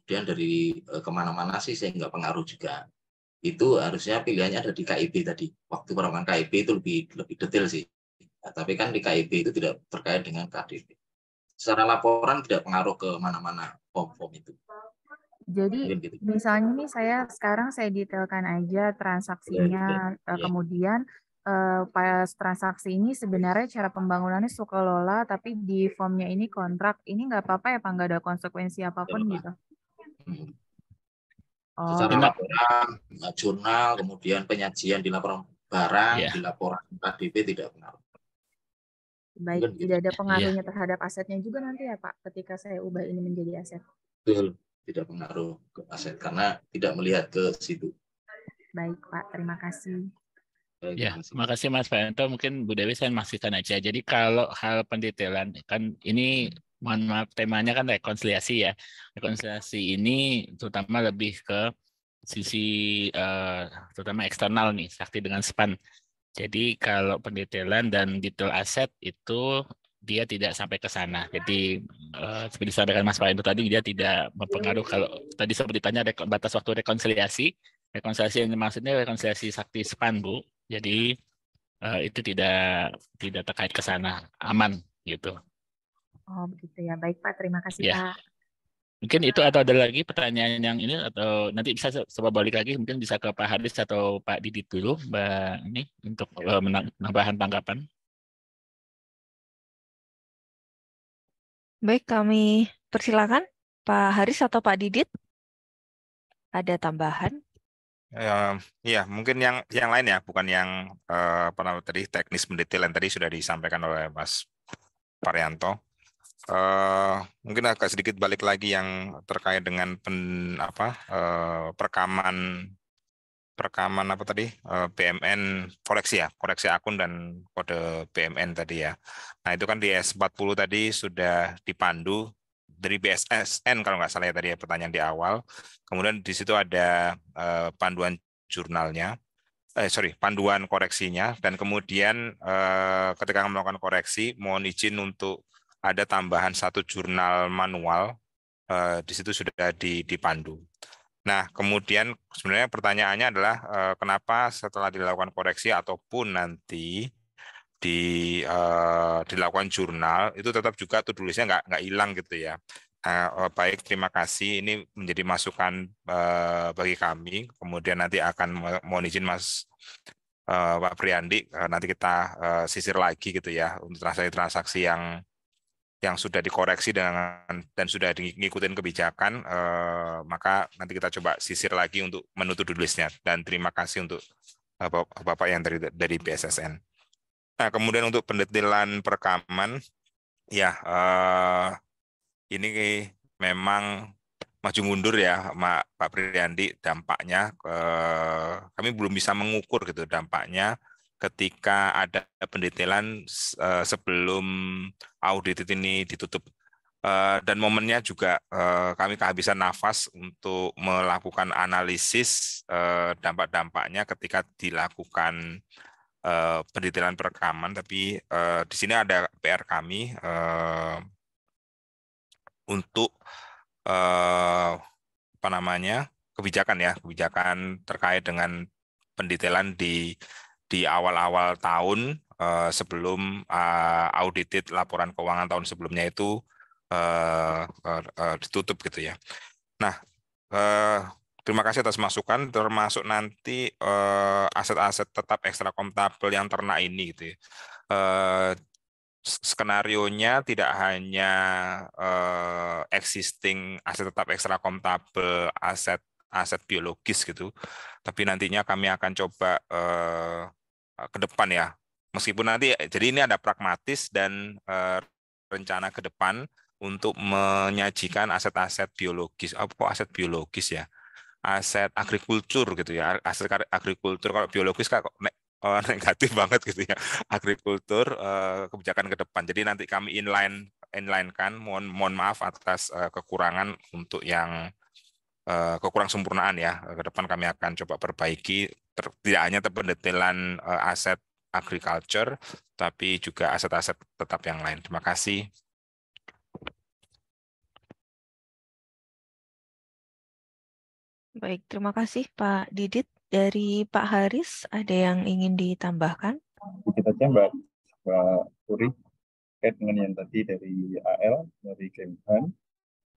Kemudian dari uh, kemana-mana sih saya nggak pengaruh juga. Itu harusnya pilihannya ada di KIB tadi. Waktu perawatan KIB itu lebih lebih detail sih. Nah, tapi kan di KIB itu tidak terkait dengan KDP secara laporan tidak pengaruh ke mana-mana form-form itu. Jadi gitu. misalnya ini saya sekarang saya detailkan aja transaksinya, ya, ya. kemudian pas eh, pas transaksi ini sebenarnya cara pembangunannya suka lola, tapi di formnya ini kontrak, ini nggak apa-apa ya Pak, nggak ada konsekuensi apapun ya, gitu? Hmm. Oh. Secara laporan, eh, jurnal, kemudian penyajian di laporan barang, ya. di laporan KDP tidak pengaruh. Baik, Betul. tidak ada iya. pengaruhnya ya. terhadap asetnya juga nanti ya Pak ketika saya ubah ini menjadi aset. Betul, tidak pengaruh ke aset karena tidak melihat ke situ. Baik Pak, terima kasih. ya, terima kasih Mas Fanto. Mungkin Bu Dewi saya masihkan aja. Jadi kalau hal pendetailan kan ini mohon maaf temanya kan rekonsiliasi ya. Rekonsiliasi ini terutama lebih ke sisi uh, terutama eksternal nih, sakti dengan span. Jadi kalau pendetailan dan detail aset itu dia tidak sampai ke sana. Jadi uh, seperti disampaikan Mas Pak tadi dia tidak mempengaruhi kalau tadi seperti ditanya batas waktu rekonsiliasi. Rekonsiliasi yang maksudnya rekonsiliasi sakti span Bu. Jadi eh, itu tidak tidak terkait ke sana, aman gitu. Oh begitu ya. Baik Pak, terima kasih ya. Pak. Mungkin itu atau ada lagi pertanyaan yang ini atau nanti bisa coba balik lagi mungkin bisa ke Pak Haris atau Pak Didit dulu Mbak ini untuk ya. eh, menambahkan tanggapan. Baik, kami persilakan Pak Haris atau Pak Didit. Ada tambahan? Uh, ya, mungkin yang yang lain ya, bukan yang uh, apa tadi teknis mendetail yang tadi sudah disampaikan oleh Mas Parianto. Eh, mungkin agak sedikit balik lagi yang terkait dengan pen, apa uh, perekaman perekaman apa tadi uh, eh, BMN koleksi ya koreksi akun dan kode BMN tadi ya. Nah itu kan di S40 tadi sudah dipandu dari BSSN kalau nggak salah ya tadi ya pertanyaan di awal. Kemudian di situ ada uh, panduan jurnalnya eh sorry panduan koreksinya dan kemudian eh, ketika melakukan koreksi mohon izin untuk ada tambahan satu jurnal manual eh, di situ sudah dipandu. Nah, kemudian sebenarnya pertanyaannya adalah eh, kenapa setelah dilakukan koreksi ataupun nanti di eh, dilakukan jurnal itu tetap juga tuh tulisnya nggak nggak hilang gitu ya. Nah, baik, terima kasih. Ini menjadi masukan eh, bagi kami. Kemudian nanti akan mohon izin Mas eh, Pak Priandi eh, nanti kita eh, sisir lagi gitu ya untuk transaksi-transaksi yang yang sudah dikoreksi dengan dan sudah ngikutin kebijakan, eh, maka nanti kita coba sisir lagi untuk menutup listnya. Dan terima kasih untuk eh, Bapak yang dari, dari BSSN. Nah, kemudian untuk pendetilan perekaman, ya eh, ini memang maju mundur ya Pak Priyandi dampaknya eh, kami belum bisa mengukur gitu dampaknya ketika ada pendetailan eh, sebelum audit ini ditutup eh, dan momennya juga eh, kami kehabisan nafas untuk melakukan analisis dampak-dampaknya ketika dilakukan pendetailan perekaman tapi di sini ada PR kami untuk apa namanya kebijakan ya kebijakan terkait dengan pendetailan di di awal-awal tahun uh, sebelum uh, audited laporan keuangan tahun sebelumnya itu uh, uh, uh, ditutup gitu ya. Nah, uh, terima kasih atas masukan termasuk nanti uh, aset-aset tetap ekstra komptabel yang ternak ini gitu ya. Uh, skenarionya tidak hanya uh, existing aset tetap ekstra komptabel aset aset biologis gitu. Tapi nantinya kami akan coba eh, ke depan ya. Meskipun nanti jadi ini ada pragmatis dan eh, rencana ke depan untuk menyajikan aset-aset biologis. Apa oh, aset biologis ya? Aset agrikultur gitu ya. Aset agrikultur kalau biologis kan Oh, negatif banget gitu ya agrikultur eh, kebijakan ke depan. Jadi nanti kami inline inline kan mohon mohon maaf atas eh, kekurangan untuk yang Eh, kekurang sempurnaan ya eh, ke depan kami akan coba perbaiki tidak hanya pendetailan eh, aset agriculture tapi juga aset-aset tetap yang lain terima kasih baik terima kasih Pak Didit dari Pak Haris ada yang ingin ditambahkan Kita coba Mbak Mbak Puri dengan yang tadi dari AL dari Kemhan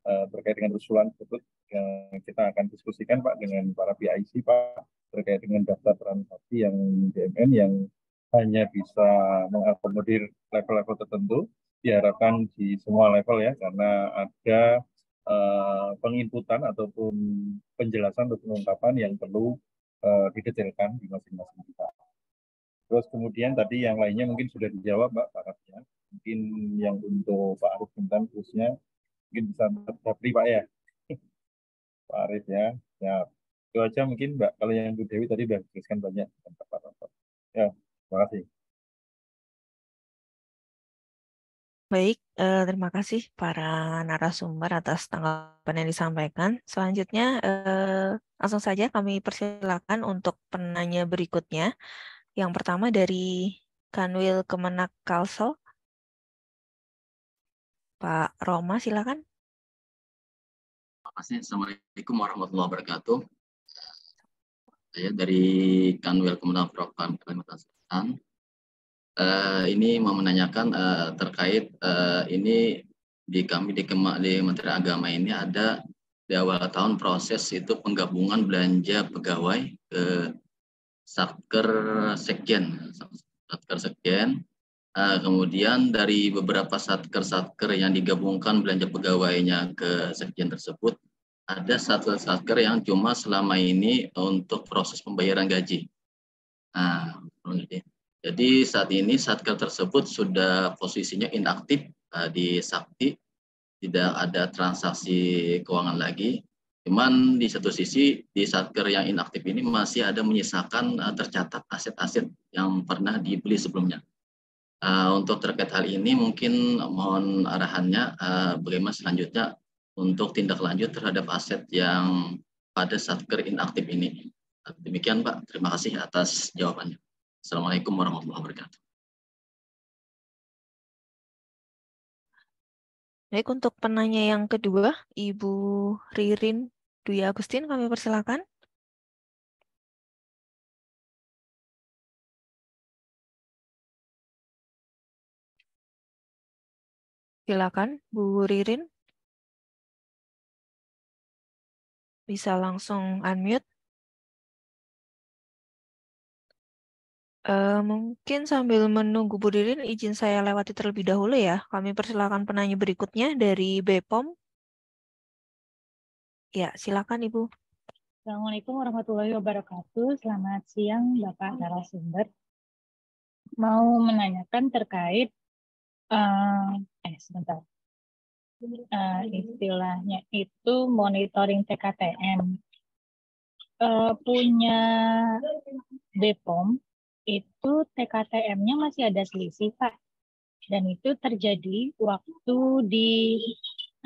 Eh, terkait dengan usulan tersebut yang kita akan diskusikan Pak dengan para PIC Pak terkait dengan daftar transaksi yang DMN yang hanya bisa mengakomodir level-level tertentu diharapkan di semua level ya karena ada uh, penginputan ataupun penjelasan atau pengungkapan yang perlu uh, didetailkan di masing-masing kita. Terus kemudian tadi yang lainnya mungkin sudah dijawab pak Pak pihak Mungkin yang untuk Pak Arif tentang khususnya mungkin bisa Sapri Pak ya Pak Arif ya ya itu aja mungkin Mbak kalau yang Bu Dewi tadi sudah jelaskan banyak ya terima kasih Baik, eh, terima kasih para narasumber atas tanggapan yang disampaikan. Selanjutnya, eh, langsung saja kami persilakan untuk penanya berikutnya. Yang pertama dari Kanwil Kemenak Kalsel, Pak Roma, silakan. Assalamualaikum warahmatullahi wabarakatuh. Saya dari Kanwil Komunal Program Kalimantan Selatan. Uh, ini mau menanyakan uh, terkait uh, ini di kami di, Kemak di Menteri Agama ini ada di awal tahun proses itu penggabungan belanja pegawai ke Satker Sekjen. Satker Sekjen Eh, kemudian dari beberapa satker-satker yang digabungkan belanja pegawainya ke sekjen tersebut, ada satker-satker yang cuma selama ini untuk proses pembayaran gaji. Nah, jadi saat ini satker tersebut sudah posisinya inaktif uh, di Sakti, tidak ada transaksi keuangan lagi. Cuman di satu sisi di satker yang inaktif ini masih ada menyisakan uh, tercatat aset-aset yang pernah dibeli sebelumnya Uh, untuk terkait hal ini mungkin mohon arahannya uh, bagaimana selanjutnya untuk tindak lanjut terhadap aset yang pada satker inaktif ini. Demikian Pak, terima kasih atas jawabannya. Assalamualaikum warahmatullahi wabarakatuh. Baik, untuk penanya yang kedua, Ibu Ririn Dwi Agustin, kami persilakan. Silakan Bu Ririn. Bisa langsung unmute. Uh, mungkin sambil menunggu Bu Ririn, izin saya lewati terlebih dahulu ya. Kami persilakan penanya berikutnya dari BPOM. Ya, silakan Ibu. Assalamualaikum warahmatullahi wabarakatuh. Selamat siang Bapak narasumber. Mau menanyakan terkait Uh, eh sebentar. Uh, istilahnya itu monitoring TKTM. Uh, eh, punya BPOM itu TKTM-nya masih ada selisih Pak. Dan itu terjadi waktu di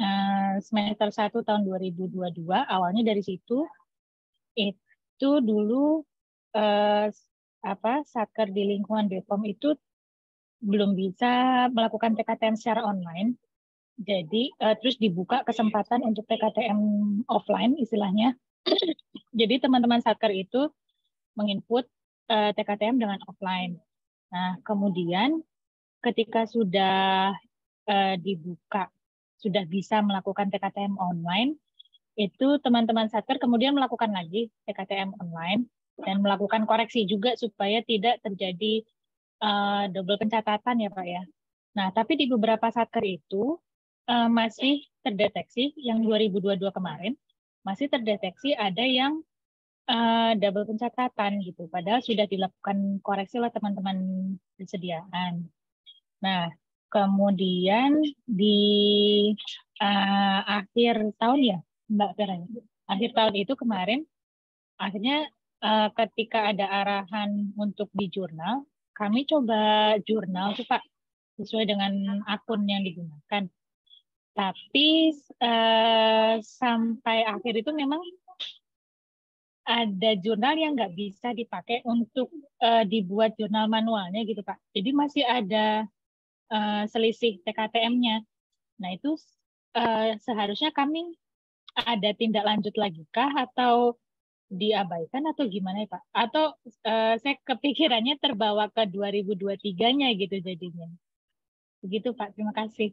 uh, semester 1 tahun 2022 awalnya dari situ itu dulu uh, apa saker di lingkungan BPOM itu belum bisa melakukan PKTM secara online. Jadi uh, terus dibuka kesempatan untuk PKTM offline istilahnya. Jadi teman-teman satker itu menginput uh, eh, TKTM dengan offline. Nah, kemudian ketika sudah uh, dibuka, sudah bisa melakukan TKTM online, itu teman-teman satker kemudian melakukan lagi TKTM online dan melakukan koreksi juga supaya tidak terjadi Eh, double pencatatan ya Pak ya. Nah, tapi di beberapa satker itu uh, masih terdeteksi yang 2022 kemarin masih terdeteksi ada yang uh, double pencatatan gitu. Padahal sudah dilakukan koreksi lah teman-teman persediaan. Nah, kemudian di uh, akhir tahun ya, Mbak Vera, ya? akhir tahun itu kemarin akhirnya uh, ketika ada arahan untuk di jurnal kami coba jurnal tuh Pak sesuai dengan akun yang digunakan. Tapi eh, sampai akhir itu memang ada jurnal yang nggak bisa dipakai untuk eh, dibuat jurnal manualnya gitu Pak. Jadi masih ada eh, selisih TKTM-nya. Nah itu eh, seharusnya kami ada tindak lanjut lagi kah atau diabaikan atau gimana ya Pak? Atau uh, saya kepikirannya terbawa ke 2023-nya gitu jadinya. Begitu Pak, terima kasih.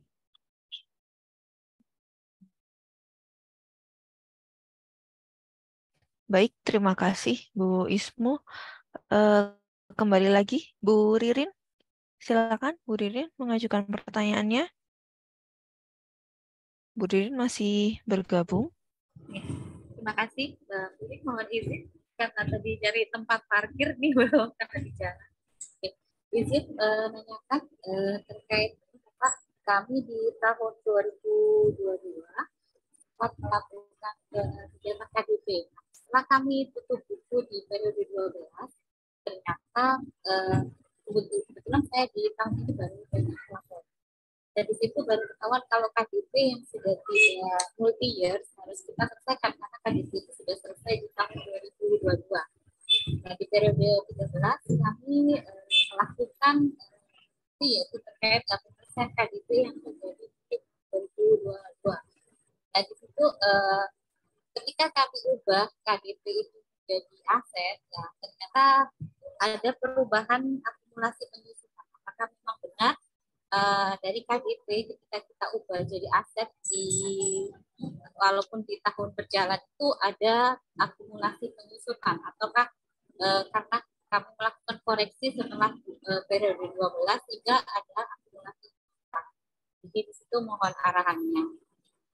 Baik, terima kasih Bu Ismu. Uh, kembali lagi Bu Ririn. Silakan Bu Ririn mengajukan pertanyaannya. Bu Ririn masih bergabung terima kasih Mbak Puri. Mohon izin karena tadi cari tempat parkir nih belum karena di jalan. Izin uh, eh, menanyakan uh, eh, terkait Pak kami di tahun 2022 sempat melakukan eh, kegiatan KDP. Setelah kami tutup buku di periode 12, ternyata uh, kebetulan saya di tahun ini baru banyak laporan dari situ baru ketahuan kalau KTP yang sudah tidak multi years harus kita selesaikan karena KTP itu sudah selesai di tahun 2022. Nah di periode 13 kami eh, melakukan eh, yaitu terkait persen KDP yang terjadi di 2022. Nah di situ eh, ketika kami ubah KDP itu menjadi aset, ya ternyata ada perubahan akumulasi penyusutan. Apakah memang uh, dari KIP ketika kita ubah jadi aset di walaupun di tahun berjalan itu ada akumulasi penyusutan ataukah uh, karena kamu melakukan koreksi setelah uh, periode 12 hingga ada akumulasi penyusutan. Jadi di situ mohon arahannya.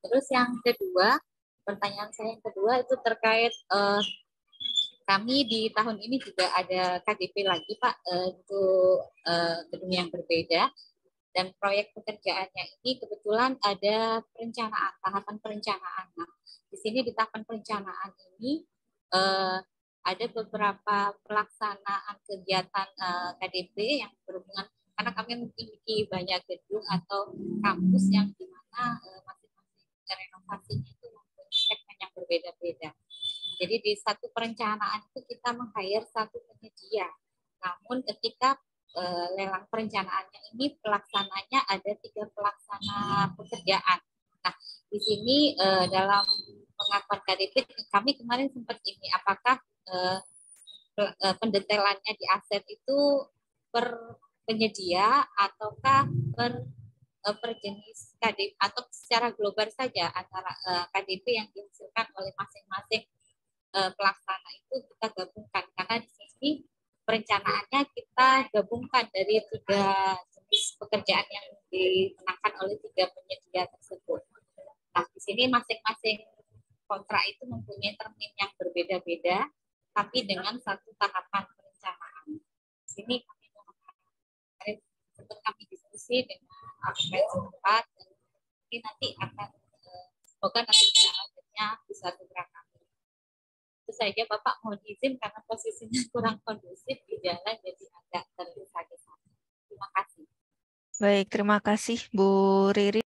Terus yang kedua, pertanyaan saya yang kedua itu terkait uh, kami di tahun ini juga ada KTP lagi Pak uh, untuk uh, gedung yang berbeda dan proyek pekerjaannya ini kebetulan ada perencanaan, tahapan perencanaan. Nah, di sini di tahapan perencanaan ini eh, ada beberapa pelaksanaan kegiatan eh, KDP yang berhubungan karena kami memiliki banyak gedung atau kampus yang di mana eh, masing-masing renovasinya itu mempunyai segmen yang berbeda-beda. Jadi di satu perencanaan itu kita meng-hire satu penyedia. Namun ketika Eh, lelang perencanaannya ini pelaksananya ada tiga pelaksana pekerjaan. Nah, di sini uh, dalam pengakuan KDP kami kemarin sempat ini apakah uh, pendetailannya di aset itu per penyedia ataukah per per jenis KDP atau secara global saja antara KDP yang dihasilkan oleh masing-masing pelaksana itu kita gabungkan karena di sini perencanaannya kita gabungkan dari tiga jenis pekerjaan yang dikenakan oleh tiga penyedia tersebut. Nah, di sini masing-masing kontrak itu mempunyai termin yang berbeda-beda, tapi dengan satu tahapan perencanaan. Di sini kami sempat kami diskusi dengan aspek sempat, dan nanti akan eh, semoga nanti akhirnya bisa segera Tentu saja Bapak mohon izin karena posisinya kurang kondusif di jalan jadi agak tergesa-gesa. Terima kasih. Baik, terima kasih Bu Riri.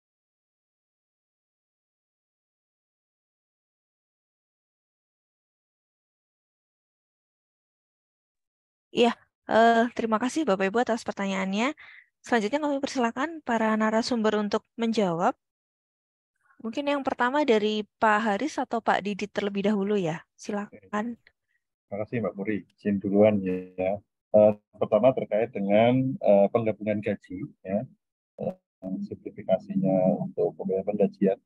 Iya, eh, terima kasih Bapak Ibu atas pertanyaannya. Selanjutnya kami persilakan para narasumber untuk menjawab. Mungkin yang pertama dari Pak Haris atau Pak Didit terlebih dahulu ya. Silakan. Terima kasih Mbak Puri. Izin duluan ya. Uh, pertama terkait dengan uh, penggabungan gaji ya. Uh, simplifikasinya untuk pembayaran pendajian.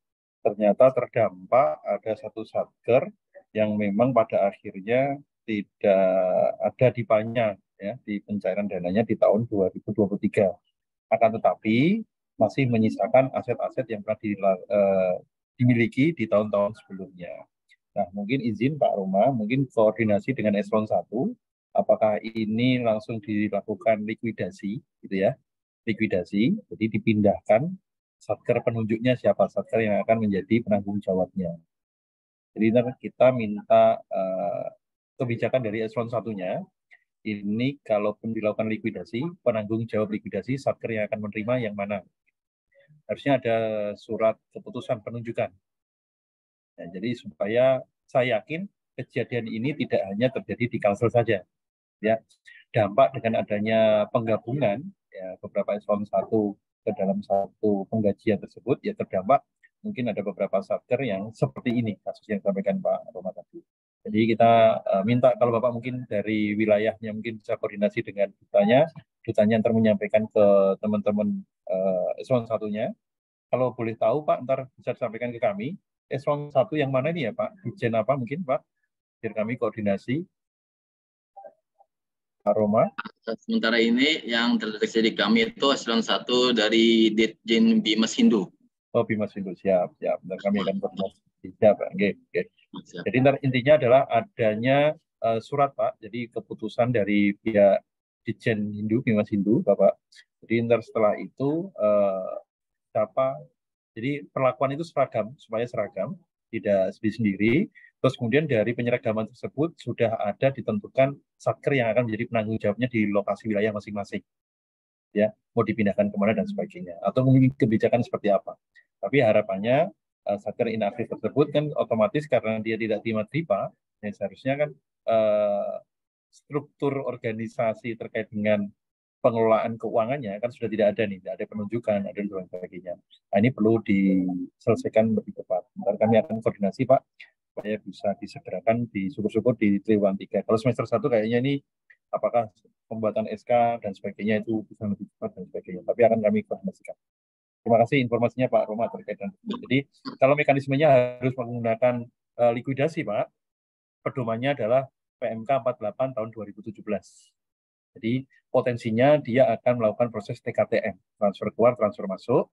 Ternyata terdampak ada satu satker yang memang pada akhirnya tidak ada di banyak ya di pencairan dananya di tahun 2023. Akan tetapi masih menyisakan aset-aset yang pernah eh, dimiliki di tahun-tahun sebelumnya. Nah, mungkin izin Pak Roma, mungkin koordinasi dengan eselon 1, apakah ini langsung dilakukan likuidasi, gitu ya, likuidasi, jadi dipindahkan satker penunjuknya siapa satker yang akan menjadi penanggung jawabnya. Jadi kita minta uh, kebijakan dari eselon I-nya, ini kalaupun dilakukan likuidasi, penanggung jawab likuidasi satker yang akan menerima yang mana, harusnya ada surat keputusan penunjukan. Ya, jadi supaya saya yakin kejadian ini tidak hanya terjadi di Kalsel saja. Ya, dampak dengan adanya penggabungan ya, beberapa eselon satu ke dalam satu penggajian tersebut ya terdampak mungkin ada beberapa satker yang seperti ini kasus yang disampaikan Pak Roma tadi. Jadi kita eh, minta kalau Bapak mungkin dari wilayahnya mungkin bisa koordinasi dengan kitanya dutanya ntar menyampaikan ke teman-teman uh, eselon satunya. Kalau boleh tahu Pak, ntar bisa disampaikan ke kami. Eselon satu yang mana ini ya Pak? Dijen apa mungkin Pak? Biar kami koordinasi. Aroma. Sementara ini yang terdeteksi di kami itu eselon satu dari Ditjen Bimas Hindu. Oh Bimas Hindu siap siap. Dan kami akan koordinasi siap Pak. Oke, oke. Jadi ntar intinya adalah adanya eh, surat Pak. Jadi keputusan dari pihak Jen Hindu, Bimas Hindu, Bapak. Jadi ntar setelah itu eh, siapa? Jadi perlakuan itu seragam, supaya seragam, tidak sendiri-sendiri. Terus kemudian dari penyeragaman tersebut sudah ada ditentukan satker yang akan menjadi penanggung jawabnya di lokasi wilayah masing-masing. Ya, mau dipindahkan kemana dan sebagainya. Atau mungkin kebijakan seperti apa. Tapi harapannya uh, satker inaktif tersebut kan otomatis karena dia tidak terima tripa, ya seharusnya kan uh, struktur organisasi terkait dengan pengelolaan keuangannya kan sudah tidak ada nih, tidak ada penunjukan, ada dan sebagainya. Nah, ini perlu diselesaikan lebih cepat. nanti kami akan koordinasi Pak supaya bisa disegerakan di syukur-syukur di triwulan 3. Kalau semester satu kayaknya ini apakah pembuatan SK dan sebagainya itu bisa lebih cepat dan sebagainya. Tapi akan kami koordinasikan. Terima kasih informasinya Pak Roma terkait dengan Jadi kalau mekanismenya harus menggunakan uh, likuidasi Pak, pedomannya adalah PMK 48 tahun 2017. Jadi potensinya dia akan melakukan proses TKTM, transfer keluar, transfer masuk,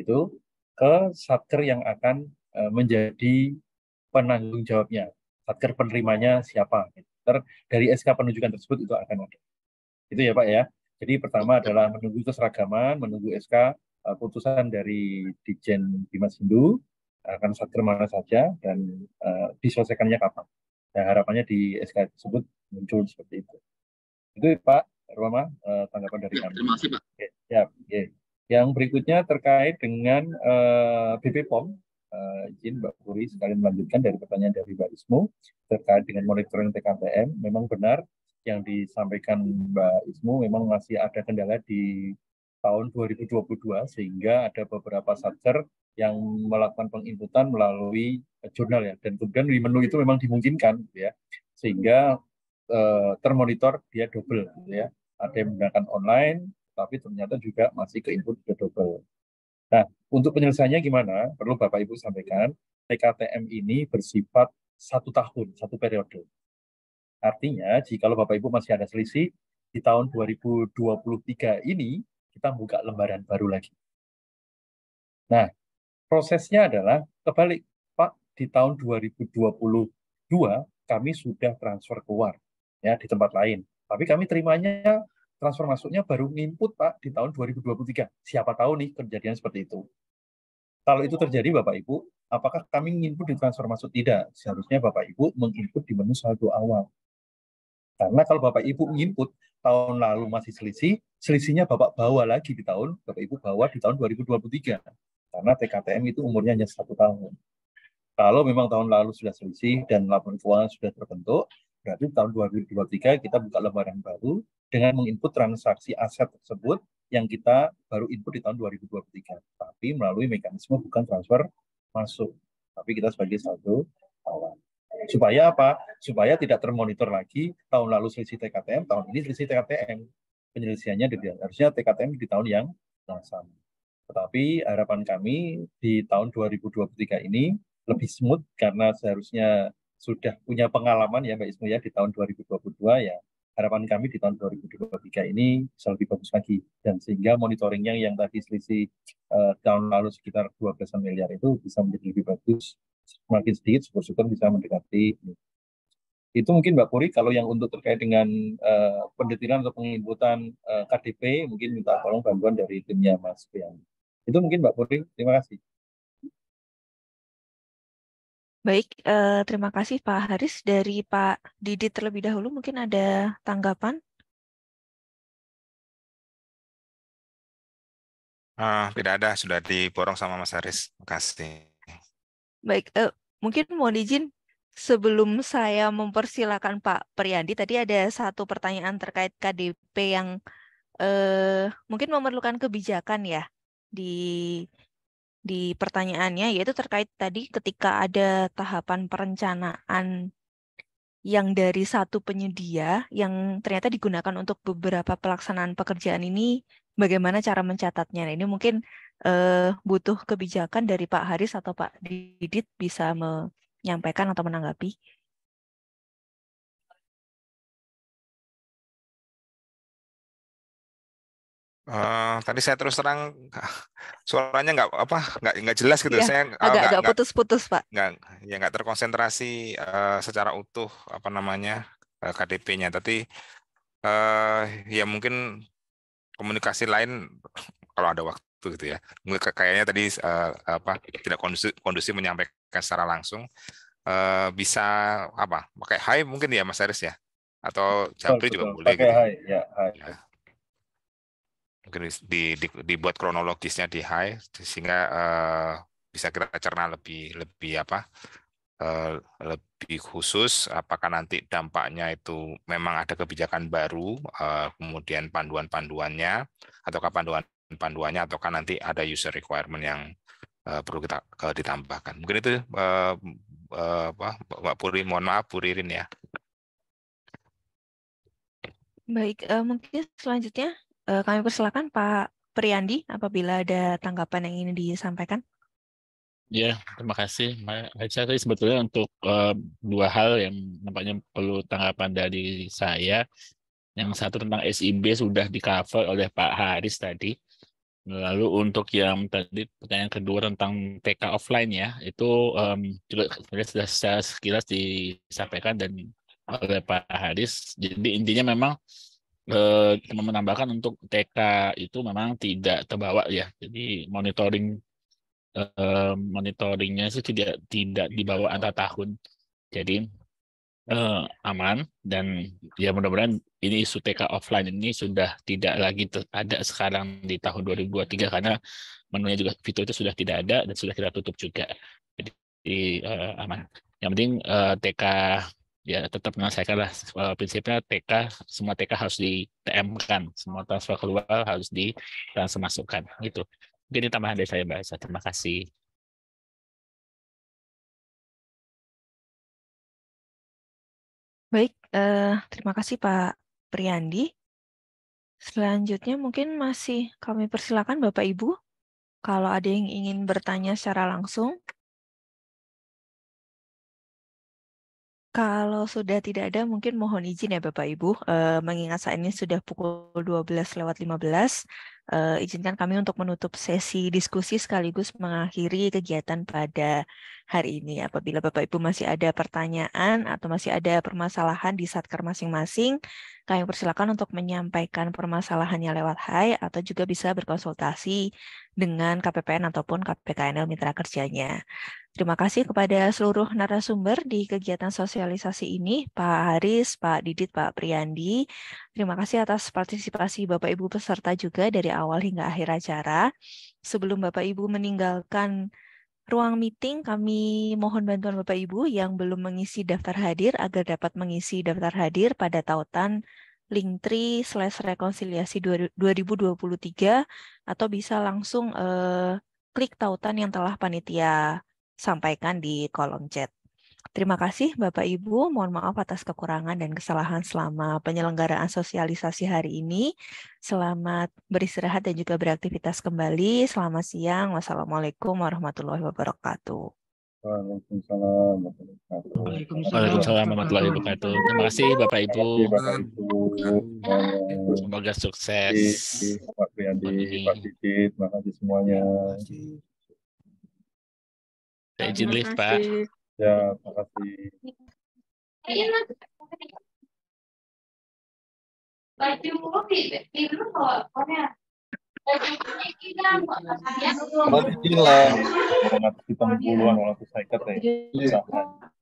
itu ke satker yang akan e, menjadi penanggung jawabnya, satker penerimanya siapa. Ter, dari SK penunjukan tersebut itu akan ada. Itu ya Pak ya. Jadi pertama adalah menunggu keseragaman, menunggu SK e, putusan dari Dijen Bimas Hindu akan satker mana saja dan uh, diselesaikannya kapan ya, harapannya di SK tersebut muncul seperti itu. Itu Pak Roma eh, tanggapan dari ya, kami. Terima kasih Pak. Oke, ya, Yang berikutnya terkait dengan uh, eh, BP POM, uh, izin Mbak Puri sekalian melanjutkan dari pertanyaan dari Mbak Ismu terkait dengan monitoring TKPM. Memang benar yang disampaikan Mbak Ismu memang masih ada kendala di tahun 2022 sehingga ada beberapa satker yang melakukan penginputan melalui eh, jurnal ya dan kemudian di menu itu memang dimungkinkan gitu ya sehingga eh, termonitor dia double gitu ya ada yang menggunakan online tapi ternyata juga masih ke input ke double nah untuk penyelesaiannya gimana perlu bapak ibu sampaikan PKTM ini bersifat satu tahun satu periode artinya jika bapak ibu masih ada selisih di tahun 2023 ini kita buka lembaran baru lagi. Nah, prosesnya adalah kebalik, Pak, di tahun 2022 kami sudah transfer keluar ya di tempat lain. Tapi kami terimanya transfer masuknya baru nginput Pak di tahun 2023. Siapa tahu nih kejadian seperti itu. Kalau itu terjadi Bapak Ibu, apakah kami nginput di transfer masuk tidak? Seharusnya Bapak Ibu menginput di menu saldo awal. Karena kalau Bapak Ibu menginput tahun lalu masih selisih, selisihnya Bapak bawa lagi di tahun, Bapak Ibu bawa di tahun 2023. Karena TKTM itu umurnya hanya satu tahun. Kalau memang tahun lalu sudah selisih dan laporan keuangan sudah terbentuk, berarti tahun 2023 kita buka lembaran baru dengan menginput transaksi aset tersebut yang kita baru input di tahun 2023. Tapi melalui mekanisme bukan transfer masuk, tapi kita sebagai saldo awal. Supaya apa? Supaya tidak termonitor lagi tahun lalu selisih TKTM, tahun ini selisih TKTM. Penyelesaiannya harusnya TKTM di tahun yang sama. Tetapi harapan kami di tahun 2023 ini lebih smooth karena seharusnya sudah punya pengalaman ya Mbak Ismu ya di tahun 2022 ya harapan kami di tahun 2023 ini bisa lebih bagus lagi dan sehingga monitoringnya yang tadi selisih uh, tahun lalu sekitar 12 miliar itu bisa menjadi lebih bagus makin sedikit syukur-syukur bisa mendekati itu mungkin Mbak Puri kalau yang untuk terkait dengan uh, eh, pendetilan atau penginputan uh, eh, KDP mungkin minta tolong bantuan dari timnya Mas Pian. Itu mungkin Mbak Puri, terima kasih. Baik, uh, terima kasih Pak Haris. Dari Pak Didit terlebih dahulu mungkin ada tanggapan? Uh, tidak ada, sudah diborong sama Mas Haris. Terima kasih. Baik, uh, mungkin mohon izin sebelum saya mempersilahkan Pak Priyandi, tadi ada satu pertanyaan terkait KDP yang uh, mungkin memerlukan kebijakan ya di di pertanyaannya yaitu terkait tadi ketika ada tahapan perencanaan yang dari satu penyedia yang ternyata digunakan untuk beberapa pelaksanaan pekerjaan ini bagaimana cara mencatatnya. Nah, ini mungkin uh, butuh kebijakan dari Pak Haris atau Pak Didit bisa menyampaikan atau menanggapi. Uh, tadi saya terus terang suaranya nggak apa nggak nggak jelas gitu ya, saya agak agak putus-putus pak nggak ya nggak terkonsentrasi uh, secara utuh apa namanya uh, KDP-nya tapi uh, ya mungkin komunikasi lain kalau ada waktu gitu ya. Kayaknya tadi uh, apa tidak kondusif, kondusif menyampaikan secara langsung uh, bisa apa pakai hi mungkin ya Mas Aris ya atau Japri oh, juga boleh gitu. Hi. Ya, hi. Ya. ya. Mungkin di, di, dibuat kronologisnya di hi sehingga uh, bisa kita cerna lebih lebih apa Eh, lebih khusus apakah nanti dampaknya itu memang ada kebijakan baru eh, kemudian panduan-panduannya ataukah panduan panduannya ataukah nanti ada user requirement yang eh, perlu kita ditambahkan mungkin itu apa Mbak Puri mohon maaf Puririn ya baik mungkin selanjutnya kami persilakan Pak Priyandi, apabila ada tanggapan yang ingin disampaikan Ya, terima kasih. Saya tadi sebetulnya untuk uh, dua hal yang nampaknya perlu tanggapan dari saya. Yang satu tentang SIB sudah di-cover oleh Pak Haris tadi. Lalu untuk yang tadi pertanyaan kedua tentang TK offline ya, itu um, juga sudah secara sekilas disampaikan dan oleh Pak Haris. Jadi intinya memang uh, menambahkan untuk TK itu memang tidak terbawa ya. Jadi monitoring uh, monitoringnya itu tidak tidak di bawah antar tahun. Jadi uh, aman dan ya mudah-mudahan ini isu TK offline ini sudah tidak lagi ada sekarang di tahun 2023 karena menunya juga fitur itu sudah tidak ada dan sudah kita tutup juga. Jadi uh, aman. Yang penting uh, eh, TK ya tetap menyelesaikanlah uh, prinsipnya TK semua TK harus di TM kan semua transfer keluar harus di transfer masukkan gitu Mungkin ini tambahan dari saya Mbak Esa. Terima kasih. Baik, eh, terima kasih Pak Priyandi. Selanjutnya mungkin masih kami persilakan Bapak Ibu kalau ada yang ingin bertanya secara langsung Kalau sudah tidak ada, mungkin mohon izin ya Bapak Ibu, uh, mengingat saat ini sudah pukul 12 lewat 15, uh, eh, izinkan kami untuk menutup sesi diskusi sekaligus mengakhiri kegiatan pada hari ini. Apabila Bapak Ibu masih ada pertanyaan atau masih ada permasalahan di Satker masing-masing, kami persilakan untuk menyampaikan permasalahannya lewat HAI atau juga bisa berkonsultasi dengan KPPN ataupun KPKNL mitra kerjanya. Terima kasih kepada seluruh narasumber di kegiatan sosialisasi ini, Pak Haris, Pak Didit, Pak Priyandi. Terima kasih atas partisipasi Bapak Ibu peserta juga dari awal hingga akhir acara. Sebelum Bapak Ibu meninggalkan ruang meeting, kami mohon bantuan Bapak Ibu yang belum mengisi daftar hadir agar dapat mengisi daftar hadir pada tautan link 3 slash rekonsiliasi 2023 atau bisa langsung eh, klik tautan yang telah panitia sampaikan di kolom chat. Terima kasih Bapak Ibu, mohon maaf atas kekurangan dan kesalahan selama penyelenggaraan sosialisasi hari ini. Selamat beristirahat dan juga beraktivitas kembali. Selamat siang. Wassalamualaikum warahmatullahi wabarakatuh. Waalaikumsalam warahmatullahi wabarakatuh. Terima kasih Bapak Ibu. Semoga sukses. Pak Pak terima kasih semuanya. Saya izin lift, Pak. Ya, makasih. Kalau hilang, orang atas hitam puluhan, saya ya.